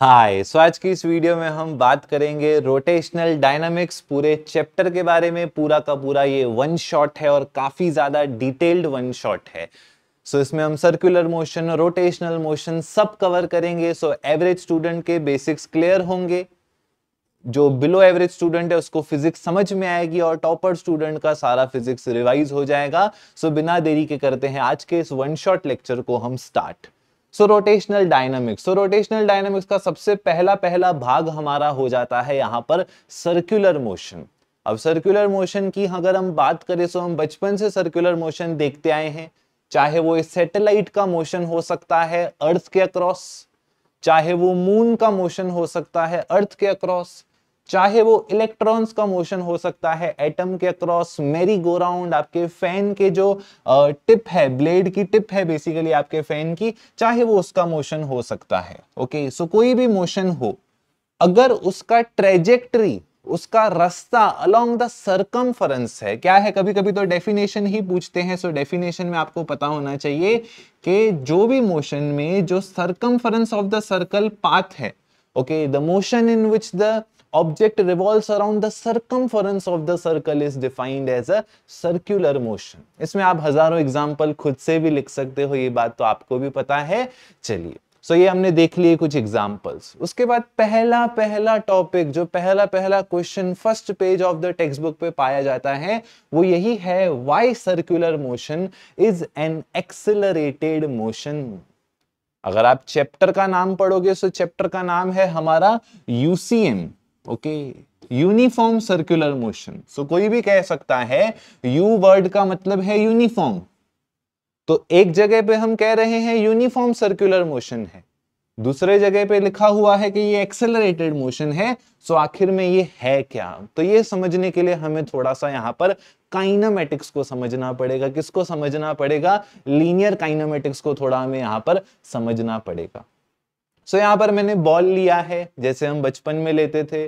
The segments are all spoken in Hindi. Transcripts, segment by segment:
हाय सो आज की इस वीडियो में हम बात करेंगे रोटेशनल डायनामिक्स पूरे चैप्टर के बारे में पूरा का पूरा ये वन शॉट है और काफी ज्यादा डिटेल्ड वन शॉट है सो so, इसमें हम सर्कुलर मोशन रोटेशनल मोशन सब कवर करेंगे सो एवरेज स्टूडेंट के बेसिक्स क्लियर होंगे जो बिलो एवरेज स्टूडेंट है उसको फिजिक्स समझ में आएगी और टॉपर स्टूडेंट का सारा फिजिक्स रिवाइज हो जाएगा सो so, बिना देरी के करते हैं आज के इस वन शॉट लेक्चर को हम start so rotational dynamics so rotational dynamics का सबसे पहला पहला भाग हमारा हो जाता है यहाँ पर सर्क्युलर मोशन अब सर्कुलर मोशन की अगर हम बात करें तो हम बचपन से सर्कुलर मोशन देखते आए हैं चाहे वो सैटेलाइट का मोशन हो सकता है अर्थ के अक्रॉस चाहे वो मून का मोशन हो सकता है अर्थ के अक्रॉस चाहे वो इलेक्ट्रॉन्स का मोशन हो सकता है एटम के अक्रॉस मेरी गो राउंड आपके फैन के जो टिप है ब्लेड की टिप है बेसिकली आपके फैन की चाहे वो उसका मोशन हो सकता है ओके सो कोई भी मोशन हो अगर उसका ट्रेजेक्ट्री उसका रास्ता अलोंग द सरकम है क्या है कभी कभी तो डेफिनेशन ही पूछते हैं सो डेफिनेशन में आपको पता होना चाहिए कि जो भी मोशन में जो circum of the circle path है okay the motion in which the object revolves around the circumference of the circle is defined as a circular motion इसमें आप हजारों एग्जाम्पल खुद से भी लिख सकते हो ये बात तो आपको भी पता है चलिए so, ये हमने देख लिए कुछ एग्जाम्पल्स उसके बाद पहला पहला टॉपिक जो पहला पहला question first page of the textbook पे पाया जाता है वो यही है why circular motion is an accelerated motion अगर आप चैप्टर का नाम पढ़ोगे तो चैप्टर का नाम है हमारा UCM okay uniform circular motion so कोई भी कह सकता है यू वर्ड का मतलब है यूनिफॉर्म तो एक जगह पे हम कह रहे हैं यूनिफॉर्म सर्कुलर मोशन है दूसरे जगह पे लिखा हुआ है कि ये एक्सेलरेटेड मोशन है सो आखिर में ये है क्या तो ये समझने के लिए हमें थोड़ा सा यहाँ पर काइनामेटिक्स को समझना पड़ेगा किसको समझना पड़ेगा लीनियर काइनामेटिक्स को थोड़ा हमें यहाँ पर समझना पड़ेगा सो so, यहाँ पर मैंने बॉल लिया है जैसे हम बचपन में लेते थे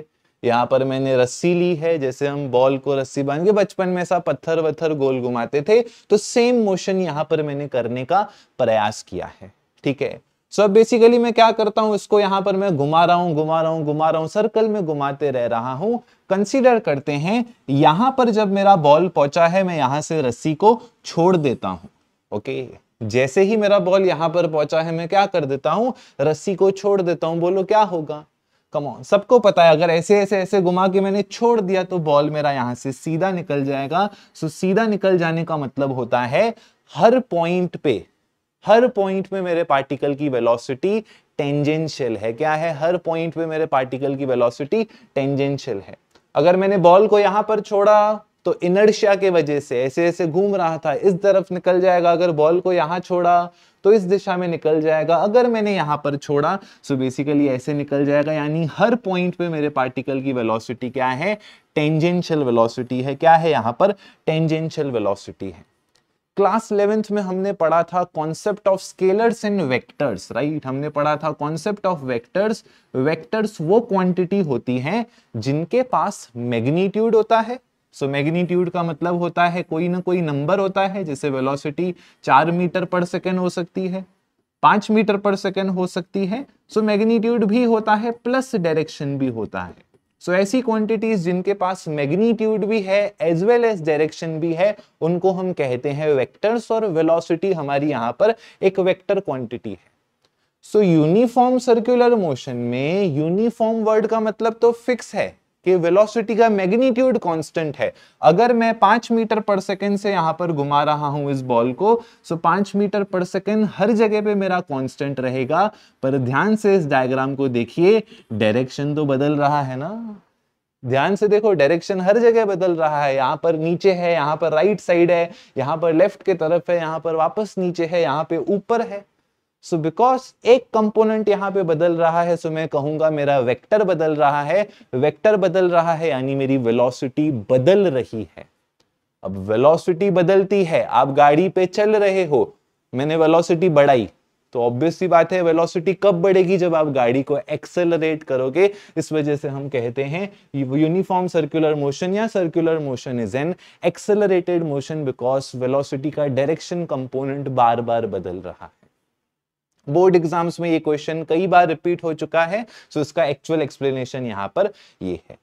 यहाँ पर मैंने रस्सी ली है जैसे हम बॉल को रस्सी बांध के बचपन में ऐसा पत्थर वत्थर गोल घुमाते थे तो सेम मोशन यहाँ पर मैंने करने का प्रयास किया है ठीक है सो अब बेसिकली मैं क्या करता हूँ इसको यहाँ पर मैं घुमा रहा हूँ घुमा रहा हूँ घुमा रहा हूँ सर्कल में घुमाते रह रहा हूँ कंसिडर करते हैं यहाँ पर जब मेरा बॉल पहुंचा है मैं यहाँ से रस्सी को छोड़ देता हूँ ओके okay? जैसे ही मेरा बॉल यहां पर पहुंचा है मैं क्या कर देता हूं रस्सी को छोड़ देता हूं बोलो क्या होगा कमॉन सबको पता है अगर ऐसे ऐसे ऐसे घुमा के मैंने छोड़ दिया तो बॉल मेरा यहां से सीधा निकल जाएगा सो सीधा निकल जाने का मतलब होता है हर पॉइंट पे हर पॉइंट पे मेरे पार्टिकल की वेलोसिटी टेंजेंशियल है क्या है हर पॉइंट पे मेरे पार्टिकल की वेलोसिटी टेंजेंशियल है अगर मैंने बॉल को यहां पर छोड़ा तो इनर्शिया के वजह से ऐसे ऐसे घूम रहा था इस तरफ निकल जाएगा अगर बॉल को यहां छोड़ा तो इस दिशा में निकल जाएगा अगर मैंने यहां पर छोड़ा सो बेसिकली ऐसे निकल जाएगा यानी हर पॉइंट पे मेरे पार्टिकल की वेलोसिटी क्या है टेंजेंशियल वेलोसिटी है क्या है यहां पर टेंजेंशियल वेलोसिटी है क्लास इलेवेंथ में हमने पढ़ा था concept of scalars and vectors right हमने पढ़ा था कॉन्सेप्ट ऑफ वेक्टर्स वेक्टर्स वो क्वांटिटी होती हैं जिनके पास मैग्नीट्यूड होता है सो so, मैग्नीट्यूड का मतलब होता है कोई ना कोई नंबर होता है जिसे वेलोसिटी चार मीटर पर सेकेंड हो सकती है पांच मीटर पर सेकेंड हो सकती है सो so, मैग्नीट्यूड भी होता है प्लस डायरेक्शन भी होता है सो so, ऐसी क्वांटिटीज जिनके पास मैग्नीट्यूड भी है एज वेल एज डायरेक्शन भी है उनको हम कहते हैं वेक्टर्स और वेलोसिटी हमारी यहाँ पर एक वेक्टर क्वांटिटी है सो यूनिफॉर्म सर्कुलर मोशन में यूनिफॉर्म वर्ड का मतलब तो फिक्स है कि वेलोसिटी का मैग्नीट्यूड कांस्टेंट है अगर मैं पांच मीटर पर सेकंड से यहां पर घुमा रहा हूं इस बॉल को सो तो पांच मीटर पर सेकंड हर जगह पे मेरा कांस्टेंट रहेगा पर ध्यान से इस डायग्राम को देखिए डायरेक्शन तो बदल रहा है ना ध्यान से देखो डायरेक्शन हर जगह बदल रहा है यहाँ पर नीचे है यहाँ पर राइट साइड है यहाँ पर लेफ्ट के तरफ है यहाँ पर वापस नीचे है यहाँ पे ऊपर है सो बिकॉज एक कंपोनेंट यहाँ पे बदल रहा है सो मैं कहूंगा मेरा वेक्टर बदल रहा है वेक्टर बदल रहा है यानी मेरी वेलोसिटी बदल रही है अब वेलोसिटी बदलती है आप गाड़ी पे चल रहे हो मैंने वेलोसिटी बढ़ाई तो ऑब्वियसली बात है वेलोसिटी कब बढ़ेगी जब आप गाड़ी को एक्सेलरेट करोगे इस वजह से हम कहते हैं यूनिफॉर्म सर्कुलर मोशन या circular motion is an accelerated motion because velocity का डायरेक्शन कंपोनेंट बार बार बदल रहा है बोर्ड एग्जाम्स में ये क्वेश्चन कई बार रिपीट हो चुका है सो so इसका एक्चुअल एक्सप्लेनेशन यहाँ पर ये है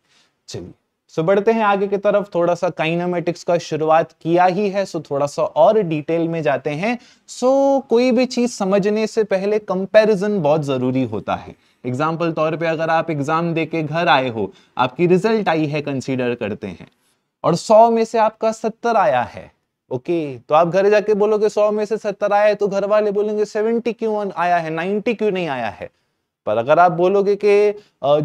चलिए सो so, बढ़ते हैं आगे की तरफ थोड़ा सा काइनामेटिक्स का शुरुआत किया ही है सो थोड़ा सा और डिटेल में जाते हैं सो कोई भी चीज समझने से पहले कंपैरिजन बहुत जरूरी होता है एग्जाम्पल तौर पे अगर आप एग्जाम दे घर आए हो आपकी रिजल्ट आई है कंसीडर करते हैं और सौ में से आपका सत्तर आया है ओके तो आप घर जाके बोलोगे सौ में से सत्तर आया है तो घर वाले बोलेंगे सेवेंटी क्यों आया है नाइनटी क्यों नहीं आया है पर अगर आप बोलोगे कि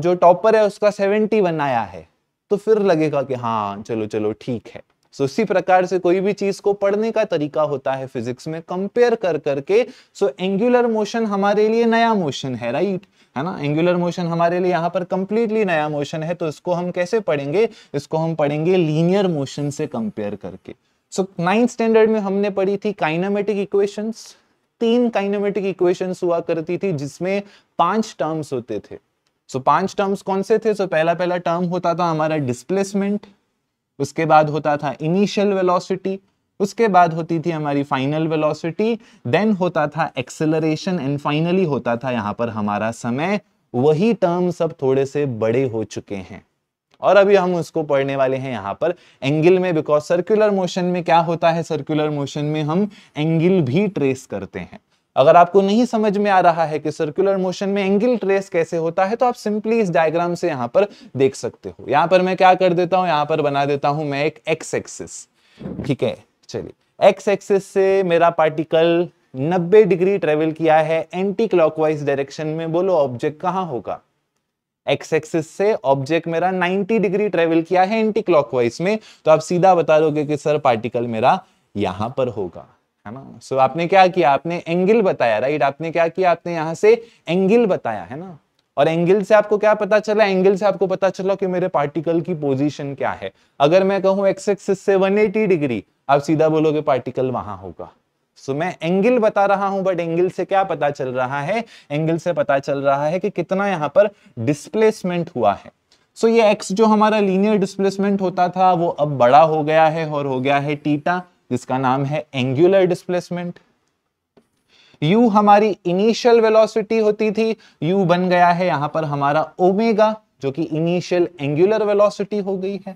जो टॉपर है उसका सेवेंटी वन आया है तो फिर लगेगा कि हाँ चलो चलो ठीक है सो इसी प्रकार से कोई भी चीज को पढ़ने का तरीका होता है फिजिक्स में कंपेयर कर करके सो एंगुलर मोशन हमारे लिए नया मोशन है राइट है ना एंगुलर मोशन हमारे लिए यहाँ पर कंप्लीटली नया मोशन है तो इसको हम कैसे पढ़ेंगे इसको हम पढ़ेंगे लीनियर मोशन से कंपेयर करके सो नाइन्थ स्टैंडर्ड में हमने पढ़ी थी काइनामेटिक इक्वेशंस तीन काइनामेटिक इक्वेशंस हुआ करती थी जिसमें पांच टर्म्स होते थे सो so, पांच टर्म्स कौन से थे सो so, पहला पहला टर्म होता था हमारा डिस्प्लेसमेंट उसके बाद होता था इनिशियल वेलोसिटी उसके बाद होती थी हमारी फाइनल वेलोसिटी देन होता था एक्सेलरेशन एंड फाइनली होता था यहाँ पर हमारा समय वही टर्म सब थोड़े से बड़े हो चुके हैं और अभी हम उसको पढ़ने वाले हैं यहाँ पर एंगल में बिकॉज सर्कुलर मोशन में क्या होता है सर्कुलर मोशन में हम एंगल भी ट्रेस करते हैं अगर आपको नहीं समझ में आ रहा है कि सर्कुलर मोशन में एंगल ट्रेस कैसे होता है तो आप सिंपली इस डायग्राम से यहाँ पर देख सकते हो यहाँ पर मैं क्या कर देता हूँ यहाँ पर बना देता हूँ मैं एक एक्स एक्सिस ठीक है चलिए एक्स एक्सिस से मेरा पार्टिकल 90 डिग्री ट्रेवल किया है एंटी क्लॉकवाइज डायरेक्शन में बोलो ऑब्जेक्ट कहाँ होगा एक्स एक्सिस से ऑब्जेक्ट मेरा 90 डिग्री ट्रेवल किया है एंटी क्लॉकवाइज में तो आप सीधा बता दोगे कि सर पार्टिकल मेरा यहां पर होगा है ना सो so, आपने क्या किया आपने एंगल बताया राइट आपने क्या किया आपने यहां से एंगल बताया है ना और एंगल से आपको क्या पता चला एंगल से आपको पता चला कि मेरे पार्टिकल की पोजीशन क्या है अगर मैं कहूं एक्स एक्सिस से 180 डिग्री आप सीधा बोलोगे पार्टिकल वहां होगा सो मैं एंगल बता रहा हूं बट एंगल से क्या पता चल रहा है एंगल से पता चल रहा है कि कितना यहां पर डिस्प्लेसमेंट हुआ है सो so, ये एक्स जो हमारा लीनियर डिस्प्लेसमेंट होता था वो अब बड़ा हो गया है और हो गया है टीटा जिसका नाम है एंगुलर डिस्प्लेसमेंट u हमारी इनिशियल वेलोसिटी होती थी u बन गया है यहां पर हमारा ओमेगा जो कि इनिशियल एंगुलर वेलोसिटी हो गई है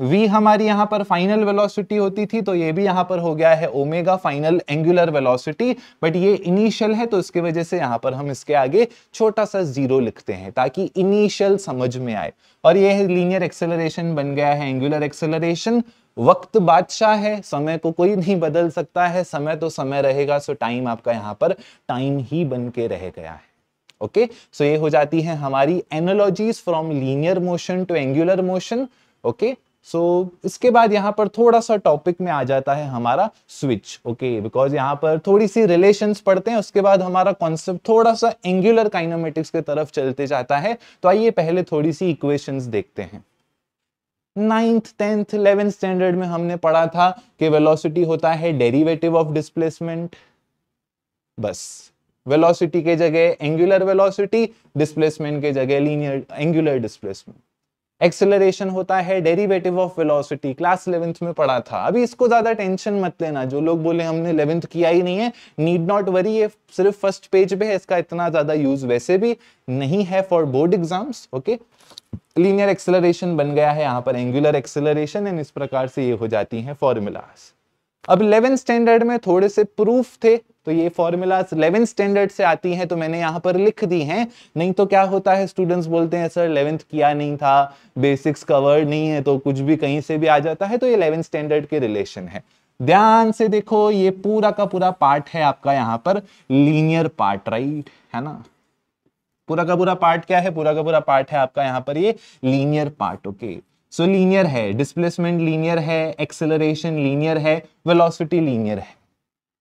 v हमारी यहां पर फाइनल वेलोसिटी होती थी तो ये भी यहां पर हो गया है omega final angular velocity but ये इनिशियल है तो इसके वजह से यहां पर हम इसके आगे छोटा सा जीरो लिखते हैं ताकि इनिशियल समझ में आए और ये है लीनियर एक्सेलरेशन बन गया है एंगुलर एक्सेलरेशन वक्त बादशाह है समय को कोई नहीं बदल सकता है समय तो समय रहेगा सो टाइम आपका यहाँ पर टाइम ही बन के रह गया है ओके सो ये हो जाती है हमारी analogies from linear motion to angular motion okay so so, इसके बाद यहाँ पर थोड़ा सा टॉपिक में आ जाता है हमारा स्विच ओके बिकॉज यहाँ पर थोड़ी सी रिलेशंस पढ़ते हैं उसके बाद हमारा कॉन्सेप्ट थोड़ा सा एंगुलर काइनोमेटिक्स के तरफ चलते जाता है तो आइए पहले थोड़ी सी इक्वेशंस देखते हैं नाइन्थ टेंथ इलेवेंथ स्टैंडर्ड में हमने पढ़ा था कि वेलोसिटी होता है डेरिवेटिव ऑफ डिस्प्लेसमेंट बस वेलोसिटी के जगह एंगुलर वेलोसिटी डिस्प्लेसमेंट के जगह लीनियर एंगुलर डिस्प्लेसमेंट एक्सेलरेशन होता है derivative of velocity class eleventh में पढ़ा था अभी इसको ज्यादा टेंशन मत लेना जो लोग बोले हमने इलेवेंथ किया ही नहीं है नीड नॉट वरी ये सिर्फ फर्स्ट पेज पे है इसका इतना ज्यादा यूज वैसे भी नहीं है for board exams okay linear acceleration बन गया है यहाँ पर एंगुलर एक्सेलरेशन एंड इस प्रकार से ये हो जाती है फॉर्मूलाज अब इलेवेंथ स्टैंडर्ड में थोड़े से प्रूफ थे तो ये फॉर्मूलाज इलेवन स्टैंडर्ड से आती हैं तो मैंने यहाँ पर लिख दी हैं नहीं तो क्या होता है स्टूडेंट्स बोलते हैं सर इलेवेंथ किया नहीं था बेसिक्स कवर्ड नहीं है तो कुछ भी कहीं से भी आ जाता है तो ये इलेवन स्टैंडर्ड के रिलेशन है ध्यान से देखो ये पूरा का पूरा पार्ट है आपका यहाँ पर लीनियर पार्ट राइट है ना पूरा का पूरा पार्ट क्या है पूरा का पूरा पार्ट है आपका यहाँ पर ये linear part okay so linear है डिस्प्लेसमेंट लीनियर है एक्सेलरेशन लीनियर है वेलोसिटी लीनियर है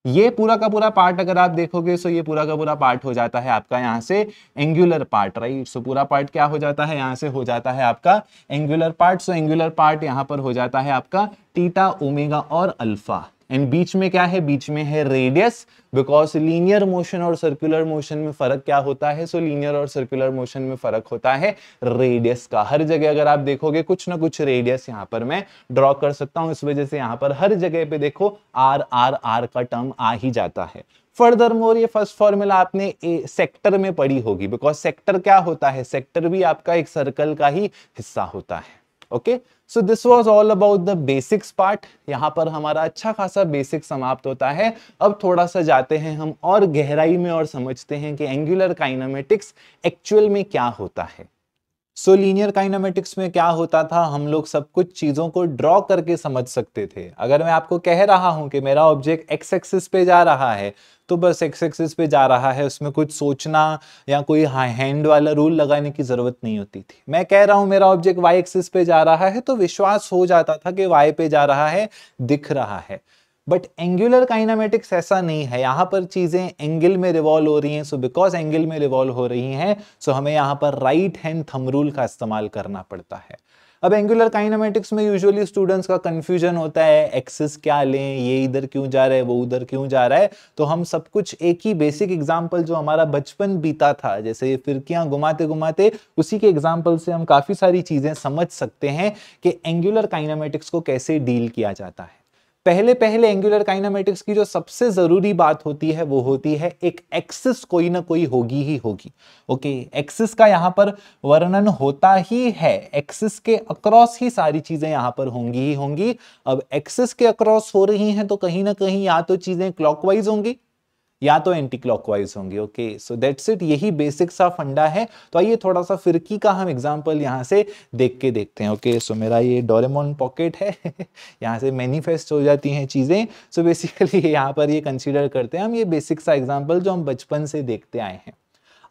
ये पूरा का पूरा पार्ट अगर आप देखोगे सो ये पूरा का पूरा पार्ट हो जाता है आपका यहाँ से एंगुलर पार्ट राइट सो पूरा पार्ट क्या हो जाता है यहाँ से हो जाता है आपका angular part so angular part यहाँ पर हो जाता है आपका टीटा ओमेगा और अल्फा एंड बीच में क्या है बीच में है रेडियस बिकॉज लीनियर मोशन और सर्कुलर मोशन में फर्क क्या होता है सो so, लीनियर और सर्कुलर मोशन में फर्क होता है रेडियस का हर जगह अगर आप देखोगे कुछ ना कुछ रेडियस यहाँ पर मैं ड्रॉ कर सकता हूँ इस वजह से यहाँ पर हर जगह पे देखो आर आर आर का टर्म आ ही जाता है फर्दर मोर ये फर्स्ट फॉर्मूला आपने ए, सेक्टर में पढ़ी होगी बिकॉज सेक्टर क्या होता है सेक्टर भी आपका एक सर्कल का ही हिस्सा होता है okay so this was all about the basics part यहाँ पर हमारा अच्छा खासा बेसिक समाप्त होता है अब थोड़ा सा जाते हैं हम और गहराई में और समझते हैं कि एंगुलर काइनामेटिक्स एक्चुअल में क्या होता है सो लीनियर काइनामेटिक्स में क्या होता था हम लोग सब कुछ चीज़ों को ड्रॉ करके समझ सकते थे अगर मैं आपको कह रहा हूं कि मेरा ऑब्जेक्ट एक्स एक्सिस पे जा रहा है तो बस एक्स एक्सिस पे जा रहा है उसमें कुछ सोचना या कोई हैंड वाला रूल लगाने की जरूरत नहीं होती थी मैं कह रहा हूं मेरा ऑब्जेक्ट वाई एक्सिस पे जा रहा है तो विश्वास हो जाता था कि वाई पे जा रहा है दिख रहा है बट एंगुलर काइनामेटिक्स ऐसा नहीं है यहाँ पर चीज़ें एंगल में रिवॉल्व हो रही हैं सो बिकॉज एंगल में रिवॉल्व हो रही हैं सो so हमें यहाँ पर राइट हैंड थमरूल का इस्तेमाल करना पड़ता है अब एंगुलर काइनामेटिक्स में यूजुअली स्टूडेंट्स का कंफ्यूजन होता है एक्सिस क्या लें ये इधर क्यों जा रहा है वो उधर क्यों जा रहा है तो हम सब कुछ एक ही बेसिक एग्जाम्पल जो हमारा बचपन बीता था जैसे फिरकियां घुमाते घुमाते उसी के एग्जाम्पल से हम काफ़ी सारी चीज़ें समझ सकते हैं कि एंगुलर काइनामेटिक्स को कैसे डील किया जाता है पहले पहले एंगुलर काइनामेटिक्स की जो सबसे जरूरी बात होती है वो होती है एक एक्सिस कोई ना कोई होगी ही होगी ओके एक्सिस का यहाँ पर वर्णन होता ही है एक्सिस के अक्रॉस ही सारी चीजें यहाँ पर होंगी ही होंगी अब एक्सिस के अक्रॉस हो रही हैं तो कहीं ना कहीं या तो चीजें क्लॉकवाइज होंगी या तो एंटी क्लॉकवाइज होंगे ओके सो दैट्स इट यही बेसिक सा फंडा है तो आइए थोड़ा सा फिरकी का हम एग्जांपल यहाँ से देख के देखते हैं ओके okay, सो so मेरा ये डोरेमोन पॉकेट है यहाँ से मैनिफेस्ट हो जाती हैं चीज़ें सो बेसिकली यहाँ पर ये कंसिडर करते हैं हम ये बेसिक सा एग्जाम्पल जो हम बचपन से देखते आए हैं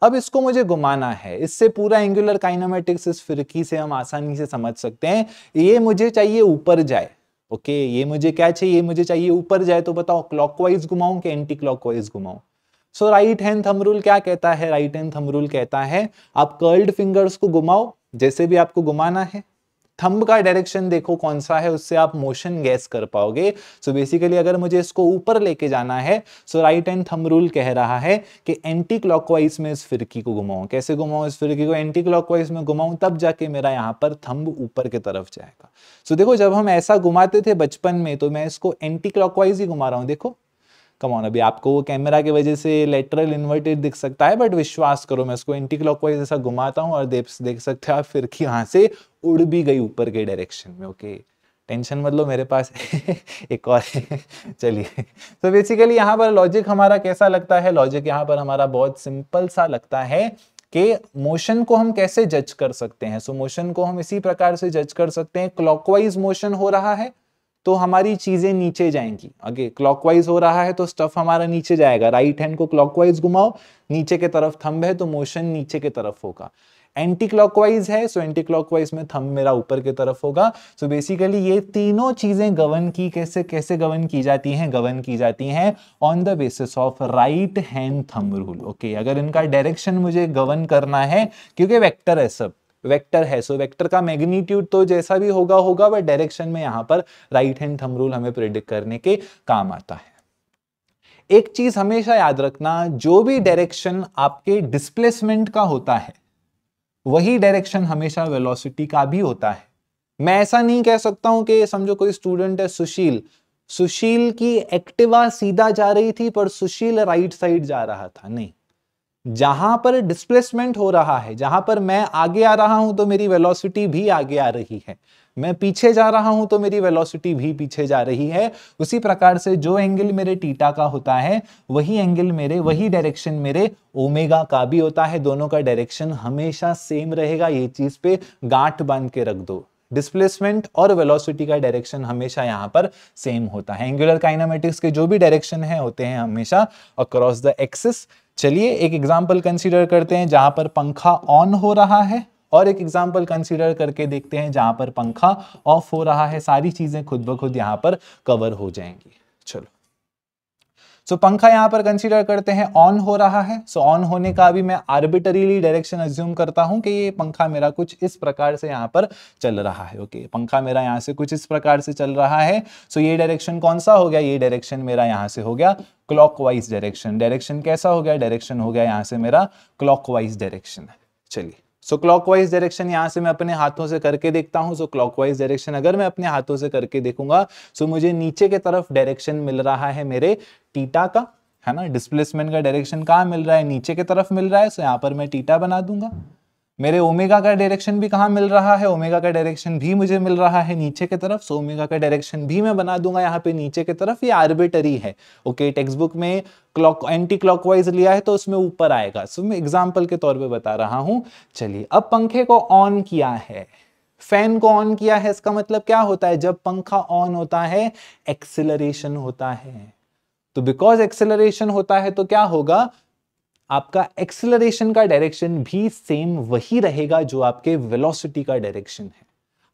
अब इसको मुझे घुमाना है इससे पूरा एंगुलर काइनामेटिक्स इस फिरकी से हम आसानी से समझ सकते हैं ये मुझे चाहिए ऊपर जाए ओके ये मुझे क्या चाहिए ये मुझे चाहिए ऊपर जाए तो बताओ क्लॉकवाइज घुमाऊं कि एंटी क्लॉकवाइज घुमाऊं so right hand thumb rule क्या कहता है राइट हैंड थम रूल कहता है आप कर्ल्ड फिंगर्स को घुमाओ जैसे भी आपको घुमाना है थंब का डायरेक्शन देखो कौन सा है उससे आप मोशन गैस कर पाओगे सो so बेसिकली अगर मुझे इसको ऊपर लेके जाना है so right hand thumb rule कह रहा है कि एंटी क्लॉकवाइज में इस फिरकी को घुमाऊं कैसे घुमाऊं इस फिरकी को एंटी क्लॉकवाइज में घुमाऊं तब जाके मेरा यहाँ पर थंब ऊपर की तरफ जाएगा सो so देखो जब हम ऐसा घुमाते थे बचपन में तो मैं इसको एंटी क्लॉकवाइज ही घुमा रहा हूँ देखो कमॉन अभी आपको वो कैमरा की वजह से लेटरल इन्वर्टेड दिख सकता है बट विश्वास करो मैं उसको एंटी वाइज ऐसा घुमाता हूँ और देख देख सकते हो आप फिर की यहाँ से उड़ भी गई ऊपर के डायरेक्शन में ओके टेंशन मत लो मेरे पास एक और चलिए तो बेसिकली यहाँ पर लॉजिक हमारा कैसा लगता है लॉजिक यहाँ पर हमारा बहुत सिंपल सा लगता है कि मोशन को हम कैसे जज कर सकते हैं सो so, मोशन को हम इसी प्रकार से जज कर सकते हैं क्लॉकवाइज मोशन हो रहा है तो हमारी चीज़ें नीचे जाएंगी अगे क्लॉकवाइज हो रहा है तो स्टफ हमारा नीचे जाएगा राइट हैंड को क्लॉकवाइज घुमाओ नीचे के तरफ थंब है तो मोशन नीचे के तरफ होगा एंटी क्लॉकवाइज है सो एंटी क्लॉकवाइज में थंब मेरा ऊपर की तरफ होगा सो so बेसिकली ये तीनों चीजें गवर्न की कैसे कैसे गवर्न की जाती हैं गवर्न की जाती हैं on the basis of right hand thumb rule okay अगर इनका डायरेक्शन मुझे गवर्न करना है क्योंकि वेक्टर है सब वेक्टर है सो so, वेक्टर का मैग्नीट्यूड तो जैसा भी होगा होगा वह डायरेक्शन में यहां पर राइट हैंड थम रूल हमें प्रिडिक्ट करने के काम आता है एक चीज हमेशा याद रखना जो भी डायरेक्शन आपके डिस्प्लेसमेंट का होता है वही डायरेक्शन हमेशा वेलोसिटी का भी होता है मैं ऐसा नहीं कह सकता हूं कि समझो कोई स्टूडेंट है सुशील सुशील की एक्टिवा सीधा जा रही थी पर सुशील राइट साइड जा रहा था नहीं जहां पर डिस्प्लेसमेंट हो रहा है जहां पर मैं आगे आ रहा हूं तो मेरी वेलोसिटी भी आगे आ रही है मैं पीछे जा रहा हूं तो मेरी वेलोसिटी भी पीछे जा रही है उसी प्रकार से जो एंगल मेरे टीटा का होता है वही एंगल मेरे वही डायरेक्शन मेरे ओमेगा का भी होता है दोनों का डायरेक्शन हमेशा सेम रहेगा ये चीज पे गांठ बांध के रख दो डिस्प्लेसमेंट और वेलोसिटी का डायरेक्शन हमेशा यहाँ पर सेम होता है एंगुलर काइनामेटिक्स के जो भी डायरेक्शन है होते हैं हमेशा अक्रॉस द एक्सिस चलिए एक एग्जाम्पल कंसिडर करते हैं जहां पर पंखा ऑन हो रहा है और एक एग्जाम्पल कंसिडर करके देखते हैं जहां पर पंखा ऑफ हो रहा है सारी चीजें खुद ब खुद यहाँ पर कवर हो जाएंगी चलो सो पंखा यहाँ पर कंसीडर करते हैं ऑन हो रहा है सो so, ऑन होने का भी मैं आर्बिटरीली डायरेक्शन एज्यूम करता हूँ कि ये पंखा मेरा कुछ इस प्रकार से यहाँ पर चल रहा है ओके okay, पंखा मेरा यहाँ से कुछ इस प्रकार से चल रहा है सो so, ये डायरेक्शन कौन सा हो गया ये डायरेक्शन मेरा यहाँ से हो गया क्लॉकवाइज डायरेक्शन डायरेक्शन कैसा हो गया डायरेक्शन हो गया यहाँ से मेरा क्लॉकवाइज डायरेक्शन चलिए सो क्लॉकवाइज डायरेक्शन यहाँ से मैं अपने हाथों से करके देखता हूँ सो क्लॉकवाइज डायरेक्शन अगर मैं अपने हाथों से करके देखूंगा सो so मुझे नीचे के तरफ डायरेक्शन मिल रहा है मेरे टीटा का है ना डिस्प्लेसमेंट का डायरेक्शन कहाँ मिल रहा है नीचे के तरफ मिल रहा है सो so यहाँ पर मैं टीटा बना दूंगा मेरे ओमेगा का डायरेक्शन भी कहाँ मिल रहा है ओमेगा का डायरेक्शन भी मुझे मिल रहा है नीचे की तरफ सो ओमेगा का डायरेक्शन भी मैं बना दूंगा यहाँ पे नीचे की तरफ ये आर्बिटरी है ओके टेक्स्ट बुक में क्लॉक एंटी क्लॉकवाइज लिया है तो उसमें ऊपर आएगा सो मैं एग्जाम्पल के तौर पर बता रहा हूँ चलिए अब पंखे को ऑन किया है फैन को ऑन किया है इसका मतलब क्या होता है जब पंखा ऑन होता है एक्सेलरेशन होता है तो बिकॉज एक्सेलरेशन होता है तो क्या होगा आपका एक्सेलरेशन का डायरेक्शन भी सेम वही रहेगा जो आपके वेलोसिटी का डायरेक्शन है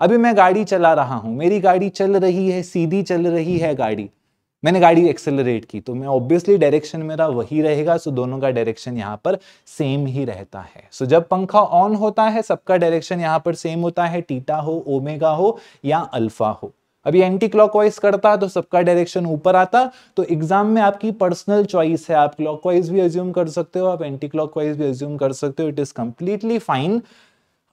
अभी मैं गाड़ी चला रहा हूं मेरी गाड़ी चल रही है सीधी चल रही है गाड़ी मैंने गाड़ी एक्सेलरेट की तो मैं ऑब्वियसली डायरेक्शन मेरा वही रहेगा सो दोनों का डायरेक्शन यहाँ पर सेम ही रहता है सो जब पंखा ऑन होता है सबका डायरेक्शन यहाँ पर सेम होता है टीटा हो ओमेगा हो या अल्फा हो अभी एंटी क्लॉकवाइज करता तो सबका डायरेक्शन ऊपर आता तो एग्जाम में आपकी पर्सनल चॉइस है आप क्लॉकवाइज भी एज्यूम कर सकते हो आप एंटी क्लॉकवाइज भी एज्यूम कर सकते हो इट इज कंप्लीटली फाइन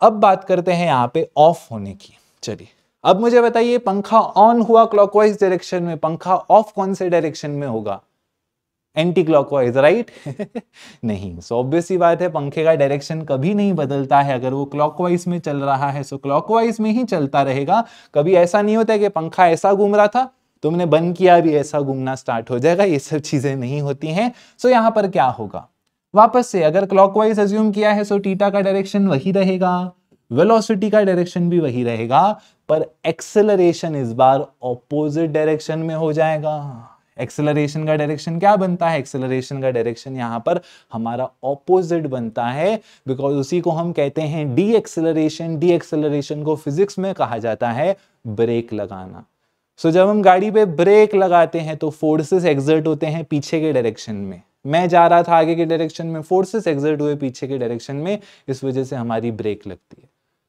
अब बात करते हैं यहाँ पे ऑफ होने की चलिए अब मुझे बताइए पंखा ऑन हुआ क्लॉकवाइज डायरेक्शन में पंखा ऑफ कौन से डायरेक्शन में होगा एंटी क्लॉक वाइज राइट नहीं सो ऑब्वियस बात है पंखे का डायरेक्शन कभी नहीं बदलता है अगर वो क्लॉकवाइज में चल रहा है सो so क्लॉकवाइज में ही चलता रहेगा कभी ऐसा नहीं होता है कि पंखा ऐसा घूम रहा था तुमने बंद किया भी ऐसा घूमना स्टार्ट हो जाएगा ये सब चीजें नहीं होती हैं सो so यहाँ पर क्या होगा वापस से अगर क्लॉकवाइज एज्यूम किया है सो so टीटा का डायरेक्शन वही रहेगा वेलोसिटी का डायरेक्शन भी वही रहेगा पर एक्सेलरेशन इस बार ऑपोजिट डायरेक्शन में हो जाएगा एक्सेलरेशन का डायरेक्शन क्या बनता है एक्सेलरेशन का डायरेक्शन यहाँ पर हमारा ऑपोजिट बनता है बिकॉज उसी को हम कहते हैं डी एक्सेलरेशन डी एक्सेलरेशन को फिजिक्स में कहा जाता है ब्रेक लगाना सो so, जब हम गाड़ी पे ब्रेक लगाते हैं तो फोर्सेस एग्जर्ट होते हैं पीछे के डायरेक्शन में मैं जा रहा था आगे के डायरेक्शन में फोर्सेस एग्जर्ट हुए पीछे के डायरेक्शन में इस वजह से हमारी ब्रेक लगती है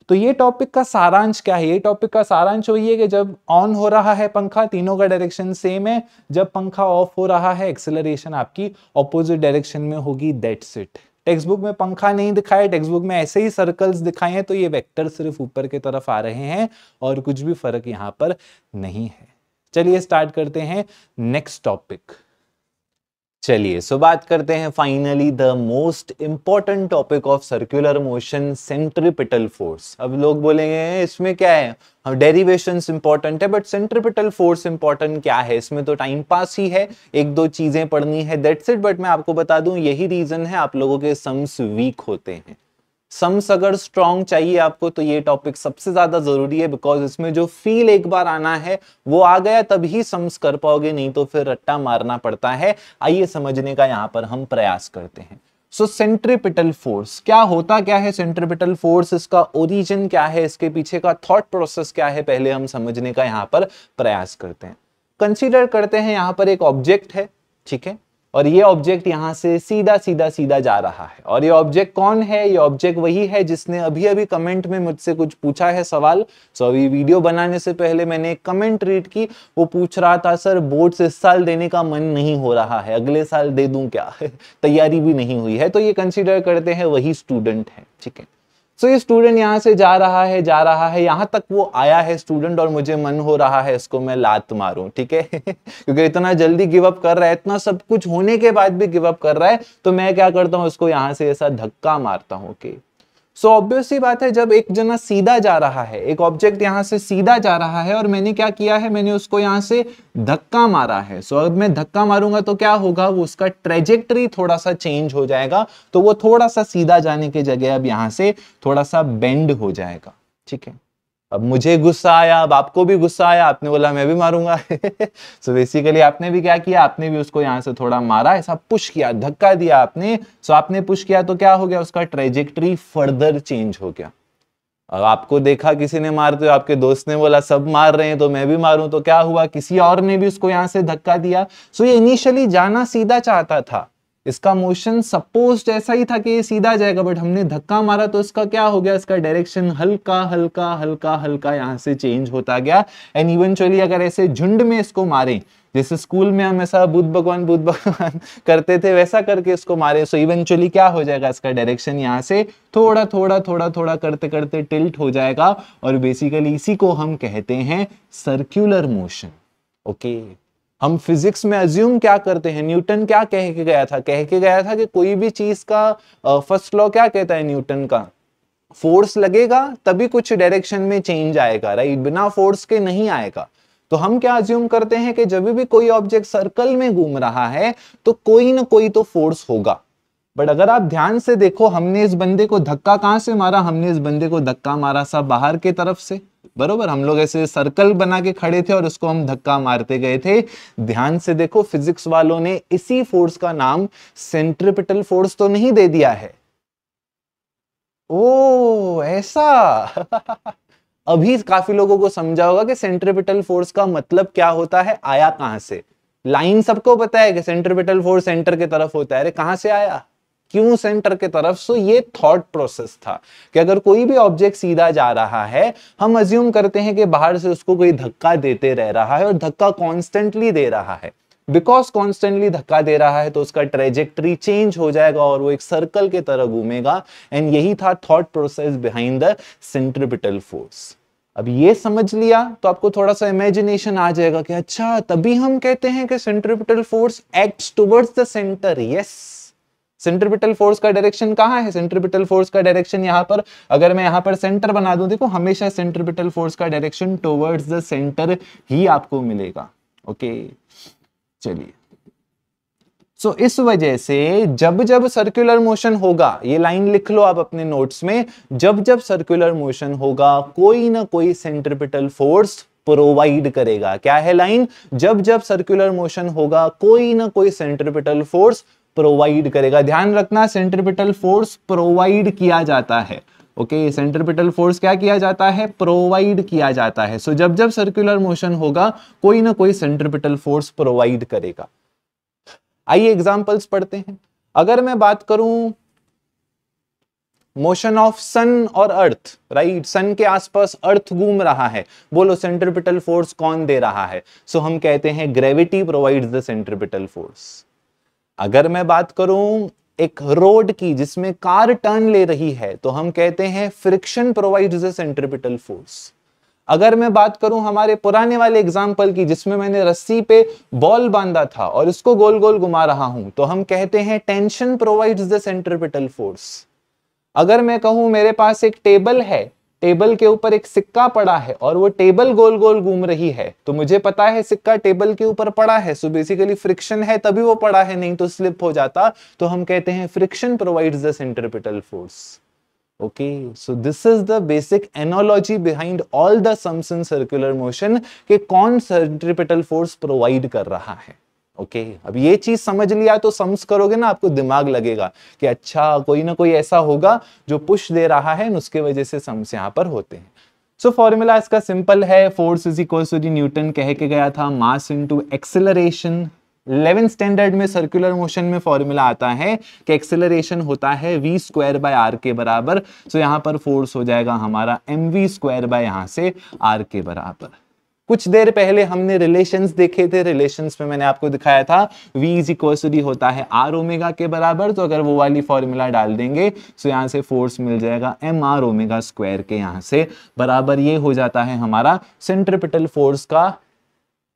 तो ये टॉपिक का सारांश क्या है ये टॉपिक का सारांश वही है कि जब ऑन हो रहा है पंखा तीनों का डायरेक्शन सेम है जब पंखा ऑफ हो रहा है एक्सेलरेशन आपकी ऑपोजिट डायरेक्शन में होगी दैट्स इट टेक्स्ट बुक में पंखा नहीं दिखाया टेक्स्ट बुक में ऐसे ही सर्कल्स दिखाए हैं तो ये वेक्टर सिर्फ ऊपर की तरफ आ रहे हैं और कुछ भी फर्क यहाँ पर नहीं है चलिए स्टार्ट करते हैं नेक्स्ट टॉपिक चलिए सो बात करते हैं finally the most important topic of circular motion centripetal force अब लोग बोलेंगे इसमें क्या है हम डेरिवेशन इंपॉर्टेंट है बट सेंट्रिपिटल फोर्स इंपॉर्टेंट क्या है इसमें तो टाइम पास ही है एक दो चीजें पढ़नी है दैट्स इट बट मैं आपको बता दूं यही रीजन है आप लोगों के सम्स वीक होते हैं सम्स अगर स्ट्रॉन्ग चाहिए आपको तो ये टॉपिक सबसे ज्यादा जरूरी है बिकॉज इसमें जो फील एक बार आना है वो आ गया तभी सम्स कर पाओगे नहीं तो फिर रट्टा मारना पड़ता है आइए समझने का यहाँ पर हम प्रयास करते हैं सो सेंट्रीपिटल फोर्स क्या होता क्या है सेंट्रीपिटल फोर्स इसका ओरिजिन क्या है इसके पीछे का थॉट प्रोसेस क्या है पहले हम समझने का यहाँ पर प्रयास करते हैं कंसिडर करते हैं यहाँ पर एक ऑब्जेक्ट है ठीक है और ये ऑब्जेक्ट यहाँ से सीधा सीधा सीधा जा रहा है और ये ऑब्जेक्ट कौन है ये ऑब्जेक्ट वही है जिसने अभी अभी कमेंट में मुझसे कुछ पूछा है सवाल सो अभी वीडियो बनाने से पहले मैंने एक कमेंट रीड की वो पूछ रहा था सर बोर्ड इस साल देने का मन नहीं हो रहा है अगले साल दे दूं क्या तैयारी भी नहीं हुई है तो ये कंसिडर करते हैं वही स्टूडेंट है ठीक है सो ये स्टूडेंट यहाँ से जा रहा है जा रहा है यहाँ तक वो आया है स्टूडेंट और मुझे मन हो रहा है इसको मैं लात मारू ठीक है क्योंकि इतना जल्दी गिवअप कर रहा है इतना सब कुछ होने के बाद भी गिवअप कर रहा है तो मैं क्या करता हूँ उसको यहाँ से ऐसा धक्का मारता हूँ कि okay? सो ऑब्वियस बात है जब एक जना सीधा जा रहा है एक ऑब्जेक्ट यहाँ से सीधा जा रहा है और मैंने क्या किया है मैंने उसको यहाँ से धक्का मारा है सो so, अब मैं धक्का मारूंगा तो क्या होगा वो उसका ट्रेजेक्टरी थोड़ा सा चेंज हो जाएगा तो वो थोड़ा सा सीधा जाने की जगह अब यहाँ से थोड़ा सा बेंड हो जाएगा ठीक है अब मुझे गुस्सा आया अब आपको भी गुस्सा आया आपने बोला मैं भी मारूंगा सो बेसिकली so आपने भी क्या किया आपने भी उसको यहाँ से थोड़ा मारा ऐसा पुश किया धक्का दिया आपने सो so आपने पुश किया तो क्या हो गया उसका ट्रेजेक्ट्री फर्दर चेंज हो गया अब आपको देखा किसी ने मारते हो आपके दोस्त ने बोला सब मार रहे हैं तो मैं भी मारूं तो क्या हुआ किसी और ने भी उसको यहाँ से धक्का दिया सो so ये इनिशियली जाना सीधा चाहता था इसका मोशन सपोज ऐसा ही था कि ये सीधा जाएगा बट हमने धक्का मारा तो इसका क्या हो गया इसका डायरेक्शन हल्का हल्का हल्का हल्का यहाँ से चेंज होता गया एंड इवेंचुअली अगर ऐसे झुंड में इसको मारें जैसे स्कूल में हम ऐसा बुद्ध भगवान बुद्ध भगवान करते थे वैसा करके इसको मारे सो इवेंचुअली क्या हो जाएगा इसका डायरेक्शन यहाँ से थोड़ा थोड़ा थोड़ा थोड़ा करते करते टिल्ट हो जाएगा और बेसिकली इसी को हम कहते हैं सर्क्यूलर मोशन ओके okay. हम फिजिक्स में अज्यूम क्या करते हैं न्यूटन क्या कह के गया था कह के गया था कि कोई भी चीज का फर्स्ट लॉ क्या कहता है न्यूटन का फोर्स लगेगा तभी कुछ डायरेक्शन में चेंज आएगा राइट बिना फोर्स के नहीं आएगा तो हम क्या अज्यूम करते हैं कि जब भी कोई ऑब्जेक्ट सर्कल में घूम रहा है तो कोई ना कोई तो फोर्स होगा बट अगर आप ध्यान से देखो हमने इस बंदे को धक्का कहां से मारा हमने इस बंदे को धक्का मारा सा बाहर की तरफ से बरोबर हम लोग ऐसे सर्कल बना के खड़े थे और उसको हम धक्का मारते गए थे ध्यान से देखो फिजिक्स वालों ने इसी फोर्स का नाम सेंट्रिपिटल फोर्स तो नहीं दे दिया है ओ ऐसा अभी काफी लोगों को समझा होगा कि सेंट्रिपिटल फोर्स का मतलब क्या होता है आया कहां से लाइन सबको पता है कि सेंट्रिपिटल फोर्स सेंटर की तरफ होता है अरे कहां से आया क्यों सेंटर के तरफ सो ये थॉट प्रोसेस था कि अगर कोई भी ऑब्जेक्ट सीधा जा रहा है हम अज्यूम करते हैं कि बाहर से उसको कोई धक्का देते रह रहा है और धक्का कॉन्स्टेंटली दे रहा है बिकॉज कॉन्स्टेंटली धक्का दे रहा है तो उसका ट्रेजेक्ट्री चेंज हो जाएगा और वो एक सर्कल के तरह घूमेगा एंड यही था thought process behind the centripetal force अब ये समझ लिया तो आपको थोड़ा सा इमेजिनेशन आ जाएगा कि अच्छा तभी हम कहते हैं कि centripetal force act towards the centre yes centripetal force का डायरेक्शन कहाँ है सेंट्रिपिटल फोर्स का डायरेक्शन यहाँ पर अगर मैं यहाँ पर सेंटर बना दूं देखो हमेशा सेंट्रिपिटल फोर्स का डायरेक्शन टुवर्ड्स द सेंटर ही आपको मिलेगा ओके चलिए so, इस वजह से जब जब सर्कुलर मोशन होगा ये लाइन लिख लो आप अपने नोट्स में जब जब सर्कुलर मोशन होगा कोई ना कोई सेंट्रिपिटल फोर्स प्रोवाइड करेगा क्या है लाइन जब जब सर्कुलर मोशन होगा कोई ना कोई सेंट्रिपिटल फोर्स प्रोवाइड करेगा ध्यान रखना सेंट्रिपिटल फोर्स प्रोवाइड किया जाता है ओके सेंट्रिपिटल फोर्स क्या किया जाता है प्रोवाइड किया जाता है सो so, जब जब सर्कुलर मोशन होगा कोई ना कोई सेंट्रिपिटल फोर्स प्रोवाइड करेगा आइए एग्जांपल्स पढ़ते हैं अगर मैं बात करूं मोशन ऑफ सन और अर्थ राइट सन के आसपास अर्थ घूम रहा है बोलो सेंट्रिपिटल फोर्स कौन दे रहा है सो so, हम कहते हैं gravity provides the centripetal force अगर मैं बात करूं एक रोड की जिसमें कार टर्न ले रही है तो हम कहते हैं फ्रिक्शन प्रोवाइड सेंट्रिपिटल फोर्स अगर मैं बात करूं हमारे पुराने वाले एग्जाम्पल की जिसमें मैंने रस्सी पे बॉल बांधा था और इसको गोल गोल घुमा रहा हूं तो हम कहते हैं tension provides the centripetal force अगर मैं कहूं मेरे पास एक टेबल है टेबल के ऊपर एक सिक्का पड़ा है और वो टेबल गोल गोल घूम रही है तो मुझे पता है सिक्का टेबल के ऊपर पड़ा है सो बेसिकली फ्रिक्शन है तभी वो पड़ा है नहीं तो स्लिप हो जाता तो हम कहते हैं friction provides the centripetal force okay so this is the basic analogy behind all the sums in circular motion के कौन सेंट्रिपिटल फोर्स प्रोवाइड कर रहा है ओके okay. अब ये चीज समझ लिया तो सम्स करोगे ना आपको दिमाग लगेगा कि अच्छा कोई ना कोई ऐसा होगा जो पुश दे रहा है उसके वजह से सम्स यहाँ पर होते हैं सो so, फॉर्मूला इसका सिंपल है force is equal to the Newton कह के गया था mass into acceleration eleven standard में सर्कुलर मोशन में फॉर्मूला आता है कि एक्सेलरेशन होता है वी स्क्वायर बाय आर के बराबर सो so, यहाँ पर फोर्स हो जाएगा हमारा एम वी स्क्वायर बाय यहाँ से आर के बराबर कुछ देर पहले हमने रिलेशंस देखे थे रिलेशंस में मैंने आपको दिखाया था v इज इक्वल डी होता है आर ओमेगा के बराबर तो अगर वो वाली फॉर्मूला डाल देंगे तो यहाँ से फोर्स मिल जाएगा एम आर ओमेगा स्क्वायर के यहाँ से बराबर ये हो जाता है हमारा सेंट्रिपिटल फोर्स का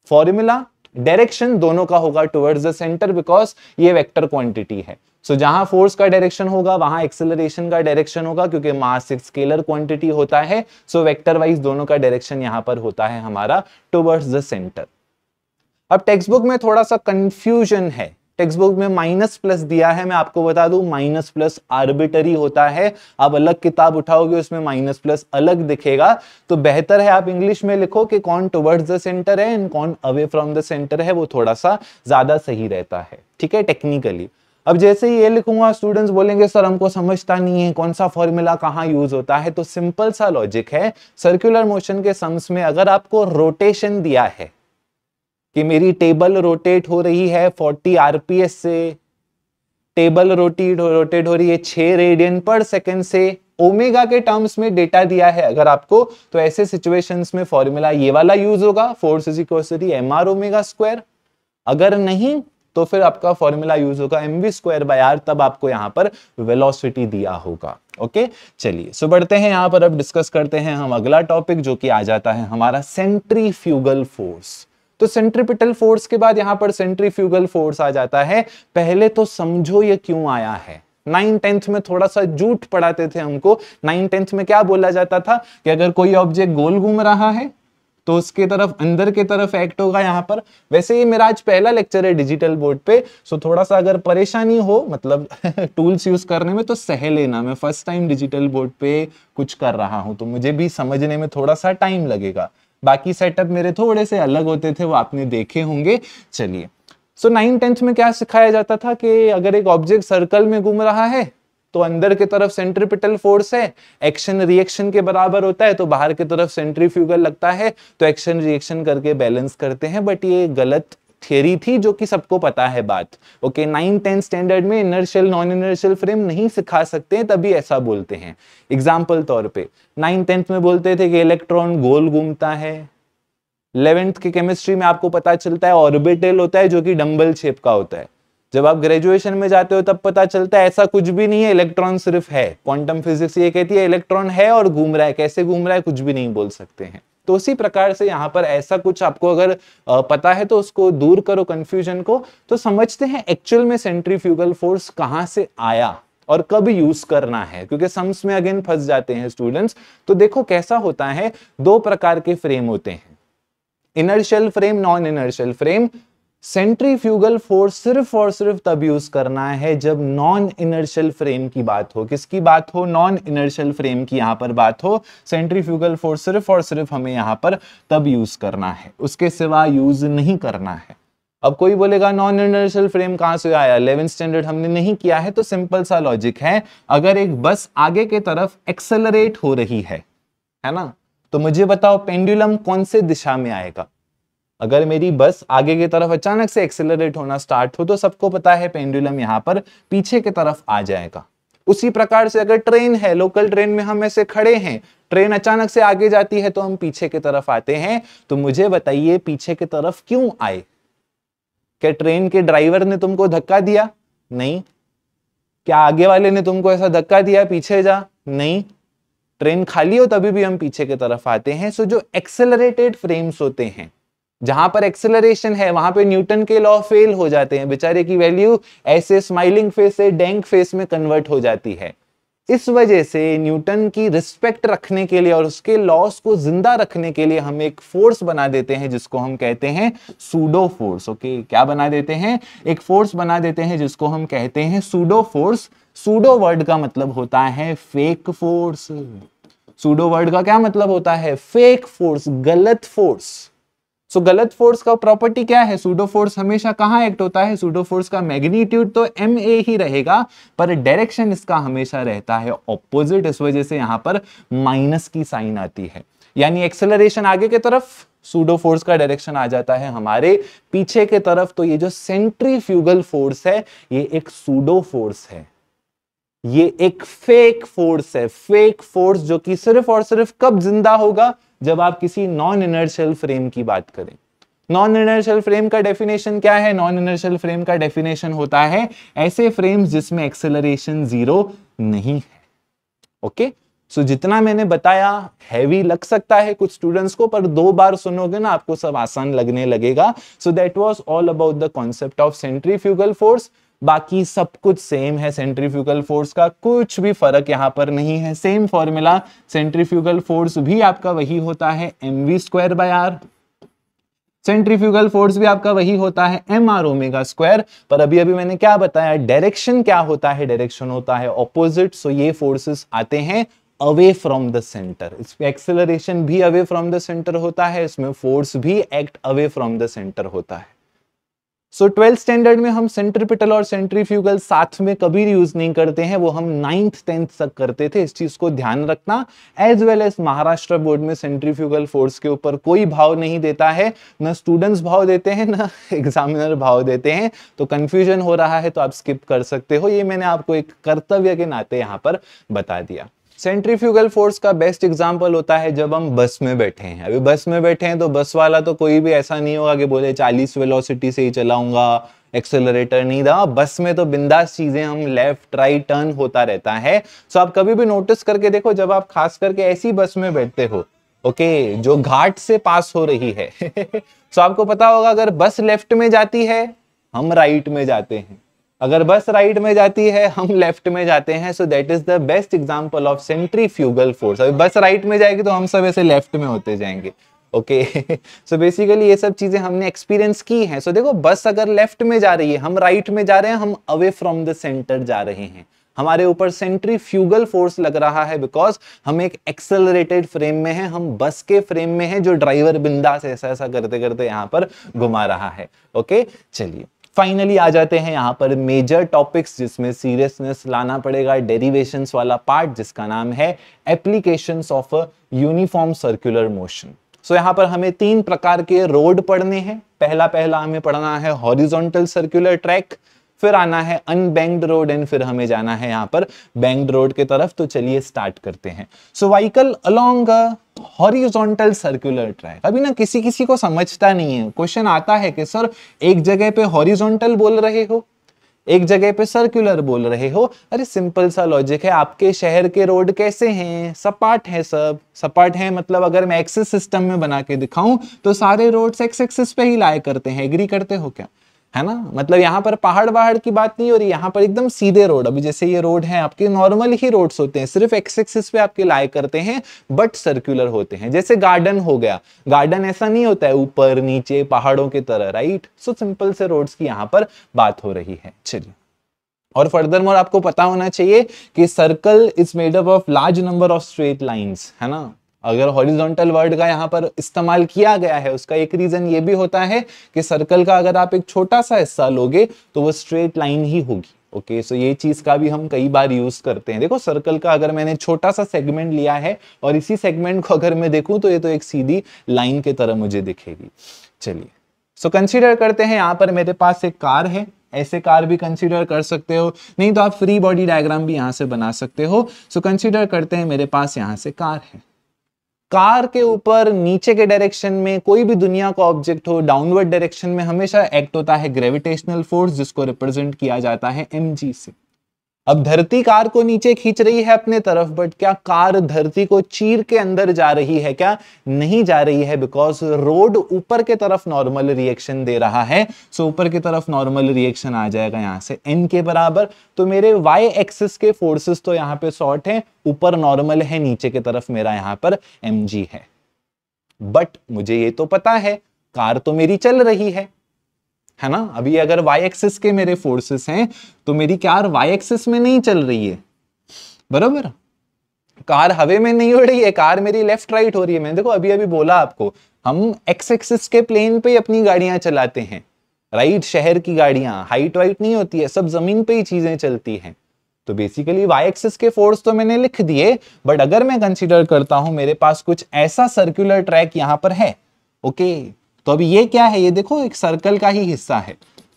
फॉर्मूला डायरेक्शन दोनों का होगा टुवर्ड्स द सेंटर बिकॉज ये वेक्टर क्वांटिटी है सो so, जहां फोर्स का डायरेक्शन होगा वहां एक्सेलरेशन का डायरेक्शन होगा क्योंकि मास एक स्केलर क्वांटिटी होता है सो वेक्टर वाइज दोनों का डायरेक्शन यहां पर होता है हमारा टुवर्ड्स द सेंटर अब टेक्स्ट बुक में थोड़ा सा कंफ्यूजन है टेक्स्ट बुक में माइनस प्लस दिया है मैं आपको बता दूं माइनस प्लस आर्बिटरी होता है आप अलग किताब उठाओगे उसमें माइनस प्लस अलग दिखेगा तो बेहतर है आप इंग्लिश में लिखो कि कौन टुवर्ड्स द सेंटर है एंड कौन अवे फ्रॉम द सेंटर है वो थोड़ा सा ज्यादा सही रहता है ठीक है टेक्निकली अब जैसे ही ये लिखूंगा स्टूडेंट्स बोलेंगे सर हमको समझता नहीं है कौन सा फॉर्मूला कहाँ यूज होता है तो सिंपल सा लॉजिक है सर्कुलर मोशन के सम्स में अगर आपको रोटेशन दिया है कि मेरी टेबल रोटेट हो रही है 40 आरपीएस से टेबल रोटेट रोटेट हो रही है छह रेडियन पर सेकेंड से ओमेगा के टर्म्स में डेटा दिया है अगर आपको तो ऐसे सिचुएशन में फॉर्मूला ये वाला यूज होगा force is equal to m are omega square अगर नहीं तो फिर आपका फॉर्मूला यूज होगा m we square by r तब आपको यहाँ पर वेलोसिटी दिया होगा ओके चलिए सो बढ़ते हैं यहाँ पर अब डिस्कस करते हैं हम अगला टॉपिक जो कि आ जाता है हमारा सेंट्रीफ्यूगल फोर्स तो सेंट्रीपिटल फोर्स के बाद यहाँ पर सेंट्रीफ्यूगल फोर्स आ जाता है पहले तो समझो ये क्यों आया है नाइन टेंथ में थोड़ा सा जूठ पढ़ाते थे हमको नाइन टेंथ में क्या बोला जाता था कि अगर कोई ऑब्जेक्ट गोल घूम रहा है तो उसके तरफ अंदर के तरफ एक्ट होगा यहाँ पर वैसे ये मेरा आज पहला लेक्चर है डिजिटल बोर्ड पे सो थोड़ा सा अगर परेशानी हो मतलब टूल्स यूज करने में तो सह लेना मैं फर्स्ट टाइम डिजिटल बोर्ड पे कुछ कर रहा हूँ तो मुझे भी समझने में थोड़ा सा टाइम लगेगा बाकी सेटअप मेरे थोड़े से अलग होते थे वो आपने देखे होंगे चलिए सो नाइन टेंथ में क्या सिखाया जाता था कि अगर एक ऑब्जेक्ट सर्कल में घूम रहा है तो अंदर की तरफ सेंट्रीपिटल फोर्स है एक्शन रिएक्शन के बराबर होता है तो बाहर की तरफ सेंट्रीफ्यूगल लगता है तो एक्शन रिएक्शन करके बैलेंस करते हैं बट ये गलत थियरी थी जो कि सबको पता है बात ओके नाइन टेन स्टैंडर्ड में इनर्शियल नॉन इनर्शियल फ्रेम नहीं सिखा सकते हैं तभी ऐसा बोलते हैं एग्जाम्पल तौर पर नाइन टेंथ में बोलते थे कि इलेक्ट्रॉन गोल घूमता है इलेवेंथ की केमिस्ट्री में आपको पता चलता है ऑर्बिटल होता है जो कि डम्बल शेप का होता है जब आप ग्रेजुएशन में जाते हो तब पता चलता है ऐसा कुछ भी नहीं है इलेक्ट्रॉन सिर्फ है क्वांटम फिजिक्स ये कहती है इलेक्ट्रॉन है और घूम रहा है कैसे घूम रहा है कुछ भी नहीं बोल सकते हैं तो उसी प्रकार से यहाँ पर ऐसा कुछ आपको अगर पता है तो उसको दूर करो कंफ्यूजन को तो समझते हैं एक्चुअल में सेंट्रीफ्यूगल फोर्स कहाँ से आया और कब यूज करना है क्योंकि सम्स में अगेन फंस जाते हैं स्टूडेंट्स तो देखो कैसा होता है दो प्रकार के फ्रेम होते हैं inertial frame non inertial frame centrifugal force सिर्फ और सिर्फ तब यूज करना है जब नॉन इनर्शियल फ्रेम की बात हो किसकी बात हो नॉन इनर्शियल फ्रेम की यहाँ पर बात हो सेंट्रीफ्यूगल फोर्स सिर्फ और सिर्फ हमें यहाँ पर तब यूज करना है उसके सिवा यूज नहीं करना है अब कोई बोलेगा नॉन इनर्शियल फ्रेम कहाँ से आया इलेवन स्टैंडर्ड हमने नहीं किया है तो सिंपल सा लॉजिक है अगर एक बस आगे के तरफ एक्सेलरेट हो रही है है ना तो मुझे बताओ पेंडुलम कौन से दिशा में आएगा अगर मेरी बस आगे की तरफ अचानक से एक्सेलरेट होना स्टार्ट हो तो सबको पता है पेंडुलम यहाँ पर पीछे की तरफ आ जाएगा उसी प्रकार से अगर ट्रेन है लोकल ट्रेन में हम ऐसे खड़े हैं ट्रेन अचानक से आगे जाती है तो हम पीछे की तरफ आते हैं तो मुझे बताइए पीछे की तरफ क्यों आए क्या ट्रेन के ड्राइवर ने तुमको धक्का दिया नहीं क्या आगे वाले ने तुमको ऐसा धक्का दिया पीछे जा नहीं ट्रेन खाली हो तभी भी हम पीछे की तरफ आते हैं सो जो एक्सेलरेटेड फ्रेम्स होते हैं जहां पर एक्सेलरेशन है वहां पे न्यूटन के लॉ फेल हो जाते हैं बेचारे की वैल्यू ऐसे स्माइलिंग फेस से डेंक फेस में कन्वर्ट हो जाती है इस वजह से न्यूटन की रिस्पेक्ट रखने के लिए और उसके लॉस को जिंदा रखने के लिए हम एक फोर्स बना देते हैं जिसको हम कहते हैं सूडो फोर्स ओके क्या बना देते हैं एक फोर्स बना देते हैं जिसको हम कहते हैं सूडो फोर्स सूडो वर्ड का मतलब होता है फेक फोर्स सूडो वर्ड का क्या मतलब होता है फेक फोर्स गलत फोर्स सो so, गलत फोर्स का प्रॉपर्टी क्या है सूडो फोर्स हमेशा कहाँ एक्ट होता है सूडो फोर्स का मैग्नीट्यूड तो एम ए ही रहेगा पर डायरेक्शन इसका हमेशा रहता है ऑपोजिट इस वजह से यहाँ पर माइनस की साइन आती है यानी एक्सेलरेशन आगे की तरफ सूडो फोर्स का डायरेक्शन आ जाता है हमारे पीछे के तरफ तो ये जो सेंट्रीफ्यूगल फोर्स है ये एक सूडो फोर्स है ये एक फेक फोर्स है फेक फोर्स जो कि सिर्फ और सिर्फ कब जिंदा होगा जब आप किसी नॉन इनर्शियल फ्रेम की बात करें नॉन इनर्शियल फ्रेम का डेफिनेशन क्या है नॉन इनर्शियल फ्रेम का डेफिनेशन होता है ऐसे फ्रेम्स जिसमें एक्सेलरेशन जीरो नहीं है ओके okay? सो so, जितना मैंने बताया हैवी लग सकता है कुछ स्टूडेंट्स को पर दो बार सुनोगे ना आपको सब आसान लगने लगेगा so that was all about the concept of centrifugal force बाकी सब कुछ सेम है सेंट्रीफ्यूगल फोर्स का कुछ भी फर्क यहाँ पर नहीं है सेम फॉर्मूला सेंट्रीफ्यूगल फोर्स भी आपका वही होता है M we square by r centrifugal force भी आपका वही होता है एम आर ओमेगा स्क्वायर पर अभी अभी मैंने क्या बताया डायरेक्शन क्या होता है डायरेक्शन होता है ऑपोजिट सो ये फोर्सेस आते हैं अवे फ्रॉम द सेंटर इसमें एक्सेलरेशन भी अवे फ्रॉम द सेंटर होता है इसमें फोर्स भी act away from the centre होता है सो ट्वेल्थ स्टैंडर्ड में हम सेंट्रिपिटल और सेंट्रीफ्यूगल साथ में कभी यूज नहीं करते हैं वो हम नाइन्थ टेंथ तक करते थे इस चीज को ध्यान रखना as well as Maharashtra board में सेंट्रीफ्यूगल फोर्स के ऊपर कोई भाव नहीं देता है ना स्टूडेंट्स भाव देते हैं ना एग्जामिनर भाव देते हैं तो कंफ्यूजन हो रहा है तो आप स्किप कर सकते हो ये मैंने आपको एक कर्तव्य के नाते यहाँ पर बता दिया सेंट्रीफ्यूगल फोर्स का बेस्ट एग्जाम्पल होता है जब हम बस में बैठे हैं अभी बस में बैठे हैं तो बस वाला तो कोई भी ऐसा नहीं होगा कि बोले चालीस वेलोसिटी से ही चलाऊंगा एक्सेलरेटर नहीं था हाँ, बस में तो बिंदास चीजें हम लेफ्ट राइट टर्न होता रहता है सो आप कभी भी नोटिस करके देखो जब आप खास करके ऐसी बस में बैठते हो ओके okay, जो घाट से पास हो रही है सो आपको पता होगा अगर बस लेफ्ट में जाती है हम राइट में जाते हैं अगर बस राइट में जाती है हम लेफ्ट में जाते हैं so that is the best example of centrifugal force अभी बस राइट में जाएगी तो हम सब ऐसे लेफ्ट में होते जाएंगे ओके सो बेसिकली ये सब चीजें हमने एक्सपीरियंस की हैं सो so, देखो बस अगर लेफ्ट में जा रही है हम राइट right में जा रहे हैं हम अवे फ्रॉम द सेंटर जा रहे हैं हमारे ऊपर सेंट्री फ्यूगल फोर्स लग रहा है बिकॉज हम एक एक्सेलरेटेड फ्रेम में हैं हम बस के फ्रेम में हैं जो ड्राइवर बिंदास ऐसा ऐसा करते करते यहाँ पर घुमा रहा है ओके okay? चलिए फाइनली आ जाते हैं यहाँ पर मेजर टॉपिक्स जिसमें सीरियसनेस लाना पड़ेगा डेरिवेशंस वाला पार्ट जिसका नाम है application of uniform circular motion so यहाँ पर हमें तीन प्रकार के रोड पढ़ने हैं पहला पहला हमें पढ़ना है हॉरिजॉन्टल सर्कुलर ट्रैक फिर आना है अनबैंक्ड रोड एंड फिर हमें जाना है यहां पर बैंक्ड रोड की तरफ तो चलिए स्टार्ट करते हैं so vehicle along horizontal circular track अभी ना किसी किसी को समझता नहीं है क्वेश्चन आता है कि सर एक जगह पे हॉरिजोंटल बोल रहे हो एक जगह पे सर्कुलर बोल रहे हो अरे सिंपल सा लॉजिक है आपके शहर के रोड कैसे हैं सपाट है सब सपाट है मतलब अगर मैं एक्सिस सिस्टम में बना के दिखाऊं तो सारे रोड्स एक्स एक्सिस पे ही लाए करते हैं एग्री करते हो क्या है ना मतलब यहाँ पर पहाड़ वहाड़ की बात नहीं हो रही यहाँ पर एकदम सीधे रोड अभी जैसे ये रोड है आपके नॉर्मल ही रोड्स होते हैं सिर्फ एक्स एक्सिस पे आपके लाए करते हैं बट सर्कुलर होते हैं जैसे गार्डन हो गया गार्डन ऐसा नहीं होता है ऊपर नीचे पहाड़ों की तरह राइट सो सिंपल से रोड्स की यहाँ पर बात हो रही है चलिए और फर्दर मोर आपको पता होना चाहिए कि circle is made up of large number of straight lines है ना अगर हॉरिजॉन्टल वर्ड का यहाँ पर इस्तेमाल किया गया है उसका एक रीजन ये भी होता है कि सर्कल का अगर आप एक छोटा सा हिस्सा लोगे तो वो स्ट्रेट लाइन ही होगी ओके okay, सो so ये चीज का भी हम कई बार यूज करते हैं देखो सर्कल का अगर मैंने छोटा सा सेगमेंट लिया है और इसी सेगमेंट को अगर मैं देखूं तो ये तो एक सीधी लाइन की तरह मुझे दिखेगी चलिए सो so, कंसीडर करते हैं यहाँ पर मेरे पास एक कार है ऐसे कार भी कंसीडर कर सकते हो नहीं तो आप फ्री बॉडी डायग्राम भी यहाँ से बना सकते हो सो so, कंसीडर करते हैं मेरे पास यहाँ से कार है कार के ऊपर नीचे के डायरेक्शन में कोई भी दुनिया का ऑब्जेक्ट हो डाउनवर्ड डायरेक्शन में हमेशा एक्ट होता है ग्रेविटेशनल फोर्स जिसको रिप्रेजेंट किया जाता है एम से अब धरती कार को नीचे खींच रही है अपने तरफ बट क्या कार धरती को चीर के अंदर जा रही है क्या नहीं जा रही है बिकॉज रोड ऊपर के तरफ नॉर्मल रिएक्शन दे रहा है सो so ऊपर की तरफ नॉर्मल रिएक्शन आ जाएगा यहाँ से एन के बराबर तो मेरे वाई एक्सिस के फोर्सेस तो यहाँ पे शॉर्ट है ऊपर नॉर्मल है नीचे की तरफ मेरा यहाँ पर एम है बट मुझे ये तो पता है कार तो मेरी चल रही है है ना अभी अगर y एक्सिस के मेरे फोर्सेस हैं तो मेरी कार y एक्सिस में नहीं चल रही है बराबर कार हवे में नहीं उड़ रही है कार मेरी लेफ्ट राइट हो रही है मैंने देखो अभी अभी बोला आपको हम एक्स एक्सिस के प्लेन पे अपनी गाड़ियां चलाते हैं राइट शहर की गाड़ियां हाइट वाइट नहीं होती है सब जमीन पे ही चीजें चलती हैं तो बेसिकली वाई एक्सिस के फोर्स तो मैंने लिख दिए बट अगर मैं कंसिडर करता हूं मेरे पास कुछ ऐसा सर्कुलर ट्रैक यहां पर है ओके okay. तो अब ये क्या है ये देखो एक सर्कल का ही हिस्सा है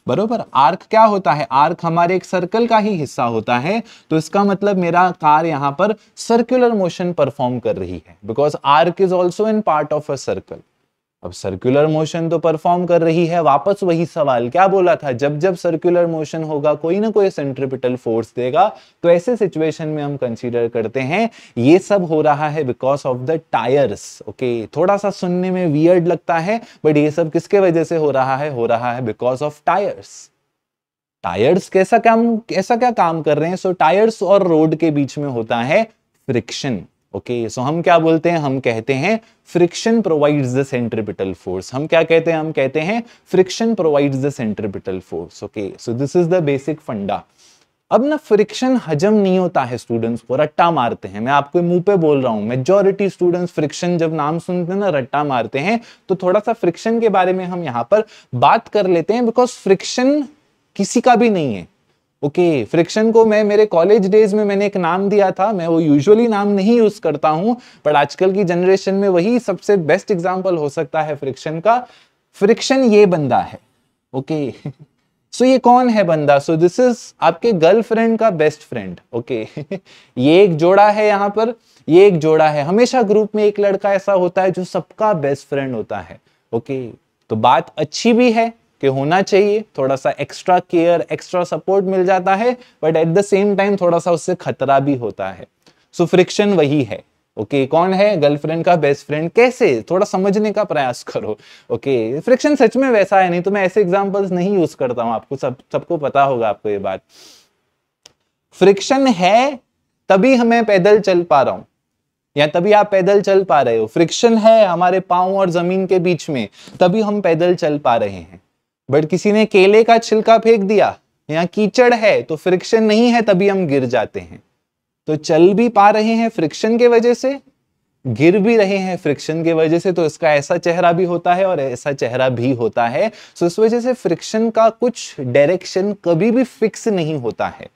बरोबर आर्क क्या होता है आर्क हमारे एक सर्कल का ही हिस्सा होता है तो इसका मतलब मेरा कार यहाँ पर सर्कुलर मोशन परफॉर्म कर रही है because arc is also in part of a circle अब सर्कुलर मोशन तो परफॉर्म कर रही है वापस वही सवाल क्या बोला था जब जब सर्कुलर मोशन होगा कोई ना कोई सेंट्रिपिटल फोर्स देगा तो ऐसे सिचुएशन में हम कंसीडर करते हैं ये सब हो रहा है because of the tyres okay थोड़ा सा सुनने में वियर्ड लगता है बट ये सब किसके वजह से हो रहा है हो रहा है बिकॉज ऑफ टायर्स टायर्स कैसा काम कैसा क्या काम कर रहे हैं सो so, टायर्स और रोड के बीच में होता है friction okay okay, so so हम क्या बोलते हैं हम कहते हैं friction provides the centripetal force हम क्या कहते हैं हम कहते हैं friction provides the centripetal force okay so this is the basic funda अब ना फ्रिक्शन हजम नहीं होता है स्टूडेंट्स को रट्टा मारते हैं मैं आपको मुंह पे बोल रहा हूं मेजोरिटी स्टूडेंट्स फ्रिक्शन जब नाम सुनते हैं ना रट्टा मारते हैं तो थोड़ा सा फ्रिक्शन के बारे में हम यहां पर बात कर लेते हैं बिकॉज फ्रिक्शन किसी का भी नहीं है ओके okay, फ्रिक्शन को मैं मेरे कॉलेज डेज में मैंने एक नाम दिया था मैं वो यूजुअली नाम नहीं यूज करता हूं बट आजकल की जनरेशन में वही सबसे बेस्ट एग्जाम्पल हो सकता है फ्रिक्शन का फ्रिक्शन ये बंदा है ओके okay. सो so, ये कौन है बंदा सो दिस इज आपके गर्लफ्रेंड का बेस्ट फ्रेंड ओके ये एक जोड़ा है यहाँ पर ये एक जोड़ा है हमेशा ग्रुप में एक लड़का ऐसा होता है जो सबका बेस्ट फ्रेंड होता है ओके okay. तो बात अच्छी भी है कि होना चाहिए थोड़ा सा एक्स्ट्रा केयर एक्स्ट्रा सपोर्ट मिल जाता है but at the same time थोड़ा सा उससे खतरा भी होता है सो so, फ्रिक्शन वही है ओके okay, कौन है गर्लफ्रेंड का बेस्ट फ्रेंड कैसे थोड़ा समझने का प्रयास करो ओके okay, फ्रिक्शन सच में वैसा है नहीं तो मैं ऐसे एग्जांपल्स नहीं यूज करता हूं आपको सब सबको पता होगा आपको ये बात फ्रिक्शन है तभी हमें पैदल चल पा रहा हूं या तभी आप पैदल चल पा रहे हो फ्रिक्शन है हमारे पाओ और जमीन के बीच में तभी हम पैदल चल पा रहे हैं बट किसी ने केले का छिलका फेंक दिया या कीचड़ है तो फ्रिक्शन नहीं है तभी हम गिर जाते हैं तो चल भी पा रहे हैं फ्रिक्शन के वजह से गिर भी रहे हैं फ्रिक्शन की वजह से तो इसका ऐसा चेहरा भी होता है और ऐसा चेहरा भी होता है सो इस वजह से फ्रिक्शन का कुछ डायरेक्शन कभी भी फिक्स नहीं होता है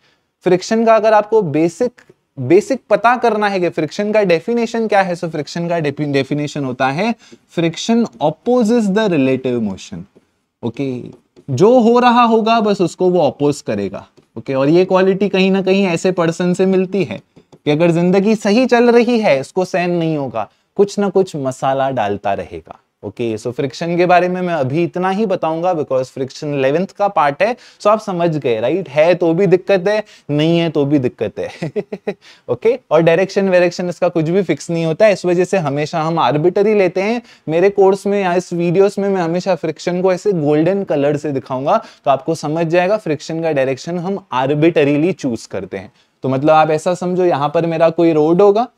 फ्रिक्शन का अगर आपको बेसिक बेसिक पता करना है कि फ्रिक्शन का डेफिनेशन क्या है सो फ्रिक्शन का डेफिनेशन होता है friction opposes the relative motion okay जो हो रहा होगा बस उसको वो अपोज करेगा ओके और ये क्वालिटी कहीं ना कहीं ऐसे पर्सन से मिलती है कि अगर जिंदगी सही चल रही है इसको सहन नहीं होगा कुछ ना कुछ मसाला डालता रहेगा ओके सो फ्रिक्शन के बारे में मैं अभी इतना ही बताऊंगा बिकॉज फ्रिक्शन इलेवेंथ का पार्ट है सो so आप समझ गए राइट है तो भी दिक्कत है नहीं है तो भी दिक्कत है ओके okay? और डायरेक्शन वेरेक्शन इसका कुछ भी फिक्स नहीं होता है इस वजह से हमेशा हम आर्बिटरी लेते हैं मेरे कोर्स में या इस वीडियोस में मैं हमेशा फ्रिक्शन को ऐसे गोल्डन कलर से दिखाऊंगा तो आपको समझ जाएगा फ्रिक्शन का डायरेक्शन हम आर्बिटरीली चूज करते हैं तो मतलब आप ऐसा समझो यहाँ पर मेरा कोई रोड होगा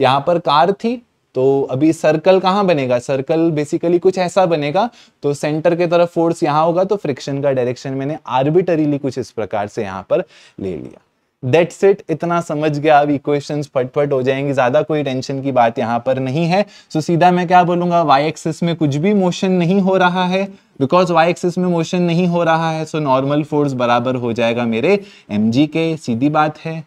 यहाँ पर कार थी तो अभी सर्कल कहाँ बनेगा सर्कल बेसिकली कुछ ऐसा बनेगा तो सेंटर के तरफ फोर्स यहाँ होगा तो फ्रिक्शन का डायरेक्शन मैंने आर्बिटरीली कुछ इस प्रकार से यहाँ पर ले लिया डेट्स इट इतना समझ गया अब इक्वेशंस फटफट हो जाएंगे ज़्यादा कोई टेंशन की बात यहाँ पर नहीं है सो so, सीधा मैं क्या बोलूंगा वाई एक्सिस में कुछ भी मोशन नहीं हो रहा है बिकॉज वाई एक्सिस में मोशन नहीं हो रहा है सो नॉर्मल फोर्स बराबर हो जाएगा मेरे एम के सीधी बात है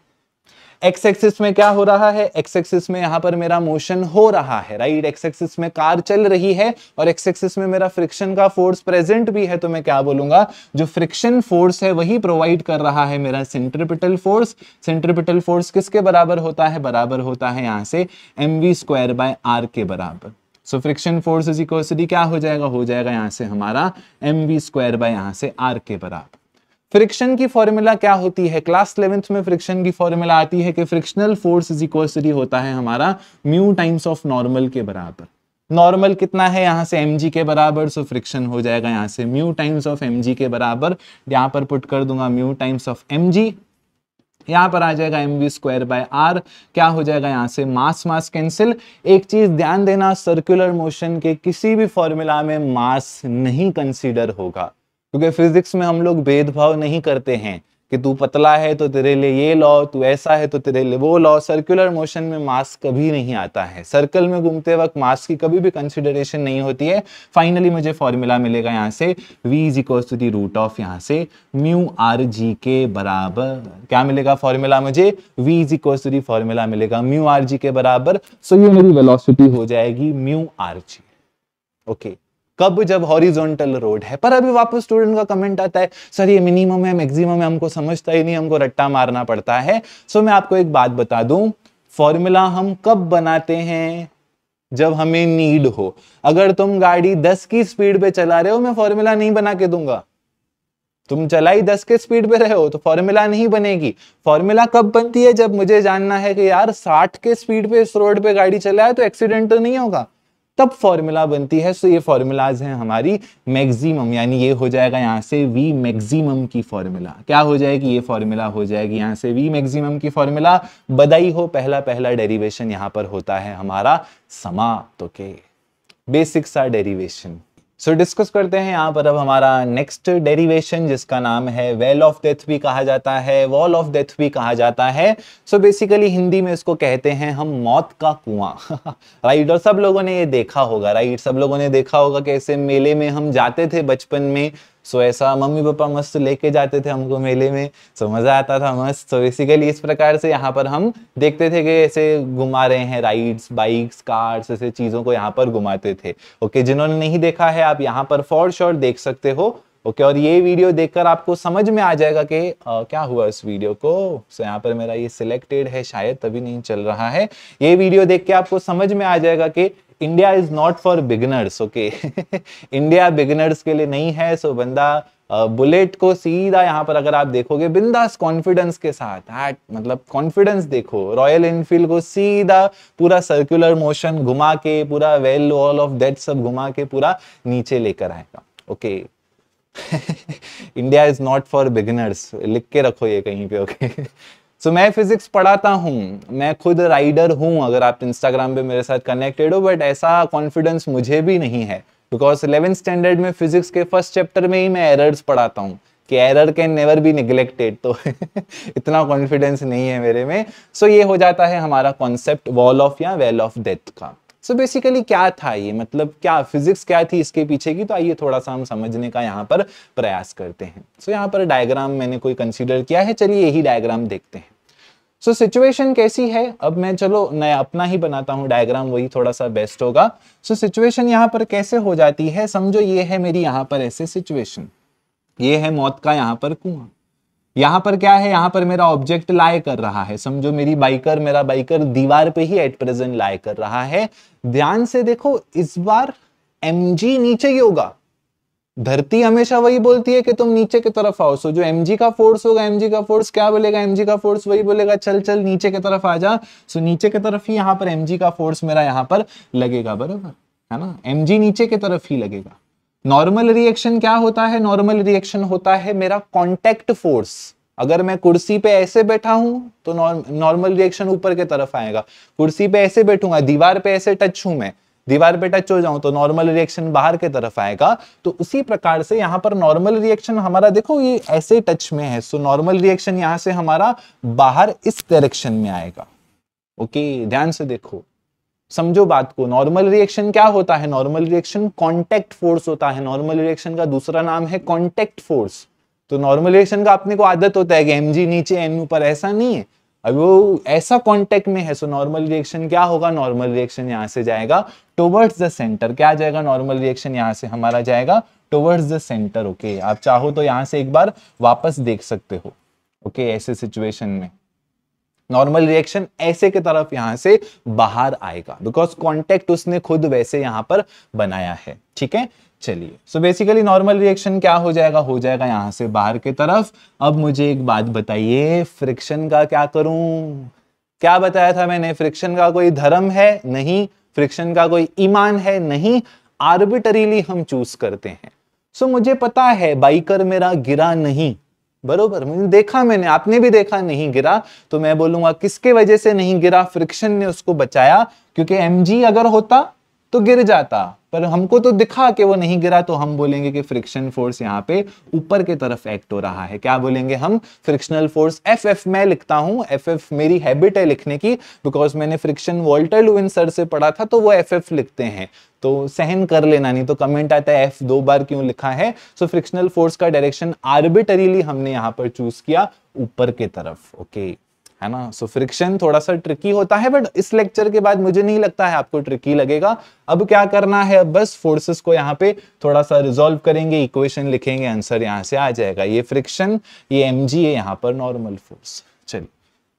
एक्स एक्सिस में क्या हो रहा है एक्स एक्सिस में यहां पर मेरा मोशन हो रहा है राइट एक्स एक्सिस में कार चल रही है और एक्स एक्सिस में मेरा फ्रिक्शन का फोर्स प्रेजेंट भी है तो मैं क्या बोलूंगा जो फ्रिक्शन फोर्स है वही प्रोवाइड कर रहा है मेरा सेंट्रिपिटल फोर्स सेंट्रिपिटल फोर्स किसके बराबर होता है बराबर होता है यहां से M we square by are के बराबर so friction force is equal क्या हो जाएगा हो जाएगा यहां से हमारा एम वी स्क्वायर बाय यहां से आर के बराबर फ्रिक्शन की फॉर्मूला क्या होती है क्लास इलेवेंथ में फ्रिक्शन की फॉर्मूला आती है कि फ्रिक्शनल फोर्स इज इक्वल होता है हमारा म्यू टाइम्स ऑफ नॉर्मल के बराबर नॉर्मल कितना है यहाँ से एम के बराबर सो फ्रिक्शन हो जाएगा यहाँ से म्यू टाइम्स ऑफ एम के बराबर यहाँ पर पुट कर दूंगा म्यू टाइम्स ऑफ एम यहाँ पर आ जाएगा m we square by r क्या हो जाएगा यहाँ से मास मास कैंसिल एक चीज ध्यान देना सर्कुलर मोशन के किसी भी फॉर्मूला में मास नहीं कंसीडर होगा क्योंकि फिजिक्स में हम लोग भेदभाव नहीं करते हैं कि तू पतला है तो तेरे लिए ये लॉ तू ऐसा है तो तेरे लिए वो लॉ सर्कुलर मोशन में मास कभी नहीं आता है सर्कल में घूमते वक्त मास की कभी भी कंसिडरेशन नहीं होती है फाइनली मुझे फॉर्मूला मिलेगा यहाँ से v is equals to the root of यहाँ से म्यू आर जी के बराबर क्या मिलेगा फॉर्मूला मुझे v is equals to the formula मिलेगा म्यू आर जी के बराबर सो so ये मेरी वेलोसिटी हो जाएगी mu r g okay okay. कब जब हॉरिजॉन्टल रोड है पर अभी वापस स्टूडेंट का कमेंट आता है सर ये मिनिमम है मैक्सिमम है हमको समझता ही नहीं हमको रट्टा मारना पड़ता है सो मैं आपको एक बात बता दूं फॉर्मूला हम कब बनाते हैं जब हमें नीड हो अगर तुम गाड़ी 10 की स्पीड पे चला रहे हो मैं फॉर्मूला नहीं बना के दूंगा तुम चलाई दस के स्पीड पे रहे हो तो फॉर्मूला नहीं बनेगी फॉर्मूला कब बनती है जब मुझे जानना है कि यार साठ के स्पीड पे इस रोड पे गाड़ी चला है तो एक्सीडेंट तो नहीं होगा तब फॉर्मूला बनती है सो ये फॉर्मूलाज हैं हमारी मैक्सिमम यानी ये हो जाएगा यहाँ से वी मैक्सिमम की फॉर्मूला क्या हो जाएगी ये फॉर्मूला हो जाएगी यहाँ से वी मैक्सिमम की फॉर्मूला बदाई हो पहला पहला डेरिवेशन यहाँ पर होता है हमारा समाप्त ओके बेसिक्स सा डेरिवेशन सो so, डिस्कस करते हैं यहाँ पर अब हमारा नेक्स्ट डेरिवेशन जिसका नाम है वेल ऑफ डेथ भी कहा जाता है वॉल ऑफ डेथ भी कहा जाता है सो so, बेसिकली हिंदी में इसको कहते हैं हम मौत का कुआं राइट और सब लोगों ने ये देखा होगा राइट सब लोगों ने देखा होगा कि ऐसे मेले में हम जाते थे बचपन में सो so, ऐसा मम्मी पापा मस्त लेके जाते थे हमको मेले में सो so, मज़ा आता था मस्त सो बेसिकली इस प्रकार से यहाँ पर हम देखते थे कि ऐसे घुमा रहे हैं राइड्स बाइक्स कार्स ऐसे चीज़ों को यहाँ पर घुमाते थे ओके okay, जिन्होंने नहीं देखा है आप यहाँ पर फॉर शॉर्ट देख सकते हो ओके okay, और ये वीडियो देखकर आपको समझ में आ जाएगा कि क्या हुआ इस वीडियो को सो so, यहाँ पर मेरा ये सिलेक्टेड है शायद तभी नहीं चल रहा है ये वीडियो देख के आपको समझ में आ जाएगा कि India is not for beginners okay India beginners के लिए नहीं है सो बंदा बुलेट को सीधा यहाँ पर अगर आप देखोगे बिंदास कॉन्फिडेंस के साथ हाँ, मतलब कॉन्फिडेंस देखो रॉयल एनफील्ड को सीधा पूरा सर्कुलर मोशन घुमा के पूरा वेल ऑल ऑफ दैट सब घुमा के पूरा नीचे लेकर आएगा okay India is not for beginners लिख के रखो ये कहीं पे ओके okay? सो so, मैं फिजिक्स पढ़ाता हूँ मैं खुद राइडर हूँ अगर आप इंस्टाग्राम पे मेरे साथ कनेक्टेड हो बट ऐसा कॉन्फिडेंस मुझे भी नहीं है बिकॉज इलेवेंथ स्टैंडर्ड में फिजिक्स के फर्स्ट चैप्टर में ही मैं एरर्स पढ़ाता हूँ कि error can never be neglected तो इतना कॉन्फिडेंस नहीं है मेरे में सो so, ये हो जाता है हमारा कॉन्सेप्ट वॉल ऑफ या वेल ऑफ डेथ का सो so बेसिकली क्या था ये मतलब क्या फिजिक्स क्या थी इसके पीछे की तो आइए थोड़ा सा हम समझने का यहाँ पर प्रयास करते हैं सो so, यहाँ पर डायग्राम मैंने कोई कंसिडर किया है चलिए यही डायग्राम देखते हैं सो so, सिचुएशन कैसी है अब मैं चलो नया अपना ही बनाता हूँ डायग्राम वही थोड़ा सा बेस्ट होगा सो सिचुएशन यहाँ पर कैसे हो जाती है समझो ये है मेरी यहाँ पर ऐसे सिचुएशन ये है मौत का यहाँ पर कुआ यहाँ पर क्या है यहाँ पर मेरा ऑब्जेक्ट लाए कर रहा है समझो मेरी बाइकर मेरा बाइकर दीवार पे ही एट प्रेजेंट लाए कर रहा है ध्यान से देखो इस बार एम नीचे ही होगा धरती हमेशा वही बोलती है कि तुम नीचे की तरफ आओ सो जो एमजी का फोर्स होगा एमजी का फोर्स क्या बोलेगा एमजी का फोर्स वही बोलेगा चल चल नीचे की तरफ आ जा सो नीचे की तरफ ही यहाँ पर एमजी का फोर्स मेरा यहाँ पर लगेगा बराबर है ना एमजी नीचे की तरफ ही लगेगा नॉर्मल रिएक्शन क्या होता है नॉर्मल रिएक्शन होता है मेरा कॉन्टेक्ट फोर्स अगर मैं कुर्सी पे ऐसे बैठा हूं तो नॉर्मल रिएक्शन ऊपर की तरफ आएगा कुर्सी पे ऐसे बैठूंगा दीवार पे ऐसे टच हूं मैं दीवार पे टच हो जाऊं तो नॉर्मल रिएक्शन बाहर की तरफ आएगा तो उसी प्रकार से यहाँ पर नॉर्मल रिएक्शन हमारा देखो ये ऐसे टच में है सो नॉर्मल रिएक्शन यहां से हमारा बाहर इस डायरेक्शन में आएगा ओके ध्यान से देखो समझो बात को नॉर्मल रिएक्शन क्या होता है नॉर्मल रिएक्शन कॉन्टेक्ट फोर्स होता है नॉर्मल रिएक्शन का दूसरा नाम है कॉन्टेक्ट फोर्स तो नॉर्मल रिएक्शन का अपने को आदत होता है कि एम नीचे एन ऊपर ऐसा नहीं है अब वो ऐसा कॉन्टेक्ट में है सो नॉर्मल रिएक्शन क्या होगा नॉर्मल रिएक्शन यहाँ से जाएगा टुवर्ड्स द सेंटर क्या जाएगा नॉर्मल रिएक्शन यहाँ से हमारा जाएगा टुवर्ड्स द सेंटर ओके आप चाहो तो यहाँ से एक बार वापस देख सकते हो ओके okay, ऐसे सिचुएशन में नॉर्मल रिएक्शन ऐसे की तरफ यहां से बाहर आएगा बिकॉज कॉन्टेक्ट उसने खुद वैसे यहां पर बनाया है ठीक है चलिए सो बेसिकली नॉर्मल रिएक्शन क्या हो जाएगा हो जाएगा यहाँ से बाहर की तरफ अब मुझे एक बात बताइए फ्रिक्शन का क्या करूं क्या बताया था मैंने फ्रिक्शन का कोई धर्म है नहीं फ्रिक्शन का कोई ईमान है नहीं आर्बिटरीली हम चूज करते हैं सो so, मुझे पता है बाइकर मेरा गिरा नहीं बरोबर मैंने देखा मैंने आपने भी देखा नहीं गिरा तो मैं बोलूंगा किसके वजह से नहीं गिरा फ्रिक्शन ने उसको बचाया क्योंकि एम अगर होता तो गिर जाता पर हमको तो दिखा कि वो नहीं गिरा तो हम बोलेंगे कि फ्रिक्शन फोर्स यहाँ पे ऊपर की तरफ एक्ट हो रहा है क्या बोलेंगे हम फ्रिक्शनल फोर्स एफ एफ मैं लिखता हूँ एफ एफ मेरी हैबिट है लिखने की बिकॉज मैंने फ्रिक्शन वॉल्टर लुविन सर से पढ़ा था तो वो एफ एफ लिखते हैं तो सहन कर लेना नहीं तो कमेंट आता है एफ दो बार क्यों लिखा है सो फ्रिक्शनल फोर्स का डायरेक्शन आर्बिटरीली हमने यहाँ पर चूज किया ऊपर की तरफ ओके okay. है ना सो so, फ्रिक्शन थोड़ा सा ट्रिकी होता है बट इस लेक्चर के बाद मुझे नहीं लगता है आपको ट्रिकी लगेगा अब क्या करना है अब बस फोर्सेस को यहाँ पे थोड़ा सा रिजोल्व करेंगे इक्वेशन लिखेंगे आंसर यहाँ से आ जाएगा ये फ्रिक्शन ये एम जी है यहाँ पर नॉर्मल फोर्स चलिए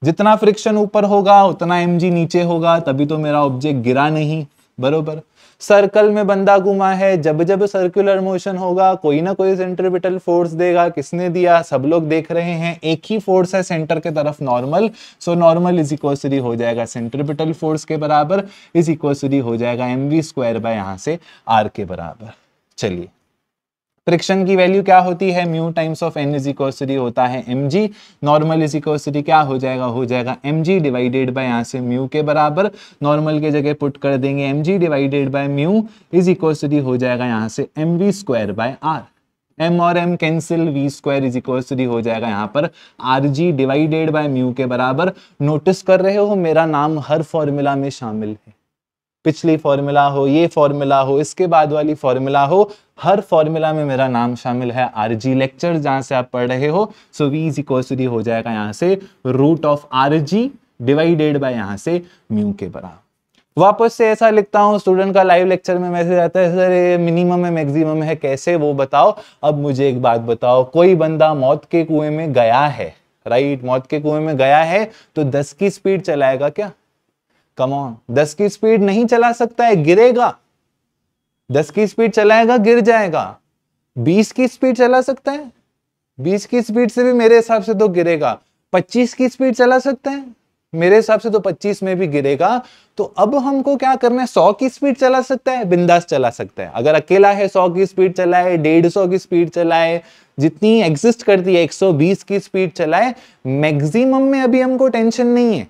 जितना फ्रिक्शन ऊपर होगा उतना एम जी नीचे होगा तभी तो मेरा ऑब्जेक्ट गिरा नहीं बरोबर सर्कल में बंदा घुमा है जब जब सर्कुलर मोशन होगा कोई ना कोई सेंट्रिपिटल फोर्स देगा किसने दिया सब लोग देख रहे हैं एक ही फोर्स है सेंटर के तरफ नॉर्मल सो नॉर्मल इज इक्वसरी हो जाएगा सेंट्रिपिटल फोर्स के बराबर इज इक्वसरी हो जाएगा एम वी स्क्वायर बाय यहाँ से आर के बराबर चलिए फ्रिक्शन की वैल्यू क्या होती है mu times of n is इक्वर्सिटी होता है एम जी नॉर्मल इज इक्वर्सिटी क्या हो जाएगा हो जाएगा एम जी डिवाइडेड बाय यहाँ से म्यू के बराबर नॉर्मल के जगह पुट कर देंगे m g divided by mu is इक्वर्सिटी हो जाएगा यहाँ से M we square by are m और m cancel v square is इक्वर्सिटी हो जाएगा यहाँ पर r ji divided by mu के बराबर नोटिस कर रहे हो मेरा नाम हर फॉर्मूला में शामिल है पिछली फॉर्मूला हो ये फॉर्मूला हो इसके बाद वाली फॉर्मूला हो हर फॉर्मूला में मेरा नाम शामिल है आर जी लेक्चर जहां से आप पढ़ रहे हो so v is equal to D हो जाएगा यहां से root of R G divided by यहां से म्यू के बराबर वापस से ऐसा लिखता हूँ स्टूडेंट का लाइव लेक्चर में मैसेज आता है सर ये मिनिमम है मैक्सिमम है कैसे वो बताओ अब मुझे एक बात बताओ कोई बंदा मौत के कुएं में गया है राइट मौत के कुएं में गया है तो 10 की स्पीड चलाएगा क्या कमॉन दस 10 की स्पीड नहीं चला सकता है गिरेगा दस की स्पीड चलाएगा गिर जाएगा बीस की स्पीड चला सकते हैं बीस की स्पीड से भी मेरे हिसाब से तो गिरेगा पच्चीस की स्पीड चला सकते हैं मेरे हिसाब से तो पच्चीस में भी गिरेगा तो अब हमको क्या करना है सौ की स्पीड चला सकता है बिंदास चला सकता है अगर अकेला है सौ की स्पीड चलाए डेढ़ सौ की स्पीड चलाए जितनी एग्जिस्ट करती है एक सौ बीस की स्पीड चलाए मैक्सिमम में अभी हमको टेंशन नहीं है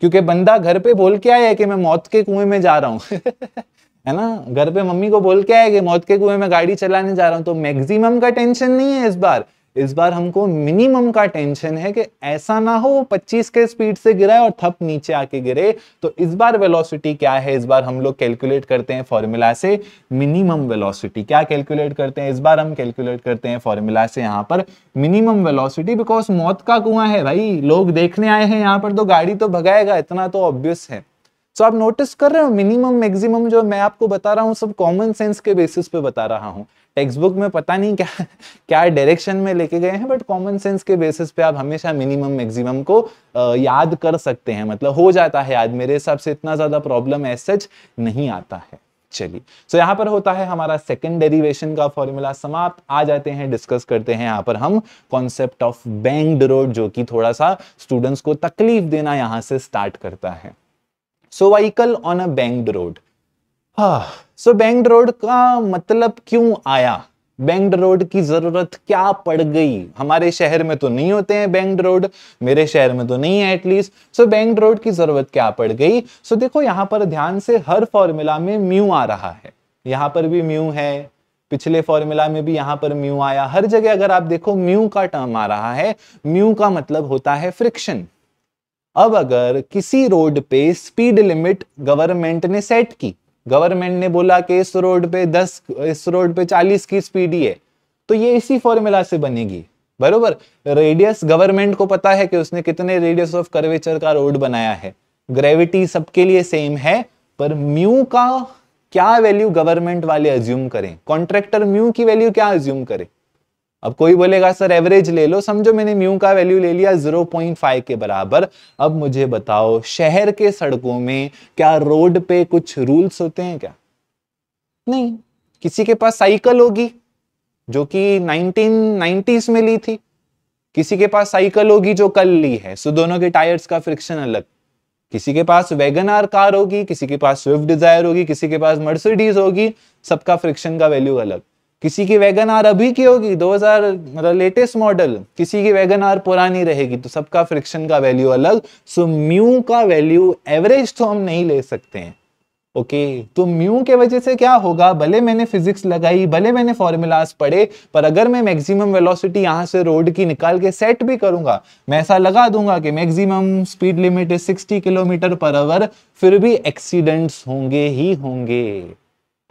क्योंकि बंदा घर पे बोल के आया है कि मैं मौत के कुएं में जा रहा हूं है ना घर पे मम्मी को बोल के आए कि मौत के कुएं में गाड़ी चलाने जा रहा हूँ तो मैक्सिमम का टेंशन नहीं है इस बार इस बार हमको मिनिमम का टेंशन है कि ऐसा ना हो 25 के स्पीड से गिरा और थप नीचे आके गिरे तो इस बार वेलोसिटी क्या है इस बार हम लोग कैलकुलेट करते हैं फॉर्मूला से मिनिमम वेलोसिटी क्या कैलकुलेट करते हैं इस बार हम कैलकुलेट करते हैं फॉर्मूला से यहाँ पर मिनिमम वेलोसिटी बिकॉज मौत का कुआं है भाई लोग देखने आए हैं यहाँ पर तो गाड़ी तो भगाएगा इतना तो ऑब्वियस है सो आप नोटिस कर रहे हो मिनिमम मैक्सिमम जो मैं आपको बता रहा हूँ सब कॉमन सेंस के बेसिस पे बता रहा हूँ टेक्स्ट बुक में पता नहीं क्या क्या डायरेक्शन में लेके गए हैं बट कॉमन सेंस के बेसिस पे आप हमेशा मिनिमम मैक्सिमम को आ, याद कर सकते हैं मतलब हो जाता है याद मेरे हिसाब से इतना ज़्यादा प्रॉब्लम एज सच नहीं आता है चलिए सो so, यहाँ पर होता है हमारा सेकंड डेरिवेशन का फॉर्मूला समाप्त आ जाते हैं डिस्कस करते हैं यहाँ पर हम कॉन्सेप्ट ऑफ बैंक रोड जो कि थोड़ा सा स्टूडेंट्स को तकलीफ देना यहाँ से स्टार्ट करता है so vehicle on a banked road so bank road का मतलब क्यों आया बैंक्ड रोड की जरूरत क्या पड़ गई हमारे शहर में तो नहीं होते हैं बैंक्ड रोड मेरे शहर में तो नहीं है एटलीस्ट सो बैंक्ड रोड की जरूरत क्या पड़ गई सो so, देखो यहां पर ध्यान से हर फॉर्मूला में म्यू आ रहा है यहां पर भी म्यू है पिछले फॉर्मूला में भी यहां पर म्यू आया हर जगह अगर आप देखो म्यू का टर्म आ रहा है म्यू का मतलब होता है फ्रिक्शन अब अगर किसी रोड पे स्पीड लिमिट गवर्नमेंट ने सेट की गवर्नमेंट ने बोला कि इस रोड पे 10 इस रोड पे 40 की स्पीड ही है तो ये इसी फॉर्मूला से बनेगी बरोबर रेडियस गवर्नमेंट को पता है कि उसने कितने रेडियस ऑफ कर्वेचर का रोड बनाया है ग्रेविटी सबके लिए सेम है पर म्यू का क्या वैल्यू गवर्नमेंट वाले अज्यूम करें कॉन्ट्रेक्टर म्यू की वैल्यू क्या अज्यूम करें अब कोई बोलेगा सर एवरेज ले लो समझो मैंने म्यू का वैल्यू ले लिया 0.5 के बराबर अब मुझे बताओ शहर के सड़कों में क्या रोड पे कुछ रूल्स होते हैं क्या नहीं किसी के पास साइकिल होगी जो कि 1990s में ली थी किसी के पास साइकिल होगी जो कल ली है सो दोनों के टायर्स का फ्रिक्शन अलग किसी के पास वेगन आर कार होगी किसी के पास स्विफ्ट डिजायर होगी किसी के पास मर्सिडीज होगी सबका फ्रिक्शन का वैल्यू अलग किसी की वैगन आर अभी की होगी दो हजार मतलब लेटेस्ट मॉडल किसी की वैगन आर पुरानी रहेगी तो सबका फ्रिक्शन का वैल्यू अलग सो म्यू का वैल्यू एवरेज तो हम नहीं ले सकते हैं ओके okay, तो म्यू के वजह से क्या होगा भले मैंने फिजिक्स लगाई भले मैंने फॉर्मूलाज पढ़े पर अगर मैं मैक्सिमम वेलोसिटी यहां से रोड की निकाल के सेट भी करूंगा मैं ऐसा लगा दूंगा कि maximum speed limit 60 kilometre per hour फिर भी एक्सीडेंट्स होंगे ही होंगे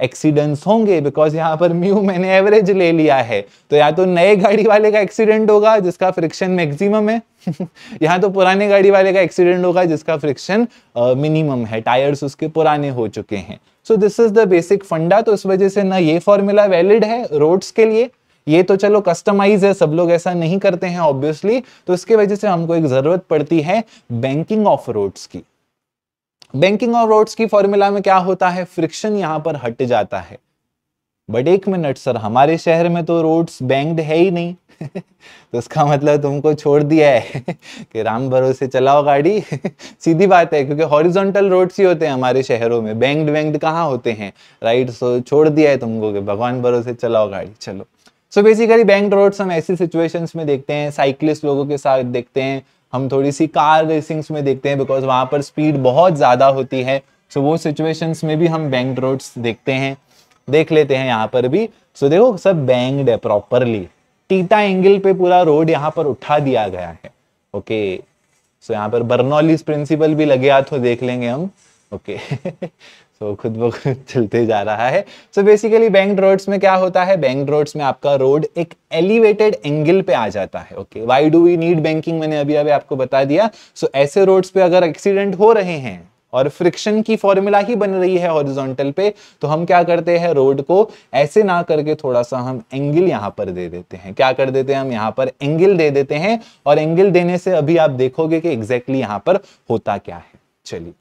एक्सीडेंट्स होंगे बिकॉज यहाँ पर म्यू मैंने एवरेज ले लिया है तो या तो नए गाड़ी वाले का एक्सीडेंट होगा जिसका फ्रिक्शन मैक्सिमम है यहाँ तो पुराने गाड़ी वाले का एक्सीडेंट होगा जिसका फ्रिक्शन मिनिमम uh, है टायर्स उसके पुराने हो चुके हैं so this is the basic funda तो इस वजह से ना ये फॉर्मूला वैलिड है रोड्स के लिए ये तो चलो कस्टमाइज है सब लोग ऐसा नहीं करते हैं ऑब्वियसली तो इसके वजह से हमको एक जरूरत पड़ती है बैंकिंग ऑफ रोड्स की बैंकिंग और रोड्स की फॉर्मूला में क्या होता है फ्रिक्शन यहां पर हट जाता है बट एक मिनट सर हमारे शहर में तो रोड्स बैंक है ही नहीं तो उसका मतलब तुमको छोड़ दिया है कि राम भरोसे चलाओ गाड़ी सीधी बात है क्योंकि हॉरिजॉन्टल रोड्स ही होते हैं हमारे शहरों में बैंक्ड बैंक्ड कहाँ होते हैं राइट सो छोड़ दिया है तुमको कि भगवान भरोसे चलाओ गाड़ी चलो सो बेसिकली बैंक रोड्स हम ऐसी सिचुएशंस में देखते हैं साइकिलिस्ट लोगों के साथ देखते हैं हम थोड़ी सी कार रेसिंग्स में देखते हैं बिकॉज वहाँ पर स्पीड बहुत ज़्यादा होती है सो so, वो सिचुएशंस में भी हम बैंक रोड्स देखते हैं देख लेते हैं यहाँ पर भी सो so, देखो सब बैंग्ड है प्रॉपरली टीटा एंगल पे पूरा रोड यहाँ पर उठा दिया गया है ओके okay. सो so, यहाँ पर बर्नौलीस प्रिंसिपल भी लगे आ तो देख लेंगे हम ओके okay. सो so, खुद ब खुद चलते जा रहा है सो बेसिकली बैंक रोड्स में क्या होता है बैंक रोड्स में आपका रोड एक एलिवेटेड एंगल पे आ जाता है okay why do we need banking मैंने अभी अभी आपको बता दिया सो so, ऐसे रोड्स पे अगर एक्सीडेंट हो रहे हैं और फ्रिक्शन की फॉर्मूला ही बन रही है हॉरिजॉन्टल पे तो हम क्या करते हैं रोड को ऐसे ना करके थोड़ा सा हम एंगल यहाँ पर दे देते हैं क्या कर देते हैं हम यहाँ पर एंगल दे देते हैं और एंगल देने से अभी आप देखोगे कि एग्जैक्टली exactly यहाँ पर होता क्या है चलिए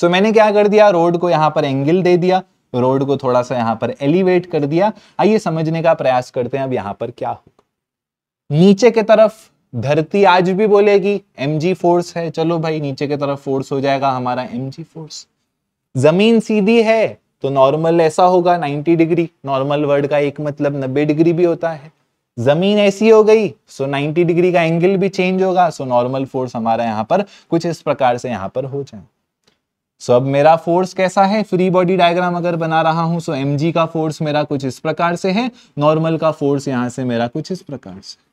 सो so, मैंने क्या कर दिया रोड को यहाँ पर एंगल दे दिया रोड को थोड़ा सा यहाँ पर एलिवेट कर दिया आइए समझने का प्रयास करते हैं अब यहाँ पर क्या होगा नीचे की तरफ धरती आज भी बोलेगी एम फोर्स है चलो भाई नीचे की तरफ फोर्स हो जाएगा हमारा एम फोर्स जमीन सीधी है तो नॉर्मल ऐसा होगा 90 डिग्री नॉर्मल वर्ड का एक मतलब 90 डिग्री भी होता है जमीन ऐसी हो गई सो 90 डिग्री का एंगल भी चेंज होगा सो नॉर्मल फोर्स हमारा यहाँ पर कुछ इस प्रकार से यहाँ पर हो जाए सो अब मेरा फोर्स कैसा है फ्री बॉडी डायग्राम अगर बना रहा हूं सो एम का फोर्स मेरा कुछ इस प्रकार से है नॉर्मल का फोर्स यहां से मेरा कुछ इस प्रकार से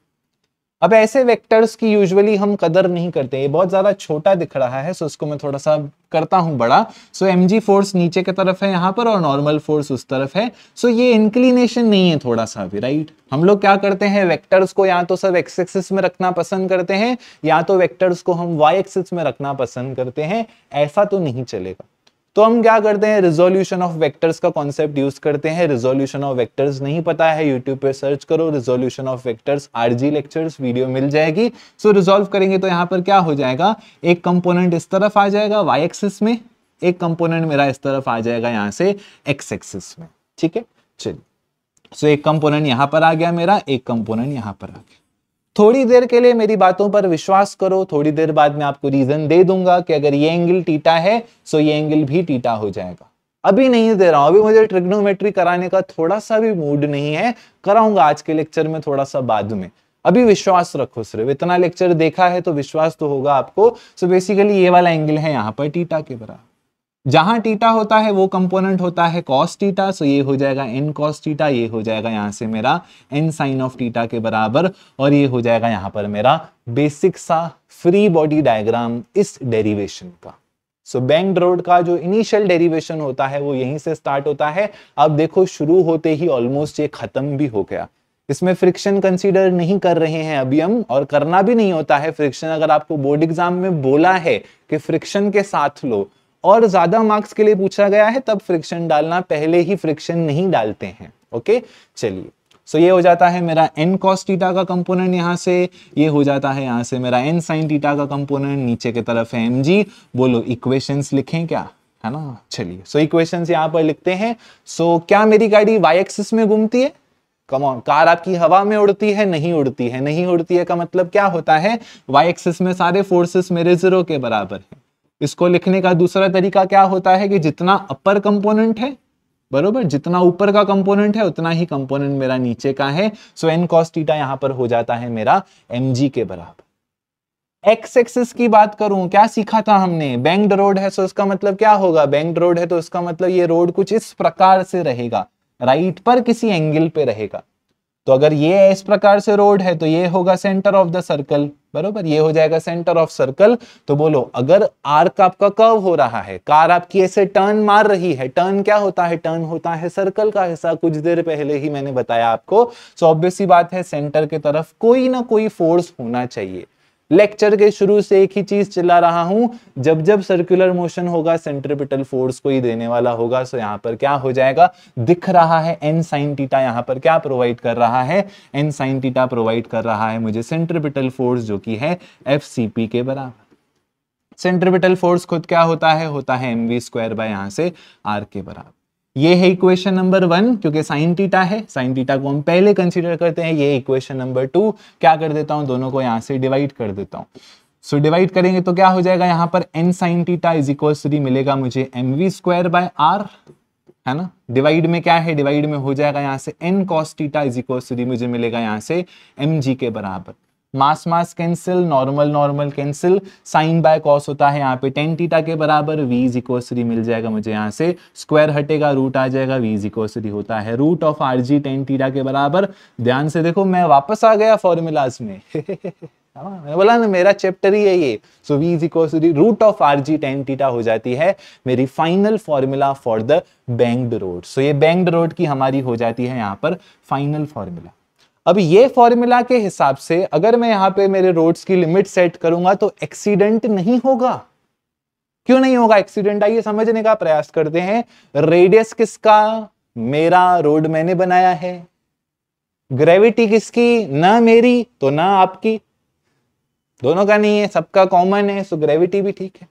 अब ऐसे वेक्टर्स की यूजुअली हम कदर नहीं करते ये बहुत ज़्यादा छोटा दिख रहा है सो इसको मैं थोड़ा सा करता हूँ बड़ा सो एम फोर्स नीचे की तरफ है यहाँ पर और नॉर्मल फोर्स उस तरफ है सो ये इंक्लिनेशन नहीं है थोड़ा सा भी राइट हम लोग क्या करते हैं वेक्टर्स को या तो सब एक्स एक्सिस में रखना पसंद करते हैं या तो वेक्टर्स को हम वाई एक्सिस में रखना पसंद करते हैं ऐसा तो नहीं चलेगा तो हम क्या करते हैं रिजोल्यूशन ऑफ वेक्टर्स का कॉन्सेप्ट यूज करते हैं रिजोल्यूशन ऑफ वेक्टर्स नहीं पता है यूट्यूब पे सर्च करो resolution of vectors RG lectures video मिल जाएगी सो so, रिजोल्व करेंगे तो यहाँ पर क्या हो जाएगा एक कंपोनेंट इस तरफ आ जाएगा वाई एक्सिस में एक कंपोनेंट मेरा इस तरफ आ जाएगा यहाँ से एक्स एक्सिस में ठीक है चलिए सो so, एक कंपोनेंट यहाँ पर आ गया मेरा एक कंपोनेंट यहाँ पर आ गया थोड़ी देर के लिए मेरी बातों पर विश्वास करो थोड़ी देर बाद मैं आपको रीजन दे दूंगा कि अगर ये एंगल टीटा है सो ये एंगल भी टीटा हो जाएगा अभी नहीं दे रहा हूं अभी मुझे ट्रिग्नोमेट्री कराने का थोड़ा सा भी मूड नहीं है कराऊंगा आज के लेक्चर में थोड़ा सा बाद में अभी विश्वास रखो सिर्फ इतना लेक्चर देखा है तो विश्वास तो होगा आपको सो बेसिकली ये वाला एंगल है यहाँ पर टीटा के बराबर जहां टीटा होता है वो कंपोनेंट होता है कॉस टीटा सो ये हो जाएगा एन कॉस टीटा ये हो जाएगा यहाँ से मेरा एन साइन ऑफ टीटा के बराबर और ये हो जाएगा यहाँ पर मेरा बेसिक सा फ्री बॉडी डायग्राम इस डेरिवेशन का सो बैंक रोड का जो इनिशियल डेरिवेशन होता है वो यहीं से स्टार्ट होता है अब देखो शुरू होते ही ऑलमोस्ट ये खत्म भी हो गया इसमें फ्रिक्शन कंसीडर नहीं कर रहे हैं अभी हम और करना भी नहीं होता है फ्रिक्शन अगर आपको बोर्ड एग्जाम में बोला है कि फ्रिक्शन के साथ लो और ज्यादा मार्क्स के लिए पूछा गया है तब फ्रिक्शन डालना पहले ही फ्रिक्शन नहीं डालते हैं ओके चलिए सो ये हो जाता है मेरा एन कॉस टीटा का कंपोनेंट यहाँ से ये हो जाता है यहाँ से मेरा एन साइन टीटा का कंपोनेंट नीचे की तरफ है एम जी बोलो इक्वेशंस लिखें क्या है ना चलिए सो इक्वेशंस यहाँ पर लिखते हैं सो so, क्या मेरी गाड़ी वाई एक्सिस में घूमती है कमॉन कार आपकी हवा में उड़ती है नहीं उड़ती है नहीं उड़ती है का मतलब क्या होता है वाई एक्सिस में सारे फोर्सेस मेरे जीरो के बराबर है इसको लिखने का दूसरा तरीका क्या होता है कि जितना अपर कंपोनेंट है बरोबर जितना ऊपर का कंपोनेंट है उतना ही कंपोनेंट मेरा नीचे का है सो एन कॉस टीटा यहां पर हो जाता है मेरा एम के बराबर एक्स एक्सिस की बात करूं क्या सीखा था हमने बैंक रोड है सो इसका मतलब क्या होगा बैंक रोड है तो इसका मतलब ये रोड कुछ इस प्रकार से रहेगा राइट पर किसी एंगल पे रहेगा तो अगर ये इस प्रकार से रोड है तो ये होगा सेंटर ऑफ द सर्कल बरोबर ये हो जाएगा सेंटर ऑफ सर्कल तो बोलो अगर आर्क आपका कर्व हो रहा है कार आपकी ऐसे टर्न मार रही है टर्न क्या होता है टर्न होता है सर्कल का हिस्सा कुछ देर पहले ही मैंने बताया आपको सो ऑब्वियस सी बात है सेंटर की तरफ कोई ना कोई फोर्स होना चाहिए लेक्चर के शुरू से एक ही चीज चिल्ला रहा हूं जब जब सर्कुलर मोशन होगा सेंट्रिपिटल फोर्स को ही देने वाला होगा सो यहां पर क्या हो जाएगा दिख रहा है एन साइन टीटा यहाँ पर क्या प्रोवाइड कर रहा है एन साइन टीटा प्रोवाइड कर रहा है मुझे सेंट्रिपिटल फोर्स जो कि है एफ के बराबर सेंट्रिपिटल फोर्स खुद क्या होता है होता है एम वी स्क्वायर बाय यहाँ से आर के बराबर ये है इक्वेशन नंबर वन क्योंकि साइन टीटा है साइन टीटा को हम पहले कंसीडर करते हैं ये इक्वेशन नंबर टू क्या कर देता हूं दोनों को यहां से डिवाइड कर देता हूं सो so, डिवाइड करेंगे तो क्या हो जाएगा यहां पर N sine theta is equal three मिलेगा मुझे M we square by r है ना डिवाइड में क्या है डिवाइड में हो जाएगा यहाँ से N cos theta is equal three मुझे मिलेगा यहाँ से एम जी के बराबर mass mass cancel normal normal cancel sine by cos होता है यहाँ पे टेन टीटा के बराबर वी इज इक्वल थ्री मिल जाएगा मुझे यहाँ से स्क्वायर हटेगा रूट आ जाएगा वी इज इक्वल थ्री होता है root of are g tan theta के बराबर ध्यान से देखो मैं वापस आ गया फॉर्मूलाज में हाँ, मैंने बोला ना मेरा चैप्टर ही है ये so v is equal to root of are g tan theta हो जाती है मेरी final formula for the banked road so ये बैंक्ड रोड की हमारी हो जाती है यहाँ पर फाइनल फॉर्मूला अब ये फॉर्मूला के हिसाब से अगर मैं यहां पे मेरे रोड्स की लिमिट सेट करूंगा तो एक्सीडेंट नहीं होगा क्यों नहीं होगा एक्सीडेंट आइए समझने का प्रयास करते हैं रेडियस किसका मेरा रोड मैंने बनाया है ग्रेविटी किसकी ना मेरी तो ना आपकी दोनों का नहीं है सबका कॉमन है सो ग्रेविटी भी ठीक है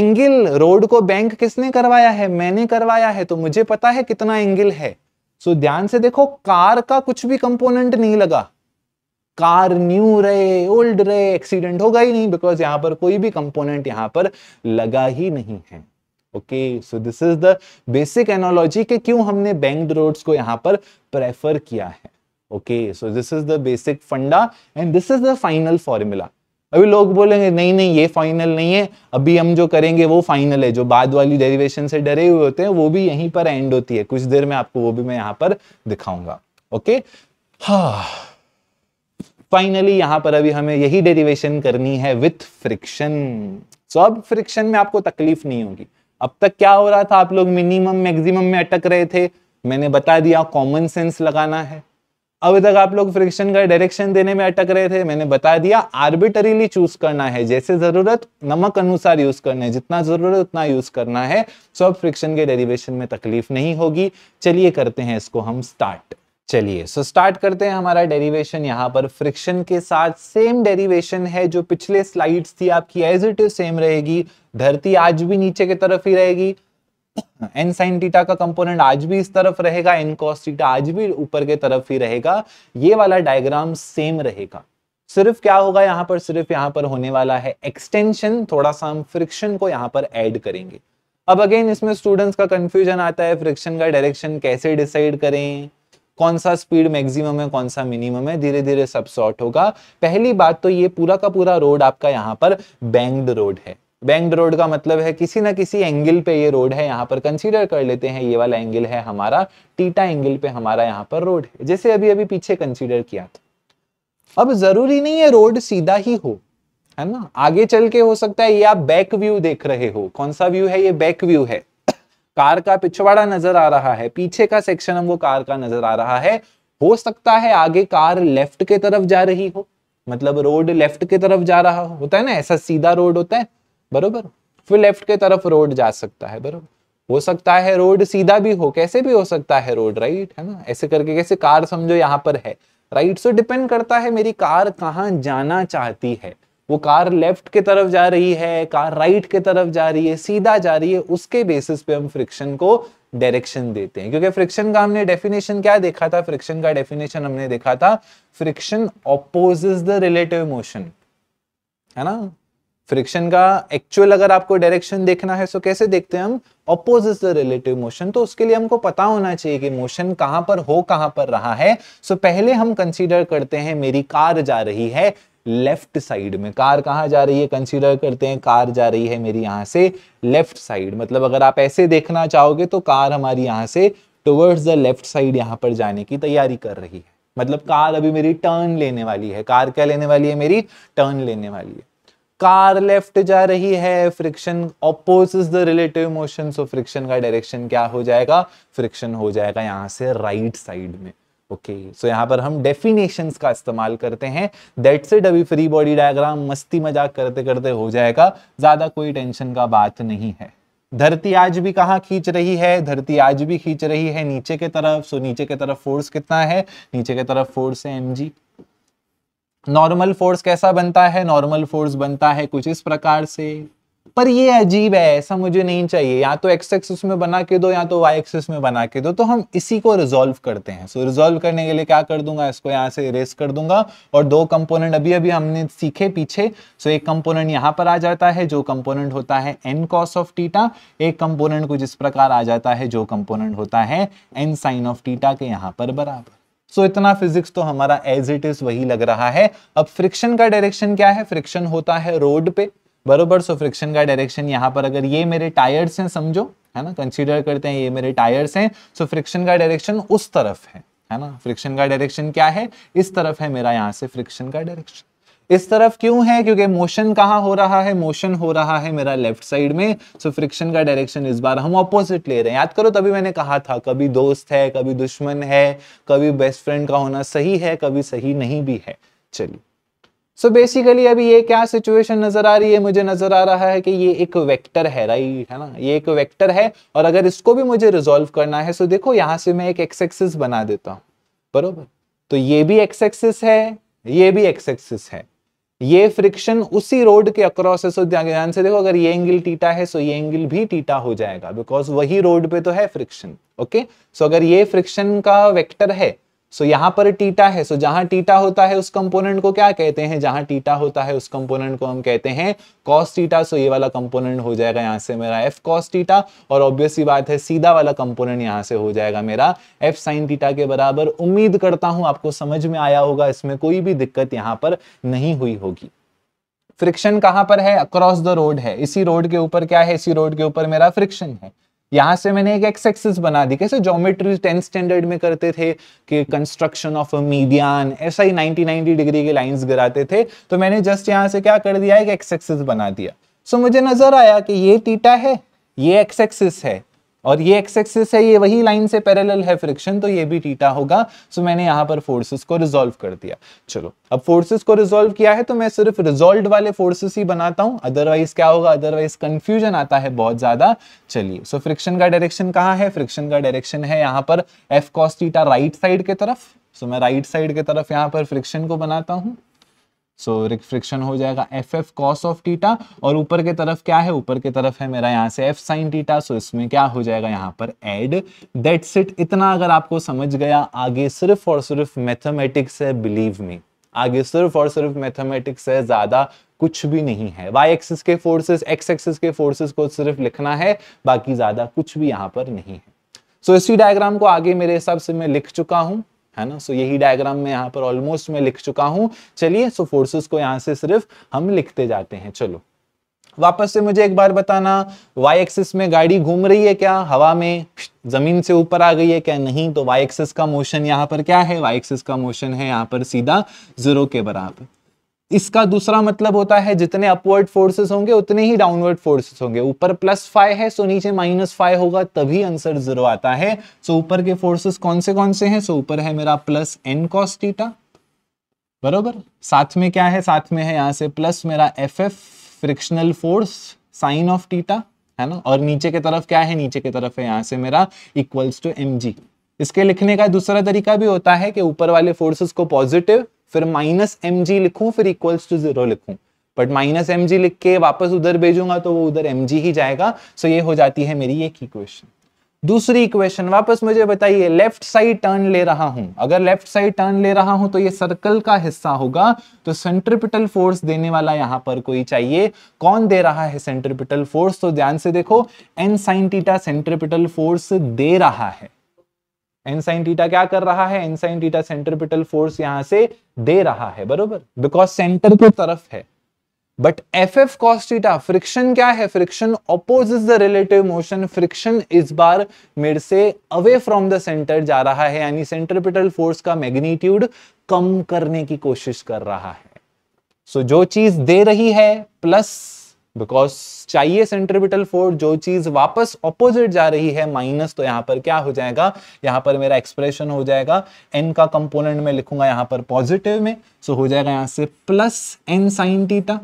एंगल रोड को बैंक किसने करवाया है मैंने करवाया है तो मुझे पता है कितना एंगल है सो ध्यान से देखो कार का कुछ भी कंपोनेंट नहीं लगा कार न्यू रहे ओल्ड रहे एक्सीडेंट होगा ही नहीं बिकॉज यहां पर कोई भी कंपोनेंट यहां पर लगा ही नहीं है okay so this is the basic analogy के क्यों हमने बैंक रोड्स को यहां पर प्रेफर किया है okay so this is the basic funda and this is the final formula अभी लोग बोलेंगे नहीं नहीं ये फाइनल नहीं है अभी हम जो करेंगे वो फाइनल है जो बाद वाली डेरिवेशन से डरे हुए होते हैं वो भी यहीं पर एंड होती है कुछ देर में आपको वो भी मैं यहाँ पर दिखाऊंगा ओके हाँ फाइनली पर अभी हमें यही डेरिवेशन करनी है विथ फ्रिक्शन सो अब फ्रिक्शन में आपको तकलीफ नहीं होगी अब तक क्या हो रहा था आप लोग मिनिमम मैक्सिमम में अटक रहे थे मैंने बता दिया कॉमन सेंस लगाना है अभी तक आप लोग फ्रिक्शन का डायरेक्शन देने में अटक रहे थे मैंने बता दिया आर्बिटरीली चूज करना है जैसे जरूरत नमक अनुसार यूज करना है जितना जरूरत उतना यूज करना है सो अब फ्रिक्शन के डेरिवेशन में तकलीफ नहीं होगी चलिए करते हैं इसको हम स्टार्ट चलिए सो स्टार्ट करते हैं हमारा डेरिवेशन यहाँ पर फ्रिक्शन के साथ सेम डेरिवेशन है जो पिछले स्लाइड्स थी आपकी एज इट इज सेम रहेगी धरती आज भी नीचे की तरफ ही रहेगी एन साइन टीटा का कंपोनेंट आज भी इस तरफ रहेगा एन कॉस टीटा आज भी ऊपर के तरफ ही रहेगा ये वाला डायग्राम सेम रहेगा सिर्फ क्या होगा यहाँ पर सिर्फ यहाँ पर होने वाला है एक्सटेंशन थोड़ा सा हम फ्रिक्शन को यहाँ पर ऐड करेंगे अब अगेन इसमें स्टूडेंट्स का कंफ्यूजन आता है फ्रिक्शन का डायरेक्शन कैसे डिसाइड करें कौन सा स्पीड मैक्सिमम है कौन सा मिनिमम है धीरे धीरे सब सॉर्ट होगा पहली बात तो ये पूरा का पूरा रोड आपका यहाँ पर बैंग्ड रोड है बैंक्ड रोड का मतलब है किसी ना किसी एंगल पे ये रोड है यहाँ पर कंसीडर कर लेते हैं ये वाला एंगल है हमारा टीटा एंगल पे हमारा यहाँ पर रोड है जैसे अभी अभी पीछे कंसीडर किया था अब जरूरी नहीं है रोड सीधा ही हो है ना आगे चल के हो सकता है ये आप बैक व्यू देख रहे हो कौन सा व्यू है ये बैक व्यू है कार का पिछवाड़ा नजर आ रहा है पीछे का सेक्शन हमको कार का नजर आ रहा है हो सकता है आगे कार लेफ्ट के तरफ जा रही हो मतलब रोड लेफ्ट के तरफ जा रहा हो होता है ना ऐसा सीधा रोड होता है बरोबर फिर लेफ्ट के तरफ रोड जा सकता है बरोबर हो सकता है रोड सीधा भी हो कैसे भी हो सकता है रोड राइट है ना ऐसे करके कैसे कार समझो यहाँ पर है राइट सो डिपेंड करता है मेरी कार कहाँ जाना चाहती है वो कार लेफ्ट के तरफ जा रही है कार राइट के तरफ जा रही है सीधा जा रही है उसके बेसिस पे हम फ्रिक्शन को डायरेक्शन देते हैं क्योंकि फ्रिक्शन का हमने डेफिनेशन क्या देखा था फ्रिक्शन का डेफिनेशन हमने देखा था friction opposes the relative motion है ना फ्रिक्शन का एक्चुअल अगर आपको डायरेक्शन देखना है सो तो कैसे देखते हैं हम अपोजिट द रिलेटिव मोशन तो उसके लिए हमको पता होना चाहिए कि मोशन कहां पर हो कहां पर रहा है सो so, पहले हम कंसीडर करते हैं मेरी कार जा रही है लेफ्ट साइड में कार कहाँ जा रही है कंसीडर करते हैं कार जा रही है मेरी यहाँ से लेफ्ट साइड मतलब अगर आप ऐसे देखना चाहोगे तो कार हमारी यहाँ से टुवर्ड्स द लेफ्ट साइड यहाँ पर जाने की तैयारी कर रही है मतलब कार अभी मेरी टर्न लेने वाली है कार क्या लेने वाली है मेरी टर्न लेने वाली है कार लेफ्ट जा रही है friction opposes the relative motion so friction का डायरेक्शन क्या हो जाएगा फ्रिक्शन हो जाएगा यहां से राइट right साइड में ओके okay, सो so यहाँ पर हम डेफिनेशंस का इस्तेमाल करते हैं दैट से डबी फ्री बॉडी डायग्राम मस्ती मजाक करते करते हो जाएगा ज्यादा कोई टेंशन का बात नहीं है धरती आज भी कहाँ खींच रही है धरती आज भी खींच रही है नीचे के तरफ सो so नीचे के तरफ फोर्स कितना है नीचे के तरफ फोर्स है एम नॉर्मल फोर्स कैसा बनता है नॉर्मल फोर्स बनता है कुछ इस प्रकार से पर ये अजीब है ऐसा मुझे नहीं चाहिए या तो एक्स एक्सिस में बना के दो या तो वाई एक्सिस में बना के दो तो हम इसी को रिजोल्व करते हैं सो so, रिजोल्व करने के लिए क्या कर दूंगा इसको यहाँ से रेस कर दूंगा और दो कंपोनेंट अभी अभी हमने सीखे पीछे सो so, एक कंपोनेंट यहाँ पर आ जाता है जो कंपोनेंट होता है एन कॉस ऑफ टीटा एक कंपोनेंट कुछ इस प्रकार आ जाता है जो कंपोनेंट होता है एन साइन ऑफ टीटा के यहाँ पर बराबर सो इतना फिजिक्स तो हमारा एज इट इज वही लग रहा है अब फ्रिक्शन का डायरेक्शन क्या है फ्रिक्शन होता है रोड पे बरोबर सो फ्रिक्शन का डायरेक्शन यहाँ पर अगर ये मेरे टायर्स हैं समझो है ना कंसीडर करते हैं ये मेरे टायर्स हैं सो फ्रिक्शन का डायरेक्शन उस तरफ है है ना फ्रिक्शन का डायरेक्शन क्या है इस तरफ है मेरा यहाँ से फ्रिक्शन का डायरेक्शन इस तरफ क्यों है क्योंकि मोशन कहाँ हो रहा है मोशन हो रहा है मेरा लेफ्ट साइड में सो so फ्रिक्शन का डायरेक्शन इस बार हम ऑपोजिट ले रहे हैं याद करो तभी मैंने कहा था कभी दोस्त है कभी दुश्मन है कभी बेस्ट फ्रेंड का होना सही है कभी सही नहीं भी है चलिए सो so बेसिकली अभी ये क्या सिचुएशन नजर आ रही है मुझे नजर आ रहा है कि ये एक वेक्टर है राइट है ना ये एक वेक्टर है और अगर इसको भी मुझे रिजोल्व करना है सो so देखो यहाँ से मैं एक एक्स एक्सिस बना देता हूँ बरोबर तो ये भी एक्स एक्सिस है ये भी एक्स एक्सिस है ये फ्रिक्शन उसी रोड के अक्रॉस है सो ध्यान से देखो अगर ये एंगल टीटा है सो ये एंगल भी टीटा हो जाएगा बिकॉज वही रोड पे तो है फ्रिक्शन ओके सो अगर ये फ्रिक्शन का वेक्टर है सो so, यहाँ पर टीटा है सो so, जहां टीटा होता है उस कंपोनेंट को क्या कहते हैं जहां टीटा होता है उस कंपोनेंट को हम कहते हैं कॉस टीटा सो ये वाला कंपोनेंट हो जाएगा यहाँ से मेरा एफ कॉस टीटा और ऑब्वियसली बात है सीधा वाला कंपोनेंट यहाँ से हो जाएगा मेरा एफ साइन टीटा के बराबर उम्मीद करता हूं आपको समझ में आया होगा इसमें कोई भी दिक्कत यहाँ पर नहीं हुई होगी फ्रिक्शन कहाँ पर है अक्रॉस द रोड है इसी रोड के ऊपर क्या है इसी रोड के ऊपर मेरा फ्रिक्शन है यहां से मैंने एक एक्स एक्सिस बना दी कैसे ज्योमेट्री टेंथ स्टैंडर्ड में करते थे कि कंस्ट्रक्शन ऑफ अ मीडियन ऐसा ही 90 90 डिग्री के लाइंस गिराते थे तो मैंने जस्ट यहाँ से क्या कर दिया एक एक्स एक्सिस बना दिया सो so, मुझे नजर आया कि ये टीटा है ये एक्स एक्सिस है और ये एक्स एक्सिस है ये वही लाइन से पैरेलल है फ्रिक्शन तो ये भी टीटा होगा सो मैंने यहाँ पर फोर्सेस को रिजोल्व कर दिया चलो अब फोर्सेस को रिजोल्व किया है तो मैं सिर्फ रिजोल्व वाले फोर्सेस ही बनाता हूँ अदरवाइज क्या होगा अदरवाइज कंफ्यूजन आता है बहुत ज्यादा चलिए सो फ्रिक्शन का डायरेक्शन कहाँ है फ्रिक्शन का डायरेक्शन है यहाँ पर एफ कॉस्टीटा राइट साइड के तरफ सो मैं राइट साइड के तरफ यहाँ पर फ्रिक्शन को बनाता हूँ सो फ्रिक्शन हो जाएगा F F cos of theta और ऊपर की तरफ क्या है ऊपर की तरफ है मेरा यहाँ से एफ साइन टीटा सो इसमें क्या हो जाएगा यहाँ पर एड डेट सिट इतना अगर आपको समझ गया आगे सिर्फ और सिर्फ मैथमेटिक्स है बिलीव मी आगे सिर्फ और सिर्फ मैथमेटिक्स है ज्यादा कुछ भी नहीं है वाई एक्सिस के फोर्सेस एक्स एक्सिस के फोर्सेस को सिर्फ लिखना है बाकी ज्यादा कुछ भी यहाँ पर नहीं है सो so, इसी डायग्राम को आगे मेरे हिसाब से मैं लिख चुका हूं है ना सो यही डायग्राम मैं यहाँ पर ऑलमोस्ट मैं लिख चुका हूँ चलिए सो फोर्सेस को यहाँ से सिर्फ हम लिखते जाते हैं चलो वापस से मुझे एक बार बताना y एक्सिस में गाड़ी घूम रही है क्या हवा में जमीन से ऊपर आ गई है क्या नहीं तो y एक्सिस का मोशन यहाँ पर क्या है y एक्सिस का मोशन है यहाँ पर सीधा जीरो के बराबर इसका दूसरा मतलब होता है जितने अपवर्ड फोर्सेस होंगे उतने ही डाउनवर्ड फोर्सेस होंगे ऊपर प्लस फाइव है सो नीचे माइनस फाइव होगा तभी आंसर जीरो आता है सो ऊपर के फोर्सेस कौन से कौन से हैं सो ऊपर है मेरा प्लस एन कॉस टीटा बरोबर साथ में क्या है साथ में है यहाँ से प्लस मेरा F F frictional force sine of theta है ना और नीचे की तरफ क्या है नीचे की तरफ है यहाँ से मेरा इक्वल्स टू एम इसके लिखने का दूसरा तरीका भी होता है कि ऊपर वाले फोर्सेस को पॉजिटिव फिर माइनस एम जी लिखूं फिर इक्वल्स टू जीरो लिखूं बट माइनस एम जी लिख के वापस उधर भेजूंगा तो वो उधर एम जी ही जाएगा सो ये हो जाती है मेरी एक इक्वेशन दूसरी इक्वेशन वापस मुझे बताइए लेफ्ट साइड टर्न ले रहा हूं अगर लेफ्ट साइड टर्न ले रहा हूं तो ये सर्कल का हिस्सा होगा तो सेंट्रिपिटल फोर्स देने वाला यहां पर कोई चाहिए कौन दे रहा है सेंट्रिपिटल फोर्स तो ध्यान से देखो N sine theta centripetal force दे रहा है एनसाइन टीटा क्या कर रहा है एनसाइन टीटा सेंटरपिटल फोर्स यहां से दे रहा है बरोबर बिकॉज सेंटर की तरफ है but F F cos theta friction क्या है friction oppose the relative motion friction इस बार मेरे से अवे फ्रॉम द सेंटर जा रहा है यानी सेंटरपिटल फोर्स का मैग्नीट्यूड कम करने की कोशिश कर रहा है सो so, जो चीज दे रही है प्लस बिकॉज चाहिए सेंट्रिपिटल फोर्स जो चीज वापस ऑपोजिट जा रही है माइनस तो यहां पर क्या हो जाएगा यहां पर मेरा एक्सप्रेशन हो जाएगा एन का कंपोनेंट में लिखूंगा यहां पर पॉजिटिव में सो so हो जाएगा यहां से plus N sine theta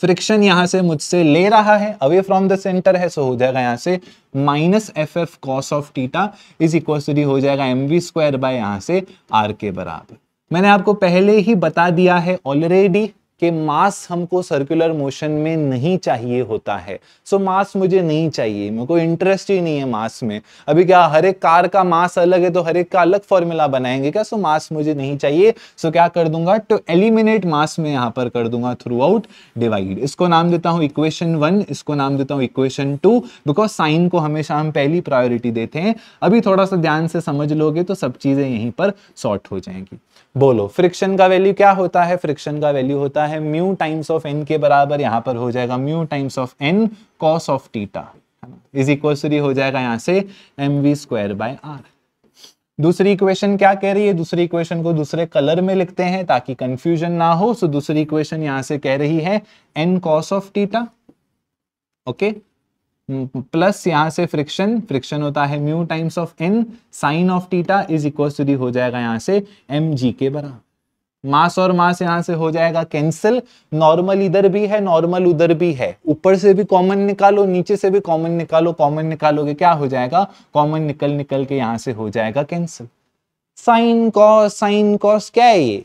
friction यहां से मुझसे ले रहा है अवे फ्रॉम द सेंटर है सो so हो जाएगा यहां से minus F F cos of theta is equal to हो जाएगा एम वी स्क्वायर बाय यहां से आर के बराबर मैंने आपको पहले ही बता दिया है ऑलरेडी कि मास हमको सर्कुलर मोशन में नहीं चाहिए होता है सो so, मास मुझे नहीं चाहिए मेरे को इंटरेस्ट ही नहीं है मास में अभी क्या हर एक कार का मास अलग है तो हर एक का अलग फॉर्मूला बनाएंगे क्या सो so, मास मुझे नहीं चाहिए सो so, क्या कर दूंगा टू एलिमिनेट मास में यहाँ पर कर दूंगा थ्रू आउट डिवाइड इसको नाम देता हूँ इक्वेशन वन इसको नाम देता हूँ इक्वेशन टू बिकॉज साइन को हमेशा हम पहली प्रायोरिटी देते हैं अभी थोड़ा सा ध्यान से समझ लोगे तो सब चीज़ें यहीं पर सॉर्ट हो जाएंगी बोलो फ्रिक्शन का वैल्यू क्या होता है फ्रिक्शन का वैल्यू होता है म्यू टाइम्स ऑफ एन के बराबर यहां पर हो जाएगा mu times of N cos of theta is equal हो जाएगा यहां से M we square by r दूसरी इक्वेशन क्या कह रही है दूसरी इक्वेशन को दूसरे कलर में लिखते हैं ताकि कंफ्यूजन ना हो सो दूसरी इक्वेशन यहां से कह रही है N cos of theta okay plus hmm, यहाँ से फ्रिक्शन फ्रिक्शन होता है mu times of N sine of theta is equal to the हो जाएगा यहाँ से एम जी के बराबर मास और मास यहां से हो जाएगा कैंसिल नॉर्मल इधर भी है नॉर्मल उधर भी है ऊपर से भी कॉमन निकालो नीचे से भी कॉमन निकालो कॉमन निकालोगे क्या हो जाएगा कॉमन निकल निकल के यहाँ से हो जाएगा cancel sine cos sine cos क्या है ये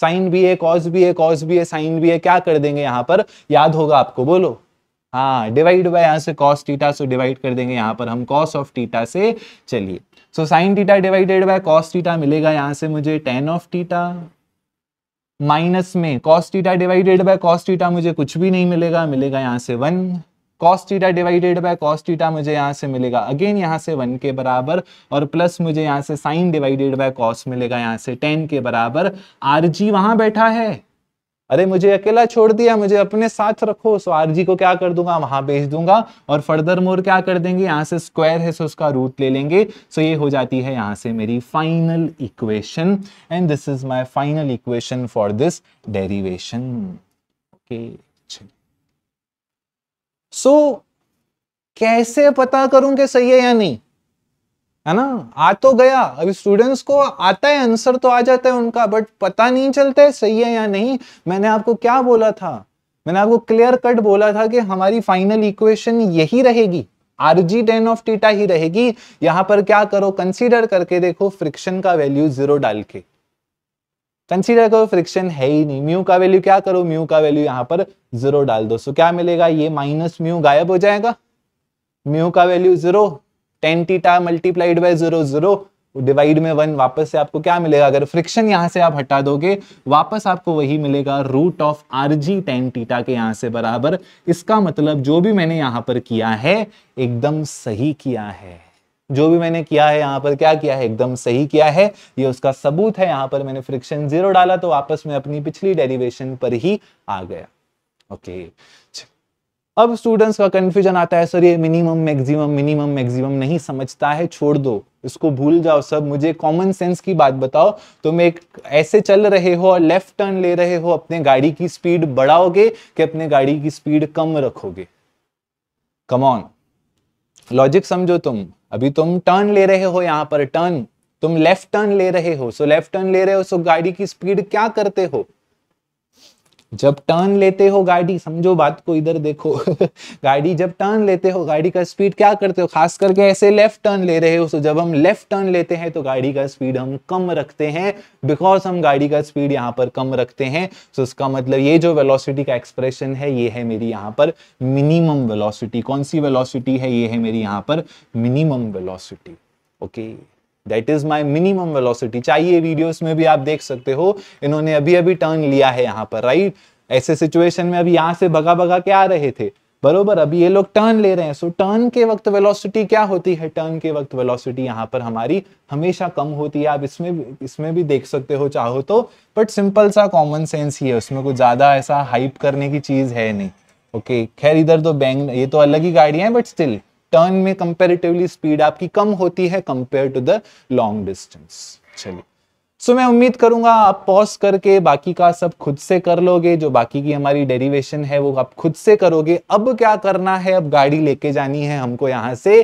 साइन भी है कॉस भी है कॉस भी है साइन भी है क्या कर देंगे यहाँ पर याद होगा आपको बोलो हाँ डिवाइड बाय यहाँ से कॉस टीटा से डिवाइड कर देंगे यहाँ पर हम कॉस ऑफ टीटा से चलिए so sine theta divided by cos theta मिलेगा यहाँ से मुझे टेन ऑफ टीटा माइनस में cos theta divided by cos theta मुझे कुछ भी नहीं मिलेगा मिलेगा यहाँ से one cos theta divided by cos theta मुझे यहाँ से मिलेगा अगेन यहाँ से वन के बराबर और प्लस मुझे यहाँ से साइन डिवाइडेड बाय कॉस मिलेगा यहाँ से टेन के बराबर आर जी वहां बैठा है अरे मुझे अकेला छोड़ दिया मुझे अपने साथ रखो सो आर जी को क्या कर दूंगा वहां भेज दूंगा और फर्दर मोर क्या कर देंगे यहाँ से स्क्वायर है सो उसका रूट ले लेंगे सो ये हो जाती है यहाँ से मेरी final equation and this is my final equation for this derivation okay so कैसे पता करूं कि सही है या नहीं है ना आ तो गया अभी स्टूडेंट्स को आता है आंसर तो आ जाता है उनका बट पता नहीं चलता है सही है या नहीं मैंने आपको क्या बोला था मैंने आपको क्लियर कट बोला था कि हमारी फाइनल इक्वेशन यही रहेगी आरजी टेन ऑफ टीटा ही रहेगी यहां पर क्या करो कंसीडर करके देखो फ्रिक्शन का वैल्यू जीरो डाल के कंसीडर करो फ्रिक्शन है ही नहीं म्यू का वैल्यू क्या करो म्यू का वैल्यू यहाँ पर जीरो डाल दो सो क्या मिलेगा ये माइनस म्यू गायब हो जाएगा म्यू का value zero tan theta multiplied by zero zero divide में वन वापस से आपको क्या मिलेगा अगर फ्रिक्शन यहां से आप हटा दोगे वापस आपको वही मिलेगा root of are g tan theta के यहां से बराबर इसका मतलब जो भी मैंने यहां पर किया है एकदम सही किया है जो भी मैंने किया है यहां पर क्या किया है एकदम सही किया है ये उसका सबूत है यहां पर मैंने फ्रिक्शन जीरो डाला तो वापस में अपनी पिछली डेरिवेशन पर ही आ गया ओके okay. अब स्टूडेंट्स का कंफ्यूजन आता है सर ये मिनिमम मैक्सिमम मिनिमम मैक्सिमम नहीं समझता है छोड़ दो इसको भूल जाओ सब मुझे कॉमन सेंस की बात बताओ तुम एक ऐसे चल रहे हो और लेफ्ट टर्न ले रहे हो अपने गाड़ी की स्पीड बढ़ाओगे कि अपने गाड़ी की स्पीड कम रखोगे कमॉन लॉजिक समझो तुम अभी तुम टर्न ले रहे हो यहां पर टर्न तुम लेफ्ट टर्न ले रहे हो सो लेफ्ट टर्न ले रहे हो सो गाड़ी की स्पीड क्या करते हो जब टर्न लेते हो गाड़ी समझो बात को इधर देखो गाड़ी जब टर्न लेते हो गाड़ी का स्पीड क्या करते हो खास करके ऐसे लेफ्ट टर्न ले रहे हो तो जब हम लेफ्ट टर्न लेते हैं तो गाड़ी का स्पीड हम कम रखते हैं बिकॉज हम गाड़ी का स्पीड यहाँ पर कम रखते हैं तो इसका मतलब ये जो वेलोसिटी का एक्सप्रेशन है ये है मेरी यहाँ पर मिनिमम वेलोसिटी कौन सी वेलोसिटी है ये है मेरी यहाँ पर minimum velocity okay okay. That is my minimum velocity चाहिए वीडियोस में भी आप देख सकते हो इन्होंने अभी अभी टर्न लिया है यहाँ पर राइट ऐसे सिचुएशन में अभी यहाँ से भगा भगा के आ रहे थे बरोबर अभी ये लोग टर्न ले रहे हैं सो so, टर्न के वक्त वेलोसिटी क्या होती है टर्न के वक्त वेलोसिटी यहाँ पर हमारी हमेशा कम होती है आप इसमें इसमें भी देख सकते हो चाहो तो बट सिंपल सा कॉमन सेंस ही है उसमें कुछ ज़्यादा ऐसा हाइप करने की चीज़ है नहीं ओके okay, खैर इधर तो बैंक ये तो अलग ही गाड़ियां हैं बट स्टिल टर्न में कंपेरेटिवली स्पीड आपकी कम होती है compare to the long distance चलिए सो so, मैं उम्मीद करूंगा आप पॉज करके बाकी का सब खुद से कर लोगे जो बाकी की हमारी डेरिवेशन है वो आप खुद से करोगे अब क्या करना है अब गाड़ी लेके जानी है हमको यहां से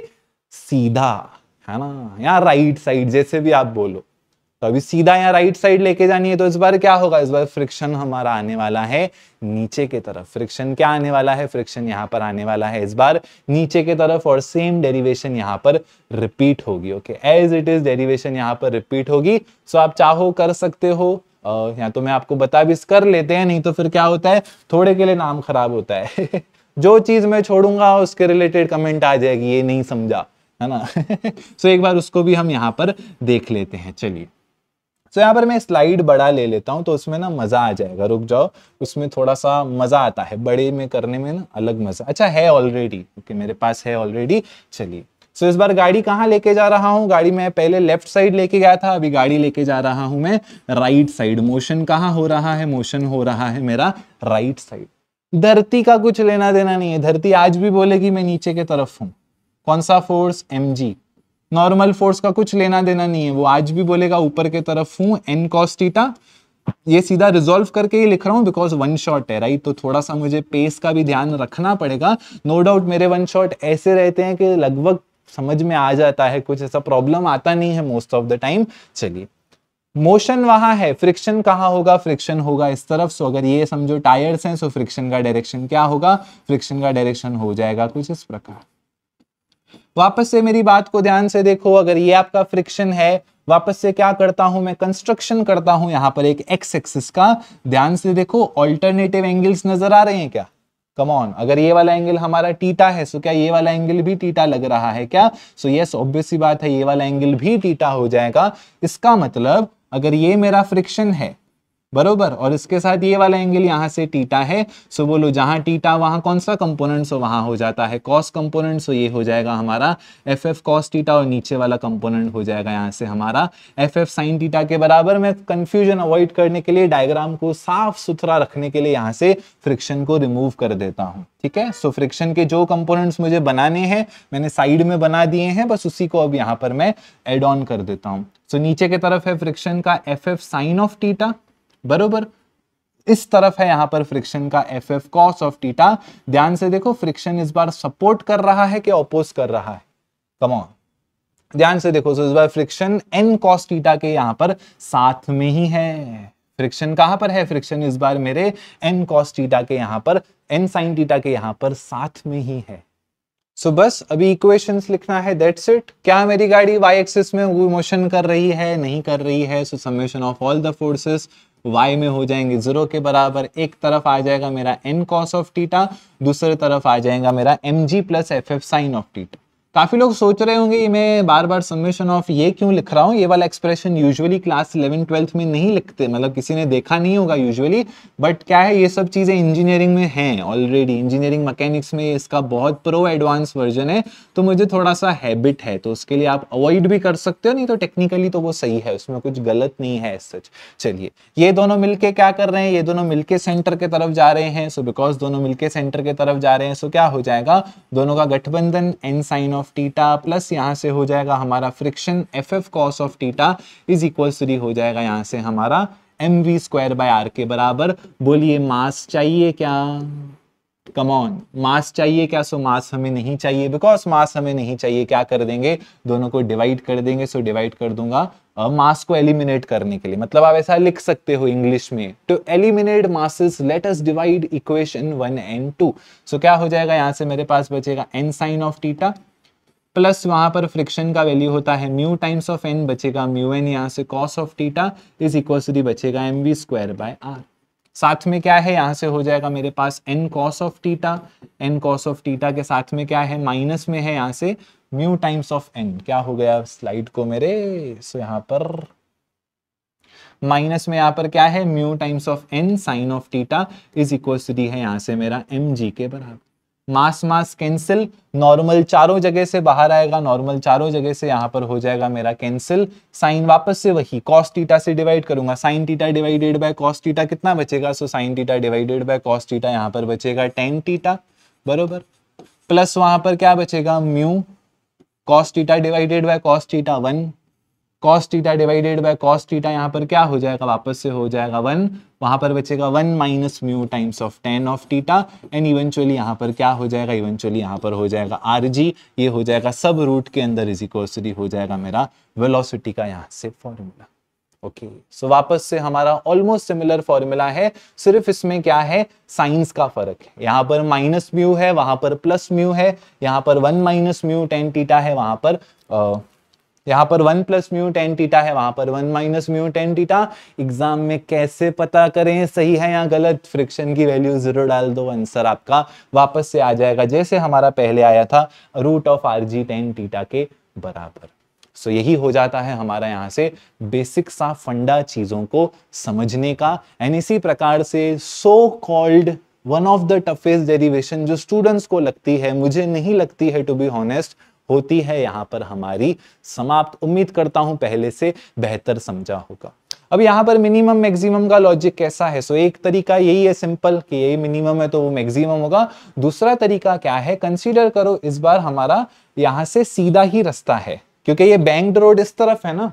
सीधा है ना यहाँ राइट साइड जैसे भी आप बोलो तो अभी सीधा यहाँ राइट साइड लेके जानी है तो इस बार क्या होगा इस बार फ्रिक्शन हमारा आने वाला है नीचे की तरफ फ्रिक्शन क्या आने वाला है फ्रिक्शन यहाँ पर आने वाला है इस बार नीचे की तरफ और सेम डेरिवेशन यहाँ पर रिपीट होगी okay as it is derivation यहाँ पर रिपीट होगी सो आप चाहो कर सकते हो या तो मैं आपको बता भी कर लेते हैं नहीं तो फिर क्या होता है थोड़े के लिए नाम खराब होता है जो चीज मैं छोड़ूंगा उसके रिलेटेड कमेंट आ जाएगी ये नहीं समझा है ना सो so, एक बार उसको भी हम यहाँ पर देख लेते हैं चलिए तो यहाँ पर मैं स्लाइड बड़ा ले लेता हूँ तो उसमें ना मजा आ जाएगा रुक जाओ उसमें थोड़ा सा मजा आता है बड़े में करने में ना अलग मजा अच्छा है ऑलरेडी क्योंकि मेरे पास है ऑलरेडी चलिए सो इस बार गाड़ी कहाँ लेके जा रहा हूँ गाड़ी मैं पहले लेफ्ट साइड लेके गया था अभी गाड़ी लेके जा रहा हूँ मैं राइट साइड मोशन कहाँ हो रहा है मोशन हो रहा है मेरा राइट साइड धरती का कुछ लेना देना नहीं है धरती आज भी बोलेगी मैं नीचे के तरफ हूँ कौन सा फोर्स एम जी नॉर्मल फोर्स का कुछ लेना देना नहीं है वो आज भी बोलेगा ऊपर के तरफ हूं एन कॉस्टिटा ये सीधा रिजोल्व करके ही लिख रहा हूं बिकॉज वन शॉट है राइट तो थोड़ा सा मुझे पेस का भी ध्यान रखना पड़ेगा नो डाउट मेरे वन शॉट ऐसे रहते हैं कि लगभग समझ में आ जाता है कुछ ऐसा प्रॉब्लम आता नहीं है मोस्ट ऑफ द टाइम चलिए मोशन वहां है फ्रिक्शन कहाँ होगा फ्रिक्शन होगा इस तरफ सो अगर ये समझो टायर्स हैं सो फ्रिक्शन का डायरेक्शन क्या होगा फ्रिक्शन का डायरेक्शन हो जाएगा कुछ इस प्रकार वापस से मेरी बात को ध्यान से देखो अगर ये आपका फ्रिक्शन है वापस से क्या करता हूं मैं कंस्ट्रक्शन करता हूं यहां पर एक एक्स एक्सिस का ध्यान से देखो ऑल्टरनेटिव एंगल्स नजर आ रहे हैं क्या कमऑन अगर ये वाला एंगल हमारा टीटा है सो क्या ये वाला एंगल भी टीटा लग रहा है क्या सो यस ऑब्वियस बात है ये वाला एंगल भी टीटा हो जाएगा इसका मतलब अगर ये मेरा फ्रिक्शन है बरोबर और इसके साथ ये वाला एंगल यहाँ से टीटा है सो बोलो जहाँ टीटा वहां कौन सा कंपोनेंट सो वहाँ हो जाता है कॉस कंपोनेंट सो ये हो जाएगा हमारा एफ एफ कॉस टीटा और नीचे वाला कंपोनेंट हो जाएगा यहाँ से हमारा एफ एफ साइन टीटा के बराबर मैं कंफ्यूजन अवॉइड करने के लिए डायग्राम को साफ सुथरा रखने के लिए यहाँ से फ्रिक्शन को रिमूव कर देता हूँ ठीक है सो फ्रिक्शन के जो कंपोनेंट्स मुझे बनाने हैं मैंने साइड में बना दिए हैं बस उसी को अब यहाँ पर मैं एड ऑन कर देता हूँ सो so, नीचे की तरफ है फ्रिक्शन का F F sine of theta बरोबर इस तरफ है यहां पर फ्रिक्शन का F F cos of theta ध्यान से देखो फ्रिक्शन इस बार सपोर्ट कर रहा है कि ऑपोज कर रहा है कमॉन ध्यान से देखो इस बार फ्रिक्शन एन कॉस टीटा के यहां पर साथ में ही है फ्रिक्शन कहां पर है फ्रिक्शन इस बार मेरे एन कॉस टीटा के यहां पर एन साइन टीटा के यहां पर साथ में ही है सो so, बस अभी इक्वेशंस लिखना है दैट्स इट क्या मेरी गाड़ी वाई एक्सिस में वो मोशन कर रही है नहीं कर रही है so summation of all the forces Y में हो जाएंगे जीरो के बराबर एक तरफ आ जाएगा मेरा एन कॉस ऑफ टीटा दूसरे तरफ आ जाएगा मेरा m g plus F F sine of theta काफ़ी लोग सोच रहे होंगे ये मैं बार बार समेशन ऑफ ये क्यों लिख रहा हूँ ये वाला expression usually class eleven twelfth में नहीं लिखते मतलब किसी ने देखा नहीं होगा यूजुअली बट क्या है ये सब चीज़ें इंजीनियरिंग में हैं ऑलरेडी इंजीनियरिंग मैकेनिक्स में इसका बहुत प्रो एडवांस वर्जन है तो मुझे थोड़ा सा हैबिट है तो उसके लिए आप अवॉइड भी कर सकते हो नहीं तो टेक्निकली तो वो सही है उसमें कुछ गलत नहीं है सच चलिए ये दोनों मिलके क्या कर रहे हैं ये दोनों मिलके सेंटर के तरफ जा रहे हैं सो बिकॉज दोनों मिलके सेंटर के तरफ जा रहे हैं सो क्या हो जाएगा दोनों का गठबंधन N sine of theta plus यहाँ से हो जाएगा हमारा friction F F cos of theta is equal three हो जाएगा यहाँ से हमारा M we square by are के बराबर बोलिए मास चाहिए क्या कमॉन मास चाहिए क्या सो मास हमें नहीं चाहिए बिकॉज मास हमें नहीं चाहिए क्या कर देंगे दोनों को डिवाइड कर देंगे सो so डिवाइड कर दूंगा मास uh, को एलिमिनेट करने के लिए मतलब आप ऐसा लिख सकते हो इंग्लिश में to eliminate masses let us divide equation one and two so क्या हो जाएगा यहां से मेरे पास बचेगा N sine of theta plus वहां पर फ्रिक्शन का वैल्यू होता है म्यू टाइम्स ऑफ एन बचेगा म्यू एन यहाँ से cos of theta is equal to the बचेगा m we square by r साथ में क्या है यहाँ से हो जाएगा मेरे पास N cos of theta N cos of theta के साथ में क्या है माइनस में है यहाँ से म्यू टाइम्स ऑफ एन क्या हो गया स्लाइड को मेरे सो यहाँ पर माइनस में यहाँ पर क्या है mu times of N sine of theta is equal to the है यहाँ से मेरा एम जी के बराबर मास मास कैंसिल नॉर्मल चारों जगह से बाहर आएगा नॉर्मल चारों जगह से यहाँ पर हो जाएगा मेरा कैंसिल साइन वापस से वही कॉस टीटा से डिवाइड करूंगा sine theta divided by cos theta कितना बचेगा so sine theta divided by cos theta यहाँ पर बचेगा टेन टीटा बरोबर प्लस वहां पर क्या बचेगा mu cos theta divided by cos theta one cos theta divided by cos theta यहाँ पर क्या हो जाएगा वापस से हो जाएगा वन वहां पर बचेगा one minus mu times of tan of theta and eventually यहाँ पर क्या हो जाएगा इवेंचुअली यहाँ पर हो जाएगा आर जी ये हो जाएगा सब रूट के अंदर इजिकोसरी हो जाएगा मेरा वेलोसिटी का यहाँ से formula okay okay. So so, वापस से हमारा ऑलमोस्ट सिमिलर फॉर्मूला है सिर्फ इसमें क्या है साइंस का फर्क है यहाँ पर माइनस म्यू है वहां पर प्लस म्यू है यहाँ पर one minus mu tan theta है वहां पर आ, यहाँ पर one plus mu tan theta है वहां पर one minus mu tan theta exam में कैसे पता करें सही है या गलत फ्रिक्शन की वैल्यू जीरो डाल दो आंसर आपका वापस से आ जाएगा जैसे हमारा पहले आया था root of are g tan theta के बराबर सो यही हो जाता है हमारा यहाँ से बेसिक सा फंडा चीजों को समझने का एंड इसी प्रकार से so called one of the toughest derivation जो स्टूडेंट्स को लगती है मुझे नहीं लगती है टू बी हॉनेस्ट होती है यहाँ पर हमारी समाप्त उम्मीद करता हूँ पहले से बेहतर समझा होगा अब यहाँ पर मिनिमम मैक्सिमम का लॉजिक कैसा है सो एक तरीका यही है सिंपल कि यही मिनिमम है तो वो मैक्सिमम होगा दूसरा तरीका क्या है कंसीडर करो इस बार हमारा यहाँ से सीधा ही रास्ता है क्योंकि ये बैंक रोड इस तरफ है ना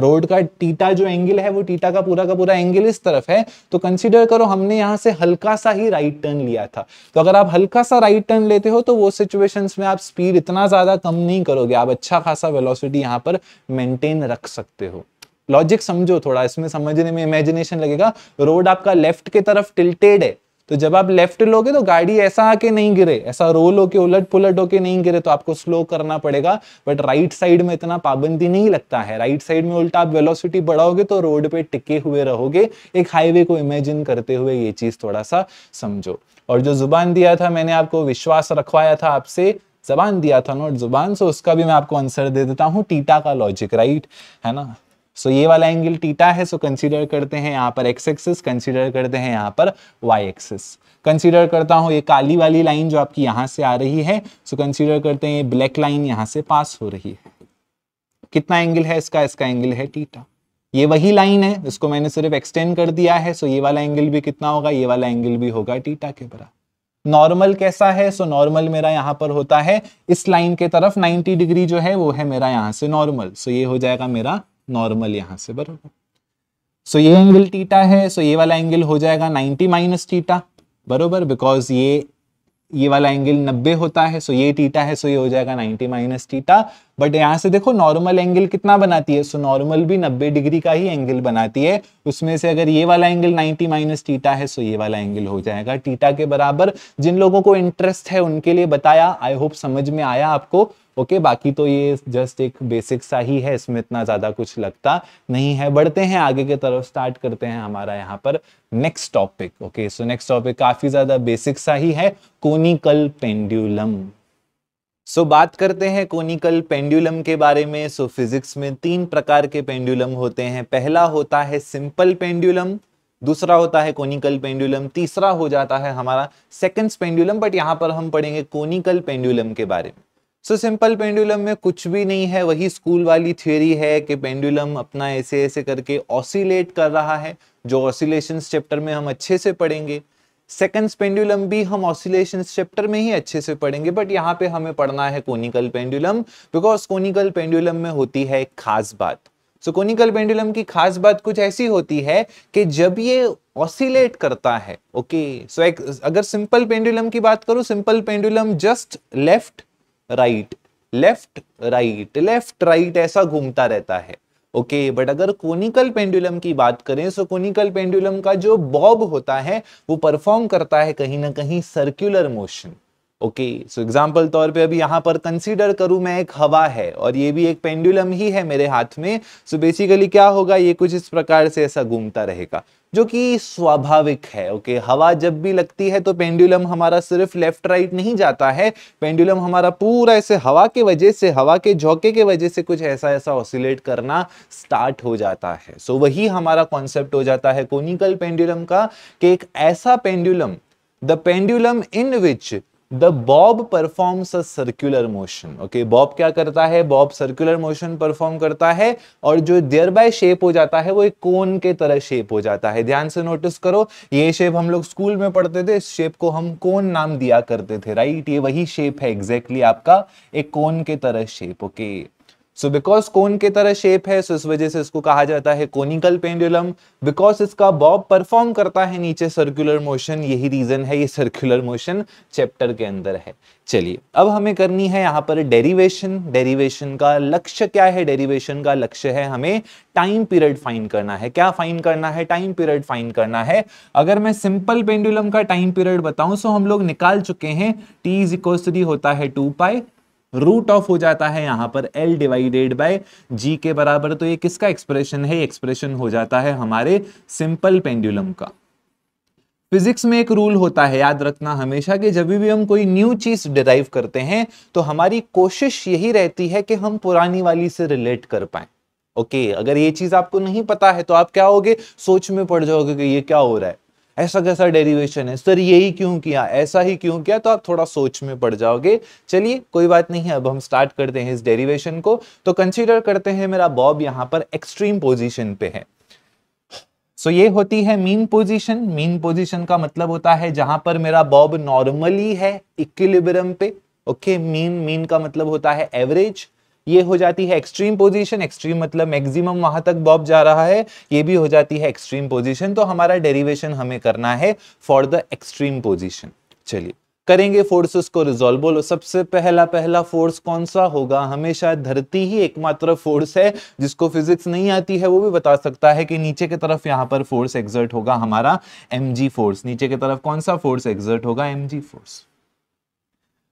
रोड का टीटा जो एंगल है वो टीटा का पूरा का पूरा एंगल इस तरफ है तो कंसिडर करो हमने यहाँ से हल्का सा ही राइट टर्न लिया था तो अगर आप हल्का सा राइट टर्न लेते हो तो वो सिचुएशन में आप स्पीड इतना ज्यादा कम नहीं करोगे आप अच्छा खासा वेलोसिटी यहाँ पर मेंटेन रख सकते हो लॉजिक समझो थोड़ा इसमें समझने में इमेजिनेशन लगेगा रोड आपका लेफ्ट के तरफ टिल्टेड है तो जब आप लेफ्ट लोगे तो गाड़ी ऐसा आके नहीं गिरे ऐसा रोल होके उलट पुलट होके नहीं गिरे तो आपको स्लो करना पड़ेगा बट राइट साइड में इतना पाबंदी नहीं लगता है राइट साइड में उल्टा आप वेलोसिटी बढ़ाओगे तो रोड पे टिके हुए रहोगे एक हाईवे को इमेजिन करते हुए ये चीज थोड़ा सा समझो और जो जुबान दिया था मैंने आपको विश्वास रखवाया था आपसे जबान दिया था नोट जुबान सो उसका भी मैं आपको आंसर दे देता हूँ टीटा का लॉजिक राइट है ना सो ये वाला एंगल टीटा है सो कंसीडर करते हैं यहाँ पर एक्स एक्सिस कंसीडर करते हैं यहाँ पर वाई एक्सिस कंसीडर करता हूँ ये काली वाली लाइन जो आपकी यहाँ से आ रही है सो कंसीडर करते हैं ये ब्लैक लाइन यहाँ से पास हो रही है कितना एंगल है इसका इसका एंगल है टीटा ये वही लाइन है इसको मैंने सिर्फ एक्सटेंड कर दिया है सो ये वाला एंगल भी कितना होगा ये वाला एंगल भी होगा टीटा के बराबर नॉर्मल कैसा है सो नॉर्मल मेरा यहाँ पर होता है इस लाइन के तरफ 90 डिग्री जो है वो है मेरा यहाँ से नॉर्मल सो ये हो जाएगा मेरा नॉर्मल यहां से बराबर सो so, ये एंगल टीटा है सो so ये वाला एंगल हो जाएगा 90 माइनस टीटा बरोबर बिकॉज ये ये वाला एंगल 90 होता है सो ये टीटा है सो ये हो जाएगा 90 माइनस टीटा बट यहां से देखो नॉर्मल एंगल कितना बनाती है सो नॉर्मल भी 90 डिग्री का ही एंगल बनाती है उसमें से अगर ये वाला एंगल 90 माइनस टीटा है सो ये वाला एंगल हो जाएगा टीटा के बराबर जिन लोगों को इंटरेस्ट है उनके लिए बताया आई होप समझ में आया आपको ओके बाकी तो ये जस्ट एक बेसिक सा ही है इसमें इतना ज़्यादा कुछ लगता नहीं है बढ़ते हैं आगे की तरफ स्टार्ट करते हैं हमारा यहाँ पर next topic okay so next topic काफ़ी ज़्यादा बेसिक सा ही है कोनिकल पेंड्यूलम सो so, बात करते हैं कोनिकल पेंड्यूलम के बारे में सो so, फिजिक्स में तीन प्रकार के पेंडुलम होते हैं पहला होता है सिंपल पेंड्यूलम दूसरा होता है कोनिकल पेंडुलम तीसरा हो जाता है हमारा सेकंड पेंड्यूलम बट यहाँ पर हम पढ़ेंगे कोनिकल पेंड्यूलम के बारे में सो सिंपल पेंडुलम में कुछ भी नहीं है वही स्कूल वाली थ्योरी है कि पेंडुलम अपना ऐसे ऐसे करके ऑसिलेट कर रहा है जो ऑसिलेशन चैप्टर में हम अच्छे से पढ़ेंगे सेकेंड पेंडुलम भी हम ऑसिलेशन चैप्टर में ही अच्छे से पढ़ेंगे बट यहाँ पे हमें पढ़ना है conical pendulum because conical pendulum में होती है एक खास बात सो कोनिकल पेंडुलम की खास बात कुछ ऐसी होती है कि जब ये ऑसिलेट करता है ओके okay, सो so एक अगर सिंपल पेंडुलम की बात करूं simple pendulum just left right left right left right ऐसा घूमता रहता है ओके okay, बट अगर कोनिकल पेंडुलम की बात करें सो कोनिकल पेंडुलम का जो बॉब होता है वो परफॉर्म करता है कहीं ना कहीं circular motion okay so example तौर पे अभी यहाँ पर कंसीडर करूँ मैं एक हवा है और ये भी एक पेंडुलम ही है मेरे हाथ में सो so बेसिकली क्या होगा ये कुछ इस प्रकार से ऐसा घूमता रहेगा जो कि स्वाभाविक है ओके okay? हवा जब भी लगती है तो पेंडुलम हमारा सिर्फ लेफ्ट राइट नहीं जाता है पेंडुलम हमारा पूरा ऐसे हवा के वजह से हवा के झोंके के वजह से कुछ ऐसा ऐसा ऑसिलेट करना स्टार्ट हो जाता है सो so, वही हमारा कॉन्सेप्ट हो जाता है कोनिकल पेंडुलम का कि एक ऐसा pendulum the pendulum in which the bob performs a circular motion okay bob क्या करता है बॉब सर्क्यूलर मोशन परफॉर्म करता है और जो देयर बाय शेप हो जाता है वो एक कोन के तरह शेप हो जाता है ध्यान से नोटिस करो ये शेप हम लोग स्कूल में पढ़ते थे इस शेप को हम कोन नाम दिया करते थे राइट ये वही शेप है एग्जैक्टली exactly आपका एक कोन के तरह shape okay okay? So because cone के तरह शेप है सो इस वजह से इसको कहा जाता है कोनिकल पेंडुलम बिकॉज इसका बॉब परफॉर्म करता है नीचे सर्कुलर मोशन यही रीजन है ये सर्कुलर मोशन चैप्टर के अंदर है चलिए अब हमें करनी है यहाँ पर डेरिवेशन डेरिवेशन का लक्ष्य क्या है डेरिवेशन का लक्ष्य है हमें टाइम पीरियड फाइंड करना है क्या फाइन करना है टाइम पीरियड फाइन करना है अगर मैं सिंपल पेंडुलम का टाइम पीरियड बताऊं सो हम लोग निकाल चुके हैं टी इज इक्वल होता है टू पाई रूट ऑफ हो जाता है यहां पर एल डिवाइडेड बाय जी के बराबर तो ये किसका एक्सप्रेशन है एक्सप्रेशन हो जाता है हमारे सिंपल पेंडुलम का फिजिक्स में एक रूल होता है याद रखना हमेशा कि जब भी हम कोई न्यू चीज डिराइव करते हैं तो हमारी कोशिश यही रहती है कि हम पुरानी वाली से रिलेट कर पाए ओके okay, अगर ये चीज आपको नहीं पता है तो आप क्या होगे सोच में पड़ जाओगे कि ये क्या हो रहा है ऐसा कैसा डेरिवेशन है सर यही क्यों किया ऐसा ही क्यों किया तो आप थोड़ा सोच में पड़ जाओगे चलिए कोई बात नहीं है अब हम स्टार्ट करते हैं इस डेरिवेशन को तो कंसिडर करते हैं मेरा बॉब यहाँ पर एक्सट्रीम पोजिशन पे है सो so, ये होती है मीन पोजीशन मीन पोजीशन का मतलब होता है जहां पर मेरा बॉब नॉर्मली है इक्विलिब्रियम पे ओके मीन मीन का मतलब होता है एवरेज ये हो जाती है एक्सट्रीम पोजीशन एक्सट्रीम मतलब मैक्सिमम वहां तक बॉब जा रहा है ये भी हो जाती है एक्सट्रीम पोजीशन तो हमारा डेरिवेशन हमें करना है फॉर द एक्सट्रीम पोजीशन चलिए करेंगे फोर्सेस को रिजोल्व बोलो सबसे पहला पहला फोर्स कौन सा होगा हमेशा धरती ही एकमात्र फोर्स है जिसको फिजिक्स नहीं आती है वो भी बता सकता है कि नीचे की तरफ यहाँ पर फोर्स एग्जर्ट होगा हमारा एम फोर्स नीचे की तरफ कौन सा फोर्स एग्जर्ट होगा एम फोर्स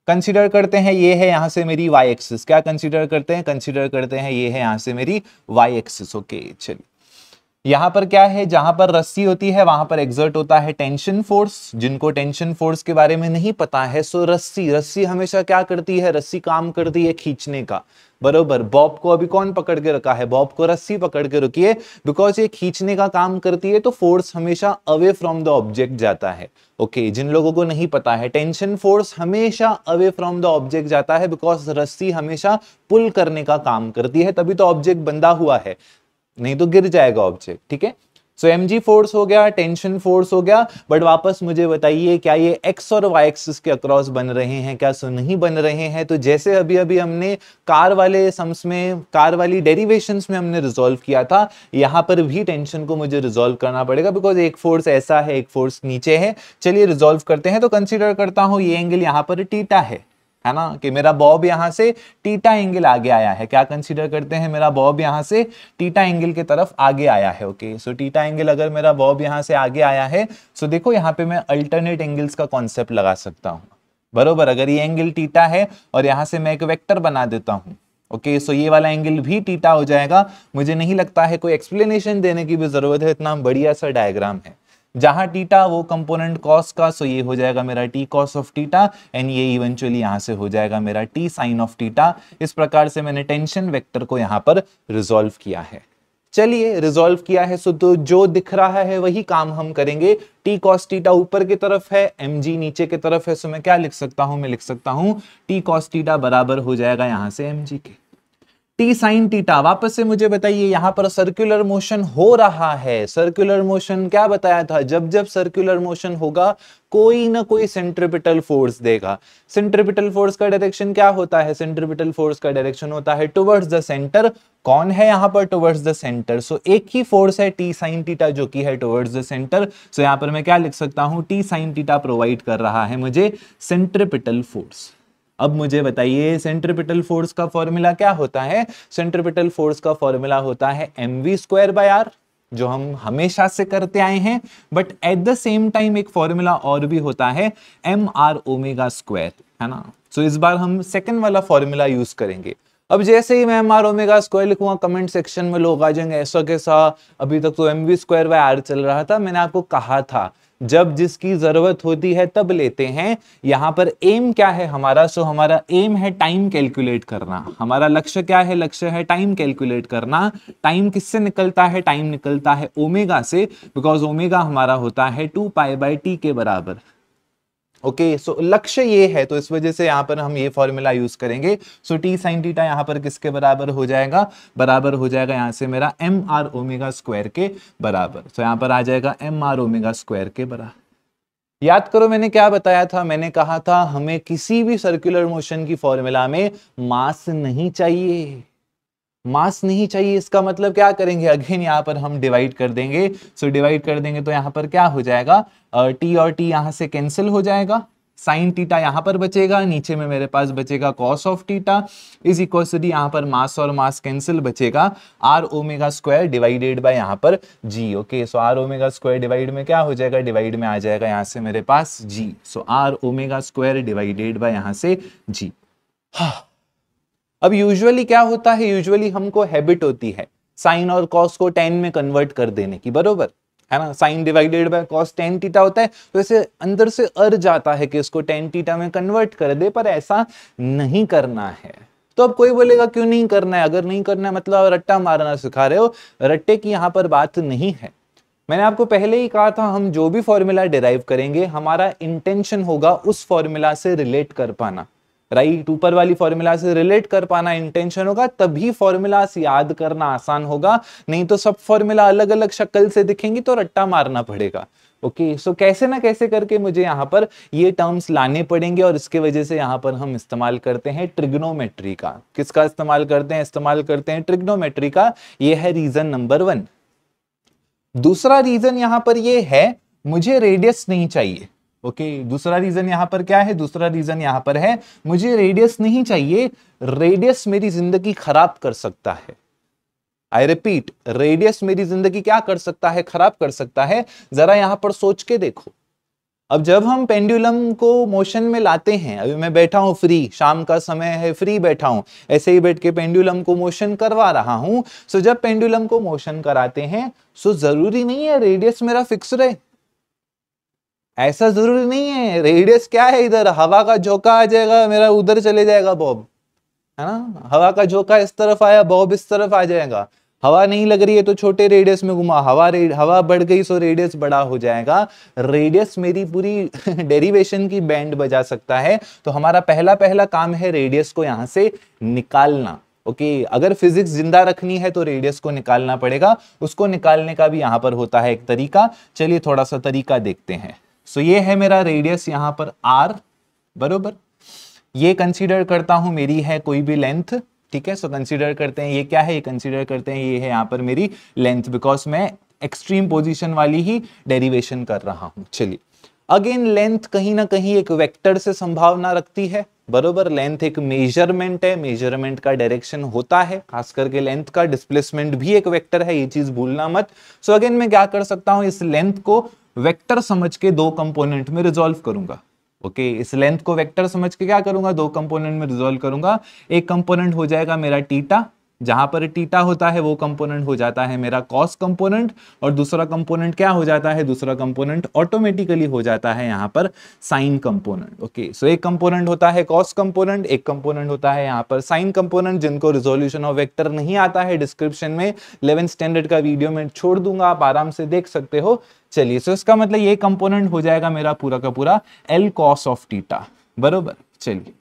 कंसिडर करते हैं ये है यहाँ से मेरी वाई एक्सिस क्या कंसिडर करते हैं कंसिडर करते हैं ये है यहाँ से मेरी वाई एक्सिस ओके चलिए यहाँ पर क्या है जहां पर रस्सी होती है वहां पर एग्जर्ट होता है टेंशन फोर्स जिनको टेंशन फोर्स के बारे में नहीं पता है सो रस्सी रस्सी हमेशा क्या करती है रस्सी काम करती है खींचने का बरोबर बॉब को अभी कौन पकड़ के रखा है बॉब को रस्सी पकड़ के रुकी है बिकॉज ये खींचने का काम करती है तो फोर्स हमेशा अवे फ्रॉम द ऑब्जेक्ट जाता है ओके okay, जिन लोगों को नहीं पता है टेंशन फोर्स हमेशा अवे फ्रॉम द ऑब्जेक्ट जाता है बिकॉज रस्सी हमेशा पुल करने का काम करती है तभी तो ऑब्जेक्ट बंदा हुआ है नहीं तो गिर जाएगा ऑब्जेक्ट ठीक है सो एम फोर्स हो गया टेंशन फोर्स हो गया बट वापस मुझे बताइए क्या ये एक्स और वाई एक्सिस के अक्रॉस बन रहे हैं क्या सो नहीं बन रहे हैं तो जैसे अभी अभी हमने कार वाले सम्स में कार वाली डेरिवेशन में हमने रिजोल्व किया था यहाँ पर भी टेंशन को मुझे रिजोल्व करना पड़ेगा बिकॉज एक फोर्स ऐसा है एक फोर्स नीचे है चलिए रिजोल्व करते हैं तो कंसिडर करता हूँ ये एंगल यहाँ पर टीटा है है ना कि मेरा बॉब यहाँ से टीटा एंगल आगे आया है क्या कंसीडर करते हैं मेरा बॉब यहां से टीटा एंगल के तरफ आगे आया है ओके सो टीटा एंगल अगर मेरा बॉब यहां से आगे आया है सो so देखो यहाँ पे मैं अल्टरनेट एंगल्स का कॉन्सेप्ट लगा सकता हूँ बरोबर अगर ये एंगल टीटा है और यहाँ से मैं एक वेक्टर बना देता हूँ ओके okay, सो so ये वाला एंगल भी टीटा हो जाएगा मुझे नहीं लगता है कोई एक्सप्लेनेशन देने की भी जरूरत है इतना बढ़िया सा डायग्राम है जहां टीटा वो कंपोनेंट कॉस का सो ये हो जाएगा मेरा T cos of theta and ये इवेंचुअली यहां से हो जाएगा मेरा टी साइन ऑफ टीटा इस प्रकार से मैंने टेंशन वेक्टर को यहां पर रिजोल्व किया है चलिए रिजोल्व किया है सो तो जो दिख रहा है वही काम हम करेंगे टी कॉस टीटा ऊपर की तरफ है एम जी नीचे की तरफ है सो मैं क्या लिख सकता हूं मैं लिख सकता हूं टी कॉस टीटा बराबर हो जाएगा यहां से एम जी के टी साइन टीटा वापस से मुझे बताइए यहाँ पर सर्कुलर मोशन हो रहा है सर्कुलर मोशन क्या बताया था जब जब सर्कुलर मोशन होगा कोई ना कोई सेंट्रिपिटल फोर्स देगा सेंट्रिपिटल फोर्स का डायरेक्शन क्या होता है सेंट्रिपिटल फोर्स का डायरेक्शन होता है टुवर्ड्स द सेंटर कौन है यहाँ पर टुवर्ड्स द सेंटर सो एक ही फोर्स है टी साइन टीटा जो कि है टुवर्ड्स द सेंटर सो यहाँ पर मैं क्या लिख सकता हूँ टी साइन टीटा प्रोवाइड कर रहा है मुझे सेंट्रिपिटल फोर्स अब मुझे बताइए सेंट्रिपिटल फोर्स का फॉर्मूला क्या होता है सेंट्रिपिटल फोर्स का फॉर्मूला होता है M we square by R जो हम हमेशा से करते आए हैं but at the same time एक फॉर्मूला और भी होता है एम आर ओमेगा स्क्वायर है ना सो so, इस बार हम सेकेंड वाला फॉर्मूला यूज करेंगे अब जैसे ही मैं एम आर ओमेगा स्क्वायर लिखूंगा कमेंट सेक्शन में लोग आ जाएंगे ऐसा कैसा अभी तक तो M we square by R चल रहा था मैंने आपको कहा था जब जिसकी ज़रूरत होती है तब लेते हैं यहां पर एम क्या है हमारा सो हमारा एम है टाइम कैलकुलेट करना हमारा लक्ष्य क्या है लक्ष्य है टाइम कैलकुलेट करना टाइम किससे निकलता है टाइम निकलता है ओमेगा से बिकॉज ओमेगा हमारा होता है टू पाई बाई टी के बराबर ओके सो लक्ष्य ये है तो इस वजह से यहाँ पर हम ये फॉर्मूला यूज करेंगे सो टी साइन टीटा यहाँ पर किसके बराबर हो जाएगा बराबर हो जाएगा यहाँ से मेरा एम आर ओमेगा स्क्वायर के बराबर सो so यहाँ पर आ जाएगा एम आर ओमेगा स्क्वायर के बराबर याद करो मैंने क्या बताया था मैंने कहा था हमें किसी भी सर्कुलर मोशन की फॉर्मूला में मास नहीं चाहिए मास नहीं चाहिए इसका मतलब क्या करेंगे अगेन यहाँ पर हम डिवाइड कर देंगे सो so, डिवाइड कर देंगे तो यहाँ पर क्या हो जाएगा टी uh, और टी यहाँ से कैंसिल हो जाएगा साइन टीटा यहाँ पर बचेगा नीचे में मेरे पास बचेगा cos of theta is equal to यहाँ पर मास और मास कैंसिल बचेगा R omega square divided by यहाँ पर G okay so R omega square divide में क्या हो जाएगा डिवाइड में आ जाएगा यहाँ से मेरे पास G so R omega square divided by यहाँ से जी हाँ अब यूजुअली क्या होता है यूजुअली हमको हैबिट होती है साइन और कॉस को टेन में कन्वर्ट कर देने की बरोबर है ना sine divided by cos tan theta होता है तो ऐसे अंदर से अर जाता है कि इसको टेन टीटा में कन्वर्ट कर दे पर ऐसा नहीं करना है तो अब कोई बोलेगा क्यों नहीं करना है अगर नहीं करना है मतलब रट्टा मारना सिखा रहे हो रट्टे की यहाँ पर बात नहीं है मैंने आपको पहले ही कहा था हम जो भी फॉर्मूला डिराइव करेंगे हमारा इंटेंशन होगा उस फॉर्मूला से रिलेट कर पाना राइट ऊपर वाली फॉर्मूला से रिलेट कर पाना इंटेंशन होगा तभी फॉर्मूला याद करना आसान होगा नहीं तो सब फॉर्मूला अलग अलग शक्ल से दिखेंगी तो रट्टा मारना पड़ेगा ओके okay, सो so कैसे ना कैसे करके मुझे यहाँ पर ये टर्म्स लाने पड़ेंगे और इसके वजह से यहाँ पर हम इस्तेमाल करते हैं ट्रिग्नोमेट्री का किसका इस्तेमाल करते हैं इस्तेमाल करते हैं ट्रिग्नोमेट्री का ये है रीजन नंबर वन दूसरा रीजन यहाँ पर ये है मुझे रेडियस नहीं चाहिए ओके okay, दूसरा रीजन यहाँ पर क्या है दूसरा रीजन यहाँ पर है मुझे रेडियस नहीं चाहिए रेडियस मेरी जिंदगी खराब कर सकता है आई रिपीट रेडियस मेरी जिंदगी क्या कर सकता है खराब कर सकता है जरा यहाँ पर सोच के देखो अब जब हम पेंडुलम को मोशन में लाते हैं अभी मैं बैठा हूँ फ्री शाम का समय है फ्री बैठा हूँ ऐसे ही बैठ के पेंडुलम को मोशन करवा रहा हूं सो जब पेंडुलम को मोशन कराते हैं सो जरूरी नहीं है रेडियस मेरा फिक्स रहे ऐसा जरूरी नहीं है रेडियस क्या है इधर हवा का झोंका आ जाएगा मेरा उधर चले जाएगा बॉब है ना हवा का झोंका इस तरफ आया बॉब इस तरफ आ जाएगा हवा नहीं लग रही है तो छोटे रेडियस में घुमा हवा हवा बढ़ गई सो तो रेडियस बड़ा हो जाएगा रेडियस मेरी पूरी डेरिवेशन की बैंड बजा सकता है तो हमारा पहला पहला काम है रेडियस को यहाँ से निकालना ओके okay, अगर फिजिक्स जिंदा रखनी है तो रेडियस को निकालना पड़ेगा उसको निकालने का भी यहाँ पर होता है एक तरीका चलिए थोड़ा सा तरीका देखते हैं सो ये है मेरा रेडियस यहाँ पर आर बरोबर ये कंसीडर करता हूं मेरी है कोई भी लेंथ ठीक है सो so, कंसीडर करते हैं ये क्या है ये कंसीडर करते हैं ये है यहां पर मेरी लेंथ बिकॉज मैं एक्सट्रीम पोजिशन वाली ही डेरिवेशन कर रहा हूं चलिए अगेन लेंथ कहीं ना कहीं एक वेक्टर से संभावना रखती है बरोबर लेंथ एक मेजरमेंट है मेजरमेंट का डायरेक्शन होता है खास करके लेंथ का डिस्प्लेसमेंट भी एक वेक्टर है ये चीज भूलना मत सो so अगेन मैं क्या कर सकता हूं इस लेंथ को वेक्टर समझ के दो कंपोनेंट में रिजोल्व करूंगा ओके okay, इस लेंथ को वेक्टर समझ के क्या करूंगा दो कंपोनेंट में रिजोल्व करूंगा एक कंपोनेंट हो जाएगा मेरा टीटा जहां पर टीटा होता है वो कंपोनेंट हो जाता है मेरा कॉस कंपोनेंट और दूसरा कंपोनेंट क्या हो जाता है दूसरा कंपोनेंट ऑटोमेटिकली हो जाता है यहाँ पर साइन कंपोनेंट ओके सो एक कंपोनेंट होता है कॉस कंपोनेंट एक कंपोनेंट होता है यहाँ पर साइन कंपोनेंट जिनको रिजोल्यूशन ऑफ वेक्टर नहीं आता है डिस्क्रिप्शन में इलेवन स्टैंडर्ड का वीडियो में छोड़ दूंगा आप आराम से देख सकते हो चलिए सो इसका मतलब ये कंपोनेंट हो जाएगा मेरा पूरा का पूरा एल कॉस ऑफ टीटा बरोबर चलिए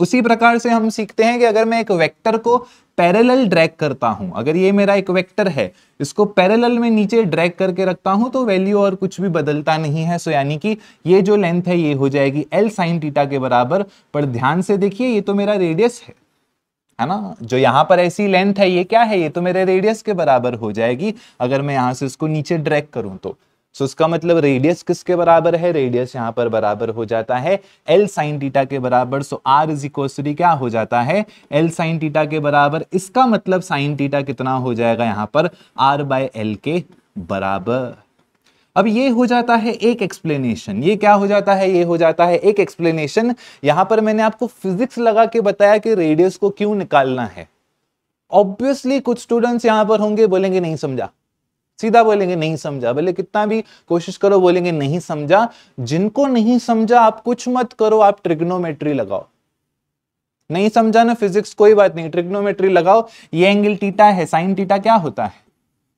उसी प्रकार से हम सीखते हैं कि अगर मैं एक वेक्टर को पैरेलल ड्रैग करता हूं अगर ये मेरा एक वेक्टर है इसको पैरेलल में नीचे ड्रैग करके रखता हूं तो वैल्यू और कुछ भी बदलता नहीं है सो यानी कि ये जो लेंथ है ये हो जाएगी एल साइन टीटा के बराबर पर ध्यान से देखिए ये तो मेरा रेडियस है है ना जो यहां पर ऐसी लेंथ है ये क्या है ये तो मेरे रेडियस के बराबर हो जाएगी अगर मैं यहाँ से इसको नीचे ड्रैग करूँ तो सो इसका मतलब रेडियस किसके बराबर है रेडियस यहाँ पर बराबर हो जाता है एल साइन टीटा के बराबर सो आर इज इक्वसरी क्या हो जाता है एल साइन टीटा के बराबर इसका मतलब साइन टीटा कितना हो जाएगा यहाँ पर आर बाय एल के बराबर अब ये हो जाता है एक एक्सप्लेनेशन ये क्या हो जाता है ये हो जाता है एक एक्सप्लेनेशन यहां पर मैंने आपको फिजिक्स लगा के बताया कि रेडियस को क्यों निकालना है ऑब्वियसली कुछ स्टूडेंट्स यहां पर होंगे बोलेंगे नहीं समझा सीधा बोलेंगे नहीं समझा भले कितना भी कोशिश करो बोलेंगे नहीं समझा जिनको नहीं समझा आप कुछ मत करो आप ट्रिग्नोमेट्री लगाओ नहीं समझा ना फिजिक्स कोई बात नहीं ट्रिग्नोमेट्री लगाओ ये एंगल टीटा है साइन टीटा क्या होता है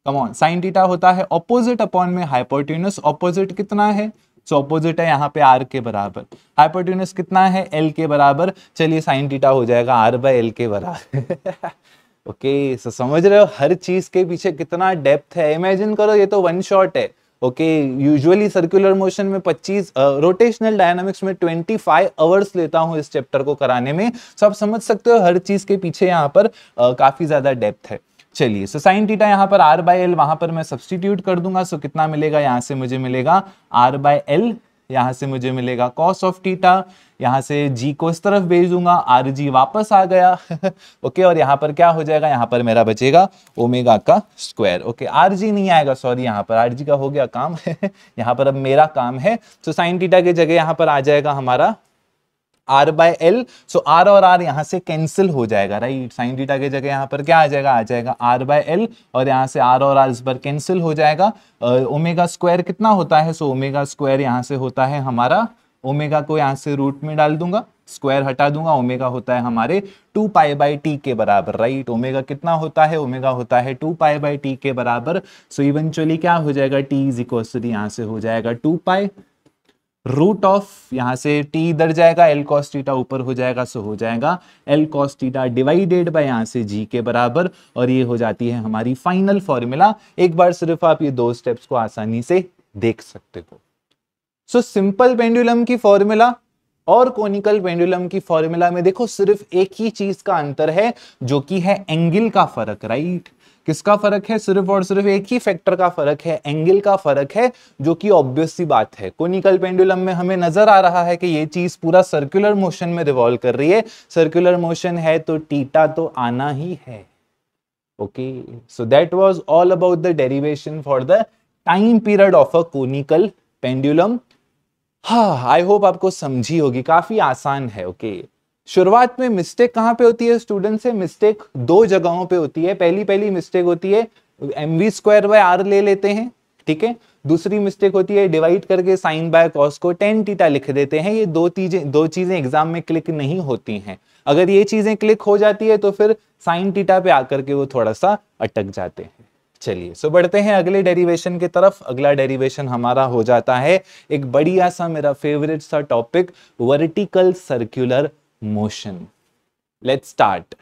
कमॉन साइन टीटा होता है ऑपोजिट अपॉन में हाइपोटिनस ऑपोजिट कितना है सो so, ऑपोजिट है यहाँ पे आर के बराबर हाइपोटिनस कितना है एल के बराबर चलिए साइन टीटा हो जाएगा आर बाय एल के बराबर ओके okay, सो so समझ रहे हो हर चीज के पीछे कितना डेप्थ है इमेजिन करो ये तो वन शॉट है ओके यूजुअली सर्कुलर मोशन में 25 रोटेशनल uh, डायनामिक्स में 25 आवर्स लेता हूं इस चैप्टर को कराने में सो so आप समझ सकते हो हर चीज के पीछे यहाँ पर uh, काफी ज्यादा डेप्थ है चलिए सो साइन टीटा यहाँ पर आर बाय एल वहां पर मैं सब्सटीट्यूट कर दूंगा सो so कितना मिलेगा यहाँ से मुझे मिलेगा आर बाय एल यहां से मुझे मिलेगा कॉस ऑफ टीटा यहां से जी को इस तरफ भेज दूंगा आर जी वापस आ गया ओके और यहाँ पर क्या हो जाएगा यहाँ पर मेरा बचेगा ओमेगा का स्क्वायर ओके आर जी नहीं आएगा सॉरी यहाँ पर आर जी का हो गया काम यहाँ पर अब मेरा काम है तो साइन टीटा की जगह यहां पर आ जाएगा हमारा R by L so R और आर यहाँ से कैंसिल हो जाएगा राइट साइन डीटा की जगह यहाँ पर क्या आ जाएगा आ जाएगा आर बाय एल और यहाँ से आर और आर इस बार कैंसिल हो जाएगा ओमेगा स्क्वायर कितना होता है सो ओमेगा स्क्वायर यहाँ से होता है हमारा ओमेगा को यहाँ से रूट में डाल दूंगा स्क्वायर हटा दूंगा ओमेगा होता है हमारे टू पाई बाई टी के बराबर राइट ओमेगा कितना होता है ओमेगा होता है टू पाई बाई टी के बराबर सो इवेंचुअली क्या हो जाएगा टी इज इक्वल यहाँ से हो जाएगा टू पाई रूट ऑफ यहाँ से टी इधर जाएगा एल कॉस टीटा ऊपर हो जाएगा सो हो जाएगा L cos theta divided by यहाँ से जी के बराबर और ये हो जाती है हमारी फाइनल फॉर्मूला एक बार सिर्फ आप ये दो स्टेप्स को आसानी से देख सकते हो सो सिंपल पेंडुलम की फॉर्मूला और कोनिकल पेंडुलम की फॉर्मूला में देखो सिर्फ एक ही चीज का अंतर है जो कि है एंगल का फर्क राइट किसका फर्क है सिर्फ और सिर्फ एक ही फैक्टर का फर्क है एंगल का फर्क है जो कि ऑब्वियस सी बात है कोनिकल पेंडुलम में हमें नजर आ रहा है कि ये चीज पूरा सर्कुलर मोशन में रिवॉल्व कर रही है सर्कुलर मोशन है तो टीटा तो आना ही है okay so that was all about the derivation for the time period of a conical pendulum हा आई होप आपको समझी होगी काफी आसान है ओके okay? शुरुआत में मिस्टेक कहाँ पे होती है स्टूडेंट से मिस्टेक दो जगहों पे होती है पहली पहली मिस्टेक होती है M we square by R ले लेते हैं ठीक है दूसरी मिस्टेक होती है डिवाइड करके साइन बाय कॉस को टेन टीटा लिख देते हैं ये दो चीजें दो चीजें एग्जाम में क्लिक नहीं होती हैं अगर ये चीजें क्लिक हो जाती है तो फिर साइन टीटा पे आकर के वो थोड़ा सा अटक जाते हैं चलिए सो बढ़ते हैं अगले डेरिवेशन की तरफ अगला डेरिवेशन हमारा हो जाता है एक बढ़िया सा मेरा फेवरेट सा topic vertical circular motion let's start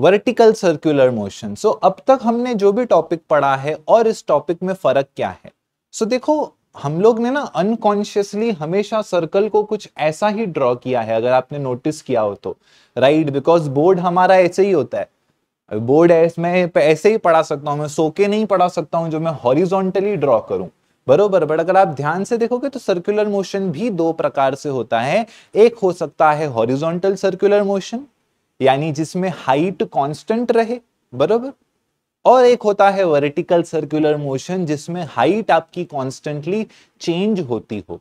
vertical circular motion so अब तक हमने जो भी टॉपिक पढ़ा है और इस टॉपिक में फर्क क्या है सो so, देखो हम लोग ने ना अनकॉन्शियसली हमेशा सर्कल को कुछ ऐसा ही ड्रॉ किया है अगर आपने नोटिस किया हो तो राइट बिकॉज बोर्ड हमारा ऐसे ही होता है बोर्ड है मैं ऐसे ही पढ़ा सकता हूँ मैं सोके नहीं पढ़ा सकता हूँ जो मैं हॉरिजॉन्टली ड्रॉ करूं बरोबर बट अगर आप ध्यान से देखोगे तो सर्कुलर मोशन भी दो प्रकार से होता है एक हो सकता है हॉरिजोंटल सर्कुलर मोशन यानी जिसमें हाइट कांस्टेंट रहे बरोबर और एक होता है वर्टिकल सर्कुलर मोशन जिसमें हाइट आपकी कॉन्स्टेंटली चेंज होती हो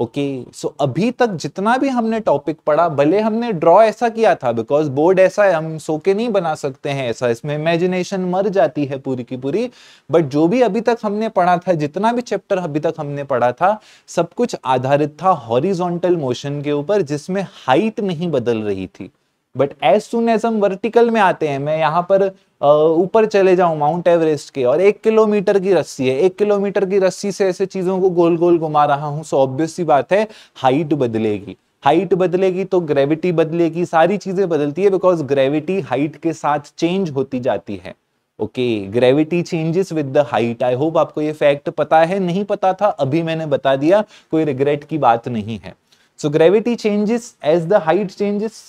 ओके okay, सो so अभी तक जितना भी हमने टॉपिक पढ़ा भले हमने ड्रॉ ऐसा किया था बिकॉज बोर्ड ऐसा है हम सो के नहीं बना सकते हैं ऐसा इसमें इमेजिनेशन मर जाती है पूरी की पूरी बट जो भी अभी तक हमने पढ़ा था जितना भी चैप्टर अभी तक हमने पढ़ा था सब कुछ आधारित था हॉरिजोंटल मोशन के ऊपर जिसमें हाइट नहीं बदल रही थी बट एज सुन एज हम वर्टिकल में आते हैं मैं यहाँ पर ऊपर चले जाऊं माउंट एवरेस्ट के और एक किलोमीटर की रस्सी है एक किलोमीटर की रस्सी से ऐसे चीजों को गोल गोल घुमा रहा हूं सो ऑब्वियस सी बात है हाइट बदलेगी हाइट बदलेगी तो ग्रेविटी बदलेगी सारी चीजें बदलती है बिकॉज ग्रेविटी हाइट के साथ चेंज होती जाती है okay gravity changes with the height I hope आपको ये फैक्ट पता है नहीं पता था अभी मैंने बता दिया कोई रिग्रेट की बात नहीं है so gravity changes as the height changes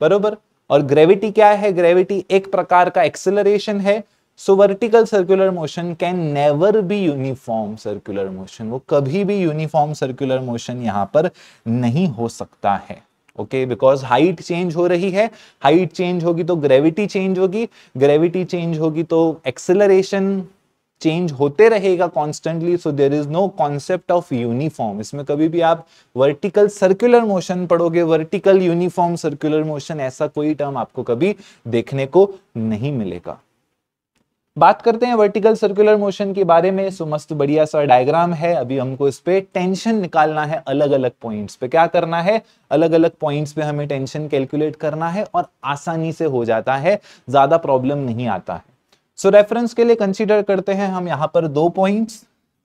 बरोबर और ग्रेविटी क्या है ग्रेविटी एक प्रकार का एक्सेलरेशन है so vertical circular motion can never be uniform circular motion वो कभी भी यूनिफॉर्म सर्कुलर मोशन यहाँ पर नहीं हो सकता है ओके बिकॉज हाइट चेंज हो रही है हाइट चेंज होगी तो ग्रेविटी चेंज होगी ग्रेविटी चेंज होगी तो एक्सेलरेशन चेंज होते रहेगा constantly so there is no concept of uniform इसमें कभी भी आप वर्टिकल सर्कुलर मोशन पढ़ोगे वर्टिकल यूनिफॉर्म सर्कुलर मोशन ऐसा कोई टर्म आपको कभी देखने को नहीं मिलेगा बात करते हैं वर्टिकल सर्कुलर मोशन के बारे में सो मस्त बढ़िया सा डायग्राम है अभी हमको इस पे टेंशन निकालना है अलग अलग पॉइंट्स पे क्या करना है अलग अलग पॉइंट्स पे हमें टेंशन कैलकुलेट करना है और आसानी से हो जाता है ज्यादा प्रॉब्लम नहीं आता है सो so, रेफरेंस के लिए कंसीडर करते हैं हम यहाँ पर दो पॉइंट्स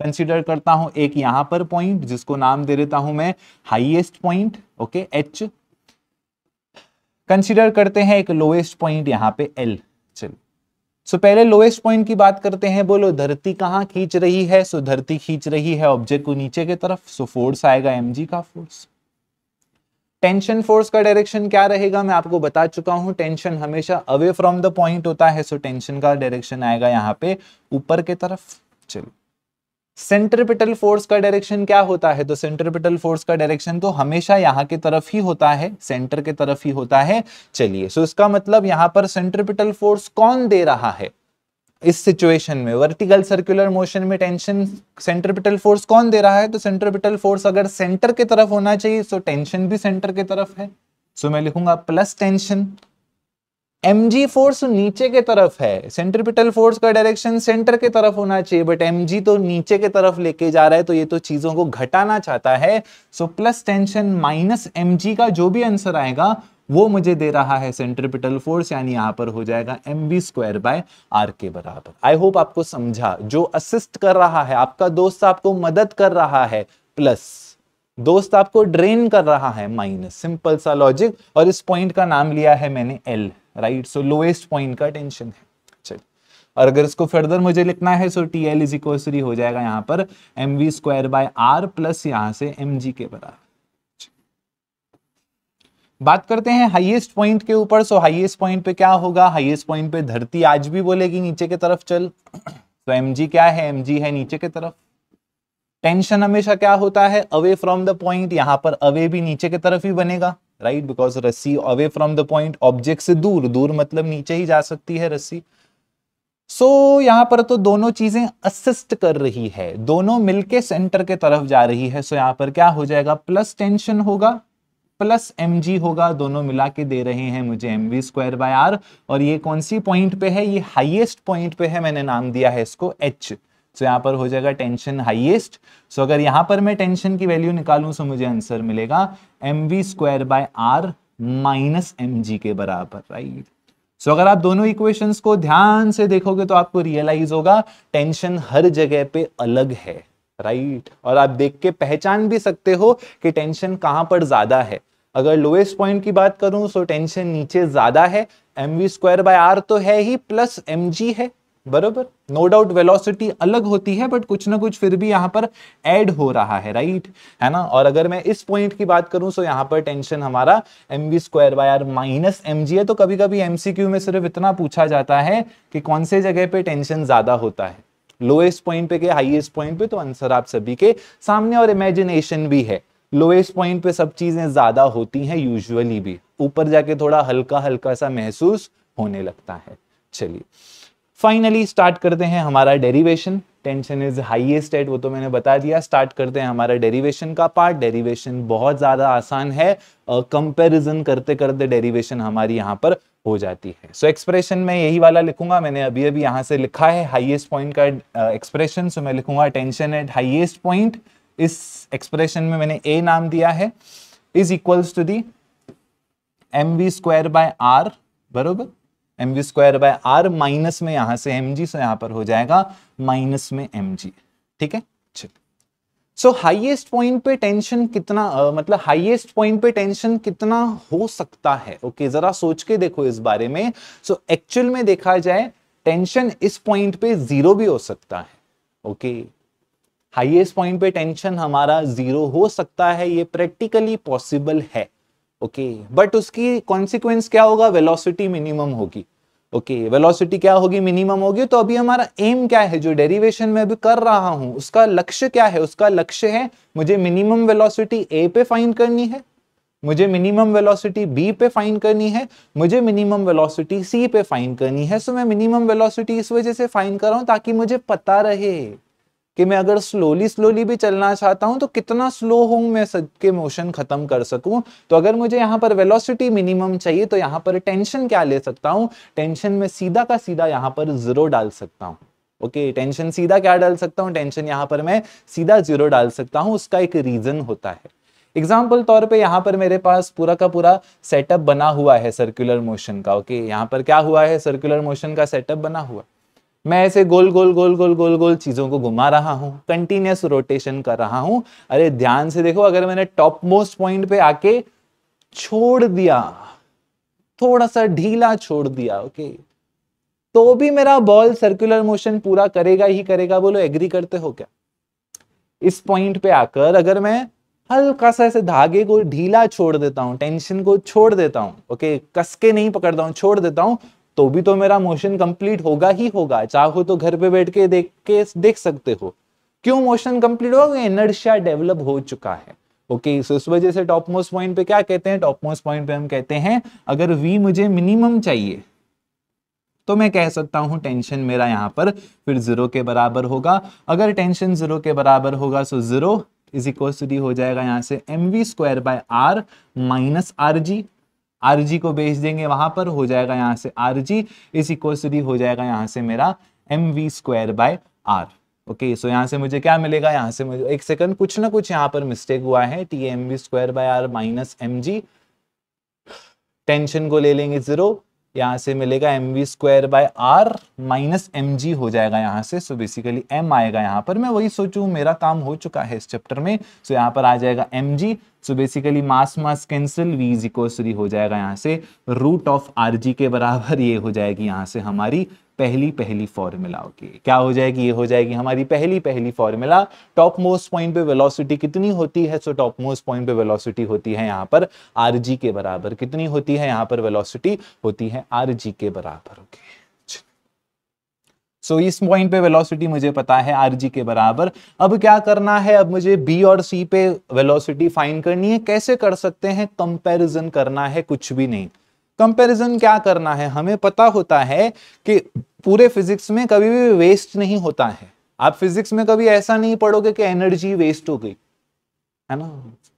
कंसीडर करता हूं एक यहां पर पॉइंट जिसको नाम दे देता हूं मैं highest point okay H consider करते हैं एक लोएस्ट पॉइंट यहाँ पे एल चलो सो so, पहले लोएस्ट पॉइंट की बात करते हैं बोलो धरती कहाँ खींच रही है सो so, धरती खींच रही है ऑब्जेक्ट को नीचे की तरफ सो so, फोर्स आएगा एम का फोर्स टेंशन फोर्स का डायरेक्शन क्या रहेगा मैं आपको बता चुका हूं टेंशन हमेशा अवे फ्रॉम द पॉइंट होता है सो टेंशन का डायरेक्शन आएगा यहाँ पे ऊपर की तरफ चलो सेंट्रिपिटल फोर्स का डायरेक्शन क्या होता है तो सेंट्रिपिटल फोर्स का डायरेक्शन तो हमेशा यहाँ की तरफ ही होता है सेंटर के तरफ ही होता है चलिए सो so इसका मतलब यहाँ पर सेंट्रिपिटल फोर्स कौन दे रहा है इस सिचुएशन में वर्टिकल सर्कुलर मोशन में टेंशन सेंट्रपिटल फोर्स कौन दे रहा है तो सेंट्रपिटल फोर्स अगर सेंटर के तरफ होना चाहिए सो तो टेंशन भी सेंटर की तरफ है सो मैं लिखूंगा plus tension M G force नीचे के तरफ है सेंट्रिपिटल फोर्स का डायरेक्शन सेंटर के तरफ होना चाहिए बट एम जी तो नीचे के तरफ लेके जा रहा है तो ये तो चीजों को घटाना चाहता है so plus tension minus M G का जो भी आंसर आएगा वो मुझे दे रहा है सेंट्रिपिटल फोर्स यानी यहाँ पर हो जाएगा M V square by are के बराबर आई होप आपको समझा जो असिस्ट कर रहा है आपका दोस्त आपको मदद कर रहा है प्लस दोस्त आपको ड्रेन कर रहा है माइनस सिंपल सा लॉजिक और इस पॉइंट का नाम लिया है मैंने L right so lowest point का टेंशन है चलिए और अगर इसको फर्दर मुझे लिखना है so T L is equal to हो जाएगा यहाँ पर M we square by R plus यहाँ से एम जी के बराबर बात करते हैं हाईएस्ट पॉइंट के ऊपर सो हाईएस्ट पॉइंट पे क्या होगा हाईएस्ट पॉइंट पे धरती आज भी बोलेगी नीचे की तरफ चल तो एम जी क्या है एम जी है नीचे की तरफ टेंशन हमेशा क्या होता है अवे फ्रॉम द पॉइंट यहाँ पर अवे भी नीचे की तरफ ही बनेगा राइट बिकॉज रस्सी away from the point object से दूर दूर मतलब नीचे ही जा सकती है रस्सी सो so, यहाँ पर तो दोनों चीजें असिस्ट कर रही है दोनों मिलके सेंटर के तरफ जा रही है सो so, यहाँ पर क्या हो जाएगा प्लस टेंशन होगा प्लस एम होगा दोनों मिला के दे रहे हैं मुझे M we square by R और ये कौन सी पॉइंट पे है ये हाईएस्ट पॉइंट पे है मैंने नाम दिया है इसको एच सो यहाँ पर हो जाएगा टेंशन हाइएस्ट सो अगर यहाँ पर मैं टेंशन की वैल्यू निकालूं सो मुझे आंसर मिलेगा M we square by R minus M G के बराबर राइट सो so, अगर आप दोनों इक्वेशंस को ध्यान से देखोगे तो आपको रियलाइज होगा टेंशन हर जगह पे अलग है राइट और आप देख के पहचान भी सकते हो कि टेंशन कहां पर ज्यादा है अगर लोएस्ट पॉइंट की बात करूं सो टेंशन नीचे ज्यादा है M we square by R तो है ही प्लस एम जी है बरोबर नो डाउट वेलोसिटी अलग होती है बट कुछ ना कुछ फिर भी यहाँ पर ऐड हो रहा है राइट है ना और अगर मैं इस पॉइंट की बात करूं तो यहाँ पर टेंशन हमारा M we square by R minus M G है तो कभी कभी एमसीक्यू में सिर्फ इतना पूछा जाता है कि कौन से जगह पे टेंशन ज्यादा होता है लोएस्ट पॉइंट पे के हाईएस्ट पॉइंट पे तो आंसर आप सभी के सामने और इमेजिनेशन भी है लोएस्ट पॉइंट पे सब चीजें ज्यादा होती हैं यूजुअली भी ऊपर जाके थोड़ा हल्का हल्का सा महसूस होने लगता है चलिए फाइनली स्टार्ट करते हैं हमारा derivation tension is highest at वो तो मैंने बता दिया स्टार्ट करते हैं हमारा डेरिवेशन का पार्ट डेरिवेशन बहुत ज़्यादा आसान है कंपेरिजन uh, करते करते डेरिवेशन हमारी यहाँ पर हो जाती है सो so, एक्सप्रेशन में यही वाला लिखूंगा मैंने अभी अभी यहाँ से लिखा है हाइएस्ट पॉइंट का एक्सप्रेशन uh, सो so मैं लिखूंगा टेंशन एट हाइएस्ट पॉइंट इस एक्सप्रेशन में मैंने ए नाम दिया है is equals to the M we square by R बरोबर M we square by R minus में यहां से एम जी सो यहां पर हो जाएगा माइनस में एम जी ठीक है सो हाईएस्ट पॉइंट पे टेंशन कितना uh, मतलब हाईएस्ट पॉइंट पे टेंशन कितना हो सकता है ओके okay, जरा सोच के देखो इस बारे में सो so, एक्चुअल में देखा जाए टेंशन इस पॉइंट पे जीरो भी हो सकता है ओके हाईएस्ट पॉइंट पे टेंशन हमारा जीरो हो सकता है ये प्रैक्टिकली पॉसिबल है ओके okay. बट उसकी कॉन्सिक्वेंस क्या होगा वेलोसिटी मिनिमम होगी ओके okay. वेलोसिटी क्या होगी मिनिमम होगी तो अभी हमारा एम क्या है जो डेरिवेशन में अभी कर रहा हूं उसका लक्ष्य क्या है उसका लक्ष्य है मुझे मिनिमम वेलोसिटी ए पे फाइंड करनी है मुझे मिनिमम वेलोसिटी बी पे फाइंड करनी है मुझे मिनिमम वेलोसिटी सी पे फाइंड करनी है सो मैं मिनिमम वेलोसिटी इस वजह से फाइंड कर रहा हूं ताकि मुझे पता रहे कि मैं अगर स्लोली स्लोली भी चलना चाहता हूं तो कितना स्लो हूं मैं सबके मोशन खत्म कर सकूं तो अगर मुझे यहाँ पर वेलोसिटी मिनिमम चाहिए तो यहाँ पर टेंशन क्या ले सकता हूँ टेंशन में सीधा का सीधा यहाँ पर जीरो डाल सकता हूँ ओके okay, टेंशन सीधा क्या डाल सकता हूँ टेंशन यहाँ पर मैं सीधा जीरो डाल सकता हूँ उसका एक रीजन होता है एग्जाम्पल तौर पे यहाँ पर मेरे पास पूरा का पूरा सेटअप बना हुआ है सर्कुलर मोशन का ओके okay? यहाँ पर क्या हुआ है सर्कुलर मोशन का सेटअप बना हुआ है मैं ऐसे गोल गोल गोल गोल गोल गोल चीज़ों को घुमा रहा हूँ कंटिन्यूस रोटेशन कर रहा हूँ अरे ध्यान से देखो अगर मैंने टॉप मोस्ट पॉइंट पे आके छोड़ दिया थोड़ा सा ढीला छोड़ दिया ओके तो भी मेरा बॉल सर्कुलर मोशन पूरा करेगा ही करेगा बोलो एग्री करते हो क्या इस पॉइंट पे आकर अगर मैं हल्का सा ऐसे धागे को ढीला छोड़ देता हूँ टेंशन को छोड़ देता हूं ओके कसके नहीं पकड़ता हूँ छोड़ देता हूँ तो भी तो मेरा मोशन कंप्लीट होगा ही होगा चाहो तो घर पे बैठ के देख के देख सकते हो क्यों मोशन कंप्लीट होगा इनर्शिया डेवलप हो चुका है ओके okay, so इस वजह से टॉप मोस्ट पॉइंट पे क्या कहते हैं टॉप मोस्ट पॉइंट पे हम कहते हैं अगर v मुझे मिनिमम चाहिए तो मैं कह सकता हूं टेंशन मेरा यहां पर फिर जीरो के बराबर होगा अगर टेंशन जीरो के बराबर होगा so zero is equal to D हो जाएगा यहां से M we square by R minus R G R को बेच देंगे वहां पर हो जाएगा यहाँ से आर जी इस इक्वल टू हो जाएगा यहाँ से मेरा M we square by R okay so यहाँ से मुझे क्या मिलेगा यहाँ से मुझे एक सेकंड कुछ ना कुछ यहाँ पर मिस्टेक हुआ है T M we square by R minus M G tension को ले लेंगे जीरो यहां से मिलेगा M we square by R minus M G हो जाएगा यहाँ से सो बेसिकली एम आएगा यहाँ पर मैं वही सोचू मेरा काम हो चुका है इस चैप्टर में सो so, यहाँ पर आ जाएगा M G so basically mass mass cancel V is equal हो जाएगा यहाँ से रूट ऑफ आर जी के बराबर ये हो जाएगी यहाँ से हमारी पहली पहली फॉर्मूला होगी क्या हो जाएगी ये हो जाएगी हमारी पहली पहली फॉर्मूला टॉप मोस्ट पॉइंट पे वेलोसिटी कितनी होती है सो टॉप मोस्ट पॉइंट पे वेलोसिटी होती है यहाँ पर आर के बराबर कितनी होती है यहाँ पर वेलोसिटी होती है आर के बराबर ओके okay. सो so, इस पॉइंट पे वेलोसिटी मुझे पता है आर जी के बराबर अब क्या करना है अब मुझे बी और सी पे वेलोसिटी फाइंड करनी है कैसे कर सकते हैं कंपैरिजन करना है कुछ भी नहीं कंपैरिजन क्या करना है हमें पता होता है कि पूरे फिजिक्स में कभी भी वेस्ट नहीं होता है आप फिजिक्स में कभी ऐसा नहीं पढ़ोगे कि एनर्जी वेस्ट हो गई है ना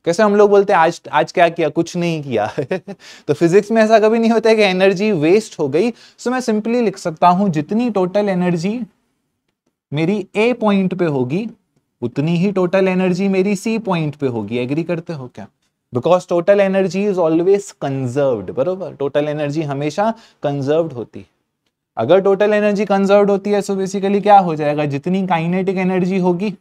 कैसे हम लोग बोलते हैं आज आज क्या किया कुछ नहीं किया तो फिजिक्स में ऐसा कभी नहीं होता है कि एनर्जी वेस्ट हो गई सो मैं सिंपली लिख सकता हूं जितनी टोटल एनर्जी मेरी ए पॉइंट पे होगी उतनी ही टोटल एनर्जी मेरी सी पॉइंट पे होगी एग्री करते हो क्या because total energy is always conserve बरोबर टोटल एनर्जी हमेशा कंजर्व होती है अगर टोटल एनर्जी कंजर्व होती है सो बेसिकली क्या हो जाएगा जितनी काइनेटिक एनर्जी होगी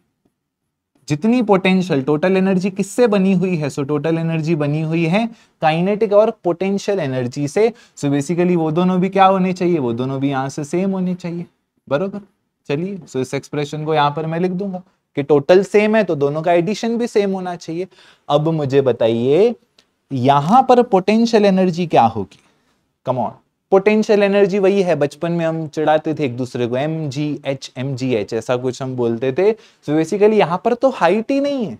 जितनी पोटेंशियल टोटल एनर्जी किससे बनी हुई है सो टोटल एनर्जी बनी हुई है काइनेटिक और पोटेंशियल एनर्जी से सो बेसिकली वो दोनों भी क्या होने चाहिए वो दोनों भी यहाँ से सेम होने चाहिए बरोबर चलिए सो इस एक्सप्रेशन को यहां पर मैं लिख दूंगा कि टोटल सेम है तो दोनों का एडिशन भी सेम होना चाहिए अब मुझे बताइए यहां पर पोटेंशियल एनर्जी क्या होगी कमॉन पोटेंशियल एनर्जी वही है बचपन में हम चढ़ाते थे एक दूसरे को M G H M G H ऐसा कुछ हम बोलते थे तो बेसिकली यहां पर तो हाइट ही नहीं है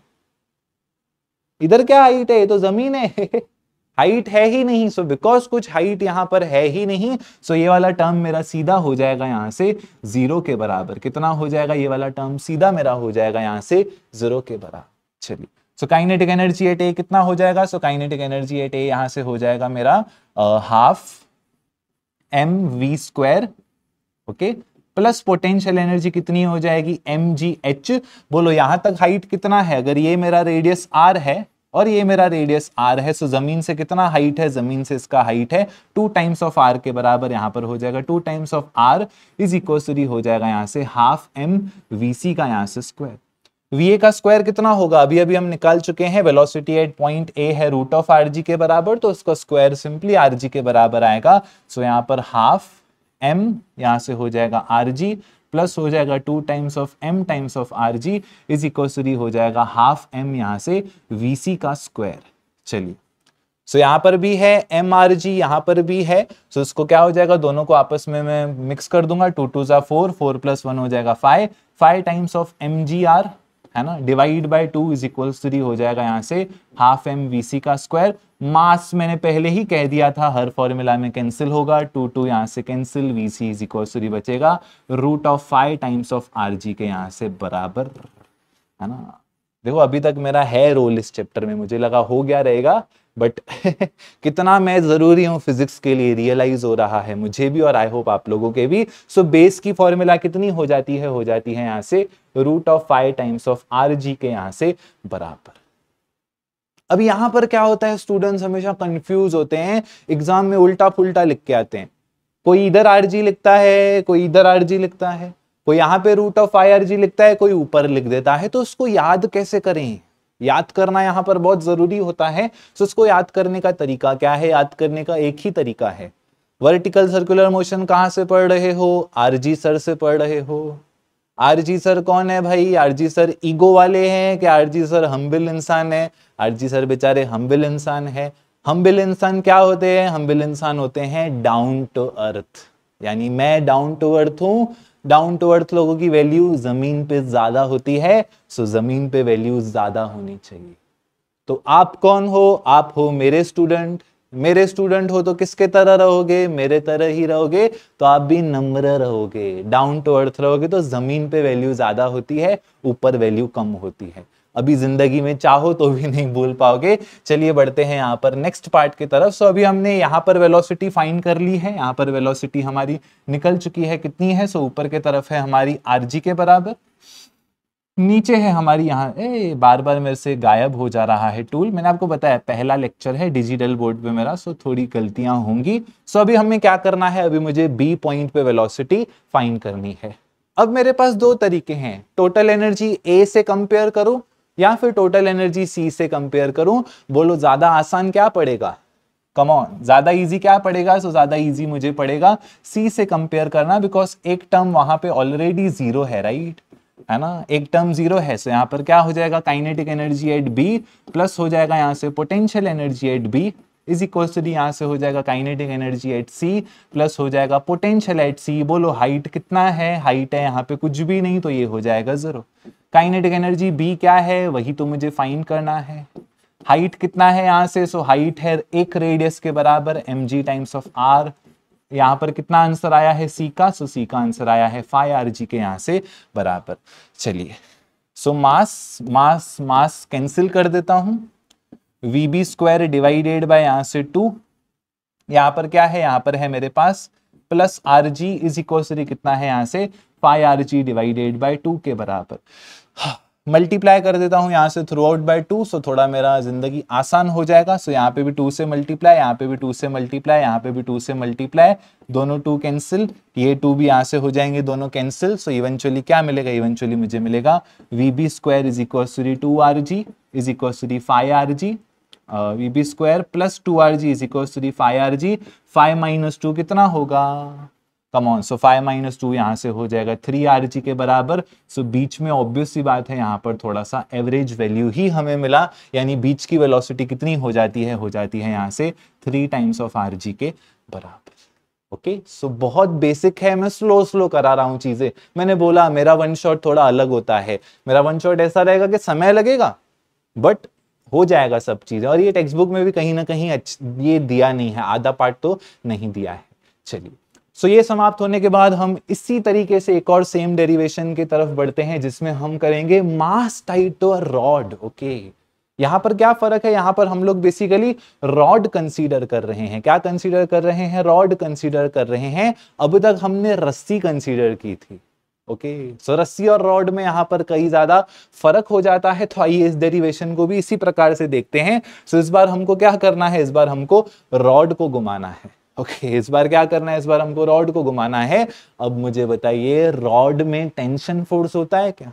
इधर क्या हाइट है ये तो जमीन है हाइट है ही नहीं सो so बिकॉज कुछ हाइट यहां पर है ही नहीं सो so ये वाला टर्म मेरा सीधा हो जाएगा यहां से जीरो के बराबर कितना हो जाएगा ये वाला टर्म सीधा मेरा हो जाएगा यहां से जीरो के बराबर चलिए so kinetic energy at A कितना हो जाएगा so kinetic energy at A यहां से हो जाएगा मेरा half uh, M we square okay plus potential energy कितनी हो जाएगी एम जी एच बोलो यहां तक हाइट कितना है अगर ये मेरा रेडियस आर है और ये मेरा रेडियस आर है सो जमीन से कितना हाइट है जमीन से इसका हाइट है टू टाइम्स ऑफ आर के बराबर यहां पर हो जाएगा two times of R is equal हो जाएगा यहां से हाफ एम वी सी का यहाँ से स्क्वायर VA का स्क्वायर कितना होगा अभी अभी हम निकाल चुके हैं वेलोसिटी एट पॉइंट ए है रूट ऑफ आर के बराबर तो उसका स्क्वायर सिंपली आर के बराबर आएगा सो so, यहाँ पर हाफ एम यहाँ से हो जाएगा आर प्लस हो जाएगा two times of M times of are G is इक्वसरी हो जाएगा हाफ एम यहाँ से वी का स्क्वायर चलिए सो so, यहाँ पर भी है एम आर जी यहाँ पर भी है सो so, इसको क्या हो जाएगा दोनों को आपस में मैं मिक्स कर दूंगा टू टू ज़ा फोर फोर प्लस वन हो जाएगा five five times of M G R है ना divide by two is equal three हो जाएगा यहाँ से हाफ एम वी सी का स्क्वायर मास मैंने पहले ही कह दिया था हर फॉर्मूला में कैंसिल होगा टू टू यहाँ से cancel V C is equal three बचेगा root of five times of R G के यहाँ से बराबर है ना देखो अभी तक मेरा है रोल इस चैप्टर में मुझे लगा हो गया रहेगा बट कितना मैं ज़रूरी हूँ फिजिक्स के लिए रियलाइज़ हो रहा है मुझे भी और आई होप आप लोगों के भी सो so, बेस की फॉर्मूला कितनी हो जाती है हो जाती है यहाँ से root of five times of R G के यहाँ से बराबर अब यहाँ पर क्या होता है स्टूडेंट्स हमेशा कंफ्यूज होते हैं एग्जाम में उल्टा फुलटा लिख के आते हैं कोई इधर आर जी लिखता है कोई इधर आर जी लिखता है कोई यहाँ पे root of I R G लिखता है कोई ऊपर लिख देता है तो उसको याद कैसे करें याद करना यहां पर बहुत जरूरी होता है सो इसको याद करने का तरीका क्या है याद करने का एक ही तरीका है वर्टिकल सर्कुलर मोशन कहां से पढ़ रहे हो आरजी सर से पढ़ रहे हो आरजी सर कौन है भाई आरजी सर ईगो वाले हैं कि आरजी सर हम्बिल इंसान है आरजी सर बेचारे हम्बिल इंसान है हम्बिल इंसान क्या होते हैं हम्बिल इंसान होते हैं डाउन टू अर्थ यानी मैं डाउन टू अर्थ हूं डाउन टू अर्थ लोगों की वैल्यू जमीन पे ज्यादा होती है सो जमीन पे वैल्यू ज्यादा होनी चाहिए तो आप कौन हो आप हो मेरे स्टूडेंट मेरे स्टूडेंट हो तो किसके तरह रहोगे मेरे तरह ही रहोगे तो आप भी नम्र रहोगे डाउन टू अर्थ रहोगे तो जमीन पे वैल्यू ज्यादा होती है ऊपर वैल्यू कम होती है अभी जिंदगी में चाहो तो भी नहीं भूल पाओगे चलिए बढ़ते हैं यहाँ पर नेक्स्ट पार्ट की तरफ सो so, अभी हमने यहाँ पर वेलोसिटी फाइन कर ली है यहाँ पर वेलोसिटी हमारी निकल चुकी है कितनी है सो so, ऊपर की तरफ है हमारी आर के बराबर नीचे है हमारी यहाँ ए बार बार मेरे से गायब हो जा रहा है टूल मैंने आपको बताया पहला लेक्चर है डिजिटल बोर्ड पे मेरा सो थोड़ी गलतियां होंगी सो अभी हमें क्या करना है अभी मुझे बी पॉइंट पे वेलोसिटी फाइंड करनी है अब मेरे पास दो तरीके हैं टोटल एनर्जी ए से कंपेयर करो या फिर टोटल एनर्जी सी से कंपेयर करूं बोलो ज्यादा आसान क्या पड़ेगा कमॉन ज्यादा इजी क्या पड़ेगा सो ज्यादा इजी मुझे पड़ेगा सी से कंपेयर करना बिकॉज एक टर्म वहां पे ऑलरेडी जीरो है राइट है ना एक टर्म जीरो है सो यहां यहाँ पर क्या हो जाएगा kinetic energy at B plus हो जाएगा यहाँ से potential energy at B is equal to the यहाँ से हो जाएगा kinetic energy at C plus हो जाएगा पोटेंशियल एट सी बोलो हाइट कितना है हाइट है यहाँ पे कुछ भी नहीं तो ये हो जाएगा ज़ीरो काइनेटिक एनर्जी बी क्या है वही तो मुझे फाइंड करना है हाइट कितना है यहाँ से सो हाइट है एक रेडियस के बराबर M G times of R यहाँ पर कितना आंसर आया है सी का सो सी का आंसर आया है फाइव आर जी के यहाँ से बराबर चलिए सो मास मास मास कैंसिल कर देता हूं V B square divided by यहाँ से टू यहाँ पर क्या है यहाँ पर है मेरे पास plus R G is equal कितना है यहाँ से five R ji divided by two के बराबर मल्टीप्लाई हाँ, कर देता हूं यहाँ से throughout by two so थोड़ा मेरा जिंदगी आसान हो जाएगा सो so, यहाँ पे भी टू से मल्टीप्लाई यहाँ पे भी टू से मल्टीप्लाई यहाँ पे भी टू से मल्टीप्लाई दोनों टू कैंसिल ये टू भी यहाँ से हो जाएंगे दोनों कैंसिल सो इवेंचुअली क्या मिलेगा इवेंचुअली मुझे मिलेगा V B square is equal to R G is equal five R G V B square plus two R G is equal to the five R G five minus two कितना होगा come on so five minus two यहाँ से हो जाएगा थ्री आर जी के बराबर सो so, बीच में ऑब्वियस सी बात है यहाँ पर थोड़ा सा एवरेज वैल्यू ही हमें मिला यानी बीच की वेलोसिटी कितनी हो जाती है हो जाती है यहाँ से three times of R G के बराबर ओके okay, सो so बहुत बेसिक है मैं स्लो स्लो करा रहा हूँ चीज़ें मैंने बोला मेरा वन शॉट थोड़ा अलग होता है मेरा वन शॉट ऐसा रहेगा कि समय लगेगा बट हो जाएगा सब चीज़ें और ये टेक्स्ट बुक में भी कहीं ना कहीं ये दिया नहीं है आधा पार्ट तो नहीं दिया है चलिए सो ये समाप्त होने के बाद हम इसी तरीके से एक और सेम डेरिवेशन की तरफ बढ़ते हैं जिसमें हम करेंगे mass tied to rod okay यहाँ पर क्या फर्क है यहाँ पर हम लोग बेसिकली रॉड कंसीडर कर रहे हैं क्या कंसीडर कर रहे हैं रॉड कंसीडर कर रहे हैं अब तक हमने रस्सी कंसीडर की थी ओके सो रस्सी और रॉड में यहाँ पर कई ज्यादा फर्क हो जाता है तो आइए इस डेरिवेशन को भी इसी प्रकार से देखते हैं सो इस बार हमको क्या करना है इस बार हमको रॉड को घुमाना है ओके okay, इस बार क्या करना है इस बार हमको रॉड को घुमाना है अब मुझे बताइए रॉड में टेंशन फोर्स होता है क्या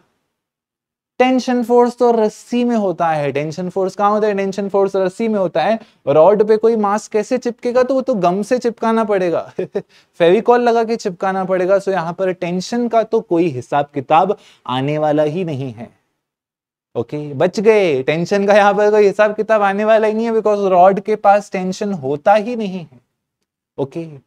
टेंशन फोर्स तो रस्सी में होता है टेंशन फोर्स कहाँ होता है टेंशन फोर्स रस्सी में होता है रॉड पे कोई मास कैसे चिपकेगा तो वो तो गम से चिपकाना पड़ेगा फेविकॉल लगा के चिपकाना पड़ेगा सो यहाँ पर टेंशन का तो कोई हिसाब किताब आने वाला ही नहीं है ओके okay, बच गए टेंशन का यहाँ पर कोई हिसाब किताब आने वाला ही नहीं है बिकॉज रॉड के पास टेंशन होता ही नहीं है ओके okay,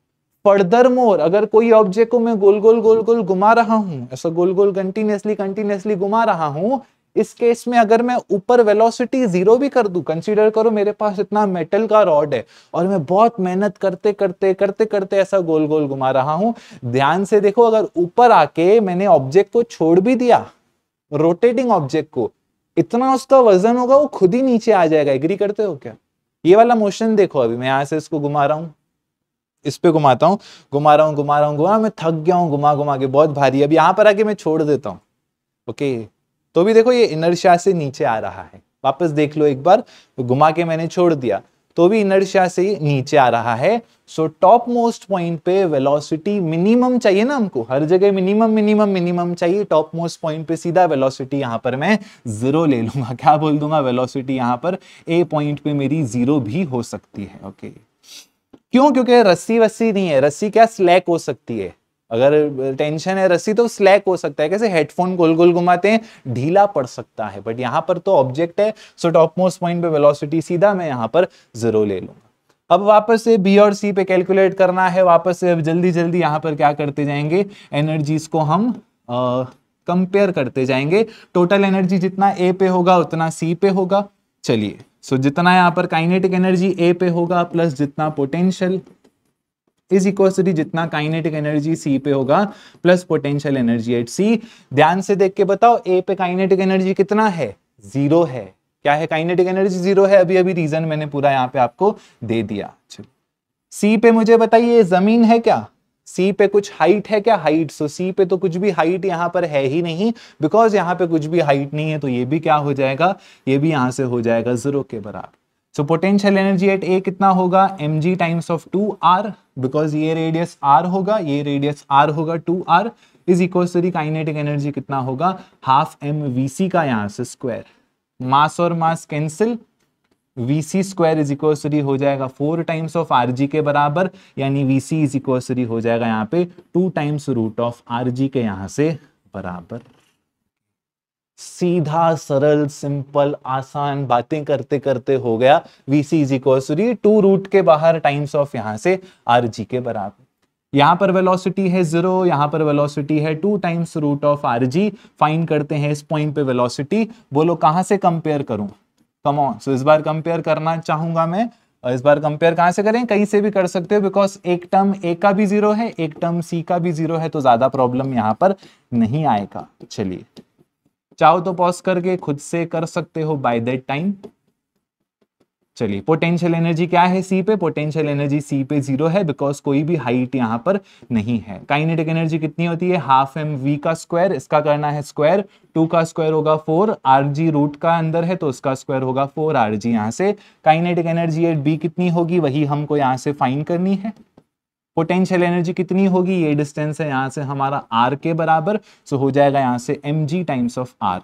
फर्दर मोर अगर कोई ऑब्जेक्ट को मैं गोल गोल गोल गोल घुमा रहा हूं ऐसा गोल गोल कंटिन्यूसली कंटिन्यूसली घुमा रहा हूं इस केस में अगर मैं ऊपर वेलोसिटी जीरो भी कर दू कंसीडर करो मेरे पास इतना मेटल का रॉड है और मैं बहुत मेहनत करते करते करते करते ऐसा गोल गोल घुमा रहा हूं ध्यान से देखो अगर ऊपर आके मैंने ऑब्जेक्ट को छोड़ भी दिया रोटेटिंग ऑब्जेक्ट को इतना उसका वजन होगा वो खुद ही नीचे आ जाएगा एग्री करते हो क्या ये वाला मोशन देखो अभी मैं यहां से इसको घुमा रहा हूं इस पे घुमाता हूँ घुमा रहा हूँ घुमा रहा हूँ घुमा मैं थक गया हूँ घुमा घुमा के बहुत भारी है अब यहाँ पर आके मैं छोड़ देता हूँ ओके तो भी देखो ये इनर्शिया से नीचे आ रहा है वापस देख लो एक बार तो घुमा के मैंने छोड़ दिया तो भी इनर्शिया से नीचे आ रहा है सो टॉप मोस्ट पॉइंट पे वेलोसिटी मिनिमम चाहिए ना हमको हर जगह मिनिमम मिनिमम मिनिमम चाहिए टॉप मोस्ट पॉइंट पे सीधा वेलोसिटी यहां पर मैं जीरो ले लूंगा क्या बोल दूंगा वेलोसिटी यहां पर ए पॉइंट पे मेरी जीरो भी हो सकती है ओके okay. क्यों क्योंकि रस्सी वस्सी नहीं है रस्सी क्या स्लैक हो सकती है अगर टेंशन है रस्सी तो स्लैक हो सकता है कैसे हेडफोन गोल गोल घुमाते हैं ढीला पड़ सकता है बट यहाँ पर तो ऑब्जेक्ट है सो टॉप मोस्ट पॉइंट पे वेलोसिटी सीधा मैं यहाँ पर जीरो ले लूंगा अब वापस से बी और सी पे कैलकुलेट करना है वापस से अब जल्दी जल्दी यहां पर क्या करते जाएंगे एनर्जीज को हम कंपेयर करते जाएंगे टोटल एनर्जी जितना ए पे होगा उतना सी पे होगा चलिए सो so, जितना यहां पर काइनेटिक एनर्जी ए पे होगा प्लस जितना पोटेंशियल इज इक्वल जितना काइनेटिक एनर्जी सी पे होगा plus potential energy at C ध्यान से देख के बताओ ए पे काइनेटिक एनर्जी कितना है जीरो है क्या है काइनेटिक एनर्जी जीरो है अभी अभी रीजन मैंने पूरा यहाँ पे आपको दे दिया सी पे मुझे बताइए जमीन है क्या सी पे कुछ हाइट है क्या हाइट सो सी पे तो कुछ भी हाइट यहाँ पर है ही नहीं बिकॉज यहाँ पे कुछ भी हाइट नहीं है तो ये भी क्या हो जाएगा ये भी यहां से हो जाएगा जीरो के बराबर so potential energy at A कितना होगा M G times of two R because ये रेडियस आर होगा ये रेडियस आर होगा two R is equal to the kinetic energy कितना होगा हाफ एम वी सी का यहां से स्क्वायर मास और mass cancel V C square is इक्वसरी हो जाएगा four times of R G के बराबर यानी वी सी इज इक्वसरी हो जाएगा यहाँ पे two times root of R G के यहां से बराबर सीधा सरल सिंपल आसान बातें करते करते हो गया वी सी इज इक्वसरी टू रूट के बाहर टाइम्स ऑफ यहां से आर जी के बराबर यहां पर वेलोसिटी है जीरो यहां पर वेलोसिटी है two times root of are G fine करते हैं इस पॉइंट पे वेलोसिटी बोलो कहां से कंपेयर करूं कम ऑन सो इस बार कंपेयर करना चाहूंगा मैं और इस बार कंपेयर कहां से करें कहीं से भी कर सकते हो बिकॉज एक टर्म ए का भी जीरो है एक टर्म सी का भी जीरो है तो ज्यादा प्रॉब्लम यहां पर नहीं आएगा तो चलिए चाहो तो पॉज करके खुद से कर सकते हो बाय दैट टाइम चलिए पोटेंशियल एनर्जी क्या है सी पे पोटेंशियल एनर्जी सी पे जीरो है बिकॉज कोई भी हाइट यहाँ पर नहीं है काइनेटिक एनर्जी कितनी होती है हाफ एम वी का स्क्वायर इसका करना है स्क्वायर टू का स्क्वायर होगा फोर आर जी रूट का अंदर है तो उसका स्क्वायर होगा फोर आर जी यहाँ से काइनेटिक एनर्जी एट बी कितनी होगी वही हमको यहाँ से फाइन करनी है पोटेंशियल एनर्जी कितनी होगी ये डिस्टेंस है यहाँ से हमारा आर के बराबर सो हो जाएगा यहाँ से M G times of R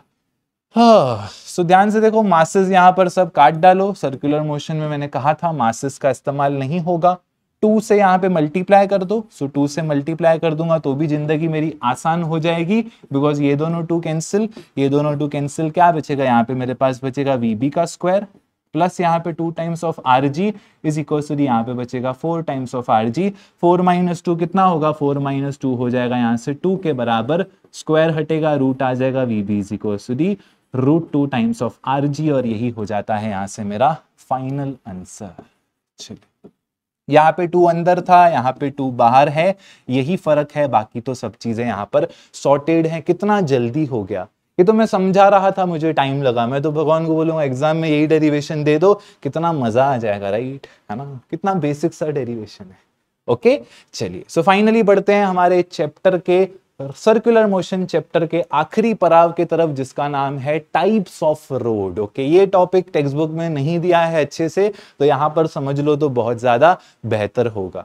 हाँ सो ध्यान से देखो मासेस यहाँ पर सब काट डालो सर्कुलर मोशन में मैंने कहा था मासेस का इस्तेमाल नहीं होगा टू से यहाँ पे मल्टीप्लाई कर दो सो so टू से मल्टीप्लाई कर दूंगा तो भी जिंदगी मेरी आसान हो जाएगी बिकॉज ये दोनों टू कैंसिल ये दोनों टू कैंसिल क्या बचेगा यहाँ पे मेरे पास बचेगा वीबी का स्क्वायर प्लस यहाँ पे two times of are G is equal to यहाँ पे बचेगा four times of are G four minus two कितना होगा फोर माइनस टू हो जाएगा यहाँ से टू के बराबर स्क्वायर हटेगा रूट आ जाएगा V B is equal to root two times of are G और यही हो जाता है यहां से मेरा फाइनल आंसर चलिए यहाँ पे टू अंदर था यहाँ पे टू बाहर है यही फर्क है बाकी तो सब चीजें यहाँ पर सॉर्टेड है कितना जल्दी हो गया ये तो मैं समझा रहा था मुझे टाइम लगा मैं तो भगवान को बोलूंगा एग्जाम में यही डेरिवेशन दे दो कितना मजा आ जाएगा राइट है ना कितना बेसिक सा डेरिवेशन है ओके चलिए सो फाइनली बढ़ते हैं हमारे चैप्टर के सर्कुलर मोशन चैप्टर के आखिरी पड़ाव की तरफ जिसका नाम है टाइप्स ऑफ रोड ओके ये टॉपिक टेक्स्ट बुक में नहीं दिया है अच्छे से तो यहाँ पर समझ लो तो बहुत ज़्यादा बेहतर होगा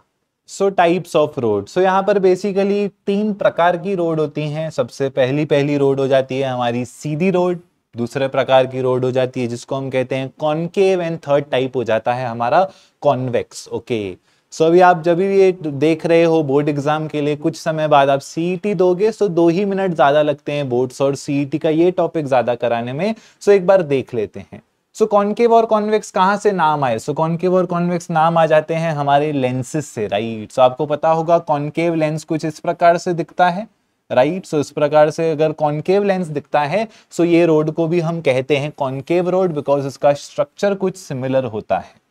so types of road so यहाँ पर बेसिकली तीन प्रकार की रोड होती हैं सबसे पहली पहली रोड हो जाती है हमारी सीधी रोड दूसरे प्रकार की रोड हो जाती है जिसको हम कहते हैं कॉनकेव एंड थर्ड टाइप हो जाता है हमारा कॉन्वेक्स ओके okay. सो अभी आप जब भी ये देख रहे हो बोर्ड एग्जाम के लिए कुछ समय बाद आप सीईटी e दोगे सो दो ही मिनट ज्यादा लगते हैं बोर्ड्स और सीईटी e का ये टॉपिक ज्यादा कराने में सो एक बार देख लेते हैं सो कॉन्केव और कॉन्वेक्स कहाँ से नाम आए सो कॉन्केव और कॉन्वेक्स नाम आ जाते हैं हमारे लेंसेज से राइट सो आपको पता होगा कॉन्केव लेंस कुछ इस प्रकार से दिखता है राइट सो इस प्रकार से अगर कॉन्केव लेंस दिखता है सो ये रोड को भी हम कहते हैं कॉन्केव रोड बिकॉज इसका स्ट्रक्चर कुछ सिमिलर होता है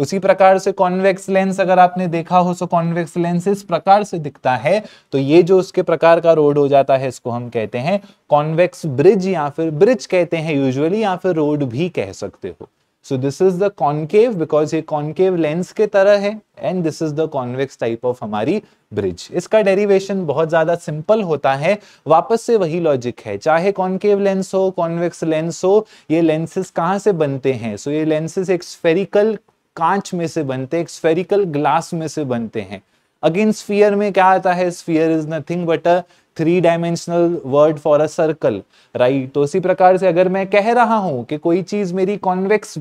उसी प्रकार से कॉन्वेक्स लेंस अगर आपने देखा हो तो कॉन्वेक्स लेंस इस प्रकार से दिखता है तो ये जो उसके प्रकार का रोड हो जाता है इसको हम कहते हैं कॉन्वेक्स ब्रिज या फिर ब्रिज कहते हैं यूजुअली या फिर रोड भी कह सकते हो so this is the concave because ये कॉन्केव लेंस के तरह है and this is the convex type of हमारी ब्रिज इसका डेरिवेशन बहुत ज्यादा सिंपल होता है वापस से वही लॉजिक है चाहे कॉन्केव लेंस हो कॉन्वेक्स लेंस हो ये लेंसेज कहाँ से बनते हैं सो so, ये लेंसेज एक स्फेरिकल कांच में से बनते हैं स्फेरिकल ग्लास में से बनते हैं अगेन स्फीयर में क्या आता है sphere is nothing but a three dimensional word for a circle right तो इसी प्रकार से अगर मैं कह रहा हूं कि कोई चीज मेरी कॉन्वेक्स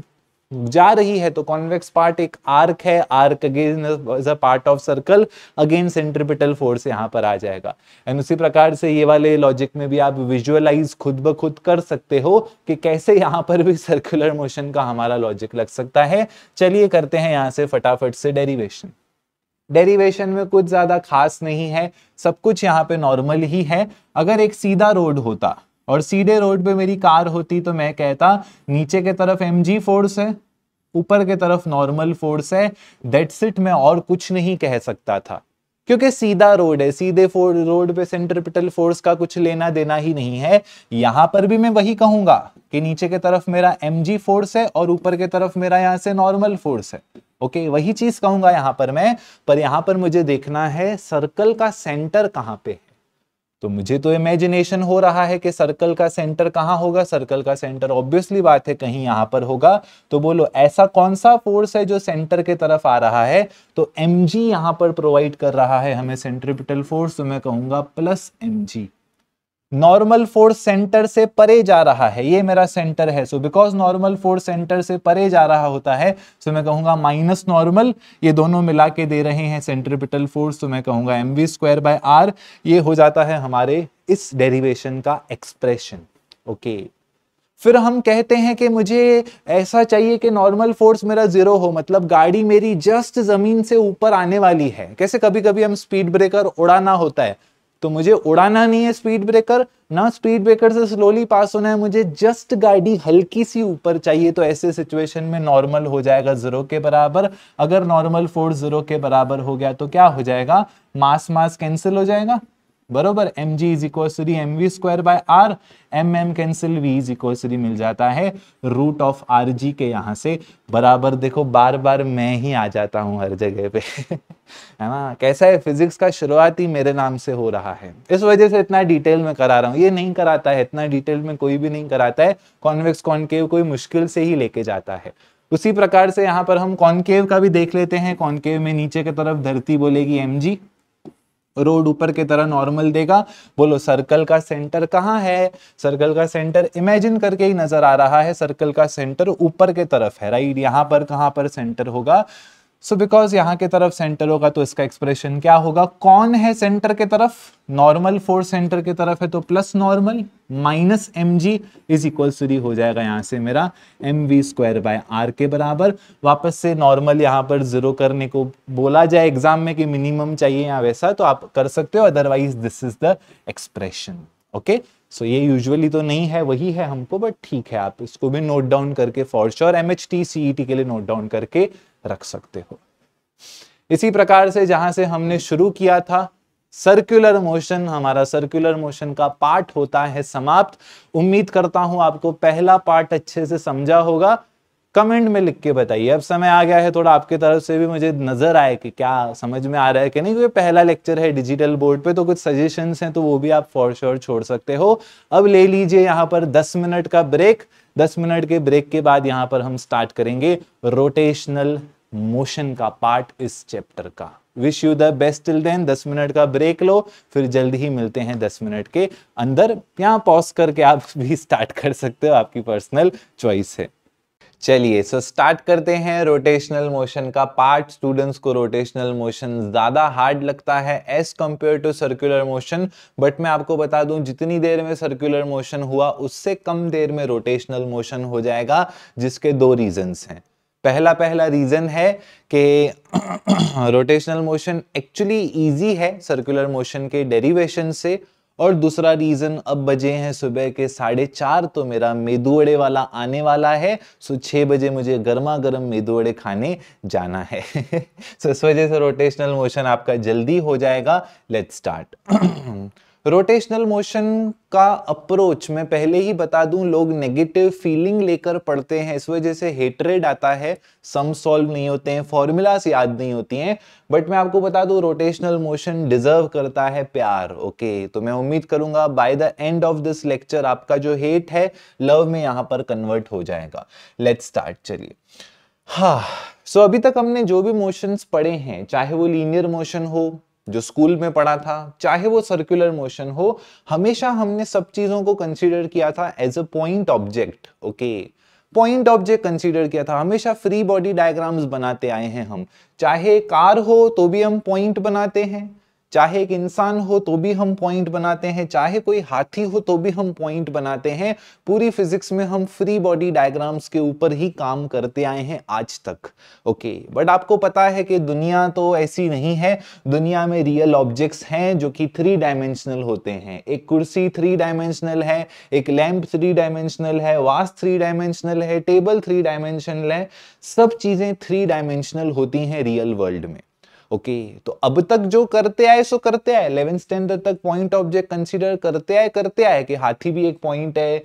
जा रही है तो कॉन्वेक्स पार्ट एक आर्क है arc again part of circle again centripetal force यहां पर आ जाएगा एंड उसी प्रकार से ये वाले लॉजिक में भी आप विजुअलाइज खुद ब खुद कर सकते हो कि कैसे यहां पर भी सर्कुलर मोशन का हमारा लॉजिक लग सकता है चलिए करते हैं यहां से फटाफट से डेरिवेशन डेरिवेशन में कुछ ज्यादा खास नहीं है सब कुछ यहाँ पे नॉर्मल ही है अगर एक सीधा रोड होता और सीधे रोड पे मेरी कार होती तो मैं कहता नीचे के तरफ एम जी फोर्स है ऊपर के तरफ नॉर्मल फोर्स है दैट्स इट मैं और कुछ नहीं कह सकता था क्योंकि सीधा रोड है सीधे रोड पे सेंट्रिपिटल फोर्स का कुछ लेना देना ही नहीं है यहां पर भी मैं वही कहूंगा कि नीचे के तरफ मेरा एम जी फोर्स है और ऊपर के तरफ मेरा यहां से नॉर्मल फोर्स है ओके वही चीज कहूंगा यहां पर मैं पर यहां पर मुझे देखना है सर्कल का सेंटर कहां पे है तो मुझे तो इमेजिनेशन हो रहा है कि सर्कल का सेंटर कहाँ होगा सर्कल का सेंटर ऑब्वियसली बात है कहीं यहाँ पर होगा तो बोलो ऐसा कौन सा फोर्स है जो सेंटर के तरफ आ रहा है तो एम जी यहाँ पर प्रोवाइड कर रहा है हमें सेंट्रिपिटल फोर्स तो मैं कहूँगा प्लस एम जी नॉर्मल फोर्स सेंटर से परे जा रहा है ये मेरा सेंटर है so because normal force center से परे जा रहा होता है सो so मैं कहूंगा माइनस नॉर्मल ये दोनों मिला के दे रहे हैं सेंट्रिपिटल फोर्स तो मैं कहूंगा M we square by R ये हो जाता है हमारे इस डेरिवेशन का एक्सप्रेशन ओके फिर हम कहते हैं कि मुझे ऐसा चाहिए कि नॉर्मल फोर्स मेरा जीरो हो मतलब गाड़ी मेरी जस्ट जमीन से ऊपर आने वाली है कैसे कभी कभी हम स्पीड ब्रेकर उड़ाना होता है तो मुझे उड़ाना नहीं है स्पीड ब्रेकर ना स्पीड ब्रेकर से स्लोली पास होना है मुझे जस्ट गाड़ी हल्की सी ऊपर चाहिए तो ऐसे सिचुएशन में नॉर्मल हो जाएगा जीरो के बराबर अगर नॉर्मल फोर्स जीरो के बराबर हो गया तो क्या हो जाएगा मास मास कैंसिल हो जाएगा बरोबर M G is equal to the M we square by are M M cancel V is equal to the मिल जाता है रूट ऑफ आर जी के यहाँ से बराबर देखो बार बार मैं ही आ जाता हूँ हर जगह पे है ना कैसा है फिजिक्स का शुरुआत ही मेरे नाम से हो रहा है इस वजह से इतना डिटेल में करा रहा हूँ ये नहीं कराता है इतना डिटेल में कोई भी नहीं कराता है कॉन्वेक्स कॉन्केव कोई मुश्किल से ही लेके जाता है उसी प्रकार से यहाँ पर हम कॉन्केव का भी देख लेते हैं कॉन्केव में नीचे की तरफ धरती बोलेगी एम जी रोड ऊपर की तरह नॉर्मल देगा बोलो सर्कल का सेंटर कहाँ है सर्कल का सेंटर इमेजिन करके ही नजर आ रहा है सर्कल का सेंटर ऊपर की तरफ है राइट यहां पर कहां पर सेंटर होगा सो बिकॉज यहाँ के तरफ सेंटर होगा तो इसका एक्सप्रेशन क्या होगा कौन है सेंटर के तरफ नॉर्मल फोर्स सेंटर की तरफ है तो plus normal minus M G is equal हो जाएगा यहाँ से मेरा M we square by are के बराबर वापस से नॉर्मल यहाँ पर जीरो करने को बोला जाए एग्जाम में कि मिनिमम चाहिए या वैसा तो आप कर सकते हो otherwise this is the expression okay so ये यूजुअली तो नहीं है वही है हमको बट ठीक है आप इसको भी नोट डाउन करके for sure M H T C T के लिए नोट डाउन करके रख सकते हो इसी प्रकार से जहां से हमने शुरू किया था सर्कुलर मोशन हमारा सर्कुलर मोशन का पार्ट होता है समाप्त उम्मीद करता हूं आपको पहला पार्ट अच्छे से समझा होगा कमेंट में लिख के बताइए अब समय आ गया है थोड़ा आपके तरफ से भी मुझे नजर आए कि क्या समझ में आ रहा है कि नहीं क्योंकि पहला लेक्चर है डिजिटल बोर्ड पे तो कुछ सजेशंस हैं तो वो भी आप फॉर श्योर छोड़ सकते हो अब ले लीजिए यहाँ पर 10 मिनट का ब्रेक दस मिनट के ब्रेक के बाद यहां पर हम स्टार्ट करेंगे रोटेशनल मोशन का पार्ट इस चैप्टर का wish you the best till then दस मिनट का ब्रेक लो फिर जल्दी ही मिलते हैं दस मिनट के अंदर यहां पॉज करके आप भी स्टार्ट कर सकते हो आपकी पर्सनल चॉइस है चलिए सो स्टार्ट करते हैं रोटेशनल मोशन का पार्ट स्टूडेंट्स को रोटेशनल मोशन ज़्यादा हार्ड लगता है as compare to circular motion but मैं आपको बता दूं जितनी देर में सर्कुलर मोशन हुआ उससे कम देर में रोटेशनल मोशन हो जाएगा जिसके दो रीजंस हैं पहला पहला रीज़न है कि रोटेशनल मोशन एक्चुअली ईजी है सर्कुलर मोशन के डेरीवेशन से और दूसरा रीज़न अब बजे हैं सुबह के साढ़े चार तो मेरा मेदुवड़े वाला आने वाला है सो छः बजे मुझे गर्मा गर्म मेदुवड़े खाने जाना है सो इस वजह से रोटेशनल मोशन आपका जल्दी हो जाएगा लेट स्टार्ट रोटेशनल मोशन का अप्रोच मैं पहले ही बता दूं लोग नेगेटिव फीलिंग लेकर पढ़ते हैं इस वजह से हेटरेड आता है सम सॉल्व नहीं होते हैं फॉर्मूलाज याद नहीं होती हैं बट मैं आपको बता दूं रोटेशनल मोशन डिजर्व करता है प्यार ओके तो मैं उम्मीद करूंगा by the end of this lecture आपका जो हेट है लव में यहाँ पर कन्वर्ट हो जाएगा लेट स्टार्ट चलिए हाँ सो so अभी तक हमने जो भी मोशंस पढ़े हैं चाहे वो लीनियर मोशन हो जो स्कूल में पढ़ा था चाहे वो सर्कुलर मोशन हो हमेशा हमने सब चीजों को कंसीडर किया था as a point object okay point object consider किया था हमेशा फ्री बॉडी डायग्राम्स बनाते आए हैं हम चाहे कार हो तो भी हम पॉइंट बनाते हैं चाहे एक इंसान हो तो भी हम पॉइंट बनाते हैं चाहे कोई हाथी हो तो भी हम पॉइंट बनाते हैं पूरी फिजिक्स में हम फ्री बॉडी डायग्राम्स के ऊपर ही काम करते आए हैं आज तक ओके बट आपको पता है कि दुनिया तो ऐसी नहीं है दुनिया में रियल ऑब्जेक्ट्स हैं जो कि थ्री डायमेंशनल होते हैं एक कुर्सी थ्री डायमेंशनल है एक लैंप थ्री डायमेंशनल है वास थ्री डायमेंशनल है टेबल थ्री डायमेंशनल है सब चीजें थ्री डायमेंशनल होती हैं रियल वर्ल्ड में ओके तो अब तक जो करते आए सो करते आए इलेवन स्टैंडर्ड तक पॉइंट ऑब्जेक्ट कंसीडर करते आए करते आए कि हाथी भी एक पॉइंट है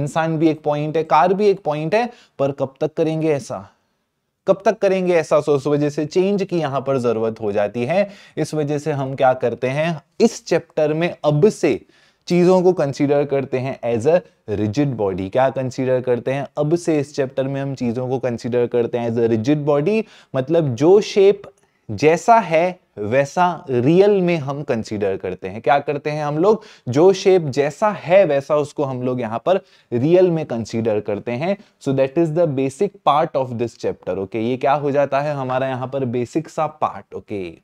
इंसान भी एक पॉइंट है कार भी एक पॉइंट है पर कब तक करेंगे ऐसा कब तक करेंगे ऐसा सो उस वजह से चेंज की यहां पर जरूरत हो जाती है इस वजह से हम क्या करते हैं इस चैप्टर में अब से चीज़ों को कंसीडर करते हैं एज अ रिजिड बॉडी क्या कंसीडर करते हैं अब से इस चैप्टर में हम चीज़ों को कंसीडर करते हैं एज अ रिजिड बॉडी मतलब जो शेप जैसा है वैसा रियल में हम कंसीडर करते हैं क्या करते हैं हम लोग जो शेप जैसा है वैसा उसको हम लोग यहां पर रियल में कंसीडर करते हैं so that is the basic part of this chapter okay ये क्या हो जाता है हमारा यहां पर बेसिक सा part okay okay?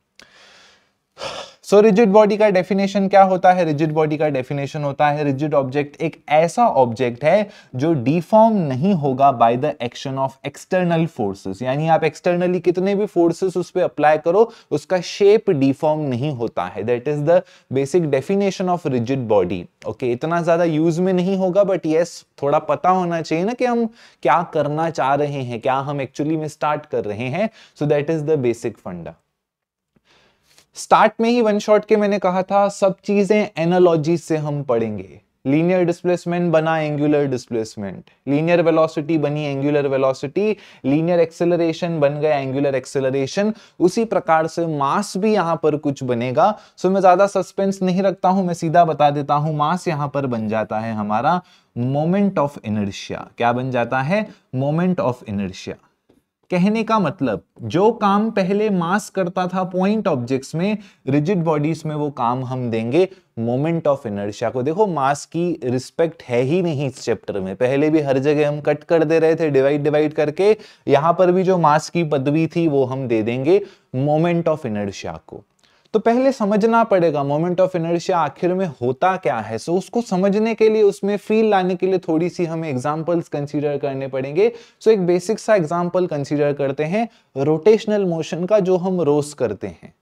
So rigid body का डेफिनेशन क्या होता है रिजिड बॉडी का डेफिनेशन होता है रिजिड ऑब्जेक्ट एक ऐसा ऑब्जेक्ट है जो डिफॉर्म नहीं होगा by the action of external forces यानी आप एक्सटर्नली कितने भी फोर्सेस उस पर अप्लाई करो उसका शेप डिफॉर्म नहीं होता है that is the basic definition of rigid body okay इतना ज्यादा यूज में नहीं होगा बट येस थोड़ा पता होना चाहिए ना कि हम क्या करना चाह रहे हैं क्या हम एक्चुअली में स्टार्ट कर रहे हैं so that is the basic funda start में ही वन शॉट के मैंने कहा था सब चीजें एनालॉजी से हम पढ़ेंगे लीनियर डिस्प्लेसमेंट बना एंगुलर डिस्प्लेसमेंट लीनियर वेलोसिटी बनी एंगुलर वेलोसिटी लीनियर एक्सेलरेशन बन गया एंगुलर एक्सेलरेशन उसी प्रकार से मास भी यहां पर कुछ बनेगा सो मैं ज्यादा सस्पेंस नहीं रखता हूं मैं सीधा बता देता हूं मास यहाँ पर बन जाता है हमारा मोमेंट ऑफ इनर्शिया क्या बन जाता है मोमेंट ऑफ इनर्शिया कहने का मतलब जो काम पहले मास करता था पॉइंट ऑब्जेक्ट्स में रिजिड बॉडीज में वो काम हम देंगे मोमेंट ऑफ इनर्शिया को देखो मास की रिस्पेक्ट है ही नहीं इस चैप्टर में पहले भी हर जगह हम कट कर दे रहे थे डिवाइड डिवाइड करके यहां पर भी जो मास की पदवी थी वो हम दे देंगे मोमेंट ऑफ इनर्शिया को तो पहले समझना पड़ेगा मोमेंट ऑफ इनर्शिया आखिर में होता क्या है सो so, उसको समझने के लिए उसमें फील लाने के लिए थोड़ी सी हमें एग्जाम्पल्स कंसिडर करने पड़ेंगे सो so, एक बेसिक सा एग्जाम्पल कंसिडर करते हैं रोटेशनल मोशन का जो हम रोज करते हैं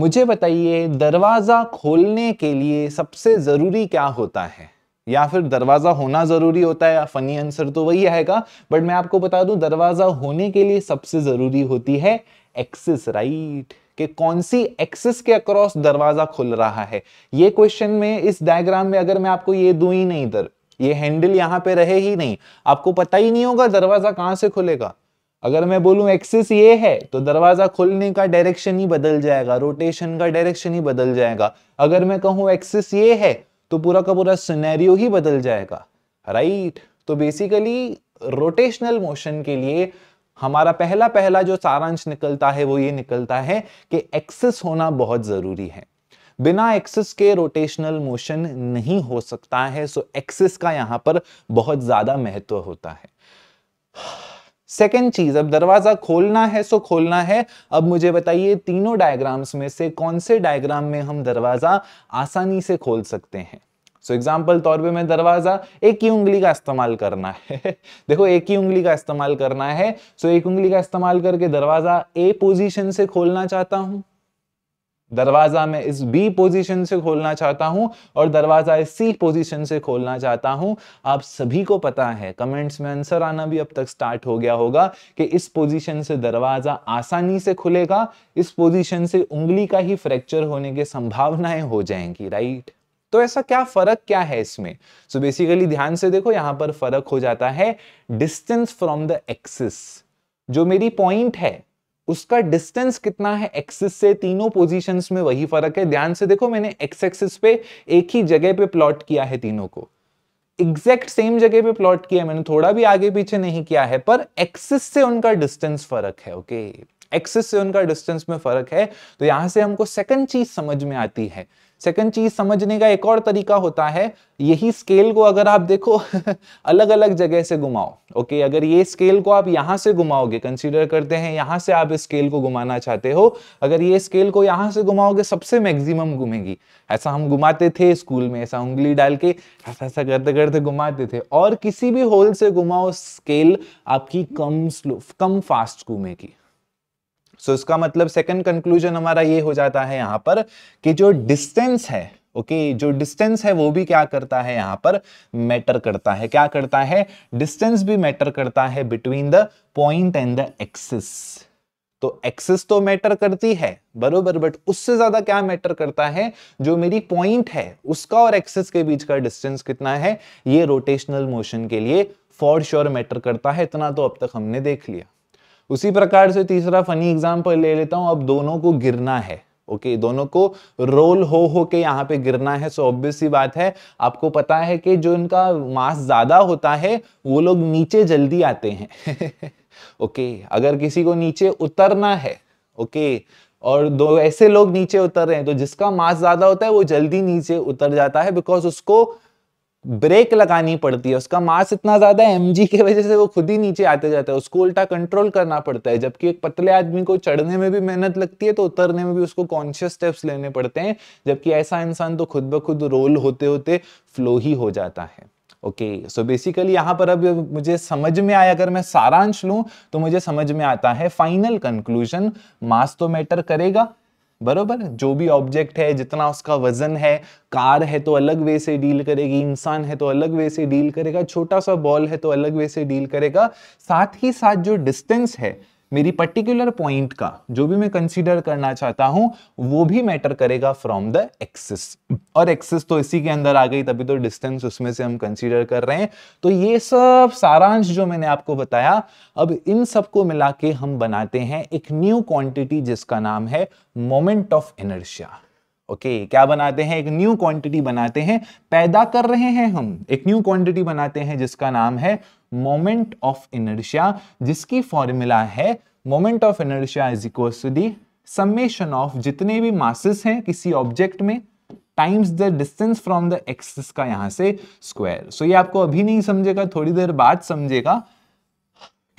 मुझे बताइए दरवाजा खोलने के लिए सबसे जरूरी क्या होता है या फिर दरवाजा होना जरूरी होता है फनी आंसर तो वही आएगा बट मैं आपको बता दूं दरवाजा होने के लिए सबसे जरूरी होती है एक्सेस राइट right? कि कौन सी एक्सिस के अक्रॉस दरवाजा खुल रहा है ये क्वेश्चन में इस डायग्राम में अगर मैं आपको ये दू ही नहीं इधर ये हैंडल यहां पे रहे ही नहीं आपको पता ही नहीं होगा दरवाजा कहां से खुलेगा अगर मैं बोलू एक्सिस ये है तो दरवाजा खुलने का डायरेक्शन ही बदल जाएगा रोटेशन का डायरेक्शन ही बदल जाएगा अगर मैं कहूं एक्सिस ये है तो पूरा का पूरा सिनेरियो ही बदल जाएगा राइट right? तो बेसिकली रोटेशनल मोशन के लिए हमारा पहला पहला जो सारांश निकलता है वो ये निकलता है कि एक्सेस होना बहुत जरूरी है बिना एक्सिस के रोटेशनल मोशन नहीं हो सकता है सो एक्सिस का यहां पर बहुत ज्यादा महत्व होता है सेकेंड चीज अब दरवाजा खोलना है सो खोलना है अब मुझे बताइए तीनों डायग्राम्स में से कौन से डायग्राम में हम दरवाजा आसानी से खोल सकते हैं सो एग्जाम्पल तौर पे मैं दरवाजा एक ही उंगली का इस्तेमाल करना है देखो एक ही उंगली का इस्तेमाल करना है सो so, एक उंगली का इस्तेमाल करके दरवाजा ए पोजिशन से खोलना चाहता हूं दरवाजा मैं इस बी पोजीशन से खोलना चाहता हूं और दरवाजा इस सी पोजीशन से खोलना चाहता हूं आप सभी को पता है कमेंट्स में आंसर आना भी अब तक स्टार्ट हो गया होगा कि इस पोजीशन से दरवाजा आसानी से खुलेगा इस पोजीशन से उंगली का ही फ्रैक्चर होने की संभावनाएं हो जाएंगी राइट तो ऐसा क्या फर्क क्या है इसमें सो so बेसिकली ध्यान से देखो यहां पर फर्क हो जाता है डिस्टेंस फ्रॉम द एक्सिस जो मेरी पॉइंट है उसका डिस्टेंस कितना है एक्सिस से तीनों पोजीशंस में वही फर्क है ध्यान से देखो मैंने एक्स एक्सिस पे एक ही जगह पे प्लॉट किया है तीनों को एग्जैक्ट सेम जगह पे प्लॉट किया है मैंने थोड़ा भी आगे पीछे नहीं किया है पर एक्सिस से उनका डिस्टेंस फर्क है ओके okay? एक्सिस से उनका डिस्टेंस में फर्क है तो यहां से हमको सेकंड चीज समझ में आती है सेकंड चीज समझने का एक और तरीका होता है यही स्केल को अगर आप देखो अलग अलग जगह से घुमाओ ओके अगर ये स्केल को आप यहाँ से घुमाओगे कंसीडर करते हैं यहाँ से आप इस स्केल को घुमाना चाहते हो अगर ये स्केल को यहाँ से घुमाओगे सबसे मैक्सिमम घूमेगी ऐसा हम घुमाते थे स्कूल में ऐसा उंगली डाल के ऐसा ऐसा करते करते घुमाते थे और किसी भी होल से घुमाओ स्केल आपकी कम स्लो कम फास्ट घूमेगी सो so, इसका मतलब सेकंड कंक्लूजन हमारा ये हो जाता है यहाँ पर कि जो डिस्टेंस है ओके okay, जो डिस्टेंस है वो भी क्या करता है यहाँ पर मैटर करता है क्या करता है डिस्टेंस भी मैटर करता है between the point and the axis तो एक्सिस तो मैटर करती है बरोबर बट उससे ज्यादा क्या मैटर करता है जो मेरी पॉइंट है उसका और एक्सिस के बीच का डिस्टेंस कितना है ये रोटेशनल मोशन के लिए फॉर श्योर मैटर करता है इतना तो अब तक हमने देख लिया उसी प्रकार से तीसरा फनी एग्जाम्पल ले लेता हूं अब दोनों को गिरना है ओके okay, दोनों को रोल हो हो के यहाँ पे गिरना है सो ऑब्वियस सी बात है आपको पता है कि जो इनका मास ज़्यादा होता है वो लोग नीचे जल्दी आते हैं ओके okay, अगर किसी को नीचे उतरना है ओके okay, और दो ऐसे लोग नीचे उतर रहे हैं तो जिसका मास ज़्यादा होता है वो जल्दी नीचे उतर जाता है बिकॉज उसको ब्रेक लगानी पड़ती है उसका मास इतना ज्यादा है एमजी की वजह से वो खुद ही नीचे आते जाता है उसको उल्टा कंट्रोल करना पड़ता है जबकि एक पतले आदमी को चढ़ने में भी मेहनत लगती है तो उतरने में भी उसको कॉन्शियस स्टेप्स लेने पड़ते हैं जबकि ऐसा इंसान तो खुद ब खुद रोल होते होते फ्लो ही हो जाता है ओके सो बेसिकली यहाँ पर अब मुझे समझ में आया अगर मैं सारांश लूँ तो मुझे समझ में आता है फाइनल कंक्लूजन मास तो मैटर करेगा बरोबर जो भी ऑब्जेक्ट है जितना उसका वजन है कार है तो अलग वे से डील करेगी इंसान है तो अलग वे से डील करेगा छोटा सा बॉल है तो अलग वे से डील करेगा साथ ही साथ जो डिस्टेंस है मेरी पर्टिकुलर पॉइंट का जो भी मैं कंसीडर करना चाहता हूँ वो भी मैटर करेगा फ्रॉम द एक्सिस और एक्सिस तो इसी के अंदर आ गई तभी तो डिस्टेंस उसमें से हम कंसीडर कर रहे हैं तो ये सब सारांश जो मैंने आपको बताया अब इन सबको मिला के हम बनाते हैं एक न्यू क्वांटिटी जिसका नाम है moment of inertia okay okay, क्या बनाते हैं एक न्यू क्वांटिटी बनाते हैं पैदा कर रहे हैं हम एक न्यू क्वांटिटी बनाते हैं जिसका नाम है मोमेंट ऑफ इनर्शिया जिसकी फॉर्मूला है moment of inertia is equal to the summation of जितने भी मासेस हैं किसी ऑब्जेक्ट में times the distance from the axis का यहां से स्क्वायर सो so, ये आपको अभी नहीं समझेगा थोड़ी देर बाद समझेगा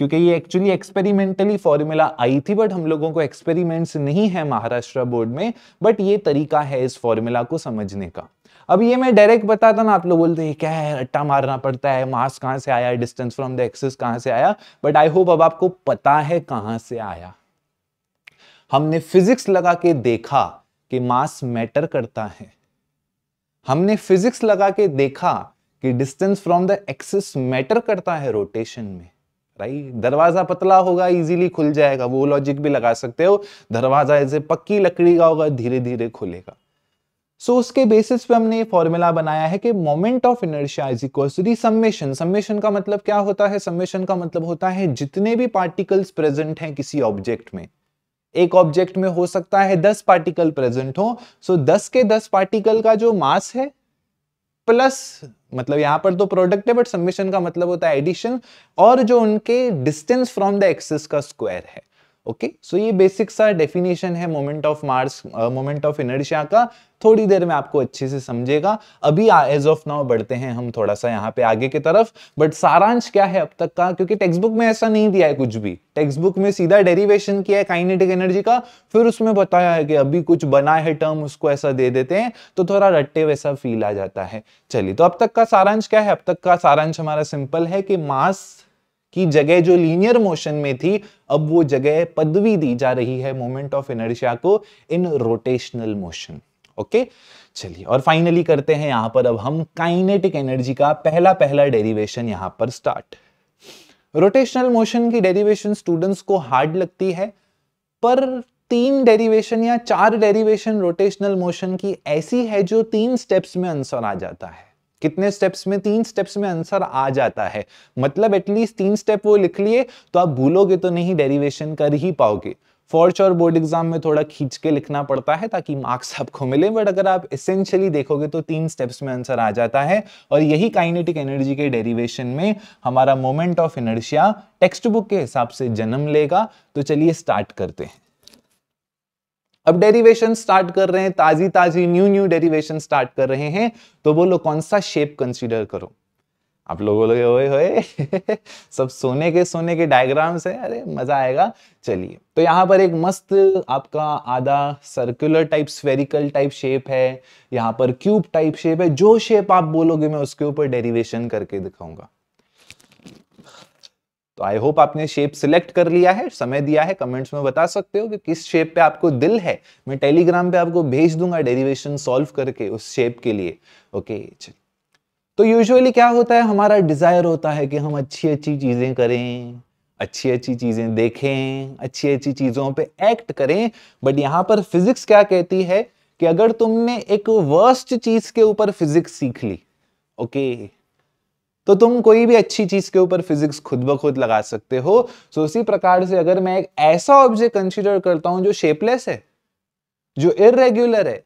क्योंकि ये एक्चुअली एक्सपेरिमेंटली फॉर्मूला आई थी बट हम लोगों को एक्सपेरिमेंट्स नहीं है महाराष्ट्र बोर्ड में बट ये तरीका है इस फॉर्मूला को समझने का अब ये मैं डायरेक्ट बताता ना आप लोग बोलते हैं क्या है अट्टा मारना पड़ता है मास कहाँ से आया डिस्टेंस फ्रॉम द एक्सिस कहाँ से आया बट आई होप अब आपको पता है कहाँ से आया हमने फिजिक्स लगा के देखा कि मास मैटर करता है हमने फिजिक्स लगा के देखा कि distance from the axis matter करता है रोटेशन में राइट दरवाजा पतला होगा इजीली खुल जाएगा वो लॉजिक भी लगा सकते हो दरवाजा ऐसे पक्की लकड़ी का होगा धीरे धीरे खुलेगा सो so, उसके बेसिस पे हमने ये फॉर्मूला बनाया है कि moment of inertia is equal to the summation summation का मतलब क्या होता है सम्मेशन का मतलब होता है जितने भी पार्टिकल्स प्रेजेंट हैं किसी ऑब्जेक्ट में एक ऑब्जेक्ट में हो सकता है दस पार्टिकल प्रेजेंट हो सो so दस के दस पार्टिकल का जो मास है प्लस मतलब यहाँ पर तो प्रोडक्ट है बट समीशन का मतलब होता है एडिशन और जो उनके डिस्टेंस फ्रॉम द एक्सिस का स्क्वायर है ओके okay? सो so ये बेसिक सा डेफिनेशन है moment of mass moment of inertia का थोड़ी देर में आपको अच्छे से समझेगा अभी एज ऑफ नाउ बढ़ते हैं हम थोड़ा सा यहाँ पे आगे की तरफ बट सारांश क्या है अब तक का क्योंकि टेक्स्ट बुक में ऐसा नहीं दिया है कुछ भी टेक्स्ट बुक में सीधा डेरिवेशन किया है काइनेटिक एनर्जी का फिर उसमें बताया है कि अभी कुछ बना है टर्म उसको ऐसा दे देते हैं तो थोड़ा रट्टे वैसा फील आ जाता है चलिए तो अब तक का सारांश क्या है अब तक का सारांश हमारा सिंपल है कि मास की जगह जो लीनियर मोशन में थी अब वो जगह पदवी दी जा रही है मोमेंट ऑफ इनर्शिया को इन रोटेशनल मोशन ओके चलिए और फाइनली करते हैं यहां पर अब हम काइनेटिक एनर्जी का पहला पहला डेरिवेशन यहां पर स्टार्ट रोटेशनल मोशन की डेरिवेशन स्टूडेंट्स को हार्ड लगती है पर तीन डेरिवेशन या चार डेरिवेशन रोटेशनल मोशन की ऐसी है जो तीन स्टेप्स में आंसर आ जाता है कितने स्टेप्स में तीन स्टेप्स में आंसर आ जाता है मतलब एटलीस्ट तीन स्टेप वो लिख लिए तो आप भूलोगे तो नहीं डेरिवेशन कर ही पाओगे फॉर्च और बोर्ड एग्जाम में थोड़ा खींच के लिखना पड़ता है ताकि मार्क्स आपको मिले बट अगर आप इसेंशियली देखोगे तो तीन स्टेप्स में आंसर आ जाता है और यही काइनेटिक एनर्जी के डेरिवेशन में हमारा moment of inertia text book के हिसाब से जन्म लेगा तो चलिए स्टार्ट करते हैं अब डेरिवेशन स्टार्ट कर रहे हैं ताजी ताजी न्यू न्यू डेरिवेशन स्टार्ट कर रहे हैं तो बोलो कौन सा शेप कंसिडर करो आप लोग बोलोगे ओए होए सब सोने के सोने के डायग्राम्स है अरे मजा आएगा चलिए तो यहाँ पर एक मस्त आपका आधा circular type spherical type shape है यहाँ पर क्यूब टाइप शेप है जो शेप आप बोलोगे मैं उसके ऊपर डेरिवेशन करके दिखाऊंगा तो आई होप आपने शेप सिलेक्ट कर लिया है समय दिया है कमेंट्स में बता सकते हो कि किस शेप पे आपको दिल है मैं टेलीग्राम पे आपको भेज दूंगा डेरिवेशन सॉल्व करके उस शेप के लिए ओके चलिए तो यूजुअली क्या होता है हमारा डिजायर होता है कि हम अच्छी अच्छी चीजें करें अच्छी अच्छी चीजें देखें अच्छी अच्छी चीजों पर एक्ट करें बट यहाँ पर फिजिक्स क्या कहती है कि अगर तुमने एक वर्स्ट चीज के ऊपर फिजिक्स सीख ली ओके okay. तो तुम कोई भी अच्छी चीज के ऊपर फिजिक्स खुद ब खुद लगा सकते हो सो so, उसी प्रकार से अगर मैं एक ऐसा ऑब्जेक्ट कंसिडर करता हूं जो शेपलेस है जो इरेग्युलर है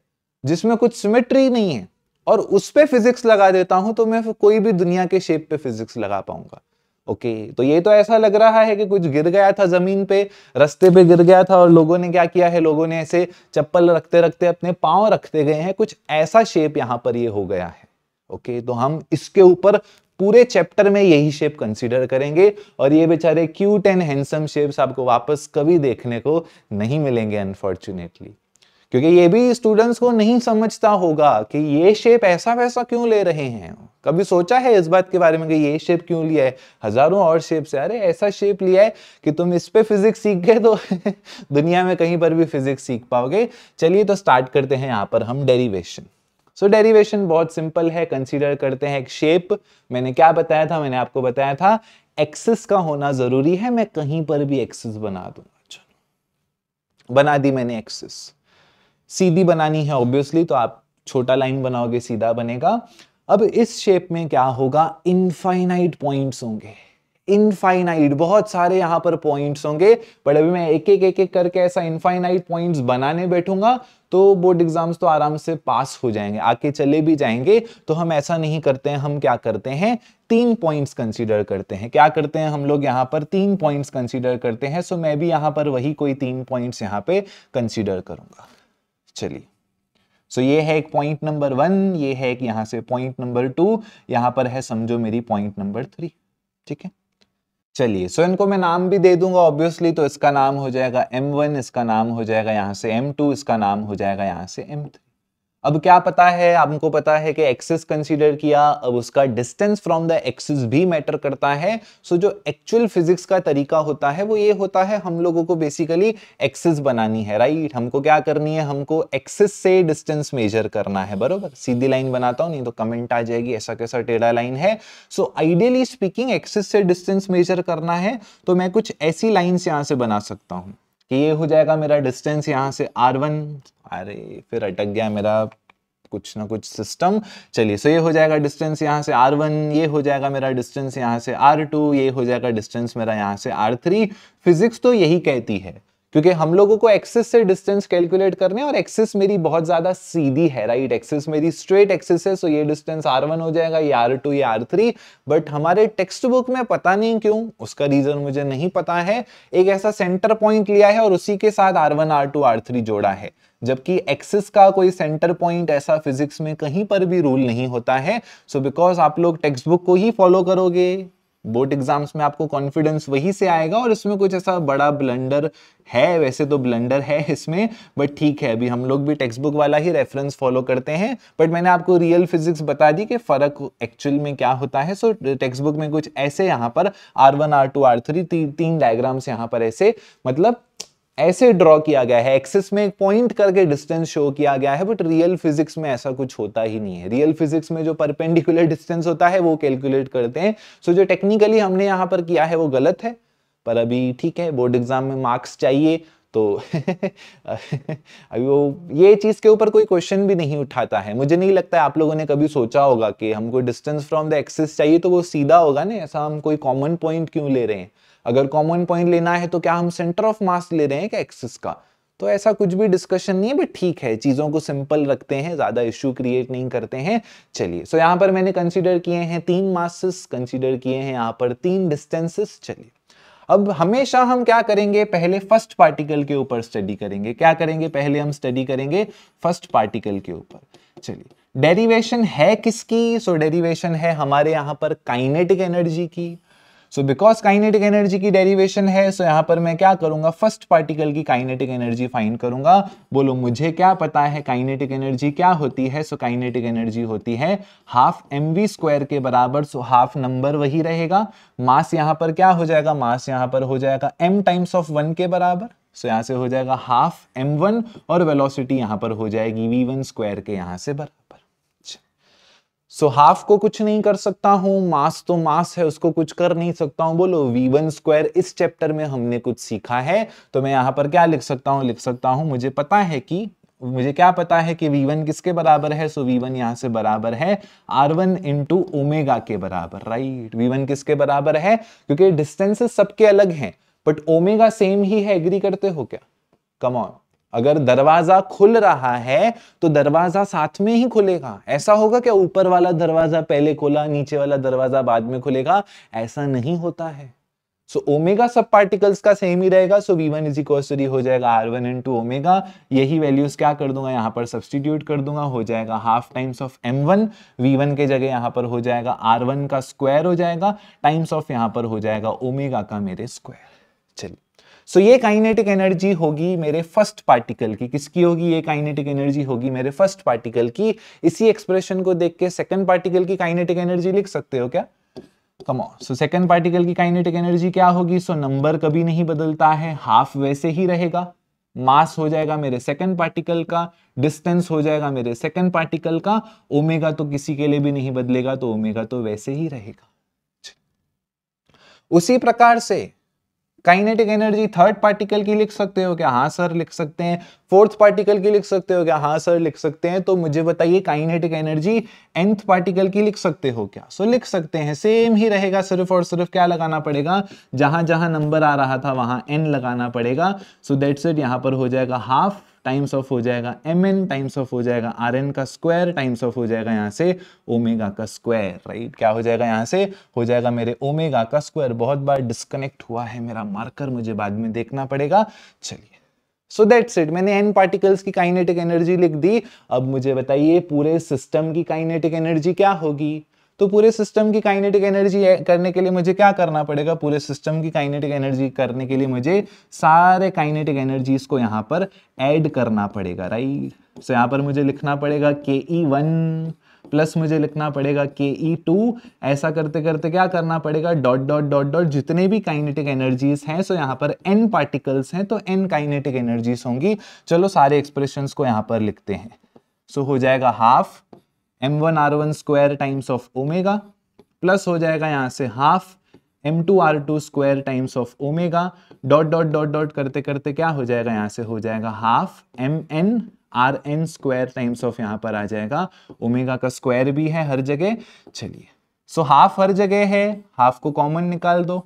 जिसमें कुछ सिमेट्री नहीं है और उस पर फिजिक्स लगा देता हूं तो मैं कोई भी दुनिया के शेप पे फिजिक्स लगा पाऊंगा ओके okay, तो ये तो ऐसा लग रहा है कि कुछ गिर गया था जमीन पे रस्ते पे गिर गया था और लोगों ने क्या किया है लोगों ने ऐसे चप्पल रखते रखते अपने पांव रखते गए हैं कुछ ऐसा शेप यहां पर ये हो गया है ओके okay, तो हम इसके ऊपर पूरे चैप्टर में यही शेप कंसीडर करेंगे और ये बेचारे क्यूट एंड हैंडसम शेप्स आपको वापस कभी देखने को नहीं मिलेंगे अनफॉर्चुनेटली क्योंकि ये भी स्टूडेंट्स को नहीं समझता होगा कि ये शेप ऐसा वैसा क्यों ले रहे हैं कभी सोचा है इस बात के बारे में कि ये शेप क्यों लिया है हजारों और शेप से अरे ऐसा शेप लिया है कि तुम इस पे फिजिक्स सीख गए तो दुनिया में कहीं पर भी फिजिक्स सीख पाओगे चलिए तो स्टार्ट करते हैं यहाँ पर हम डेरिवेशन सो so, डेरिवेशन बहुत सिंपल है कंसीडर करते हैं एक शेप मैंने क्या बताया था मैंने आपको बताया था एक्सिस का होना जरूरी है मैं कहीं पर भी एक्सिस बना दूंगा चलो बना दी मैंने एक्सिस सीधी बनानी है ऑब्वियसली तो आप छोटा लाइन बनाओगे सीधा बनेगा अब इस शेप में क्या होगा इनफाइनाइट पॉइंट्स होंगे इनफाइनाइट बहुत सारे यहां पर पॉइंट्स होंगे बट अभी मैं एक एक एक एक करके ऐसा इनफाइनाइट पॉइंट्स बनाने बैठूंगा तो बोर्ड एग्जाम्स तो आराम से पास हो जाएंगे आके चले भी जाएंगे तो हम ऐसा नहीं करते हैं हम क्या करते हैं तीन पॉइंट्स कंसीडर करते हैं क्या करते हैं हम लोग यहाँ पर तीन पॉइंट्स कंसीडर करते हैं सो मैं भी यहाँ पर वही कोई तीन पॉइंट्स यहाँ पे कंसीडर करूंगा चलिए सो ये है एक पॉइंट नंबर वन ये है एक यहां से पॉइंट नंबर टू यहां पर है समझो मेरी पॉइंट नंबर थ्री ठीक है चलिए सो इनको मैं नाम भी दे दूंगा ऑब्वियसली तो इसका नाम हो जाएगा M1 इसका नाम हो जाएगा यहाँ से M2 इसका नाम हो जाएगा यहाँ से M3 अब क्या पता है आपको पता है कि एक्सिस कंसीडर किया अब उसका डिस्टेंस फ्रॉम द एक्सिस भी मैटर करता है सो so, जो एक्चुअल फिजिक्स का तरीका होता है वो ये होता है हम लोगों को बेसिकली एक्सिस बनानी है राइट हमको क्या करनी है हमको एक्सिस से डिस्टेंस मेजर करना है बरोबर सीधी लाइन बनाता हूँ नहीं तो कमेंट आ जाएगी ऐसा कैसा टेढ़ा लाइन है सो आइडियली स्पीकिंग एक्सिस से डिस्टेंस मेजर करना है तो मैं कुछ ऐसी लाइन्स यहाँ से बना सकता हूँ कि ये हो जाएगा मेरा डिस्टेंस यहाँ से आर वन अरे फिर अटक गया मेरा कुछ ना कुछ सिस्टम चलिए सो ये हो जाएगा डिस्टेंस यहाँ से आर वन ये हो जाएगा मेरा डिस्टेंस यहाँ से आर टू ये हो जाएगा डिस्टेंस मेरा यहाँ से आर थ्री फिजिक्स तो यही कहती है क्योंकि हम लोगों को एक्सिस से डिस्टेंस कैलकुलेट करने और एक्सिस मेरी बहुत ज्यादा सीधी है राइट एक्सिस मेरी स्ट्रेट एक्सिस है सो ये डिस्टेंस आर वन हो जाएगा ये आर टू ये आर थ्री बट हमारे टेक्स्ट बुक में पता नहीं क्यों उसका रीजन मुझे नहीं पता है एक ऐसा सेंटर पॉइंट लिया है और उसी के साथ R one R two R three जोड़ा है जबकि एक्सिस का कोई सेंटर पॉइंट ऐसा फिजिक्स में कहीं पर भी रूल नहीं होता है सो so बिकॉज आप लोग टेक्स्ट बुक को ही फॉलो करोगे बोर्ड एग्जाम्स में आपको कॉन्फिडेंस वहीं से आएगा और इसमें कुछ ऐसा बड़ा ब्लंडर है वैसे तो ब्लंडर है इसमें बट ठीक है अभी हम लोग भी टेक्स्ट बुक वाला ही रेफरेंस फॉलो करते हैं बट मैंने आपको रियल फिजिक्स बता दी कि फ़र्क एक्चुअल में क्या होता है सो टेक्स्ट बुक में कुछ ऐसे यहाँ पर R one R two R three तीन डायग्राम्स यहाँ पर ऐसे मतलब ऐसे ड्रॉ किया गया है एक्सेस में एक पॉइंट करके डिस्टेंस शो किया गया है बट रियल फिजिक्स में ऐसा कुछ होता ही नहीं है रियल फिजिक्स में जो परपेंडिकुलर डिस्टेंस होता है वो कैलकुलेट करते हैं सो so, जो टेक्निकली हमने यहाँ पर किया है वो गलत है पर अभी ठीक है बोर्ड एग्जाम में मार्क्स चाहिए तो अभी वो ये चीज़ के ऊपर कोई क्वेश्चन भी नहीं उठाता है मुझे नहीं लगता है आप लोगों ने कभी सोचा होगा कि हमको डिस्टेंस फ्रॉम द एक्सेस चाहिए तो वो सीधा होगा ना ऐसा हम कोई कॉमन पॉइंट क्यों ले रहे हैं अगर कॉमन पॉइंट लेना है तो क्या हम सेंटर ऑफ मास ले रहे हैं क्या एक्सिस का तो ऐसा कुछ भी डिस्कशन नहीं है बट ठीक है चीज़ों को सिंपल रखते हैं ज़्यादा इश्यू क्रिएट नहीं करते हैं चलिए सो यहाँ पर मैंने कंसिडर किए हैं तीन मासिस कंसिडर किए हैं यहाँ पर तीन डिस्टेंसेस चलिए अब हमेशा हम क्या करेंगे पहले फर्स्ट पार्टिकल के ऊपर स्टडी करेंगे क्या करेंगे पहले हम स्टडी करेंगे फर्स्ट पार्टिकल के ऊपर चलिए डेरिवेशन है किसकी सो so, डेरिवेशन है हमारे यहाँ पर काइनेटिक एनर्जी की सो बिकॉज काइनेटिक एनर्जी की डेरिवेशन है सो so यहाँ पर मैं क्या करूंगा फर्स्ट पार्टिकल की काइनेटिक एनर्जी फाइंड करूंगा बोलो मुझे क्या पता है काइनेटिक एनर्जी क्या होती है सो काइनेटिक एनर्जी होती है हाफ एम वी स्क्वायर के बराबर सो हाफ नंबर वही रहेगा मास यहां पर क्या हो जाएगा मास यहाँ पर हो जाएगा एम टाइम्स ऑफ वन के बराबर सो so, यहाँ से हो जाएगा हाफ एम वन और वेलोसिटी यहां पर हो जाएगी वी वन स्क्वायर के यहाँ से बराबर सो so, हाफ को कुछ नहीं कर सकता हूं मास तो मास है उसको कुछ कर नहीं सकता हूं बोलो वी वन स्क्वायर इस चैप्टर में हमने कुछ सीखा है तो मैं यहां पर क्या लिख सकता हूं लिख सकता हूं मुझे पता है कि मुझे क्या पता है कि v1 किसके बराबर है सो so, v1 यहाँ से बराबर है r1 वन इंटू ओमेगा के बराबर राइट right? v1 किसके बराबर है क्योंकि डिस्टेंसेस सबके अलग हैं बट ओमेगा सेम ही है एग्री करते हो क्या कमऑन अगर दरवाजा खुल रहा है तो दरवाजा साथ में ही खुलेगा ऐसा होगा क्या ऊपर वाला दरवाजा पहले खुला नीचे वाला दरवाजा बाद में खुलेगा ऐसा नहीं होता है सो ओमेगा सब पार्टिकल्स का सेम ही रहेगा so V one is equal हो जाएगा R one into omega यही वैल्यूज क्या कर दूंगा यहाँ पर सब्सटीट्यूट कर दूंगा हो जाएगा half times of M one V one के जगह यहाँ पर हो जाएगा आर वन का स्क्वायर हो जाएगा टाइम्स ऑफ यहाँ पर हो जाएगा ओमेगा का मेरे स्क्वायर चलिए सो ये काइनेटिक एनर्जी होगी मेरे फर्स्ट पार्टिकल की किसकी होगी ये काइनेटिक एनर्जी होगी मेरे फर्स्ट पार्टिकल की इसी एक्सप्रेशन को देख के सेकेंड पार्टिकल की काइनेटिक एनर्जी लिख सकते हो क्या कमो सो सेकंड पार्टिकल की काइनेटिक एनर्जी क्या होगी सो so, नंबर कभी नहीं बदलता है हाफ वैसे ही रहेगा मास हो जाएगा मेरे सेकंड पार्टिकल का डिस्टेंस हो जाएगा मेरे सेकंड पार्टिकल का ओमेगा तो किसी के लिए भी नहीं बदलेगा तो ओमेगा तो वैसे ही रहेगा उसी प्रकार से काइनेटिक एनर्जी थर्ड पार्टिकल की लिख सकते हो क्या हाँ सर लिख सकते हैं फोर्थ पार्टिकल की लिख सकते हो क्या हाँ सर लिख सकते हैं तो मुझे बताइए काइनेटिक एनर्जी एंथ पार्टिकल की लिख सकते हो क्या सो so, लिख सकते हैं सेम ही रहेगा सिर्फ और सिर्फ क्या लगाना पड़ेगा जहां जहां नंबर आ रहा था वहां एन लगाना पड़ेगा सो देट सेट यहां पर हो जाएगा हाफ टाइम्स ऑफ हो जाएगा एम एन टाइम्स ऑफ हो जाएगा आर एन का स्क्वायर टाइम्स ऑफ हो जाएगा यहाँ से ओमेगा का स्क्वायर राइट क्या हो जाएगा यहाँ से हो जाएगा मेरे ओमेगा का स्क्वायर बहुत बार डिस्कनेक्ट हुआ है मेरा मार्कर मुझे बाद में देखना पड़ेगा चलिए सो दैट्स इट मैंने एन पार्टिकल्स की काइनेटिक एनर्जी लिख दी अब मुझे बताइए पूरे सिस्टम की काइनेटिक एनर्जी क्या होगी तो पूरे सिस्टम की काइनेटिक एनर्जी करने के लिए मुझे क्या करना पड़ेगा पूरे सिस्टम की काइनेटिक एनर्जी करने के लिए मुझे सारे काइनेटिक एनर्जीज को यहाँ पर ऐड करना पड़ेगा राइट सो यहाँ पर मुझे लिखना पड़ेगा के ई वन प्लस मुझे लिखना पड़ेगा के ई टू ऐसा करते करते क्या करना पड़ेगा डॉट डॉट डॉट डॉट जितने भी काइनेटिक एनर्जीज हैं सो यहाँ पर एन पार्टिकल्स हैं तो एन काइनेटिक एनर्जीज होंगी चलो सारे एक्सप्रेशंस को यहाँ पर लिखते हैं सो हो जाएगा half M one R one square times of omega plus हो जाएगा यहाँ से half M two R two square times of omega dot dot dot dot करते करते क्या हो जाएगा यहाँ से हो जाएगा half M N R N square times of यहाँ पर आ जाएगा ओमेगा का स्क्वायर भी है हर जगह चलिए सो हाफ हर जगह है हाफ को कॉमन निकाल दो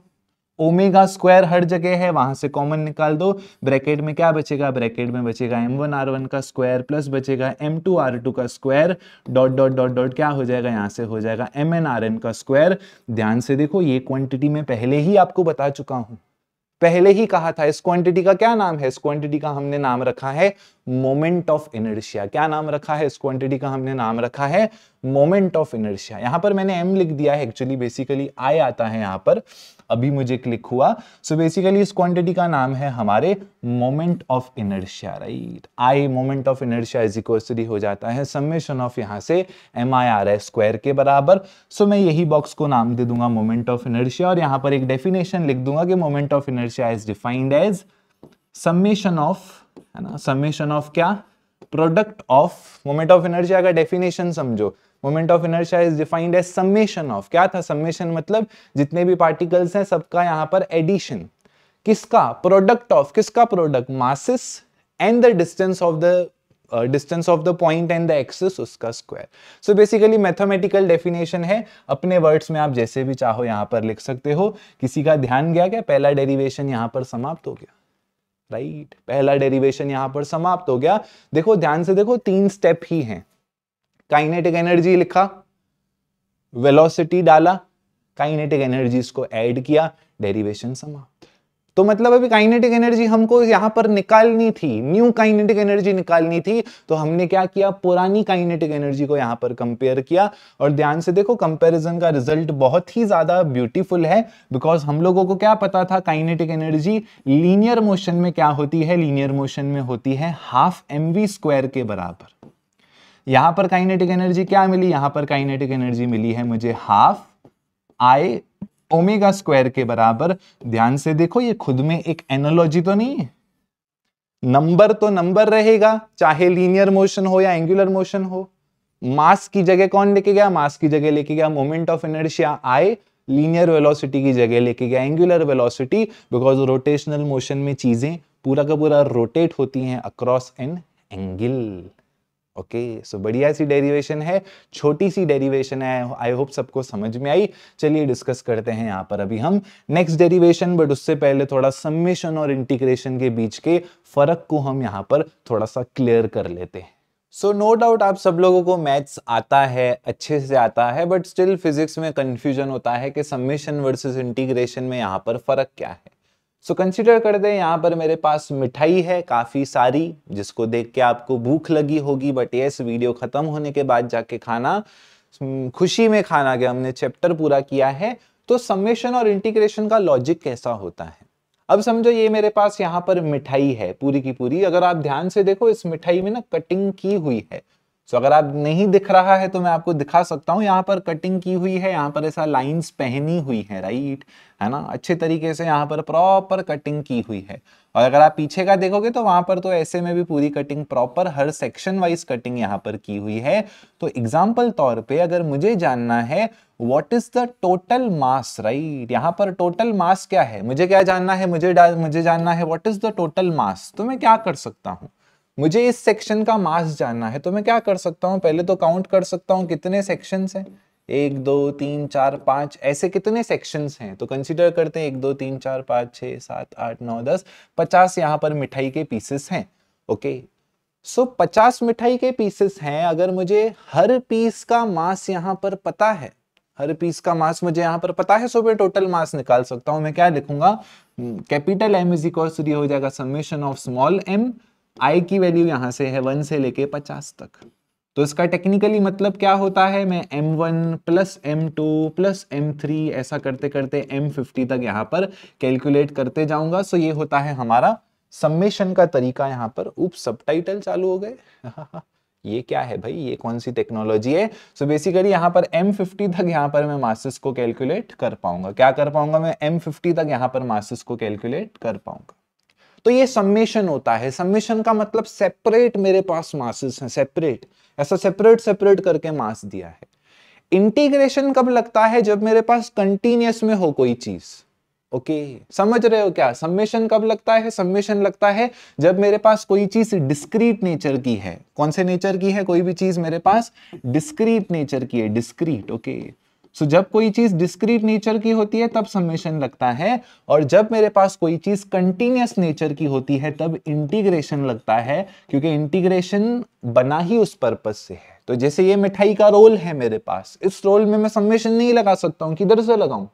ओमेगा स्क्वायर हर जगह है वहां से कॉमन निकाल दो ब्रैकेट में क्या बचेगा ब्रैकेट में बचेगा एम वन आर वन का स्क्वायर प्लस बचेगा एम टू आर टू का square dot dot dot dot क्या हो जाएगा यहाँ से हो जाएगा एम एन आर एन का स्क्वायर ध्यान से देखो ये क्वांटिटी में पहले ही आपको बता चुका हूं पहले ही कहा था इस क्वांटिटी का क्या नाम है इस क्वांटिटी का हमने नाम रखा है मोमेंट ऑफ इनर्शिया क्या नाम रखा है इस क्वांटिटी का हमने नाम रखा है मोमेंट ऑफ इनर्शिया यहां पर मैंने एम लिख दिया है एक्चुअली बेसिकली आई आता है यहां पर अभी मुझे क्लिक हुआ सो so बेसिकली इस क्वांटिटी का नाम है हमारे moment of inertia right I moment of inertia is equal to हो जाता है समेशन ऑफ यहां से M I R S square के बराबर सो so मैं यही बॉक्स को नाम दे दूंगा मोमेंट ऑफ इनर्शिया और यहां पर एक डेफिनेशन लिख दूंगा कि moment of inertia is defined as summation of है ना समेशन ऑफ क्या product of moment of inertia का डेफिनेशन समझो moment of inertia is defined as summation of क्या था समेशन मतलब जितने भी पार्टिकल्स हैं सबका यहाँ पर एडिशन किसका प्रोडक्ट ऑफ किसका product masses and the distance of the distance of the point and the axis उसका square so basically mathematical definition है अपने वर्ड्स में आप जैसे भी चाहो यहाँ पर लिख सकते हो किसी का ध्यान गया क्या पहला डेरिवेशन यहाँ पर समाप्त हो गया राइट right? पहला डेरिवेशन यहाँ पर समाप्त हो गया देखो ध्यान से देखो तीन स्टेप ही हैं काइनेटिक एनर्जी लिखा वेलोसिटी डाला काइनेटिक एनर्जी इसको ऐड किया डेरिवेशन समाप्त तो मतलब अभी काइनेटिक एनर्जी हमको यहां पर निकालनी थी न्यू काइनेटिक एनर्जी निकालनी थी तो हमने क्या किया पुरानी काइनेटिक एनर्जी को यहां पर कंपेयर किया और ध्यान से देखो कंपैरिजन का रिजल्ट बहुत ही ज्यादा ब्यूटीफुल है बिकॉज हम लोगों को क्या पता था काइनेटिक एनर्जी लीनियर मोशन में क्या होती है लीनियर मोशन में होती है हाफ एम स्क्वायर के बराबर यहां पर काइनेटिक एनर्जी क्या मिली यहां पर काइनेटिक एनर्जी मिली है मुझे हाफ आई ओमेगा स्क्वायर के बराबर ध्यान से देखो ये खुद में एक एनोलॉजी तो नहीं नंबर तो नंबर रहेगा चाहे लीनियर मोशन हो या एंगुलर मोशन हो मास की जगह कौन लेके गया मास की जगह लेके गया मोमेंट ऑफ एनर्जिया आए लीनियर वेलोसिटी की जगह लेके गया angular velocity because rotational motion में चीजें पूरा का पूरा रोटेट होती हैं across an angle okay so बढ़िया सी डेरिवेशन है छोटी सी डेरिवेशन है आई होप सबको समझ में आई चलिए डिस्कस करते हैं यहाँ पर अभी हम नेक्स्ट डेरिवेशन बट उससे पहले थोड़ा सम्मिशन और इंटीग्रेशन के बीच के फर्क को हम यहाँ पर थोड़ा सा क्लियर कर लेते हैं सो नो डाउट आप सब लोगों को मैथ्स आता है अच्छे से आता है बट स्टिल फिजिक्स में कंफ्यूजन होता है कि सम्मिशन वर्सेस इंटीग्रेशन में यहाँ पर फर्क क्या है सो कंसिडर कर दें यहाँ पर मेरे पास मिठाई है काफ़ी सारी जिसको देख के आपको भूख लगी होगी बट ये वीडियो ख़त्म होने के बाद जाके खाना खुशी में खाना गया हमने चैप्टर पूरा किया है तो समेशन और इंटीग्रेशन का लॉजिक कैसा होता है अब समझो ये मेरे पास यहाँ पर मिठाई है पूरी की पूरी अगर आप ध्यान से देखो इस मिठाई में ना कटिंग की हुई है सो अगर आप नहीं दिख रहा है तो मैं आपको दिखा सकता हूँ यहाँ पर कटिंग की हुई है यहाँ पर ऐसा लाइंस पहनी हुई है राइट है ना अच्छे तरीके से यहाँ पर प्रॉपर कटिंग की हुई है और अगर आप पीछे का देखोगे तो वहां पर तो ऐसे में भी पूरी कटिंग प्रॉपर हर सेक्शन वाइज कटिंग यहाँ पर की हुई है तो एग्जाम्पल तौर पे अगर मुझे जानना है what is the total mass right यहाँ पर टोटल मास क्या है मुझे क्या जानना है मुझे मुझे जानना है what is the total mass तो मैं क्या कर सकता हूँ मुझे इस सेक्शन का मास जानना है तो मैं क्या कर सकता हूँ पहले तो काउंट कर सकता हूँ कितने सेक्शन है एक दो तीन चार पांच ऐसे कितने सेक्शंस हैं तो कंसिडर करते हैं एक दो तीन चार पांच छह सात आठ नौ दस पचास यहाँ पर मिठाई के पीसेस हैं ओके सो पचास मिठाई के पीसेस हैं अगर मुझे हर पीस का मास यहाँ पर पता है हर पीस का मास मुझे यहाँ पर पता है सो मैं टोटल मास निकाल सकता हूँ मैं क्या लिखूंगा कैपिटल एम इज इक्वल हो जाएगा summation of small M I की वैल्यू यहाँ से है वन से लेके पचास तक तो इसका टेक्निकली मतलब क्या होता है मैं m1 one plus M two plus M three ऐसा करते करते m50 तक यहाँ पर कैलकुलेट करते जाऊंगा सो ये होता है हमारा सम्मेशन का तरीका यहाँ पर उप सब चालू हो गए ये क्या है भाई ये कौन सी टेक्नोलॉजी है सो बेसिकली यहाँ पर M50 तक यहाँ पर मैं मासिस को कैलकुलेट कर पाऊंगा क्या कर पाऊंगा मैं M50 तक यहाँ पर मासिस को कैलकुलेट कर पाऊंगा तो ये सम्मेशन होता है सम्मेशन का मतलब सेपरेट मेरे पास मासेस हैं सेपरेट ऐसा सेपरेट सेपरेट करके मास दिया है इंटीग्रेशन कब लगता है जब मेरे पास कंटिन्यूस में हो कोई चीज ओके okay. समझ रहे हो क्या सम्मेशन कब लगता है सम्मेशन लगता है जब मेरे पास कोई चीज डिस्क्रीट नेचर की है कौन से नेचर की है कोई भी चीज मेरे पास डिस्क्रीट नेचर की है डिस्क्रीट ओके okay. सो जब कोई चीज डिस्क्रीट नेचर की होती है तब समेशन लगता है और जब मेरे पास कोई चीज कंटिन्यूस नेचर की होती है तब इंटीग्रेशन लगता है क्योंकि इंटीग्रेशन बना ही उस पर्पज से है तो जैसे ये मिठाई का रोल है मेरे पास इस रोल में मैं समेशन नहीं लगा सकता हूँ किधर से लगाऊं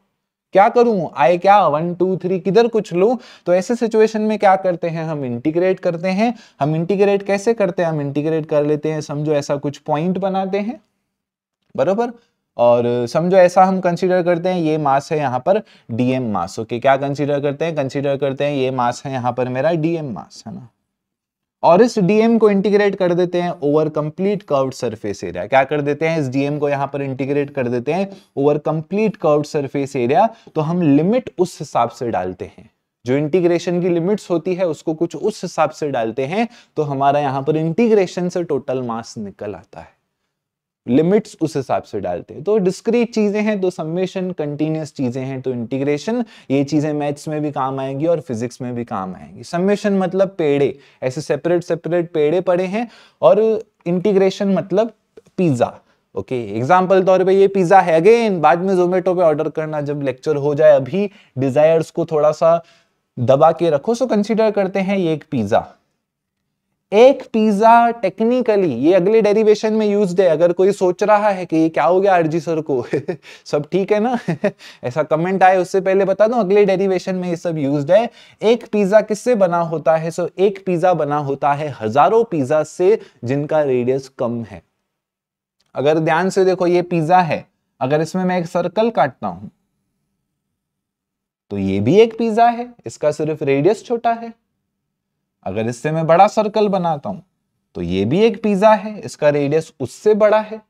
क्या करूं आए क्या वन टू थ्री किधर कुछ लू तो ऐसे सिचुएशन में क्या करते हैं हम इंटीग्रेट करते हैं हम इंटीग्रेट कैसे करते हैं हम इंटीग्रेट कर लेते हैं समझो ऐसा कुछ पॉइंट बनाते हैं बरोबर और समझो ऐसा हम कंसीडर करते हैं ये मास है यहाँ पर डीएम मास ओके क्या कंसीडर करते हैं कंसीडर करते हैं ये मास है यहाँ पर मेरा डीएम मास है ना और इस डीएम को इंटीग्रेट कर देते हैं over complete curve surface area क्या कर देते हैं इस डीएम को यहां पर इंटीग्रेट कर देते हैं over complete curve surface area तो हम लिमिट उस हिसाब से डालते हैं जो इंटीग्रेशन की लिमिट्स होती है उसको कुछ उस हिसाब से डालते हैं तो हमारा यहां पर इंटीग्रेशन से टोटल मास निकल आता है लिमिट्स उस हिसाब से डालते हैं तो डिस्क्रीट चीज़ें हैं तो सम्मेशन कंटिन्यूस चीज़ें हैं तो इंटीग्रेशन ये चीज़ें मैथ्स में भी काम आएंगी और फिजिक्स में भी काम आएंगी सम्मेशन मतलब पेड़े ऐसे सेपरेट सेपरेट पेड़े पड़े हैं और इंटीग्रेशन मतलब पिज़्ज़ा ओके एग्जाम्पल तौर पे ये पिज़्ज़ा है अगेन बाद में जोमेटो पे ऑर्डर करना जब लेक्चर हो जाए अभी डिज़ायर्स को थोड़ा सा दबा के रखो सो कंसिडर करते हैं ये एक पिज़्ज़ा एक पिज्जा टेक्निकली ये अगले डेरिवेशन में यूज है अगर कोई सोच रहा है कि ये क्या हो गया आरजी सर को सब ठीक है ना ऐसा कमेंट आए उससे पहले बता दो अगले डेरिवेशन में ये सब यूज है एक पिज्जा किससे बना होता है सो एक पिज्जा बना होता है हजारों पिज्जा से जिनका रेडियस कम है अगर ध्यान से देखो ये पिज्जा है अगर इसमें मैं एक सर्कल काटता हूं तो ये भी एक पिज्जा है इसका सिर्फ रेडियस छोटा है अगर इससे मैं बड़ा सर्कल बनाता हूं तो ये भी एक पिज्जा है इसका रेडियस उससे बड़ा है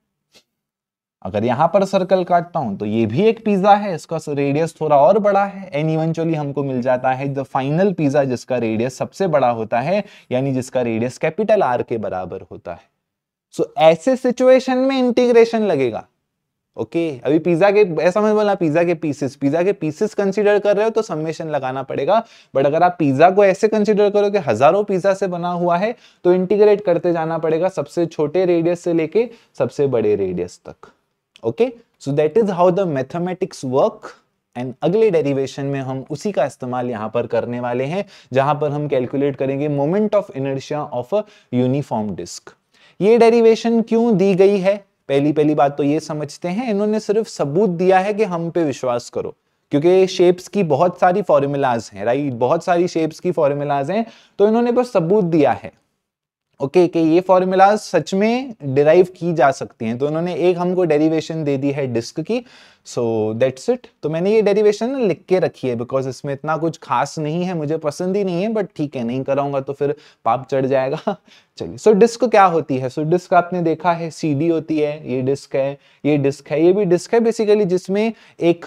अगर यहां पर सर्कल काटता हूं तो ये भी एक पिज्जा है इसका रेडियस थोड़ा और बड़ा है एंड इवेंचुअली हमको मिल जाता है द फाइनल पिज्जा जिसका रेडियस सबसे बड़ा होता है यानी जिसका रेडियस कैपिटल आर के बराबर होता है सो so, ऐसे सिचुएशन में इंटीग्रेशन लगेगा ओके okay, अभी पिज्जा के ऐसा मत बोलना पिज्जा के पीसेस पिज्जा के पीसेस कंसीडर कर रहे हो तो समेशन लगाना पड़ेगा बट अगर आप पिज्जा को ऐसे कंसीडर करो कि हजारों पिज्जा से बना हुआ है तो इंटीग्रेट करते जाना पड़ेगा सबसे छोटे रेडियस से लेके सबसे बड़े रेडियस तक okay so that is how the mathematics work and अगले डेरिवेशन में हम उसी का इस्तेमाल यहां पर करने वाले हैं जहां पर हम कैलकुलेट करेंगे moment of inertia of a uniform disc ये डेरिवेशन क्यों दी गई है पहली पहली बात तो ये समझते हैं इन्होंने सिर्फ सबूत दिया है कि हम पे विश्वास करो क्योंकि शेप्स की बहुत सारी फॉर्मूलाज हैं राइट बहुत सारी शेप्स की फॉर्मूलाज हैं तो इन्होंने बस सबूत दिया है ओके okay, कि ये फॉर्मूला सच में डिराइव की जा सकती हैं तो उन्होंने एक हमको डेरिवेशन दे दी है डिस्क की सो दैट्स इट तो मैंने ये डेरिवेशन लिख के रखी है बिकॉज इसमें इतना कुछ खास नहीं है मुझे पसंद ही नहीं है बट ठीक है नहीं कराऊंगा तो फिर पाप चढ़ जाएगा चलिए सो डिस्क क्या होती है सो so, डिस्क आपने देखा है सी होती है ये डिस्क है ये डिस्क है ये भी डिस्क है बेसिकली जिसमें एक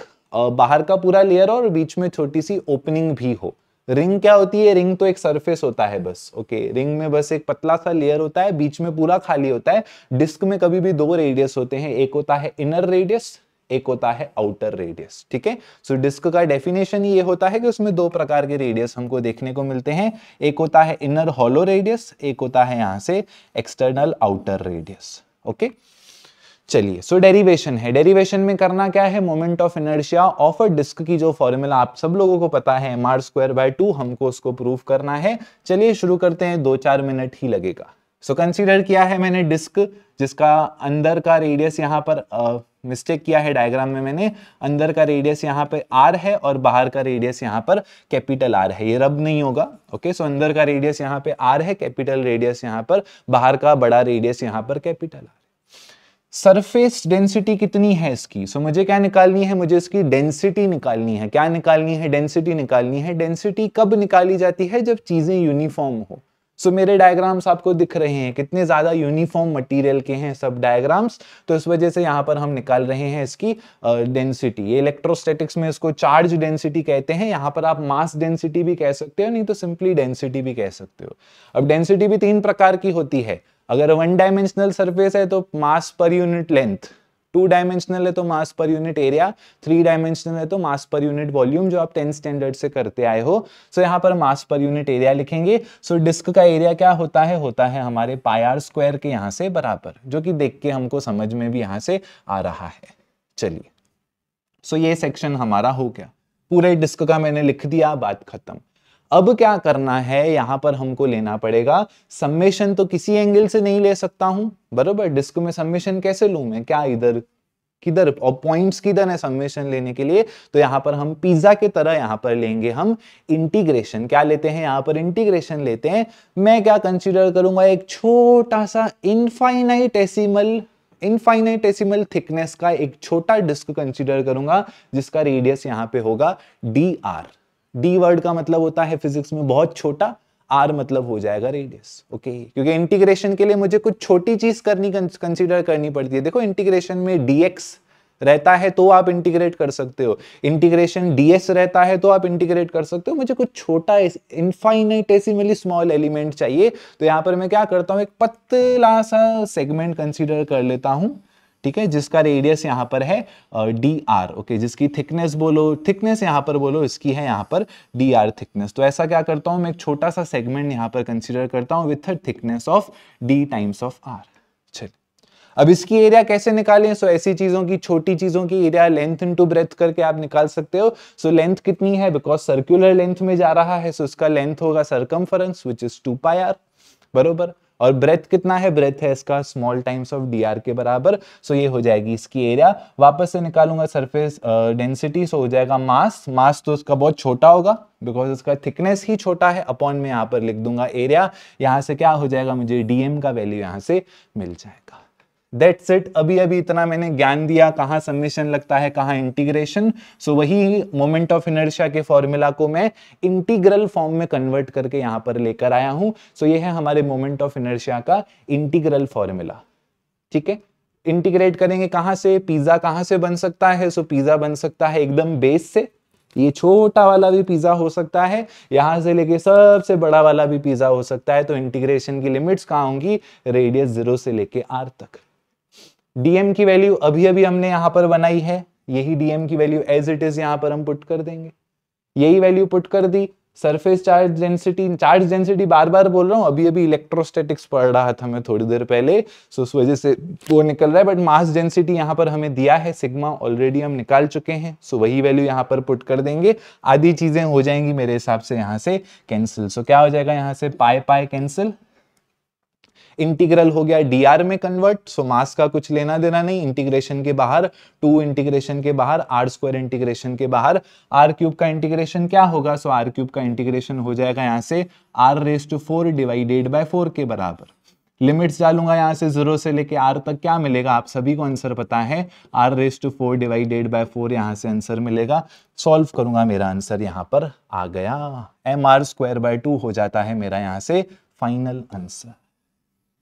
बाहर का पूरा लेयर और बीच में छोटी सी ओपनिंग भी हो रिंग क्या होती है रिंग तो एक सरफेस होता है बस ओके okay? रिंग में बस एक पतला सा लेयर होता है बीच में पूरा खाली होता है डिस्क में कभी भी दो रेडियस होते हैं एक होता है इनर रेडियस एक होता है आउटर रेडियस ठीक है सो डिस्क का डेफिनेशन ये होता है कि उसमें दो प्रकार के रेडियस हमको देखने को मिलते हैं एक होता है इनर हॉलो रेडियस एक होता है यहां से external outer radius okay okay? चलिए सो डेरिवेशन है डेरिवेशन में करना क्या है moment of inertia of a disc की जो फॉर्मूला आप सब लोगों को पता है M R square by two हमको उसको प्रूव करना है चलिए शुरू करते हैं दो चार मिनट ही लगेगा सो so, कंसीडर किया है मैंने डिस्क जिसका अंदर का रेडियस यहाँ पर मिस्टेक uh, किया है डायग्राम में मैंने अंदर का रेडियस यहाँ पे आर है और बाहर का रेडियस यहाँ पर कैपिटल आर है ये रब नहीं होगा ओके सो अंदर का रेडियस यहाँ पे आर है कैपिटल रेडियस यहाँ पर बाहर का बड़ा रेडियस यहाँ पर कैपिटल आर सरफेस डेंसिटी कितनी है इसकी सो so, मुझे क्या निकालनी है मुझे इसकी डेंसिटी निकालनी है क्या निकालनी है डेंसिटी निकालनी है डेंसिटी कब निकाली जाती है जब चीजें यूनिफॉर्म हो सो so, मेरे डायग्राम्स आपको दिख रहे हैं कितने ज्यादा यूनिफॉर्म मटेरियल के हैं सब डायग्राम्स तो इस वजह से यहाँ पर हम निकाल रहे हैं इसकी डेंसिटी uh, में इसको चार्ज डेंसिटी कहते हैं यहाँ पर आप मास डेंसिटी भी कह सकते हो नहीं तो सिंपली डेंसिटी भी कह सकते हो अब डेंसिटी भी तीन प्रकार की होती है अगर वन डायमेंशनल सरफेस है तो मास per unit length two dimensional है तो मास पर यूनिट एरिया थ्री डायमेंशनल है तो मास पर यूनिट वॉल्यूम जो आप टेंथ स्टैंडर्ड से करते आए हो सो so, यहाँ पर मास पर यूनिट एरिया लिखेंगे सो so, डिस्क का एरिया क्या होता है होता है हमारे पायर स्क्वायर के यहाँ से बराबर जो कि देख के हमको समझ में भी यहाँ से आ रहा है चलिए सो so, ये सेक्शन हमारा हो गया पूरे डिस्क का मैंने लिख दिया बात खत्म अब क्या करना है यहां पर हमको लेना पड़ेगा सम्मेशन तो किसी एंगल से नहीं ले सकता हूं बरोबर डिस्क में सम्मेशन कैसे लू मैं क्या इधर किधर और पॉइंट्स किधर है सम्मेशन लेने के लिए तो यहाँ पर हम पिज्जा के तरह यहाँ पर लेंगे हम इंटीग्रेशन क्या लेते हैं यहाँ पर इंटीग्रेशन लेते हैं मैं क्या कंसीडर करूंगा एक छोटा सा इनफाइनाइट इनफाइनाइट इनफाइनाइटेसिमल थिकनेस का एक छोटा डिस्क कंसीडर करूंगा जिसका रेडियस यहां पे होगा डी आर डी वर्ड का मतलब होता है फिजिक्स में बहुत छोटा आर मतलब हो जाएगा रेडियस ओके क्योंकि इंटीग्रेशन के लिए मुझे कुछ छोटी चीज करनी कंसिडर करनी पड़ती है देखो इंटीग्रेशन में डीएक्स रहता है तो आप इंटीग्रेट कर सकते हो इंटीग्रेशन डीएस रहता है तो आप इंटीग्रेट कर सकते हो मुझे कुछ छोटा इनफाइनाइटेसिमली स्मॉल एलिमेंट चाहिए तो यहां पर मैं क्या करता हूँ एक पतला सा सेगमेंट कंसिडर कर लेता हूँ ठीक है जिसका रेडियस यहां पर है डी आर ओके जिसकी थिकनेस बोलो थिकनेस यहां पर बोलो इसकी है यहां पर डी आर थिकनेस तो ऐसा क्या करता हूं मैं एक छोटा सा सेगमेंट यहाँ पर कंसिडर करता हूँ with thickness of D times of R चलिए अब इसकी एरिया कैसे निकालें सो so, ऐसी चीजों की छोटी चीजों की एरिया लेंथ इनटू ब्रेथ करके आप निकाल सकते हो सो so, लेंथ कितनी है बिकॉज सर्कुलर लेंथ में जा रहा है सो so, इसका लेंथ होगा फरेंस which is two pi R बरोबर और ब्रेथ कितना है ब्रेथ है इसका स्मॉल टाइम्स ऑफ डी के बराबर सो ये हो जाएगी इसकी एरिया वापस से निकालूंगा सरफेस डेंसिटी सो हो जाएगा मास मास तो उसका बहुत छोटा होगा बिकॉज उसका थिकनेस ही छोटा है अपॉन में यहाँ पर लिख दूंगा एरिया यहाँ से क्या हो जाएगा मुझे डीएम का वैल्यू यहाँ से मिल जाएगा दैट्स इट अभी अभी इतना मैंने ज्ञान दिया कहाँ सम्मिशन लगता है कहाँ इंटीग्रेशन सो so वही मोमेंट ऑफ इनर्शिया के फॉर्मूला को मैं इंटीग्रल फॉर्म में कन्वर्ट करके यहाँ पर लेकर आया हूँ सो so ये है हमारे मोमेंट ऑफ इनर्शिया का इंटीग्रल फॉर्मूला ठीक है इंटीग्रेट करेंगे कहाँ से पिज्ज़ा कहाँ से बन सकता है सो so पिज़्ज़ा बन सकता है एकदम बेस से ये छोटा वाला भी पिज़्ज़ा हो सकता है यहां से लेके सबसे बड़ा वाला भी पिज़्ज़ा हो सकता है तो इंटीग्रेशन की लिमिट्स कहा होंगी रेडियस जीरो से लेके आर तक डीएम की वैल्यू अभी अभी हमने यहां पर बनाई है यही डीएम की वैल्यू एज इट इज यहां पर हम पुट कर देंगे यही वैल्यू पुट कर दी surface charge density charge density बार बार बोल रहा हूँ अभी अभी इलेक्ट्रोस्टेटिक्स पढ़ रहा था मैं थोड़ी देर पहले सो उस वजह से वो निकल रहा है बट मास डेंसिटी यहाँ पर हमें दिया है सिग्मा ऑलरेडी हम निकाल चुके हैं सो वही वैल्यू यहाँ पर पुट कर देंगे आधी चीजें हो जाएंगी मेरे हिसाब से यहाँ से कैंसिल सो क्या हो जाएगा यहाँ से पाए पाए कैंसिल इंटीग्रल हो गया डी में कन्वर्ट सो मास का कुछ लेना देना नहीं इंटीग्रेशन के बाहर टू इंटीग्रेशन के बाहर आर स्क्वायर इंटीग्रेशन के बाहर आर क्यूब का इंटीग्रेशन क्या होगा सो आर क्यूब का इंटीग्रेशन हो जाएगा यहाँ से R raise to four divided by four के बराबर लिमिट्स डालूंगा यहाँ से जीरो से लेके आर तक क्या मिलेगा आप सभी को आंसर पता है R raise to four divided by four यहाँ से आंसर मिलेगा सॉल्व करूंगा मेरा आंसर यहाँ पर आ गया M R square by two हो जाता है मेरा यहाँ से फाइनल आंसर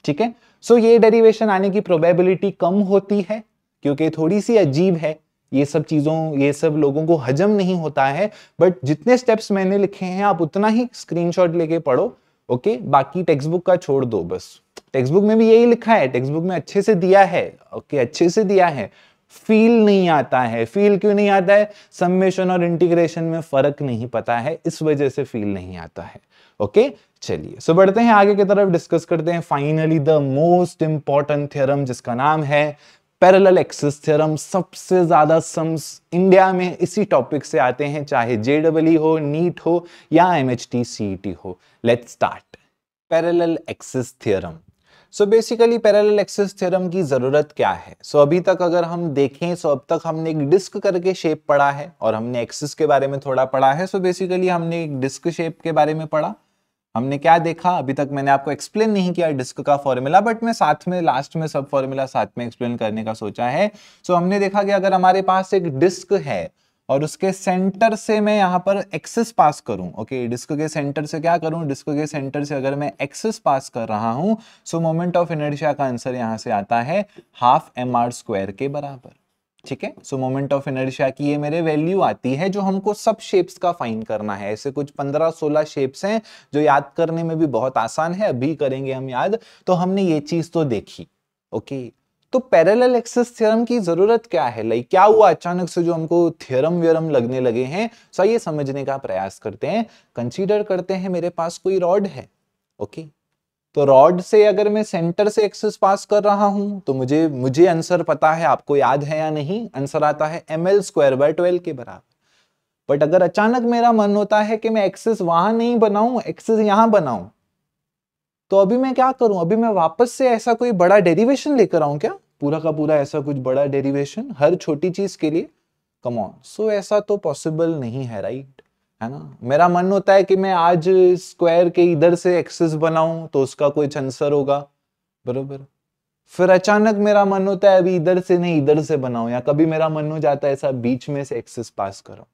ठीक है सो ये डेरिवेशन आने की प्रोबेबिलिटी कम होती है क्योंकि थोड़ी सी अजीब है ये सब चीज़ों ये सब लोगों को हजम नहीं होता है बट जितने स्टेप्स मैंने लिखे हैं आप उतना ही स्क्रीनशॉट लेके पढ़ो ओके okay? बाकी टेक्स्ट बुक का छोड़ दो बस टेक्स्ट बुक में भी यही लिखा है टेक्स्ट बुक में अच्छे से दिया है ओके okay? अच्छे से दिया है फील नहीं आता है फील क्यों नहीं आता है सम्मेशन और इंटीग्रेशन में फर्क नहीं पता है इस वजह से फील नहीं आता है ओके चलिए सो बढ़ते हैं आगे की तरफ डिस्कस करते हैं finally the most important theorem जिसका नाम है पैरेलल एक्सिस थ्योरम सबसे ज्यादा सम्स इंडिया में इसी टॉपिक से आते हैं चाहे जे डबल हो नीट हो या M H T C T हो let start parallel axis theorem so basically parallel axis theorem की ज़रूरत क्या है सो so, अभी तक अगर हम देखें सो so अब तक हमने एक डिस्क करके शेप पढ़ा है और हमने एक्सिस के बारे में थोड़ा पढ़ा है सो so, बेसिकली हमने एक डिस्क शेप के बारे में पढ़ा हमने क्या देखा अभी तक मैंने आपको एक्सप्लेन नहीं किया डिस्क का फॉर्मूला बट मैं साथ में लास्ट में सब फॉर्मूला साथ में एक्सप्लेन करने का सोचा है सो so, हमने देखा कि अगर हमारे पास एक डिस्क है और उसके सेंटर से मैं यहाँ पर एक्सेस पास करूं ओके okay, डिस्क के सेंटर से क्या करूं डिस्क के सेंटर से अगर मैं एक्सेस पास कर रहा हूं सो मोमेंट ऑफ इनर्शिया का आंसर यहां से आता है हाफ एम आर स्क्वायर के बराबर ठीक है सो मोमेंट ऑफ इनर्शिया की ये मेरे वैल्यू आती है जो हमको सब शेप्स का फाइन करना है ऐसे कुछ 15-16 शेप्स हैं जो याद करने में भी बहुत आसान है अभी करेंगे हम याद तो हमने ये चीज तो देखी ओके तो पैरेलल एक्सेस थ्योरम की जरूरत क्या है लाइक क्या हुआ अचानक से जो हमको थ्योरम व्यरम लगने लगे हैं सो ये समझने का प्रयास करते हैं कंसिडर करते हैं मेरे पास कोई रॉड है ओके okay? तो रॉड से अगर मैं सेंटर से एक्सेस पास कर रहा हूं तो मुझे मुझे आंसर पता है आपको याद है या नहीं आंसर आता है M L square by twelve के बराबर बट अगर अचानक मेरा मन होता है कि मैं एक्सेस वहां नहीं बनाऊं एक्सेस यहां बनाऊं तो अभी मैं क्या करूं अभी मैं वापस से ऐसा कोई बड़ा डेरिवेशन लेकर आऊं क्या पूरा का पूरा ऐसा कुछ बड़ा डेरिवेशन हर छोटी चीज के लिए कमॉन सो so, ऐसा तो पॉसिबल नहीं है राइट है ना मेरा मन होता है कि मैं आज स्क्वायर के इधर से एक्सेस बनाऊं तो उसका कोई चंसर होगा बरोबर फिर अचानक मेरा मन होता है अभी इधर से नहीं इधर से बनाऊं या कभी मेरा मन हो जाता है ऐसा बीच में से एक्सेस पास करो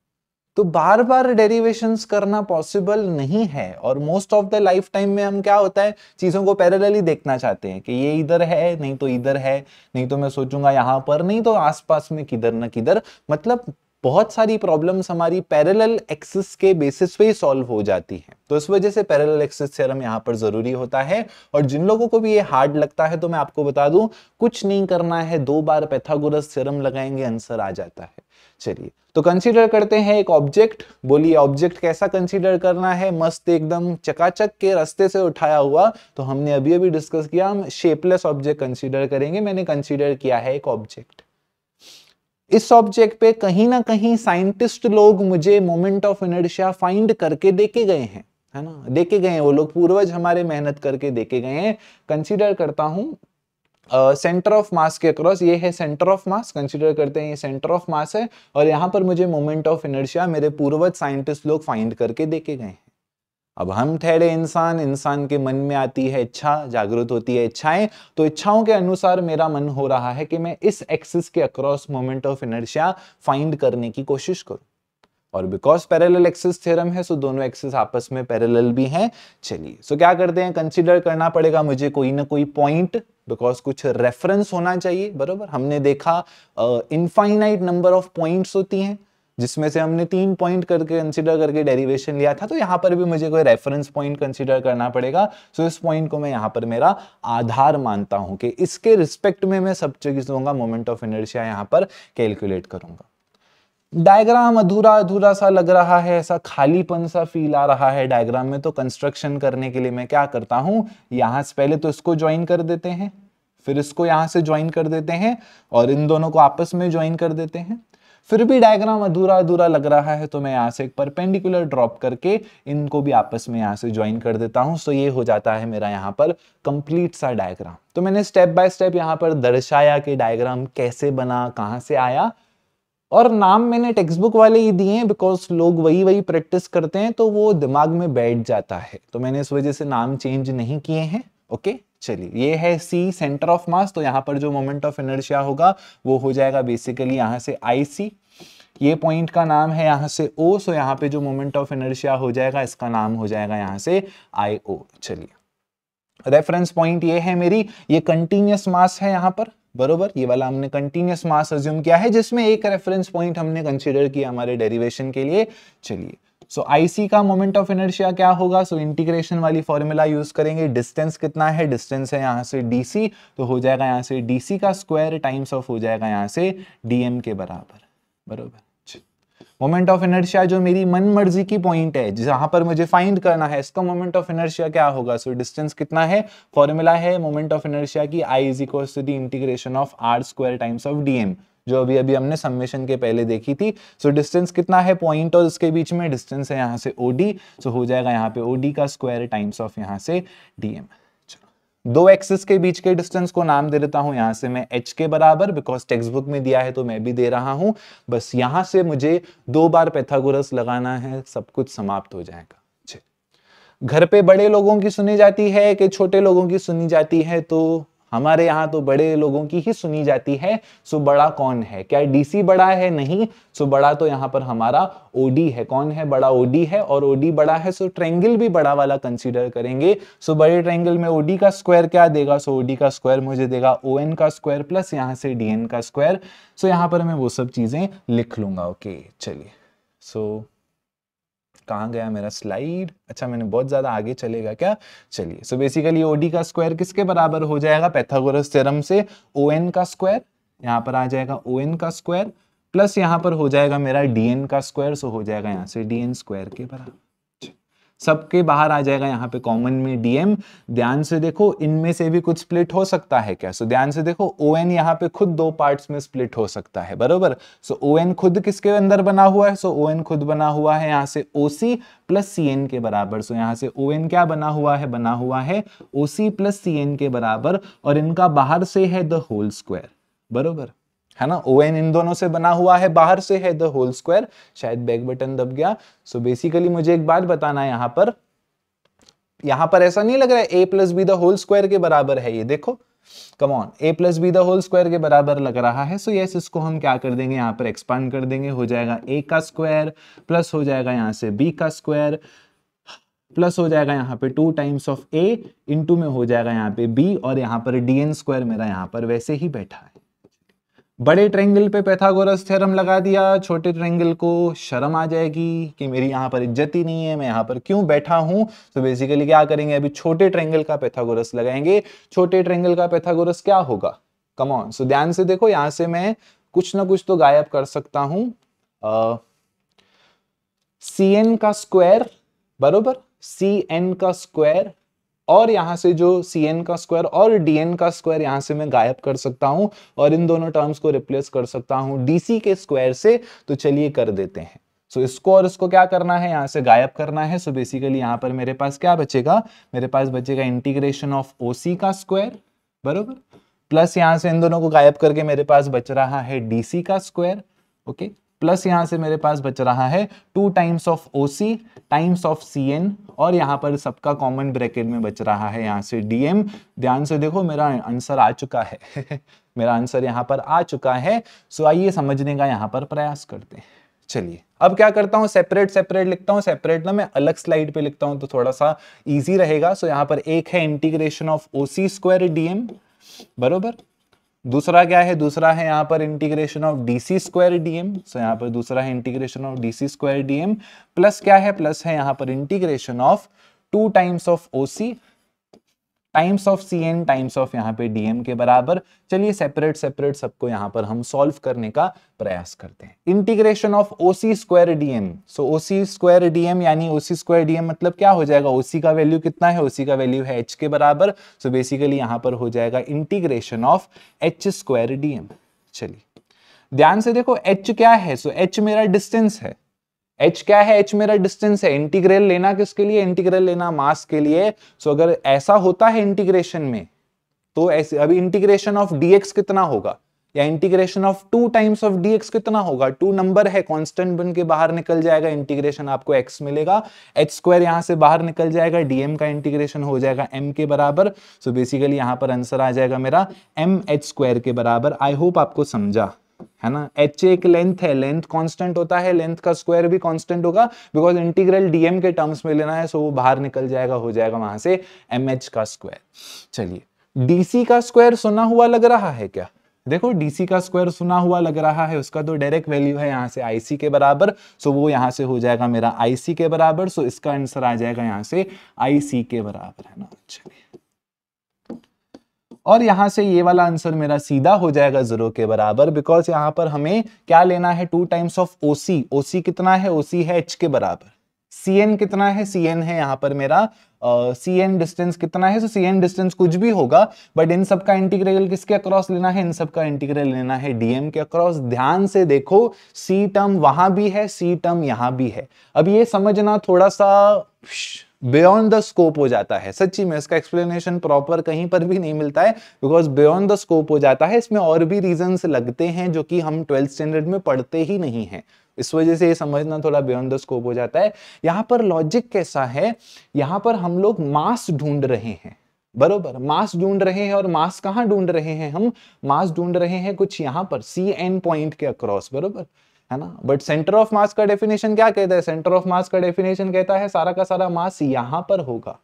तो बार बार डेरिवेशन करना पॉसिबल नहीं है और most of the life time में हम क्या होता है चीज़ों को पैरेलली देखना चाहते हैं कि ये इधर है नहीं तो इधर है नहीं तो मैं सोचूंगा यहां पर नहीं तो आसपास में किधर ना किधर मतलब बहुत सारी प्रॉब्लम्स हमारी पैरेलल एक्सिस के बेसिस पे ही सॉल्व हो जाती हैं तो इस वजह से पैरेलल एक्सिस थ्योरम यहाँ पर जरूरी होता है और जिन लोगों को भी ये हार्ड लगता है तो मैं आपको बता दूं कुछ नहीं करना है दो बार पैथागोरस थ्योरम लगाएंगे आंसर आ जाता है चलिए तो कंसीडर करते हैं एक ऑब्जेक्ट बोलिए ऑब्जेक्ट कैसा कंसीडर करना है मस्त एकदम चकाचक के रास्ते से उठाया हुआ तो हमने अभी अभी डिस्कस किया हम शेपलेस ऑब्जेक्ट कंसीडर करेंगे मैंने कंसीडर किया है एक ऑब्जेक्ट इस ऑब्जेक्ट पे कहीं ना कहीं साइंटिस्ट लोग मुझे मोमेंट ऑफ इनर्शिया फाइंड करके देके गए हैं है ना देके गए हैं वो लोग पूर्वज हमारे मेहनत करके देके गए हैं कंसिडर करता हूँ सेंटर ऑफ मास के अक्रॉस ये है सेंटर ऑफ मास कंसीडर करते हैं ये सेंटर ऑफ मास है और यहाँ पर मुझे मोमेंट ऑफ इनर्शिया मेरे पूर्वज साइंटिस्ट लोग फाइंड करके देके गए हैं अब हम ठहरे इंसान इंसान के मन में आती है इच्छा जागृत होती है इच्छाएं तो इच्छाओं के अनुसार मेरा मन हो रहा है कि मैं इस एक्सिस के across moment of inertia find करने की कोशिश करूं और बिकॉज पैरेलल एक्सिस थ्योरम है सो दोनों एक्सिस आपस में पैरेलल भी हैं चलिए सो क्या करते हैं कंसिडर करना पड़ेगा मुझे कोई ना कोई पॉइंट बिकॉज कुछ रेफरेंस होना चाहिए बरोबर हमने देखा इनफाइनाइट नंबर ऑफ पॉइंट्स होती हैं जिसमें से हमने तीन पॉइंट करके कंसिडर करके डेरिवेशन लिया था तो यहाँ पर भी मुझे कोई रेफरेंस पॉइंट कंसिडर करना पड़ेगा सो इस पॉइंट को मैं यहाँ पर मेरा आधार मानता हूँ कि इसके रिस्पेक्ट में मैं सब चीज़ों मोमेंट ऑफ इनर्शिया यहाँ पर कैलकुलेट करूंगा डायग्राम अधूरा अधूरा सा लग रहा है ऐसा खालीपन सा फील आ रहा है डायग्राम में तो कंस्ट्रक्शन करने के लिए मैं क्या करता हूँ यहाँ से पहले तो इसको ज्वाइन कर देते हैं फिर इसको यहाँ से ज्वाइन कर देते हैं और इन दोनों को आपस में ज्वाइन कर देते हैं फिर भी डायग्राम अधूरा अधूरा लग रहा है तो मैं यहाँ से एक परपेंडिकुलर ड्रॉप करके इनको भी आपस में यहाँ से ज्वाइन कर देता हूँ सो ये हो जाता है मेरा यहाँ पर कंप्लीट सा डायग्राम तो मैंने स्टेप बाय स्टेप यहाँ पर दर्शाया कि डायग्राम कैसे बना कहाँ से आया और नाम मैंने टेक्स्ट बुक वाले ही दिए हैं बिकॉज लोग वही वही प्रैक्टिस करते हैं तो वो दिमाग में बैठ जाता है तो मैंने इस वजह से नाम चेंज नहीं किए हैं ओके चलिए ये है सी सेंटर ऑफ मास तो यहाँ पर जो मोमेंट ऑफ इनर्शिया होगा वो हो जाएगा बेसिकली यहाँ से आई सी ये पॉइंट का नाम है यहाँ से ओ सो यहाँ पे जो मोमेंट ऑफ इनर्शिया हो जाएगा इसका नाम हो जाएगा यहाँ से आई ओ चलिए रेफरेंस पॉइंट ये है मेरी ये कंटिन्यूस मास है यहाँ पर बरोबर ये वाला हमने कंटिन्यूस मास अज्यूम किया है जिसमें एक रेफरेंस पॉइंट हमने कंसिडर किया हमारे डेरिवेशन के लिए चलिए सो so, आईसी का मोमेंट ऑफ इनर्शिया क्या होगा सो so, इंटीग्रेशन वाली फॉर्मूला यूज करेंगे डिस्टेंस कितना है डिस्टेंस है यहां से डीसी तो हो जाएगा यहां से डीसी का स्क्वायर टाइम्स ऑफ हो जाएगा यहां से डीएम के बराबर बरोबर मोमेंट ऑफ इनर्शिया जो मेरी मन मर्जी की पॉइंट है जहां पर मुझे फाइंड करना है इसका मोमेंट ऑफ इनर्शिया क्या होगा सो so, डिस्टेंस कितना है फॉर्मूला है मोमेंट ऑफ इनर्शिया की I is equal to the integration of R square times of DM जो अभी अभी हमने सम्मेशन के पहले देखी थी सो so, डिस्टेंस कितना है पॉइंट और उसके बीच में डिस्टेंस है यहाँ से ओडी सो so, हो जाएगा यहाँ पे ओडी का स्क्वायर टाइम्स ऑफ यहाँ से डीएम दो एक्सिस के बीच के डिस्टेंस को नाम दे देता हूं यहां से मैं एच के बराबर बिकॉज टेक्स्ट बुक में दिया है तो मैं भी दे रहा हूं बस यहां से मुझे दो बार पैथागोरस लगाना है सब कुछ समाप्त हो जाएगा घर पे बड़े लोगों की सुनी जाती है कि छोटे लोगों की सुनी जाती है तो हमारे यहाँ तो बड़े लोगों की ही सुनी जाती है सो बड़ा कौन है क्या डीसी बड़ा है नहीं सो बड़ा तो यहाँ पर हमारा ओडी है कौन है बड़ा ओडी है और ओडी बड़ा है सो ट्रेंगल भी बड़ा वाला कंसिडर करेंगे सो बड़े ट्रेंगल में ओडी का स्क्वायर क्या देगा सो ओडी का स्क्वायर मुझे देगा ओ एन का स्क्वायर प्लस यहाँ से डी एन का स्क्वायर सो यहाँ पर मैं वो सब चीजें लिख लूंगा ओके चलिए सो so, कहाँ गया मेरा स्लाइड अच्छा मैंने बहुत ज़्यादा आगे चलेगा क्या चलिए सो बेसिकली ओडी का स्क्वायर किसके बराबर हो जाएगा पैथागोरस थ्योरम से ओ एन का स्क्वायर यहाँ पर आ जाएगा ओ एन का स्क्वायर प्लस यहाँ पर हो जाएगा मेरा डी एन का स्क्वायर सो हो जाएगा यहाँ से डी एन स्क्वायर के बराबर सबके बाहर आ जाएगा यहाँ पे कॉमन में डीएम ध्यान से देखो इनमें से भी कुछ स्प्लिट हो सकता है क्या सो so, ध्यान से देखो ओ एन यहाँ पे खुद दो पार्ट्स में स्प्लिट हो सकता है बरोबर सो ओ एन खुद किसके अंदर बना हुआ है सो ओ एन खुद बना हुआ है यहाँ से ओ सी प्लस सी एन के बराबर सो so, यहाँ से ओ एन क्या बना हुआ है बना हुआ है ओ सी प्लस सी एन के बराबर और इनका बाहर से है द होल स्क्वायर बरोबर है ना ओ एन इन दोनों से बना हुआ है बाहर से है द होल स्क्वायर शायद बैक बटन दब गया सो so बेसिकली मुझे एक बात बताना है यहाँ पर यहाँ पर ऐसा नहीं लग रहा है A plus B the whole square के बराबर है ये देखो come on A plus B the whole square के बराबर लग रहा है सो so यस yes, इसको हम क्या कर देंगे यहाँ पर एक्सपांड कर देंगे हो जाएगा ए का स्क्वायर प्लस हो जाएगा यहाँ से बी का स्क्वायर प्लस हो जाएगा यहाँ पे two times of A into में हो जाएगा यहाँ पे बी और यहाँ पर डी एन स्क्वायर मेरा यहाँ पर वैसे ही बैठा है बड़े ट्रेंगल पे पैथागोरस थ्योरम लगा दिया छोटे ट्रेंगल को शर्म आ जाएगी कि मेरी यहाँ पर इज्जत ही नहीं है मैं यहाँ पर क्यों बैठा हूँ तो बेसिकली क्या करेंगे अभी छोटे ट्रेंगल का पैथागोरस लगाएंगे छोटे ट्रेंगल का पैथागोरस क्या होगा कमॉन सो ध्यान से देखो यहाँ से मैं कुछ ना कुछ तो गायब कर सकता हूँ सी एन का स्क्वायर बरोबर सी एन का स्क्वायर और यहां से जो सी एन का स्क्वायर और डी एन का स्क्वायर यहां से मैं गायब कर सकता हूं और इन दोनों टर्म्स को रिप्लेस कर सकता हूं डीसी के स्क्वायर से तो चलिए कर देते हैं सो so, इसको और इसको क्या करना है यहां से गायब करना है सो so, बेसिकली यहां पर मेरे पास क्या बचेगा मेरे पास बचेगा इंटीग्रेशन ऑफ सी का स्क्वायर बरोबर प्लस यहां से इन दोनों को गायब करके मेरे पास बच रहा है डीसी का स्क्वायर ओके okay? प्लस यहां से मेरे पास बच रहा है two times of O C times of C N और यहां पर सबका कॉमन ब्रैकेट में बच रहा है यहां से डीएम ध्यान से देखो मेरा आंसर आ चुका है मेरा आंसर यहां पर आ चुका है सो आइए समझने का यहां पर प्रयास करते हैं चलिए अब क्या करता हूं सेपरेट सेपरेट लिखता हूं सेपरेट ना मैं अलग स्लाइड पे लिखता हूं तो थोड़ा सा इजी रहेगा सो यहां पर एक है integration of OC square DM बरोबर दूसरा क्या है दूसरा है यहाँ पर integration of DC square DM so यहाँ पर दूसरा है integration of DC square DM plus क्या है प्लस है यहाँ पर integration of two times of OC times of C N times of यहाँ पे डीएम के बराबर चलिए सेपरेट सेपरेट सबको यहाँ पर हम सॉल्व करने का प्रयास करते हैं integration of OC square DM so OC square DM यानी ओसी स्क्वायर डीएम मतलब क्या हो जाएगा ओसी का वैल्यू कितना है ओसी का वैल्यू है एच के बराबर सो बेसिकली यहाँ पर हो जाएगा integration of H square DM चलिए ध्यान से देखो एच क्या है सो so, एच मेरा डिस्टेंस है एच क्या है एच मेरा डिस्टेंस है इंटीग्रल लेना किसके लिए इंटीग्रल लेना मास के लिए सो अगर ऐसा होता है इंटीग्रेशन में तो ऐसे अभी इंटीग्रेशन ऑफ डी कितना होगा या integration of two times of DX कितना होगा टू नंबर है कांस्टेंट बन के बाहर निकल जाएगा इंटीग्रेशन आपको एक्स मिलेगा एच स्क्वायर यहाँ से बाहर निकल जाएगा डीएम का इंटीग्रेशन हो जाएगा एम के बराबर सो बेसिकली यहाँ पर आंसर आ जाएगा मेरा एम एच स्क्वायर के बराबर आई होप आपको समझा है ना एच एक लेंथ है लेंथ कांस्टेंट होता है लेंथ का स्क्वायर भी कांस्टेंट होगा बिकॉज इंटीग्रल डीएम के टर्म्स में लेना है सो वो बाहर निकल जाएगा हो जाएगा वहां से एम एच का स्क्वायर चलिए डीसी का स्क्वायर सुना हुआ लग रहा है क्या देखो डीसी का स्क्वायर सुना हुआ लग रहा है उसका तो डायरेक्ट वैल्यू है यहाँ से आईसी के बराबर सो वो यहाँ से हो जाएगा मेरा आईसी के बराबर सो इसका आंसर आ जाएगा यहाँ से आईसी के बराबर है ना चलिए और यहाँ से ये वाला आंसर मेरा सीधा हो जाएगा जीरो के बराबर बिकॉज यहाँ पर हमें क्या लेना है two times of O C O C कितना है ओ सी है एच के बराबर सी एन कितना है सी एन है यहाँ पर मेरा सी एन डिस्टेंस कितना है सो सी एन डिस्टेंस कुछ भी होगा बट इन सब का इंटीग्रल किसके अक्रॉस लेना है इन सब का इंटीग्रल लेना है डीएम के अक्रॉस ध्यान से देखो सी टर्म वहां भी है सी टर्म यहाँ भी है अब ये समझना थोड़ा सा बियॉन्ड द स्कोप हो जाता है सच्ची में इसका एक्सप्लेनेशन प्रॉपर कहीं पर भी नहीं मिलता है बिकॉज बियॉन्ड द स्कोप हो जाता है इसमें और भी रीजन लगते हैं जो कि हम ट्वेल्थ स्टैंडर्ड में पढ़ते ही नहीं है इस वजह से ये समझना थोड़ा बियॉन्ड द स्कोप हो जाता है यहाँ पर लॉजिक कैसा है यहाँ पर हम लोग मास ढूंढ रहे हैं बरोबर मास ढूंढ रहे हैं और मास कहाँ ढूंढ रहे हैं हम मास ढूंढ रहे हैं कुछ यहाँ पर सी एन पॉइंट के अक्रॉस बरोबर है ना बट सेंटर ऑफ मास का डेफिनेशन क्या कहता है सेंटर ऑफ मास का डेफिनेशन कहता है सारा का सारा मास यहां पर होगा